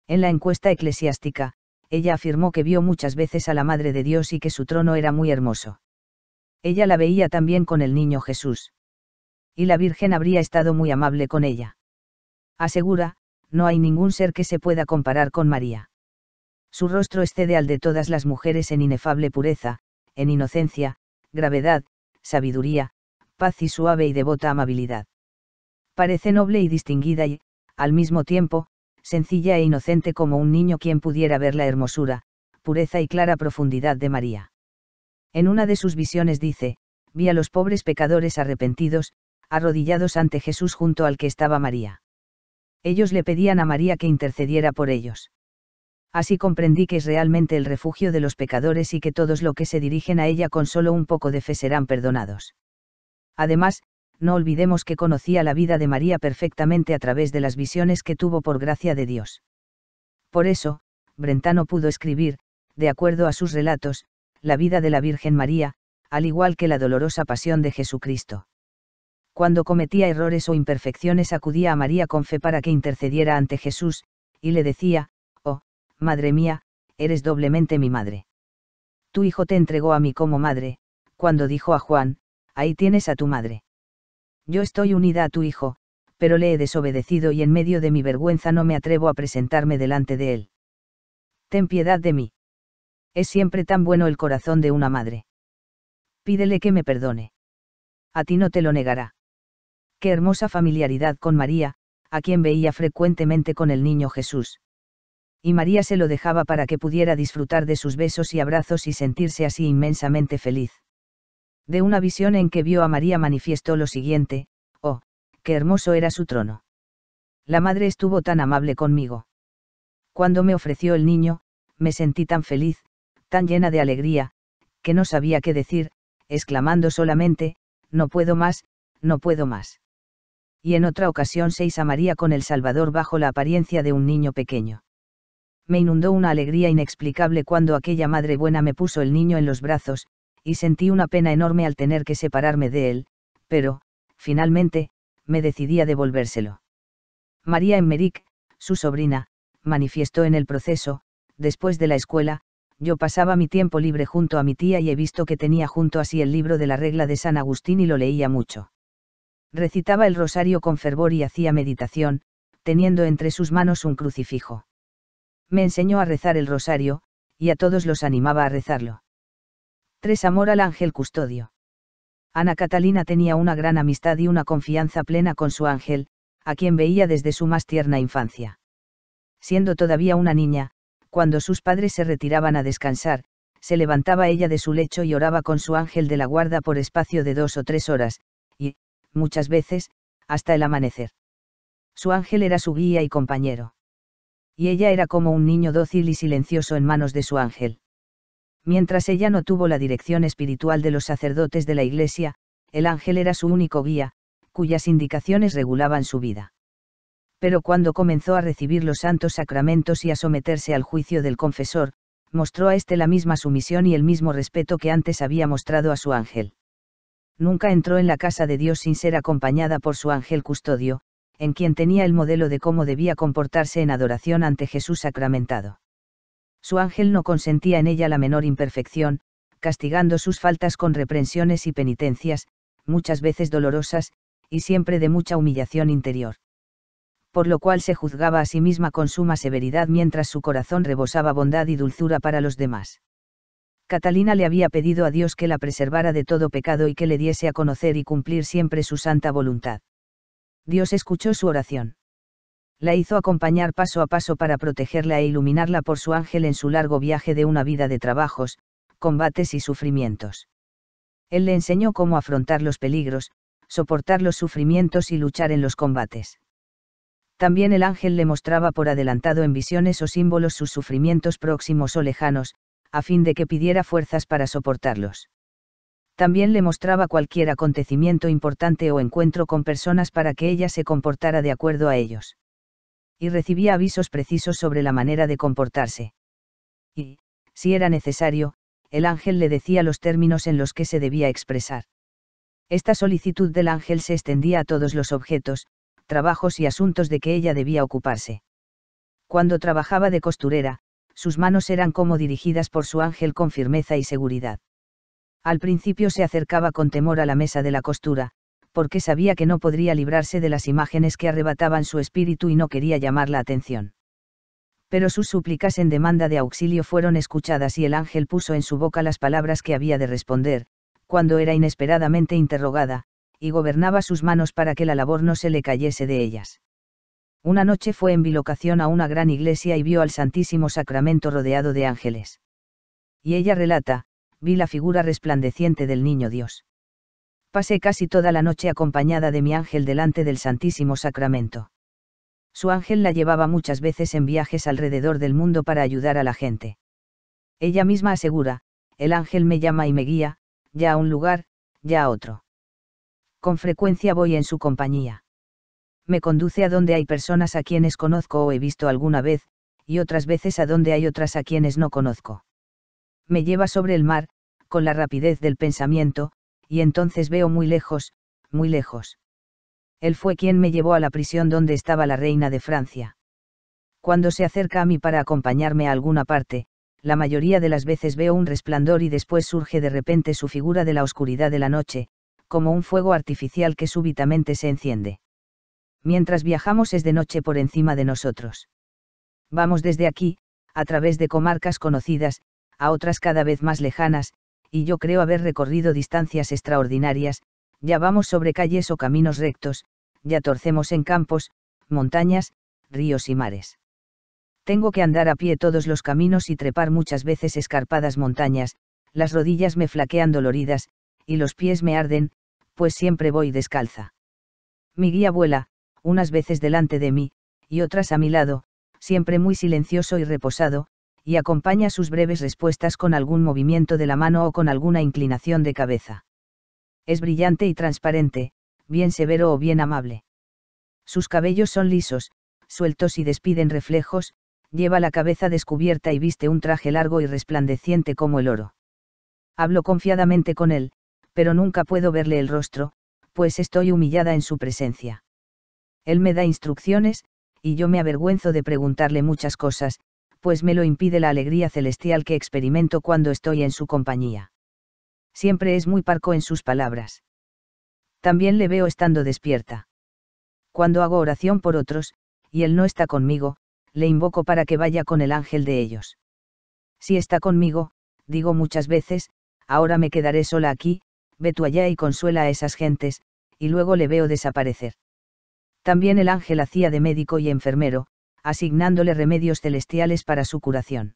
En la encuesta eclesiástica, ella afirmó que vio muchas veces a la Madre de Dios y que su trono era muy hermoso. Ella la veía también con el niño Jesús. Y la Virgen habría estado muy amable con ella. Asegura, no hay ningún ser que se pueda comparar con María su rostro excede al de todas las mujeres en inefable pureza, en inocencia, gravedad, sabiduría, paz y suave y devota amabilidad. Parece noble y distinguida y, al mismo tiempo, sencilla e inocente como un niño quien pudiera ver la hermosura, pureza y clara profundidad de María. En una de sus visiones dice, vi a los pobres pecadores arrepentidos, arrodillados ante Jesús junto al que estaba María. Ellos le pedían a María que intercediera por ellos. Así comprendí que es realmente el refugio de los pecadores y que todos los que se dirigen a ella con solo un poco de fe serán perdonados. Además, no olvidemos que conocía la vida de María perfectamente a través de las visiones que tuvo por gracia de Dios. Por eso, Brentano pudo escribir, de acuerdo a sus relatos, la vida de la Virgen María, al igual que la dolorosa pasión de Jesucristo. Cuando cometía errores o imperfecciones acudía a María con fe para que intercediera ante Jesús, y le decía, Madre mía, eres doblemente mi madre. Tu hijo te entregó a mí como madre, cuando dijo a Juan, ahí tienes a tu madre. Yo estoy unida a tu hijo, pero le he desobedecido y en medio de mi vergüenza no me atrevo a presentarme delante de él. Ten piedad de mí. Es siempre tan bueno el corazón de una madre. Pídele que me perdone. A ti no te lo negará. Qué hermosa familiaridad con María, a quien veía frecuentemente con el niño Jesús y María se lo dejaba para que pudiera disfrutar de sus besos y abrazos y sentirse así inmensamente feliz. De una visión en que vio a María manifestó lo siguiente, oh, qué hermoso era su trono. La madre estuvo tan amable conmigo. Cuando me ofreció el niño, me sentí tan feliz, tan llena de alegría, que no sabía qué decir, exclamando solamente, no puedo más, no puedo más. Y en otra ocasión seis a María con el Salvador bajo la apariencia de un niño pequeño me inundó una alegría inexplicable cuando aquella madre buena me puso el niño en los brazos, y sentí una pena enorme al tener que separarme de él, pero, finalmente, me decidí a devolvérselo. María Emmerich, su sobrina, manifestó en el proceso, después de la escuela, yo pasaba mi tiempo libre junto a mi tía y he visto que tenía junto a sí el libro de la regla de San Agustín y lo leía mucho. Recitaba el rosario con fervor y hacía meditación, teniendo entre sus manos un crucifijo me enseñó a rezar el rosario, y a todos los animaba a rezarlo. 3. Amor al ángel custodio. Ana Catalina tenía una gran amistad y una confianza plena con su ángel, a quien veía desde su más tierna infancia. Siendo todavía una niña, cuando sus padres se retiraban a descansar, se levantaba ella de su lecho y oraba con su ángel de la guarda por espacio de dos o tres horas, y, muchas veces, hasta el amanecer. Su ángel era su guía y compañero y ella era como un niño dócil y silencioso en manos de su ángel. Mientras ella no tuvo la dirección espiritual de los sacerdotes de la Iglesia, el ángel era su único guía, cuyas indicaciones regulaban su vida. Pero cuando comenzó a recibir los santos sacramentos y a someterse al juicio del confesor, mostró a éste la misma sumisión y el mismo respeto que antes había mostrado a su ángel. Nunca entró en la casa de Dios sin ser acompañada por su ángel custodio, en quien tenía el modelo de cómo debía comportarse en adoración ante Jesús sacramentado. Su ángel no consentía en ella la menor imperfección, castigando sus faltas con reprensiones y penitencias, muchas veces dolorosas, y siempre de mucha humillación interior. Por lo cual se juzgaba a sí misma con suma severidad mientras su corazón rebosaba bondad y dulzura para los demás. Catalina le había pedido a Dios que la preservara de todo pecado y que le diese a conocer y cumplir siempre su santa voluntad. Dios escuchó su oración. La hizo acompañar paso a paso para protegerla e iluminarla por su ángel en su largo viaje de una vida de trabajos, combates y sufrimientos. Él le enseñó cómo afrontar los peligros, soportar los sufrimientos y luchar en los combates. También el ángel le mostraba por adelantado en visiones o símbolos sus sufrimientos próximos o lejanos, a fin de que pidiera fuerzas para soportarlos también le mostraba cualquier acontecimiento importante o encuentro con personas para que ella se comportara de acuerdo a ellos. Y recibía avisos precisos sobre la manera de comportarse. Y, si era necesario, el ángel le decía los términos en los que se debía expresar. Esta solicitud del ángel se extendía a todos los objetos, trabajos y asuntos de que ella debía ocuparse. Cuando trabajaba de costurera, sus manos eran como dirigidas por su ángel con firmeza y seguridad. Al principio se acercaba con temor a la mesa de la costura, porque sabía que no podría librarse de las imágenes que arrebataban su espíritu y no quería llamar la atención. Pero sus súplicas en demanda de auxilio fueron escuchadas y el ángel puso en su boca las palabras que había de responder, cuando era inesperadamente interrogada, y gobernaba sus manos para que la labor no se le cayese de ellas. Una noche fue en bilocación a una gran iglesia y vio al Santísimo Sacramento rodeado de ángeles. Y ella relata, vi la figura resplandeciente del niño Dios. Pasé casi toda la noche acompañada de mi ángel delante del Santísimo Sacramento. Su ángel la llevaba muchas veces en viajes alrededor del mundo para ayudar a la gente. Ella misma asegura, el ángel me llama y me guía, ya a un lugar, ya a otro. Con frecuencia voy en su compañía. Me conduce a donde hay personas a quienes conozco o he visto alguna vez, y otras veces a donde hay otras a quienes no conozco me lleva sobre el mar, con la rapidez del pensamiento, y entonces veo muy lejos, muy lejos. Él fue quien me llevó a la prisión donde estaba la reina de Francia. Cuando se acerca a mí para acompañarme a alguna parte, la mayoría de las veces veo un resplandor y después surge de repente su figura de la oscuridad de la noche, como un fuego artificial que súbitamente se enciende. Mientras viajamos es de noche por encima de nosotros. Vamos desde aquí, a través de comarcas conocidas, a otras cada vez más lejanas, y yo creo haber recorrido distancias extraordinarias, ya vamos sobre calles o caminos rectos, ya torcemos en campos, montañas, ríos y mares. Tengo que andar a pie todos los caminos y trepar muchas veces escarpadas montañas, las rodillas me flaquean doloridas, y los pies me arden, pues siempre voy descalza. Mi guía vuela, unas veces delante de mí, y otras a mi lado, siempre muy silencioso y reposado, y acompaña sus breves respuestas con algún movimiento de la mano o con alguna inclinación de cabeza. Es brillante y transparente, bien severo o bien amable. Sus cabellos son lisos, sueltos y despiden reflejos, lleva la cabeza descubierta y viste un traje largo y resplandeciente como el oro. Hablo confiadamente con él, pero nunca puedo verle el rostro, pues estoy humillada en su presencia. Él me da instrucciones, y yo me avergüenzo de preguntarle muchas cosas, pues me lo impide la alegría celestial que experimento cuando estoy en su compañía. Siempre es muy parco en sus palabras. También le veo estando despierta. Cuando hago oración por otros, y él no está conmigo, le invoco para que vaya con el ángel de ellos. Si está conmigo, digo muchas veces, ahora me quedaré sola aquí, ve tú allá y consuela a esas gentes, y luego le veo desaparecer. También el ángel hacía de médico y enfermero, asignándole remedios celestiales para su curación.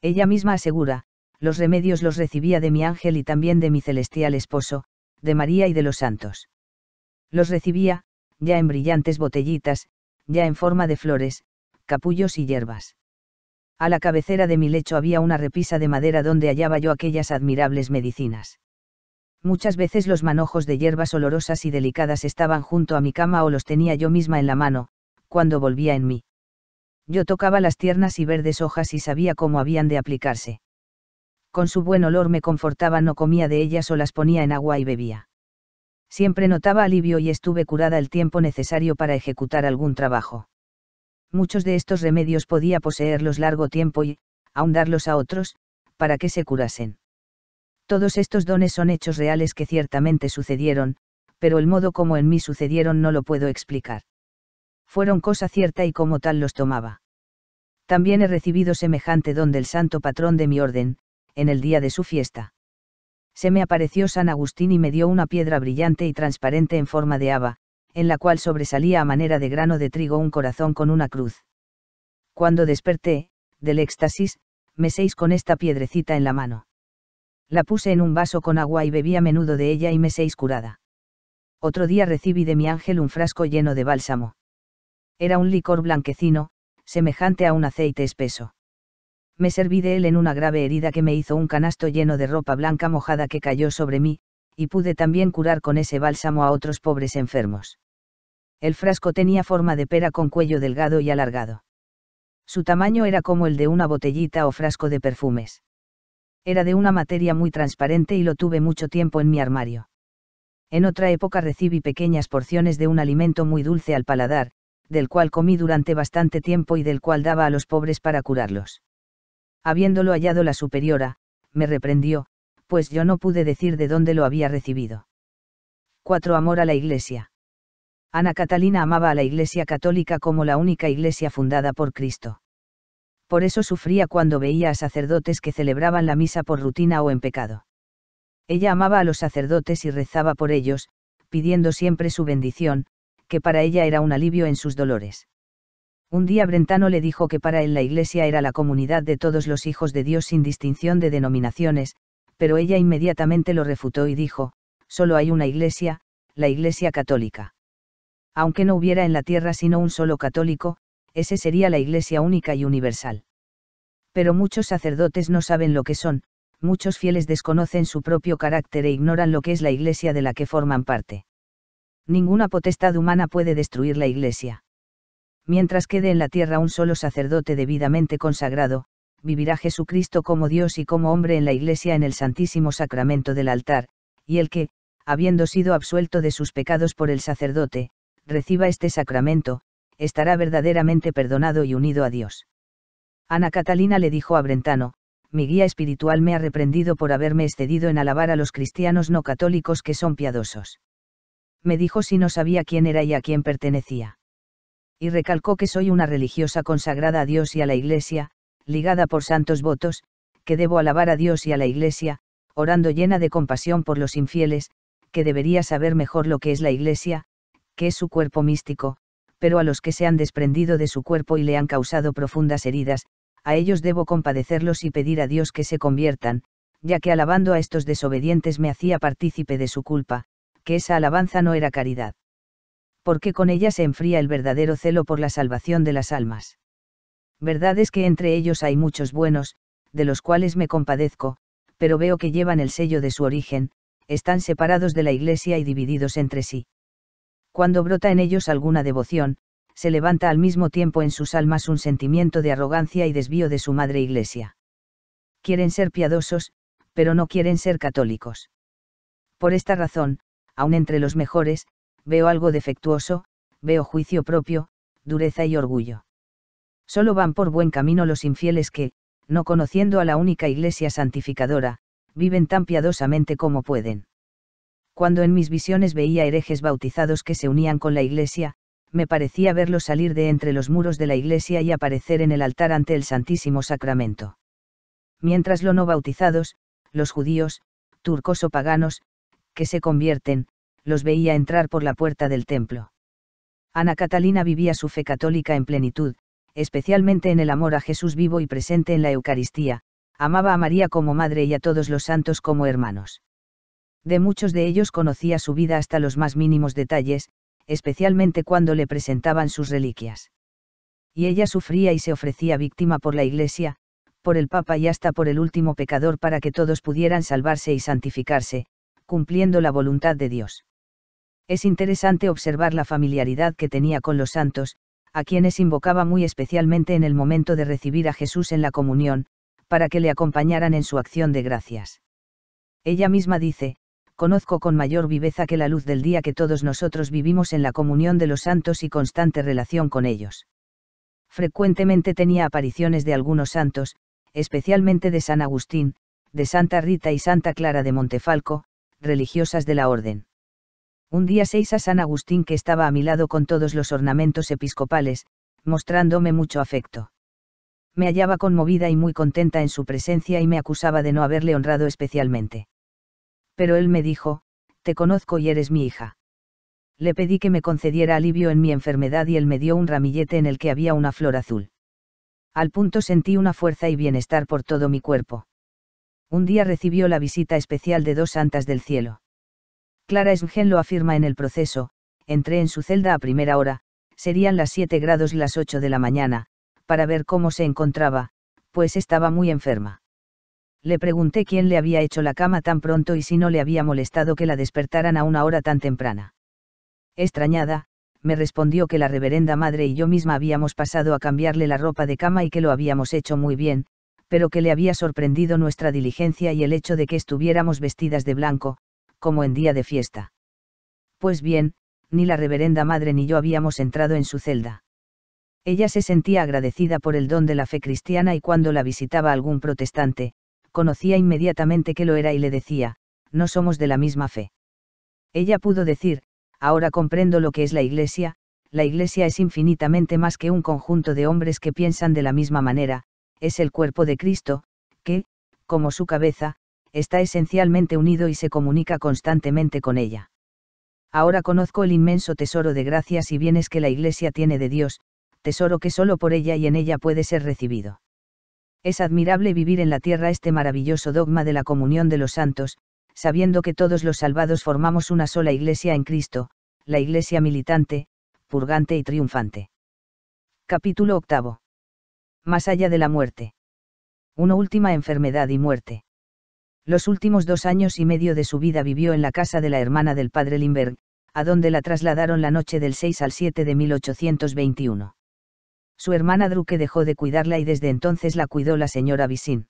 Ella misma asegura, los remedios los recibía de mi ángel y también de mi celestial esposo, de María y de los santos. Los recibía, ya en brillantes botellitas, ya en forma de flores, capullos y hierbas. A la cabecera de mi lecho había una repisa de madera donde hallaba yo aquellas admirables medicinas. Muchas veces los manojos de hierbas olorosas y delicadas estaban junto a mi cama o los tenía yo misma en la mano, cuando volvía en mí yo tocaba las tiernas y verdes hojas y sabía cómo habían de aplicarse. Con su buen olor me confortaba, no comía de ellas o las ponía en agua y bebía. Siempre notaba alivio y estuve curada el tiempo necesario para ejecutar algún trabajo. Muchos de estos remedios podía poseerlos largo tiempo y, aun darlos a otros, para que se curasen. Todos estos dones son hechos reales que ciertamente sucedieron, pero el modo como en mí sucedieron no lo puedo explicar fueron cosa cierta y como tal los tomaba. También he recibido semejante don del santo patrón de mi orden, en el día de su fiesta. Se me apareció San Agustín y me dio una piedra brillante y transparente en forma de haba, en la cual sobresalía a manera de grano de trigo un corazón con una cruz. Cuando desperté, del éxtasis, me seis con esta piedrecita en la mano. La puse en un vaso con agua y bebí a menudo de ella y me seis curada. Otro día recibí de mi ángel un frasco lleno de bálsamo. Era un licor blanquecino, semejante a un aceite espeso. Me serví de él en una grave herida que me hizo un canasto lleno de ropa blanca mojada que cayó sobre mí, y pude también curar con ese bálsamo a otros pobres enfermos. El frasco tenía forma de pera con cuello delgado y alargado. Su tamaño era como el de una botellita o frasco de perfumes. Era de una materia muy transparente y lo tuve mucho tiempo en mi armario. En otra época recibí pequeñas porciones de un alimento muy dulce al paladar, del cual comí durante bastante tiempo y del cual daba a los pobres para curarlos. Habiéndolo hallado la superiora, me reprendió, pues yo no pude decir de dónde lo había recibido. 4. Amor a la Iglesia. Ana Catalina amaba a la Iglesia católica como la única Iglesia fundada por Cristo. Por eso sufría cuando veía a sacerdotes que celebraban la misa por rutina o en pecado. Ella amaba a los sacerdotes y rezaba por ellos, pidiendo siempre su bendición, que para ella era un alivio en sus dolores. Un día Brentano le dijo que para él la Iglesia era la comunidad de todos los hijos de Dios sin distinción de denominaciones, pero ella inmediatamente lo refutó y dijo, solo hay una Iglesia, la Iglesia católica. Aunque no hubiera en la tierra sino un solo católico, ese sería la Iglesia única y universal. Pero muchos sacerdotes no saben lo que son, muchos fieles desconocen su propio carácter e ignoran lo que es la Iglesia de la que forman parte ninguna potestad humana puede destruir la Iglesia. Mientras quede en la tierra un solo sacerdote debidamente consagrado, vivirá Jesucristo como Dios y como hombre en la Iglesia en el Santísimo Sacramento del altar, y el que, habiendo sido absuelto de sus pecados por el sacerdote, reciba este sacramento, estará verdaderamente perdonado y unido a Dios. Ana Catalina le dijo a Brentano, mi guía espiritual me ha reprendido por haberme excedido en alabar a los cristianos no católicos que son piadosos me dijo si no sabía quién era y a quién pertenecía. Y recalcó que soy una religiosa consagrada a Dios y a la Iglesia, ligada por santos votos, que debo alabar a Dios y a la Iglesia, orando llena de compasión por los infieles, que debería saber mejor lo que es la Iglesia, que es su cuerpo místico, pero a los que se han desprendido de su cuerpo y le han causado profundas heridas, a ellos debo compadecerlos y pedir a Dios que se conviertan, ya que alabando a estos desobedientes me hacía partícipe de su culpa, que esa alabanza no era caridad. Porque con ella se enfría el verdadero celo por la salvación de las almas. Verdad es que entre ellos hay muchos buenos, de los cuales me compadezco, pero veo que llevan el sello de su origen, están separados de la Iglesia y divididos entre sí. Cuando brota en ellos alguna devoción, se levanta al mismo tiempo en sus almas un sentimiento de arrogancia y desvío de su madre Iglesia. Quieren ser piadosos, pero no quieren ser católicos. Por esta razón, aun entre los mejores, veo algo defectuoso, veo juicio propio, dureza y orgullo. Solo van por buen camino los infieles que, no conociendo a la única iglesia santificadora, viven tan piadosamente como pueden. Cuando en mis visiones veía herejes bautizados que se unían con la iglesia, me parecía verlos salir de entre los muros de la iglesia y aparecer en el altar ante el Santísimo Sacramento. Mientras los no bautizados, los judíos, turcos o paganos, que se convierten, los veía entrar por la puerta del templo. Ana Catalina vivía su fe católica en plenitud, especialmente en el amor a Jesús vivo y presente en la Eucaristía, amaba a María como madre y a todos los santos como hermanos. De muchos de ellos conocía su vida hasta los más mínimos detalles, especialmente cuando le presentaban sus reliquias. Y ella sufría y se ofrecía víctima por la Iglesia, por el Papa y hasta por el último pecador para que todos pudieran salvarse y santificarse, cumpliendo la voluntad de Dios. Es interesante observar la familiaridad que tenía con los santos, a quienes invocaba muy especialmente en el momento de recibir a Jesús en la comunión, para que le acompañaran en su acción de gracias. Ella misma dice, conozco con mayor viveza que la luz del día que todos nosotros vivimos en la comunión de los santos y constante relación con ellos. Frecuentemente tenía apariciones de algunos santos, especialmente de San Agustín, de Santa Rita y Santa Clara de Montefalco, religiosas de la orden. Un día seis a San Agustín que estaba a mi lado con todos los ornamentos episcopales, mostrándome mucho afecto. Me hallaba conmovida y muy contenta en su presencia y me acusaba de no haberle honrado especialmente. Pero él me dijo, te conozco y eres mi hija. Le pedí que me concediera alivio en mi enfermedad y él me dio un ramillete en el que había una flor azul. Al punto sentí una fuerza y bienestar por todo mi cuerpo un día recibió la visita especial de dos santas del cielo. Clara Esmgen lo afirma en el proceso, entré en su celda a primera hora, serían las 7 grados las 8 de la mañana, para ver cómo se encontraba, pues estaba muy enferma. Le pregunté quién le había hecho la cama tan pronto y si no le había molestado que la despertaran a una hora tan temprana. Extrañada, me respondió que la reverenda madre y yo misma habíamos pasado a cambiarle la ropa de cama y que lo habíamos hecho muy bien, pero que le había sorprendido nuestra diligencia y el hecho de que estuviéramos vestidas de blanco, como en día de fiesta. Pues bien, ni la reverenda madre ni yo habíamos entrado en su celda. Ella se sentía agradecida por el don de la fe cristiana y cuando la visitaba algún protestante, conocía inmediatamente que lo era y le decía, no somos de la misma fe. Ella pudo decir, ahora comprendo lo que es la Iglesia, la Iglesia es infinitamente más que un conjunto de hombres que piensan de la misma manera, es el cuerpo de Cristo, que, como su cabeza, está esencialmente unido y se comunica constantemente con ella. Ahora conozco el inmenso tesoro de gracias y bienes que la Iglesia tiene de Dios, tesoro que solo por ella y en ella puede ser recibido. Es admirable vivir en la tierra este maravilloso dogma de la comunión de los santos, sabiendo que todos los salvados formamos una sola Iglesia en Cristo, la Iglesia militante, purgante y triunfante. Capítulo octavo más allá de la muerte. Una última enfermedad y muerte. Los últimos dos años y medio de su vida vivió en la casa de la hermana del padre Lindbergh, a donde la trasladaron la noche del 6 al 7 de 1821. Su hermana Druque dejó de cuidarla y desde entonces la cuidó la señora Visin.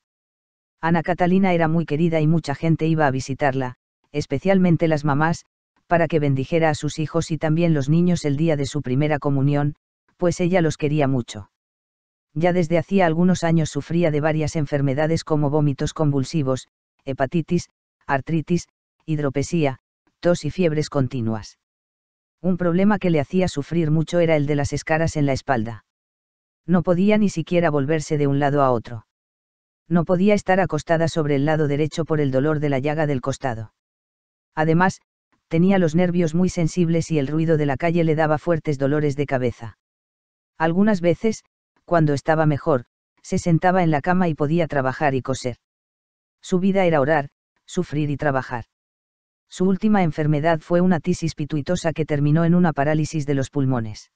Ana Catalina era muy querida y mucha gente iba a visitarla, especialmente las mamás, para que bendijera a sus hijos y también los niños el día de su primera comunión, pues ella los quería mucho ya desde hacía algunos años sufría de varias enfermedades como vómitos convulsivos, hepatitis, artritis, hidropesía, tos y fiebres continuas. Un problema que le hacía sufrir mucho era el de las escaras en la espalda. No podía ni siquiera volverse de un lado a otro. No podía estar acostada sobre el lado derecho por el dolor de la llaga del costado. Además, tenía los nervios muy sensibles y el ruido de la calle le daba fuertes dolores de cabeza. Algunas veces, cuando estaba mejor, se sentaba en la cama y podía trabajar y coser. Su vida era orar, sufrir y trabajar. Su última enfermedad fue una tisis pituitosa que terminó en una parálisis de los pulmones.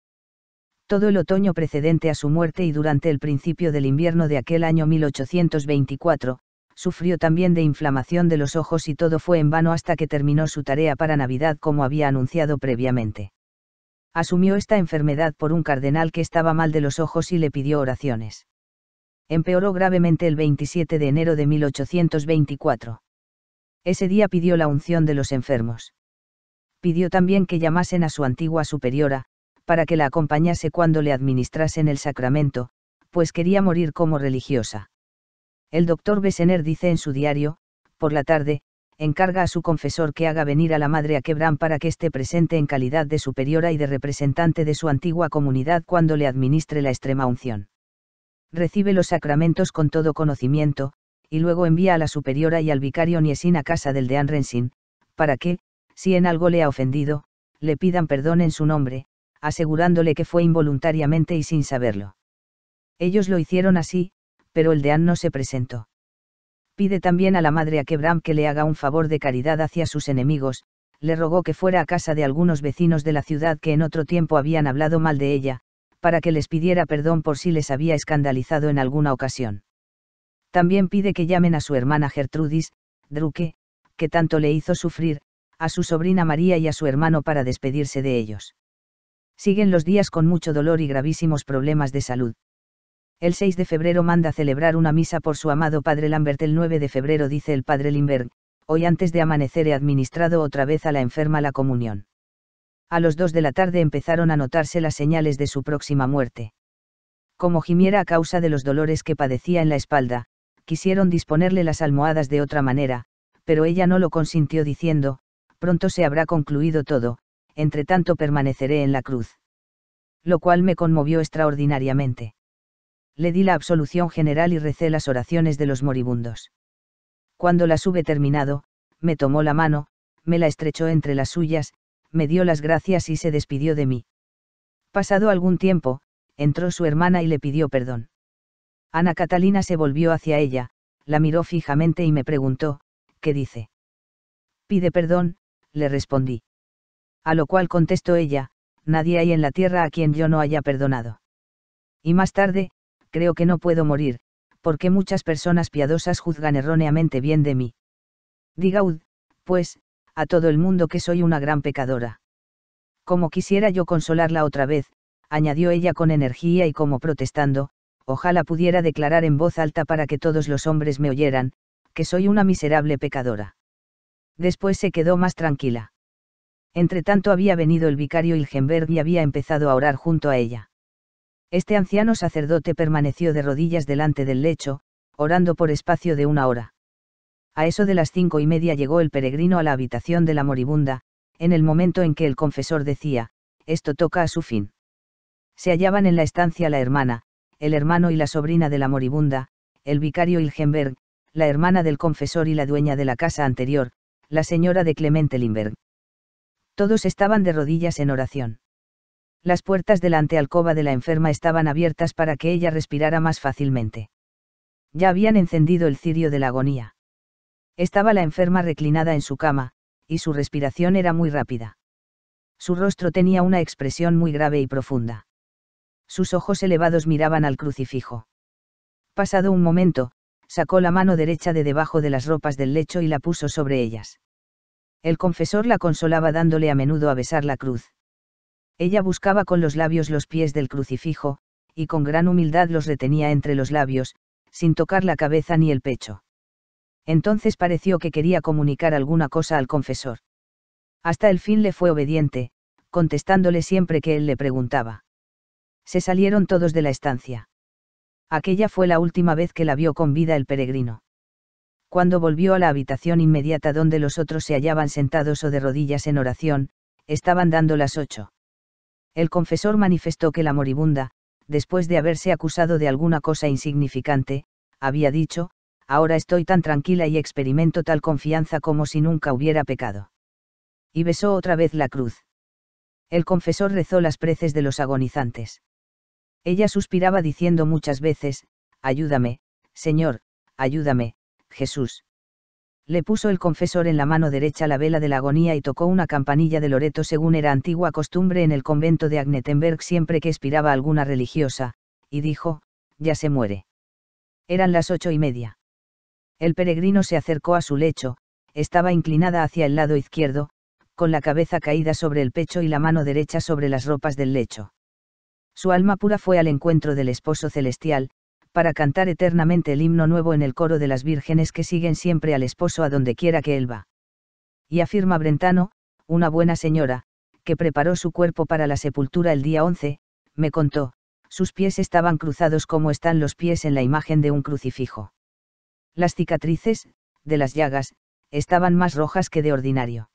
Todo el otoño precedente a su muerte y durante el principio del invierno de aquel año 1824, sufrió también de inflamación de los ojos y todo fue en vano hasta que terminó su tarea para Navidad como había anunciado previamente asumió esta enfermedad por un cardenal que estaba mal de los ojos y le pidió oraciones. Empeoró gravemente el 27 de enero de 1824. Ese día pidió la unción de los enfermos. Pidió también que llamasen a su antigua superiora, para que la acompañase cuando le administrasen el sacramento, pues quería morir como religiosa. El doctor besener dice en su diario, por la tarde, encarga a su confesor que haga venir a la madre a Quebrán para que esté presente en calidad de superiora y de representante de su antigua comunidad cuando le administre la extrema unción. Recibe los sacramentos con todo conocimiento, y luego envía a la superiora y al vicario Niesin a casa del deán Rensin, para que, si en algo le ha ofendido, le pidan perdón en su nombre, asegurándole que fue involuntariamente y sin saberlo. Ellos lo hicieron así, pero el deán no se presentó pide también a la madre a Quebram que le haga un favor de caridad hacia sus enemigos, le rogó que fuera a casa de algunos vecinos de la ciudad que en otro tiempo habían hablado mal de ella, para que les pidiera perdón por si les había escandalizado en alguna ocasión. También pide que llamen a su hermana Gertrudis, Druque, que tanto le hizo sufrir, a su sobrina María y a su hermano para despedirse de ellos. Siguen los días con mucho dolor y gravísimos problemas de salud. El 6 de febrero manda celebrar una misa por su amado padre Lambert. El 9 de febrero dice el padre Limberg: hoy antes de amanecer he administrado otra vez a la enferma la comunión. A los 2 de la tarde empezaron a notarse las señales de su próxima muerte. Como gimiera a causa de los dolores que padecía en la espalda, quisieron disponerle las almohadas de otra manera, pero ella no lo consintió diciendo, pronto se habrá concluido todo, entre tanto permaneceré en la cruz. Lo cual me conmovió extraordinariamente le di la absolución general y recé las oraciones de los moribundos. Cuando las hube terminado, me tomó la mano, me la estrechó entre las suyas, me dio las gracias y se despidió de mí. Pasado algún tiempo, entró su hermana y le pidió perdón. Ana Catalina se volvió hacia ella, la miró fijamente y me preguntó, ¿qué dice? Pide perdón, le respondí. A lo cual contestó ella, nadie hay en la tierra a quien yo no haya perdonado. Y más tarde, creo que no puedo morir, porque muchas personas piadosas juzgan erróneamente bien de mí. Digaud, pues, a todo el mundo que soy una gran pecadora. Como quisiera yo consolarla otra vez, añadió ella con energía y como protestando, ojalá pudiera declarar en voz alta para que todos los hombres me oyeran, que soy una miserable pecadora. Después se quedó más tranquila. Entretanto había venido el vicario Ilgenberg y había empezado a orar junto a ella. Este anciano sacerdote permaneció de rodillas delante del lecho, orando por espacio de una hora. A eso de las cinco y media llegó el peregrino a la habitación de la moribunda, en el momento en que el confesor decía, esto toca a su fin. Se hallaban en la estancia la hermana, el hermano y la sobrina de la moribunda, el vicario Ilgenberg, la hermana del confesor y la dueña de la casa anterior, la señora de Clemente Limberg. Todos estaban de rodillas en oración las puertas de la antealcoba de la enferma estaban abiertas para que ella respirara más fácilmente. Ya habían encendido el cirio de la agonía. Estaba la enferma reclinada en su cama, y su respiración era muy rápida. Su rostro tenía una expresión muy grave y profunda. Sus ojos elevados miraban al crucifijo. Pasado un momento, sacó la mano derecha de debajo de las ropas del lecho y la puso sobre ellas. El confesor la consolaba dándole a menudo a besar la cruz. Ella buscaba con los labios los pies del crucifijo, y con gran humildad los retenía entre los labios, sin tocar la cabeza ni el pecho. Entonces pareció que quería comunicar alguna cosa al confesor. Hasta el fin le fue obediente, contestándole siempre que él le preguntaba. Se salieron todos de la estancia. Aquella fue la última vez que la vio con vida el peregrino. Cuando volvió a la habitación inmediata donde los otros se hallaban sentados o de rodillas en oración, estaban dando las ocho. El confesor manifestó que la moribunda, después de haberse acusado de alguna cosa insignificante, había dicho, ahora estoy tan tranquila y experimento tal confianza como si nunca hubiera pecado. Y besó otra vez la cruz. El confesor rezó las preces de los agonizantes. Ella suspiraba diciendo muchas veces, Ayúdame, Señor, ayúdame, Jesús le puso el confesor en la mano derecha la vela de la agonía y tocó una campanilla de Loreto según era antigua costumbre en el convento de Agnetenberg siempre que expiraba alguna religiosa, y dijo, ya se muere. Eran las ocho y media. El peregrino se acercó a su lecho, estaba inclinada hacia el lado izquierdo, con la cabeza caída sobre el pecho y la mano derecha sobre las ropas del lecho. Su alma pura fue al encuentro del esposo celestial, para cantar eternamente el himno nuevo en el coro de las vírgenes que siguen siempre al esposo a donde quiera que él va. Y afirma Brentano, una buena señora, que preparó su cuerpo para la sepultura el día 11, me contó, sus pies estaban cruzados como están los pies en la imagen de un crucifijo. Las cicatrices, de las llagas, estaban más rojas que de ordinario.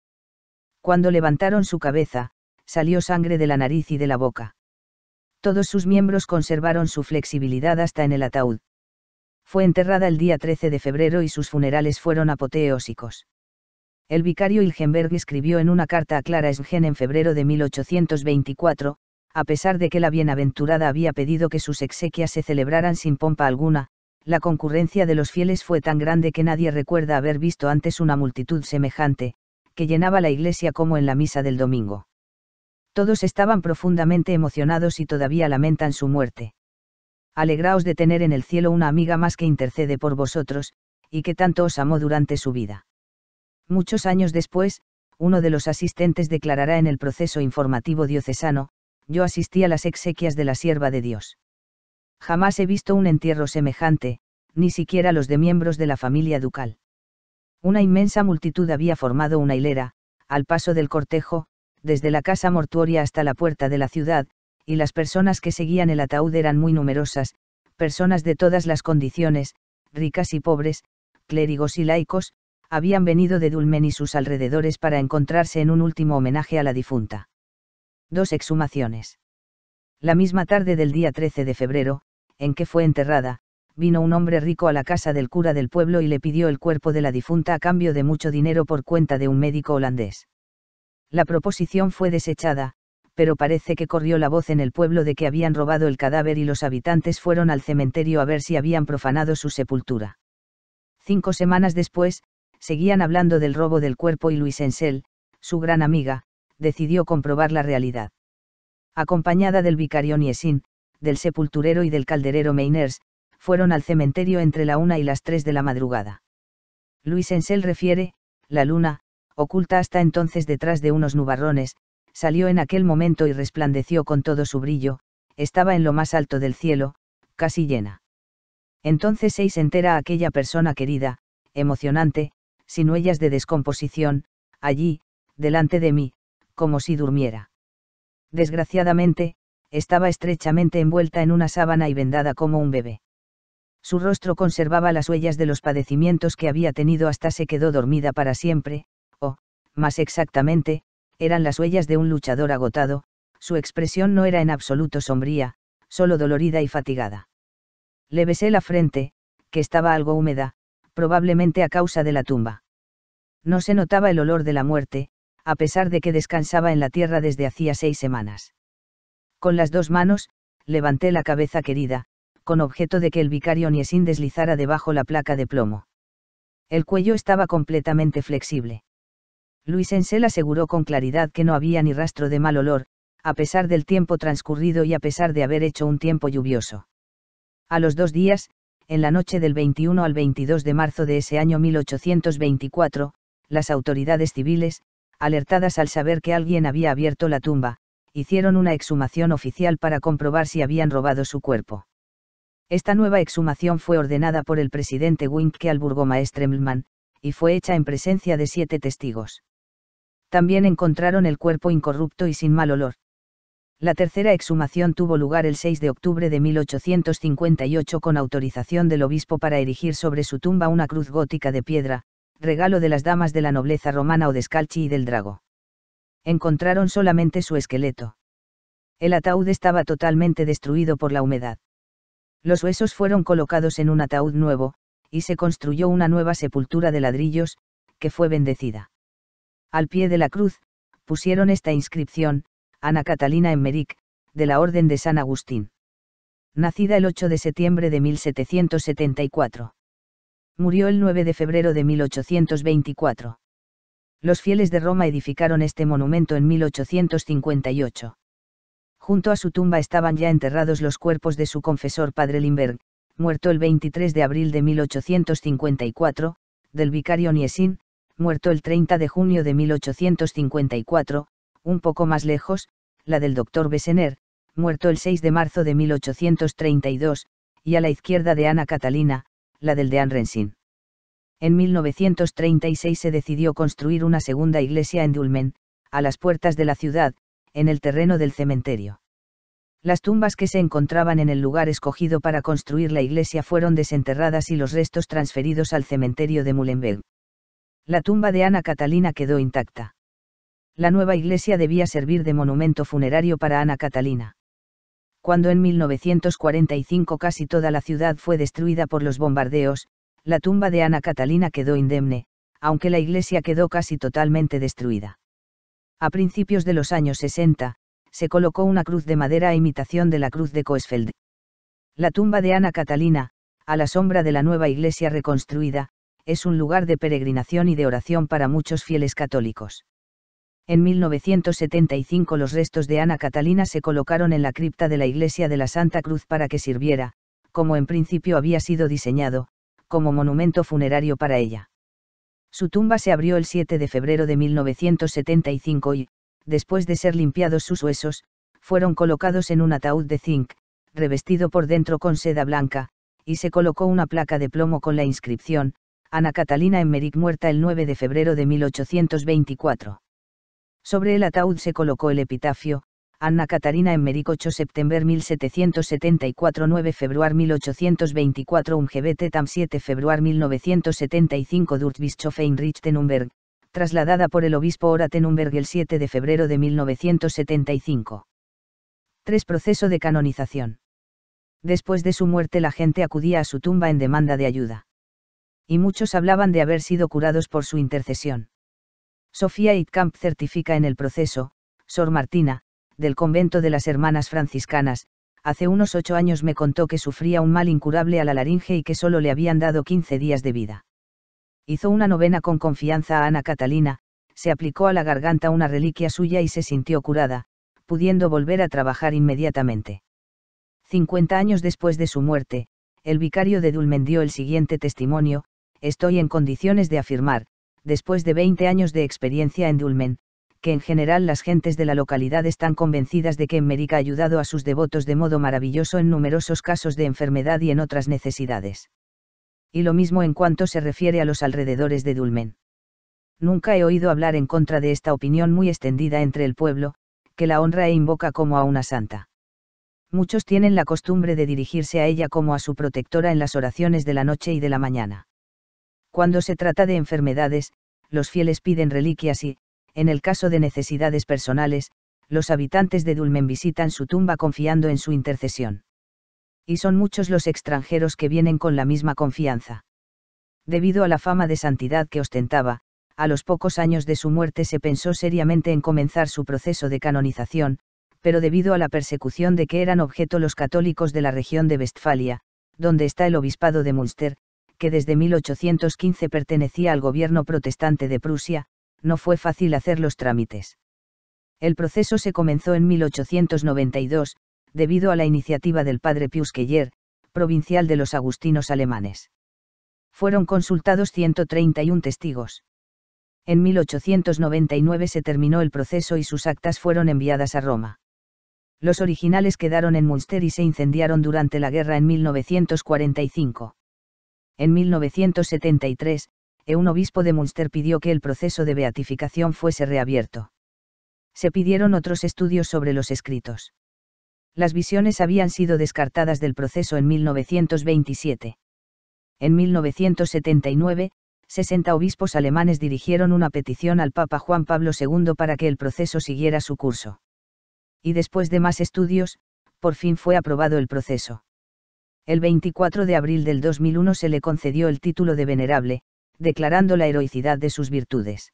Cuando levantaron su cabeza, salió sangre de la nariz y de la boca todos sus miembros conservaron su flexibilidad hasta en el ataúd. Fue enterrada el día 13 de febrero y sus funerales fueron apoteósicos. El vicario Ilgenberg escribió en una carta a Clara Sgen en febrero de 1824, a pesar de que la bienaventurada había pedido que sus exequias se celebraran sin pompa alguna, la concurrencia de los fieles fue tan grande que nadie recuerda haber visto antes una multitud semejante, que llenaba la iglesia como en la misa del domingo todos estaban profundamente emocionados y todavía lamentan su muerte. Alegraos de tener en el cielo una amiga más que intercede por vosotros, y que tanto os amó durante su vida. Muchos años después, uno de los asistentes declarará en el proceso informativo diocesano, yo asistí a las exequias de la sierva de Dios. Jamás he visto un entierro semejante, ni siquiera los de miembros de la familia ducal. Una inmensa multitud había formado una hilera, al paso del cortejo, desde la casa mortuoria hasta la puerta de la ciudad, y las personas que seguían el ataúd eran muy numerosas, personas de todas las condiciones, ricas y pobres, clérigos y laicos, habían venido de Dulmen y sus alrededores para encontrarse en un último homenaje a la difunta. Dos exhumaciones. La misma tarde del día 13 de febrero, en que fue enterrada, vino un hombre rico a la casa del cura del pueblo y le pidió el cuerpo de la difunta a cambio de mucho dinero por cuenta de un médico holandés. La proposición fue desechada, pero parece que corrió la voz en el pueblo de que habían robado el cadáver y los habitantes fueron al cementerio a ver si habían profanado su sepultura. Cinco semanas después, seguían hablando del robo del cuerpo y Luis Ensel, su gran amiga, decidió comprobar la realidad. Acompañada del vicario Niesin, del sepulturero y del calderero Meiners, fueron al cementerio entre la una y las tres de la madrugada. Luis Ensel refiere, la luna, oculta hasta entonces detrás de unos nubarrones, salió en aquel momento y resplandeció con todo su brillo, estaba en lo más alto del cielo, casi llena. Entonces seis entera aquella persona querida, emocionante, sin huellas de descomposición, allí, delante de mí, como si durmiera. Desgraciadamente, estaba estrechamente envuelta en una sábana y vendada como un bebé. Su rostro conservaba las huellas de los padecimientos que había tenido hasta se quedó dormida para siempre, más exactamente, eran las huellas de un luchador agotado, su expresión no era en absoluto sombría, solo dolorida y fatigada. Le besé la frente, que estaba algo húmeda, probablemente a causa de la tumba. No se notaba el olor de la muerte, a pesar de que descansaba en la tierra desde hacía seis semanas. Con las dos manos, levanté la cabeza querida, con objeto de que el vicario Niesin deslizara debajo la placa de plomo. El cuello estaba completamente flexible. Luis Ensel aseguró con claridad que no había ni rastro de mal olor, a pesar del tiempo transcurrido y a pesar de haber hecho un tiempo lluvioso. A los dos días, en la noche del 21 al 22 de marzo de ese año 1824, las autoridades civiles, alertadas al saber que alguien había abierto la tumba, hicieron una exhumación oficial para comprobar si habían robado su cuerpo. Esta nueva exhumación fue ordenada por el presidente Winkke al burgomaestre y fue hecha en presencia de siete testigos también encontraron el cuerpo incorrupto y sin mal olor. La tercera exhumación tuvo lugar el 6 de octubre de 1858 con autorización del obispo para erigir sobre su tumba una cruz gótica de piedra, regalo de las damas de la nobleza romana o descalchi y del Drago. Encontraron solamente su esqueleto. El ataúd estaba totalmente destruido por la humedad. Los huesos fueron colocados en un ataúd nuevo, y se construyó una nueva sepultura de ladrillos, que fue bendecida. Al pie de la cruz, pusieron esta inscripción, Ana Catalina Emmerich, de la Orden de San Agustín. Nacida el 8 de septiembre de 1774. Murió el 9 de febrero de 1824. Los fieles de Roma edificaron este monumento en 1858. Junto a su tumba estaban ya enterrados los cuerpos de su confesor padre Limberg, muerto el 23 de abril de 1854, del vicario Niesin, muerto el 30 de junio de 1854, un poco más lejos, la del doctor Bessener, muerto el 6 de marzo de 1832, y a la izquierda de Ana Catalina, la del de Anrensin. En 1936 se decidió construir una segunda iglesia en Dulmen, a las puertas de la ciudad, en el terreno del cementerio. Las tumbas que se encontraban en el lugar escogido para construir la iglesia fueron desenterradas y los restos transferidos al cementerio de Mullenberg la tumba de Ana Catalina quedó intacta. La nueva iglesia debía servir de monumento funerario para Ana Catalina. Cuando en 1945 casi toda la ciudad fue destruida por los bombardeos, la tumba de Ana Catalina quedó indemne, aunque la iglesia quedó casi totalmente destruida. A principios de los años 60, se colocó una cruz de madera a imitación de la cruz de Coesfeld. La tumba de Ana Catalina, a la sombra de la nueva iglesia reconstruida, es un lugar de peregrinación y de oración para muchos fieles católicos. En 1975 los restos de Ana Catalina se colocaron en la cripta de la iglesia de la Santa Cruz para que sirviera, como en principio había sido diseñado, como monumento funerario para ella. Su tumba se abrió el 7 de febrero de 1975 y, después de ser limpiados sus huesos, fueron colocados en un ataúd de zinc, revestido por dentro con seda blanca, y se colocó una placa de plomo con la inscripción, Ana Catalina Emmerich muerta el 9 de febrero de 1824. Sobre el ataúd se colocó el epitafio, Ana Catalina Emmerich 8 septiembre 1774 9 februar 1824 Umgebete Tam 7 februar 1975 Durtbischof Heinrich Tenumberg, trasladada por el obispo Ora Tenumberg el 7 de febrero de 1975. 3. Proceso de canonización. Después de su muerte la gente acudía a su tumba en demanda de ayuda y muchos hablaban de haber sido curados por su intercesión. Sofía Itkamp certifica en el proceso, Sor Martina, del convento de las hermanas franciscanas, hace unos ocho años me contó que sufría un mal incurable a la laringe y que solo le habían dado 15 días de vida. Hizo una novena con confianza a Ana Catalina, se aplicó a la garganta una reliquia suya y se sintió curada, pudiendo volver a trabajar inmediatamente. Cincuenta años después de su muerte, el vicario de Dulmen dio el siguiente testimonio, estoy en condiciones de afirmar, después de 20 años de experiencia en Dulmen, que en general las gentes de la localidad están convencidas de que Emérica ha ayudado a sus devotos de modo maravilloso en numerosos casos de enfermedad y en otras necesidades. Y lo mismo en cuanto se refiere a los alrededores de Dulmen. Nunca he oído hablar en contra de esta opinión muy extendida entre el pueblo, que la honra e invoca como a una santa. Muchos tienen la costumbre de dirigirse a ella como a su protectora en las oraciones de la noche y de la mañana cuando se trata de enfermedades, los fieles piden reliquias y, en el caso de necesidades personales, los habitantes de Dulmen visitan su tumba confiando en su intercesión. Y son muchos los extranjeros que vienen con la misma confianza. Debido a la fama de santidad que ostentaba, a los pocos años de su muerte se pensó seriamente en comenzar su proceso de canonización, pero debido a la persecución de que eran objeto los católicos de la región de Westfalia, donde está el obispado de Münster, que desde 1815 pertenecía al gobierno protestante de Prusia, no fue fácil hacer los trámites. El proceso se comenzó en 1892, debido a la iniciativa del padre Pius Keller, provincial de los agustinos alemanes. Fueron consultados 131 testigos. En 1899 se terminó el proceso y sus actas fueron enviadas a Roma. Los originales quedaron en Münster y se incendiaron durante la guerra en 1945. En 1973, un obispo de Münster pidió que el proceso de beatificación fuese reabierto. Se pidieron otros estudios sobre los escritos. Las visiones habían sido descartadas del proceso en 1927. En 1979, 60 obispos alemanes dirigieron una petición al Papa Juan Pablo II para que el proceso siguiera su curso. Y después de más estudios, por fin fue aprobado el proceso el 24 de abril del 2001 se le concedió el título de venerable, declarando la heroicidad de sus virtudes.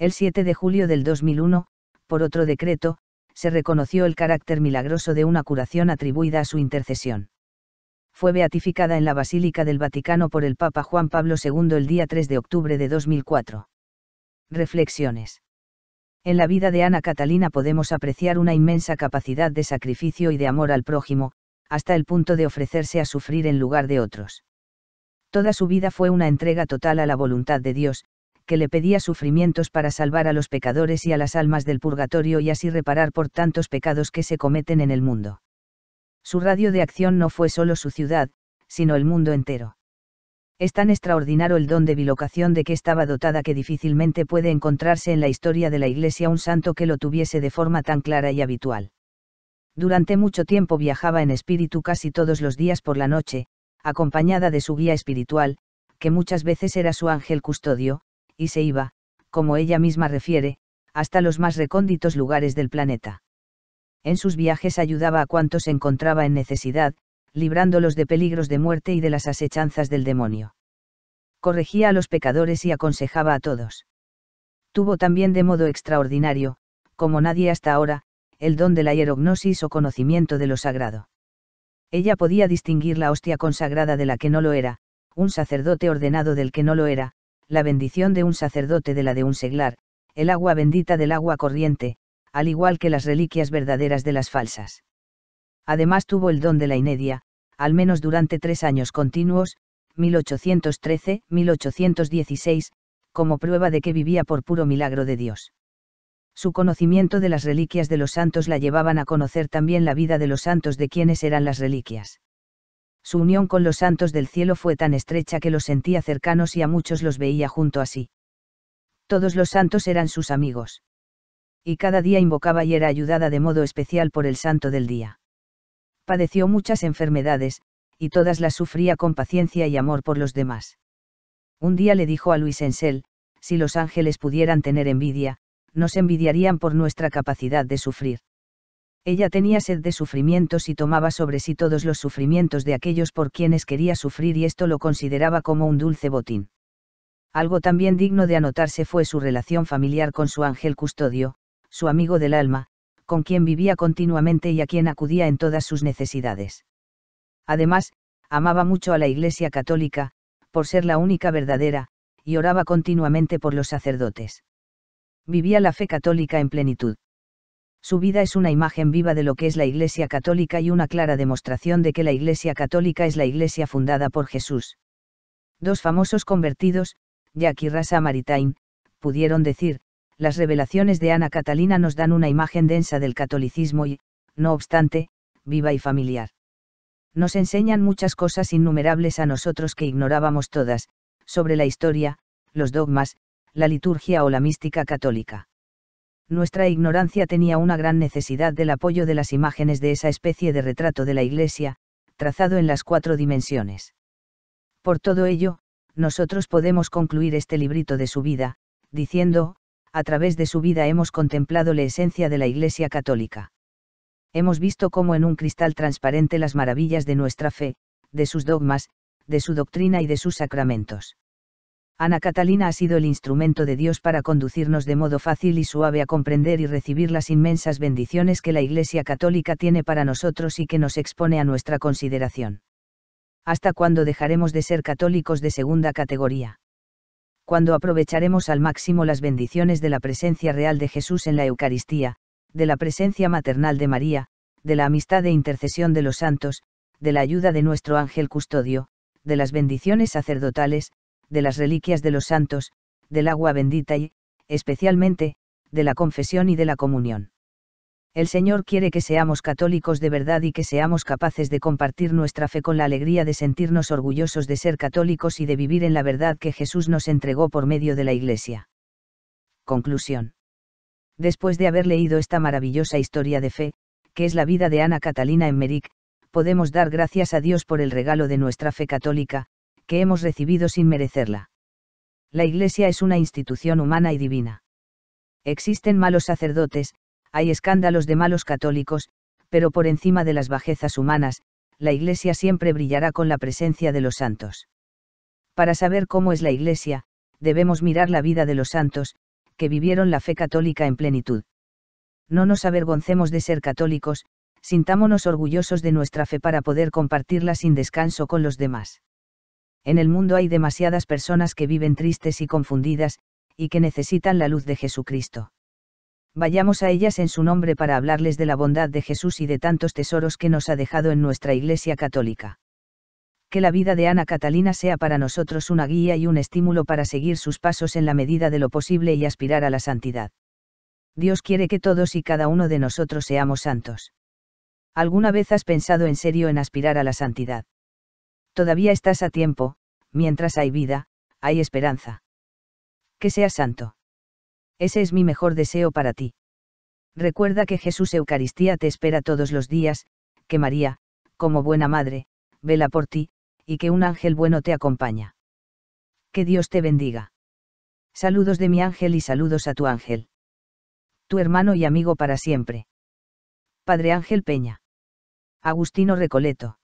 El 7 de julio del 2001, por otro decreto, se reconoció el carácter milagroso de una curación atribuida a su intercesión. Fue beatificada en la Basílica del Vaticano por el Papa Juan Pablo II el día 3 de octubre de 2004. Reflexiones. En la vida de Ana Catalina podemos apreciar una inmensa capacidad de sacrificio y de amor al prójimo, hasta el punto de ofrecerse a sufrir en lugar de otros. Toda su vida fue una entrega total a la voluntad de Dios, que le pedía sufrimientos para salvar a los pecadores y a las almas del purgatorio y así reparar por tantos pecados que se cometen en el mundo. Su radio de acción no fue solo su ciudad, sino el mundo entero. Es tan extraordinario el don de bilocación de que estaba dotada que difícilmente puede encontrarse en la historia de la Iglesia un santo que lo tuviese de forma tan clara y habitual. Durante mucho tiempo viajaba en espíritu casi todos los días por la noche, acompañada de su guía espiritual, que muchas veces era su ángel custodio, y se iba, como ella misma refiere, hasta los más recónditos lugares del planeta. En sus viajes ayudaba a cuantos encontraba en necesidad, librándolos de peligros de muerte y de las asechanzas del demonio. Corregía a los pecadores y aconsejaba a todos. Tuvo también de modo extraordinario, como nadie hasta ahora, el don de la hierognosis o conocimiento de lo sagrado. Ella podía distinguir la hostia consagrada de la que no lo era, un sacerdote ordenado del que no lo era, la bendición de un sacerdote de la de un seglar, el agua bendita del agua corriente, al igual que las reliquias verdaderas de las falsas. Además tuvo el don de la inedia, al menos durante tres años continuos, 1813-1816, como prueba de que vivía por puro milagro de Dios su conocimiento de las reliquias de los santos la llevaban a conocer también la vida de los santos de quienes eran las reliquias. Su unión con los santos del cielo fue tan estrecha que los sentía cercanos y a muchos los veía junto a sí. Todos los santos eran sus amigos. Y cada día invocaba y era ayudada de modo especial por el santo del día. Padeció muchas enfermedades, y todas las sufría con paciencia y amor por los demás. Un día le dijo a Luis Ensel, si los ángeles pudieran tener envidia, nos envidiarían por nuestra capacidad de sufrir. Ella tenía sed de sufrimientos y tomaba sobre sí todos los sufrimientos de aquellos por quienes quería sufrir y esto lo consideraba como un dulce botín. Algo también digno de anotarse fue su relación familiar con su ángel custodio, su amigo del alma, con quien vivía continuamente y a quien acudía en todas sus necesidades. Además, amaba mucho a la Iglesia católica, por ser la única verdadera, y oraba continuamente por los sacerdotes vivía la fe católica en plenitud. Su vida es una imagen viva de lo que es la Iglesia católica y una clara demostración de que la Iglesia católica es la Iglesia fundada por Jesús. Dos famosos convertidos, Jack y Rasa Maritain, pudieron decir, las revelaciones de Ana Catalina nos dan una imagen densa del catolicismo y, no obstante, viva y familiar. Nos enseñan muchas cosas innumerables a nosotros que ignorábamos todas, sobre la historia, los dogmas, la liturgia o la mística católica. Nuestra ignorancia tenía una gran necesidad del apoyo de las imágenes de esa especie de retrato de la Iglesia, trazado en las cuatro dimensiones. Por todo ello, nosotros podemos concluir este librito de su vida, diciendo, a través de su vida hemos contemplado la esencia de la Iglesia católica. Hemos visto como en un cristal transparente las maravillas de nuestra fe, de sus dogmas, de su doctrina y de sus sacramentos. Ana Catalina ha sido el instrumento de Dios para conducirnos de modo fácil y suave a comprender y recibir las inmensas bendiciones que la Iglesia Católica tiene para nosotros y que nos expone a nuestra consideración. ¿Hasta cuándo dejaremos de ser católicos de segunda categoría? Cuando aprovecharemos al máximo las bendiciones de la presencia real de Jesús en la Eucaristía, de la presencia maternal de María, de la amistad e intercesión de los santos, de la ayuda de nuestro ángel custodio, de las bendiciones sacerdotales, de las reliquias de los santos, del agua bendita y, especialmente, de la confesión y de la comunión. El Señor quiere que seamos católicos de verdad y que seamos capaces de compartir nuestra fe con la alegría de sentirnos orgullosos de ser católicos y de vivir en la verdad que Jesús nos entregó por medio de la Iglesia. Conclusión. Después de haber leído esta maravillosa historia de fe, que es la vida de Ana Catalina en Emmerich, podemos dar gracias a Dios por el regalo de nuestra fe católica, que hemos recibido sin merecerla. La Iglesia es una institución humana y divina. Existen malos sacerdotes, hay escándalos de malos católicos, pero por encima de las bajezas humanas, la Iglesia siempre brillará con la presencia de los santos. Para saber cómo es la Iglesia, debemos mirar la vida de los santos, que vivieron la fe católica en plenitud. No nos avergoncemos de ser católicos, sintámonos orgullosos de nuestra fe para poder compartirla sin descanso con los demás. En el mundo hay demasiadas personas que viven tristes y confundidas, y que necesitan la luz de Jesucristo. Vayamos a ellas en su nombre para hablarles de la bondad de Jesús y de tantos tesoros que nos ha dejado en nuestra Iglesia Católica. Que la vida de Ana Catalina sea para nosotros una guía y un estímulo para seguir sus pasos en la medida de lo posible y aspirar a la santidad. Dios quiere que todos y cada uno de nosotros seamos santos. ¿Alguna vez has pensado en serio en aspirar a la santidad? Todavía estás a tiempo, mientras hay vida, hay esperanza. Que seas santo. Ese es mi mejor deseo para ti. Recuerda que Jesús Eucaristía te espera todos los días, que María, como buena madre, vela por ti, y que un ángel bueno te acompaña. Que Dios te bendiga. Saludos de mi ángel y saludos a tu ángel. Tu hermano y amigo para siempre. Padre Ángel Peña. Agustino Recoleto.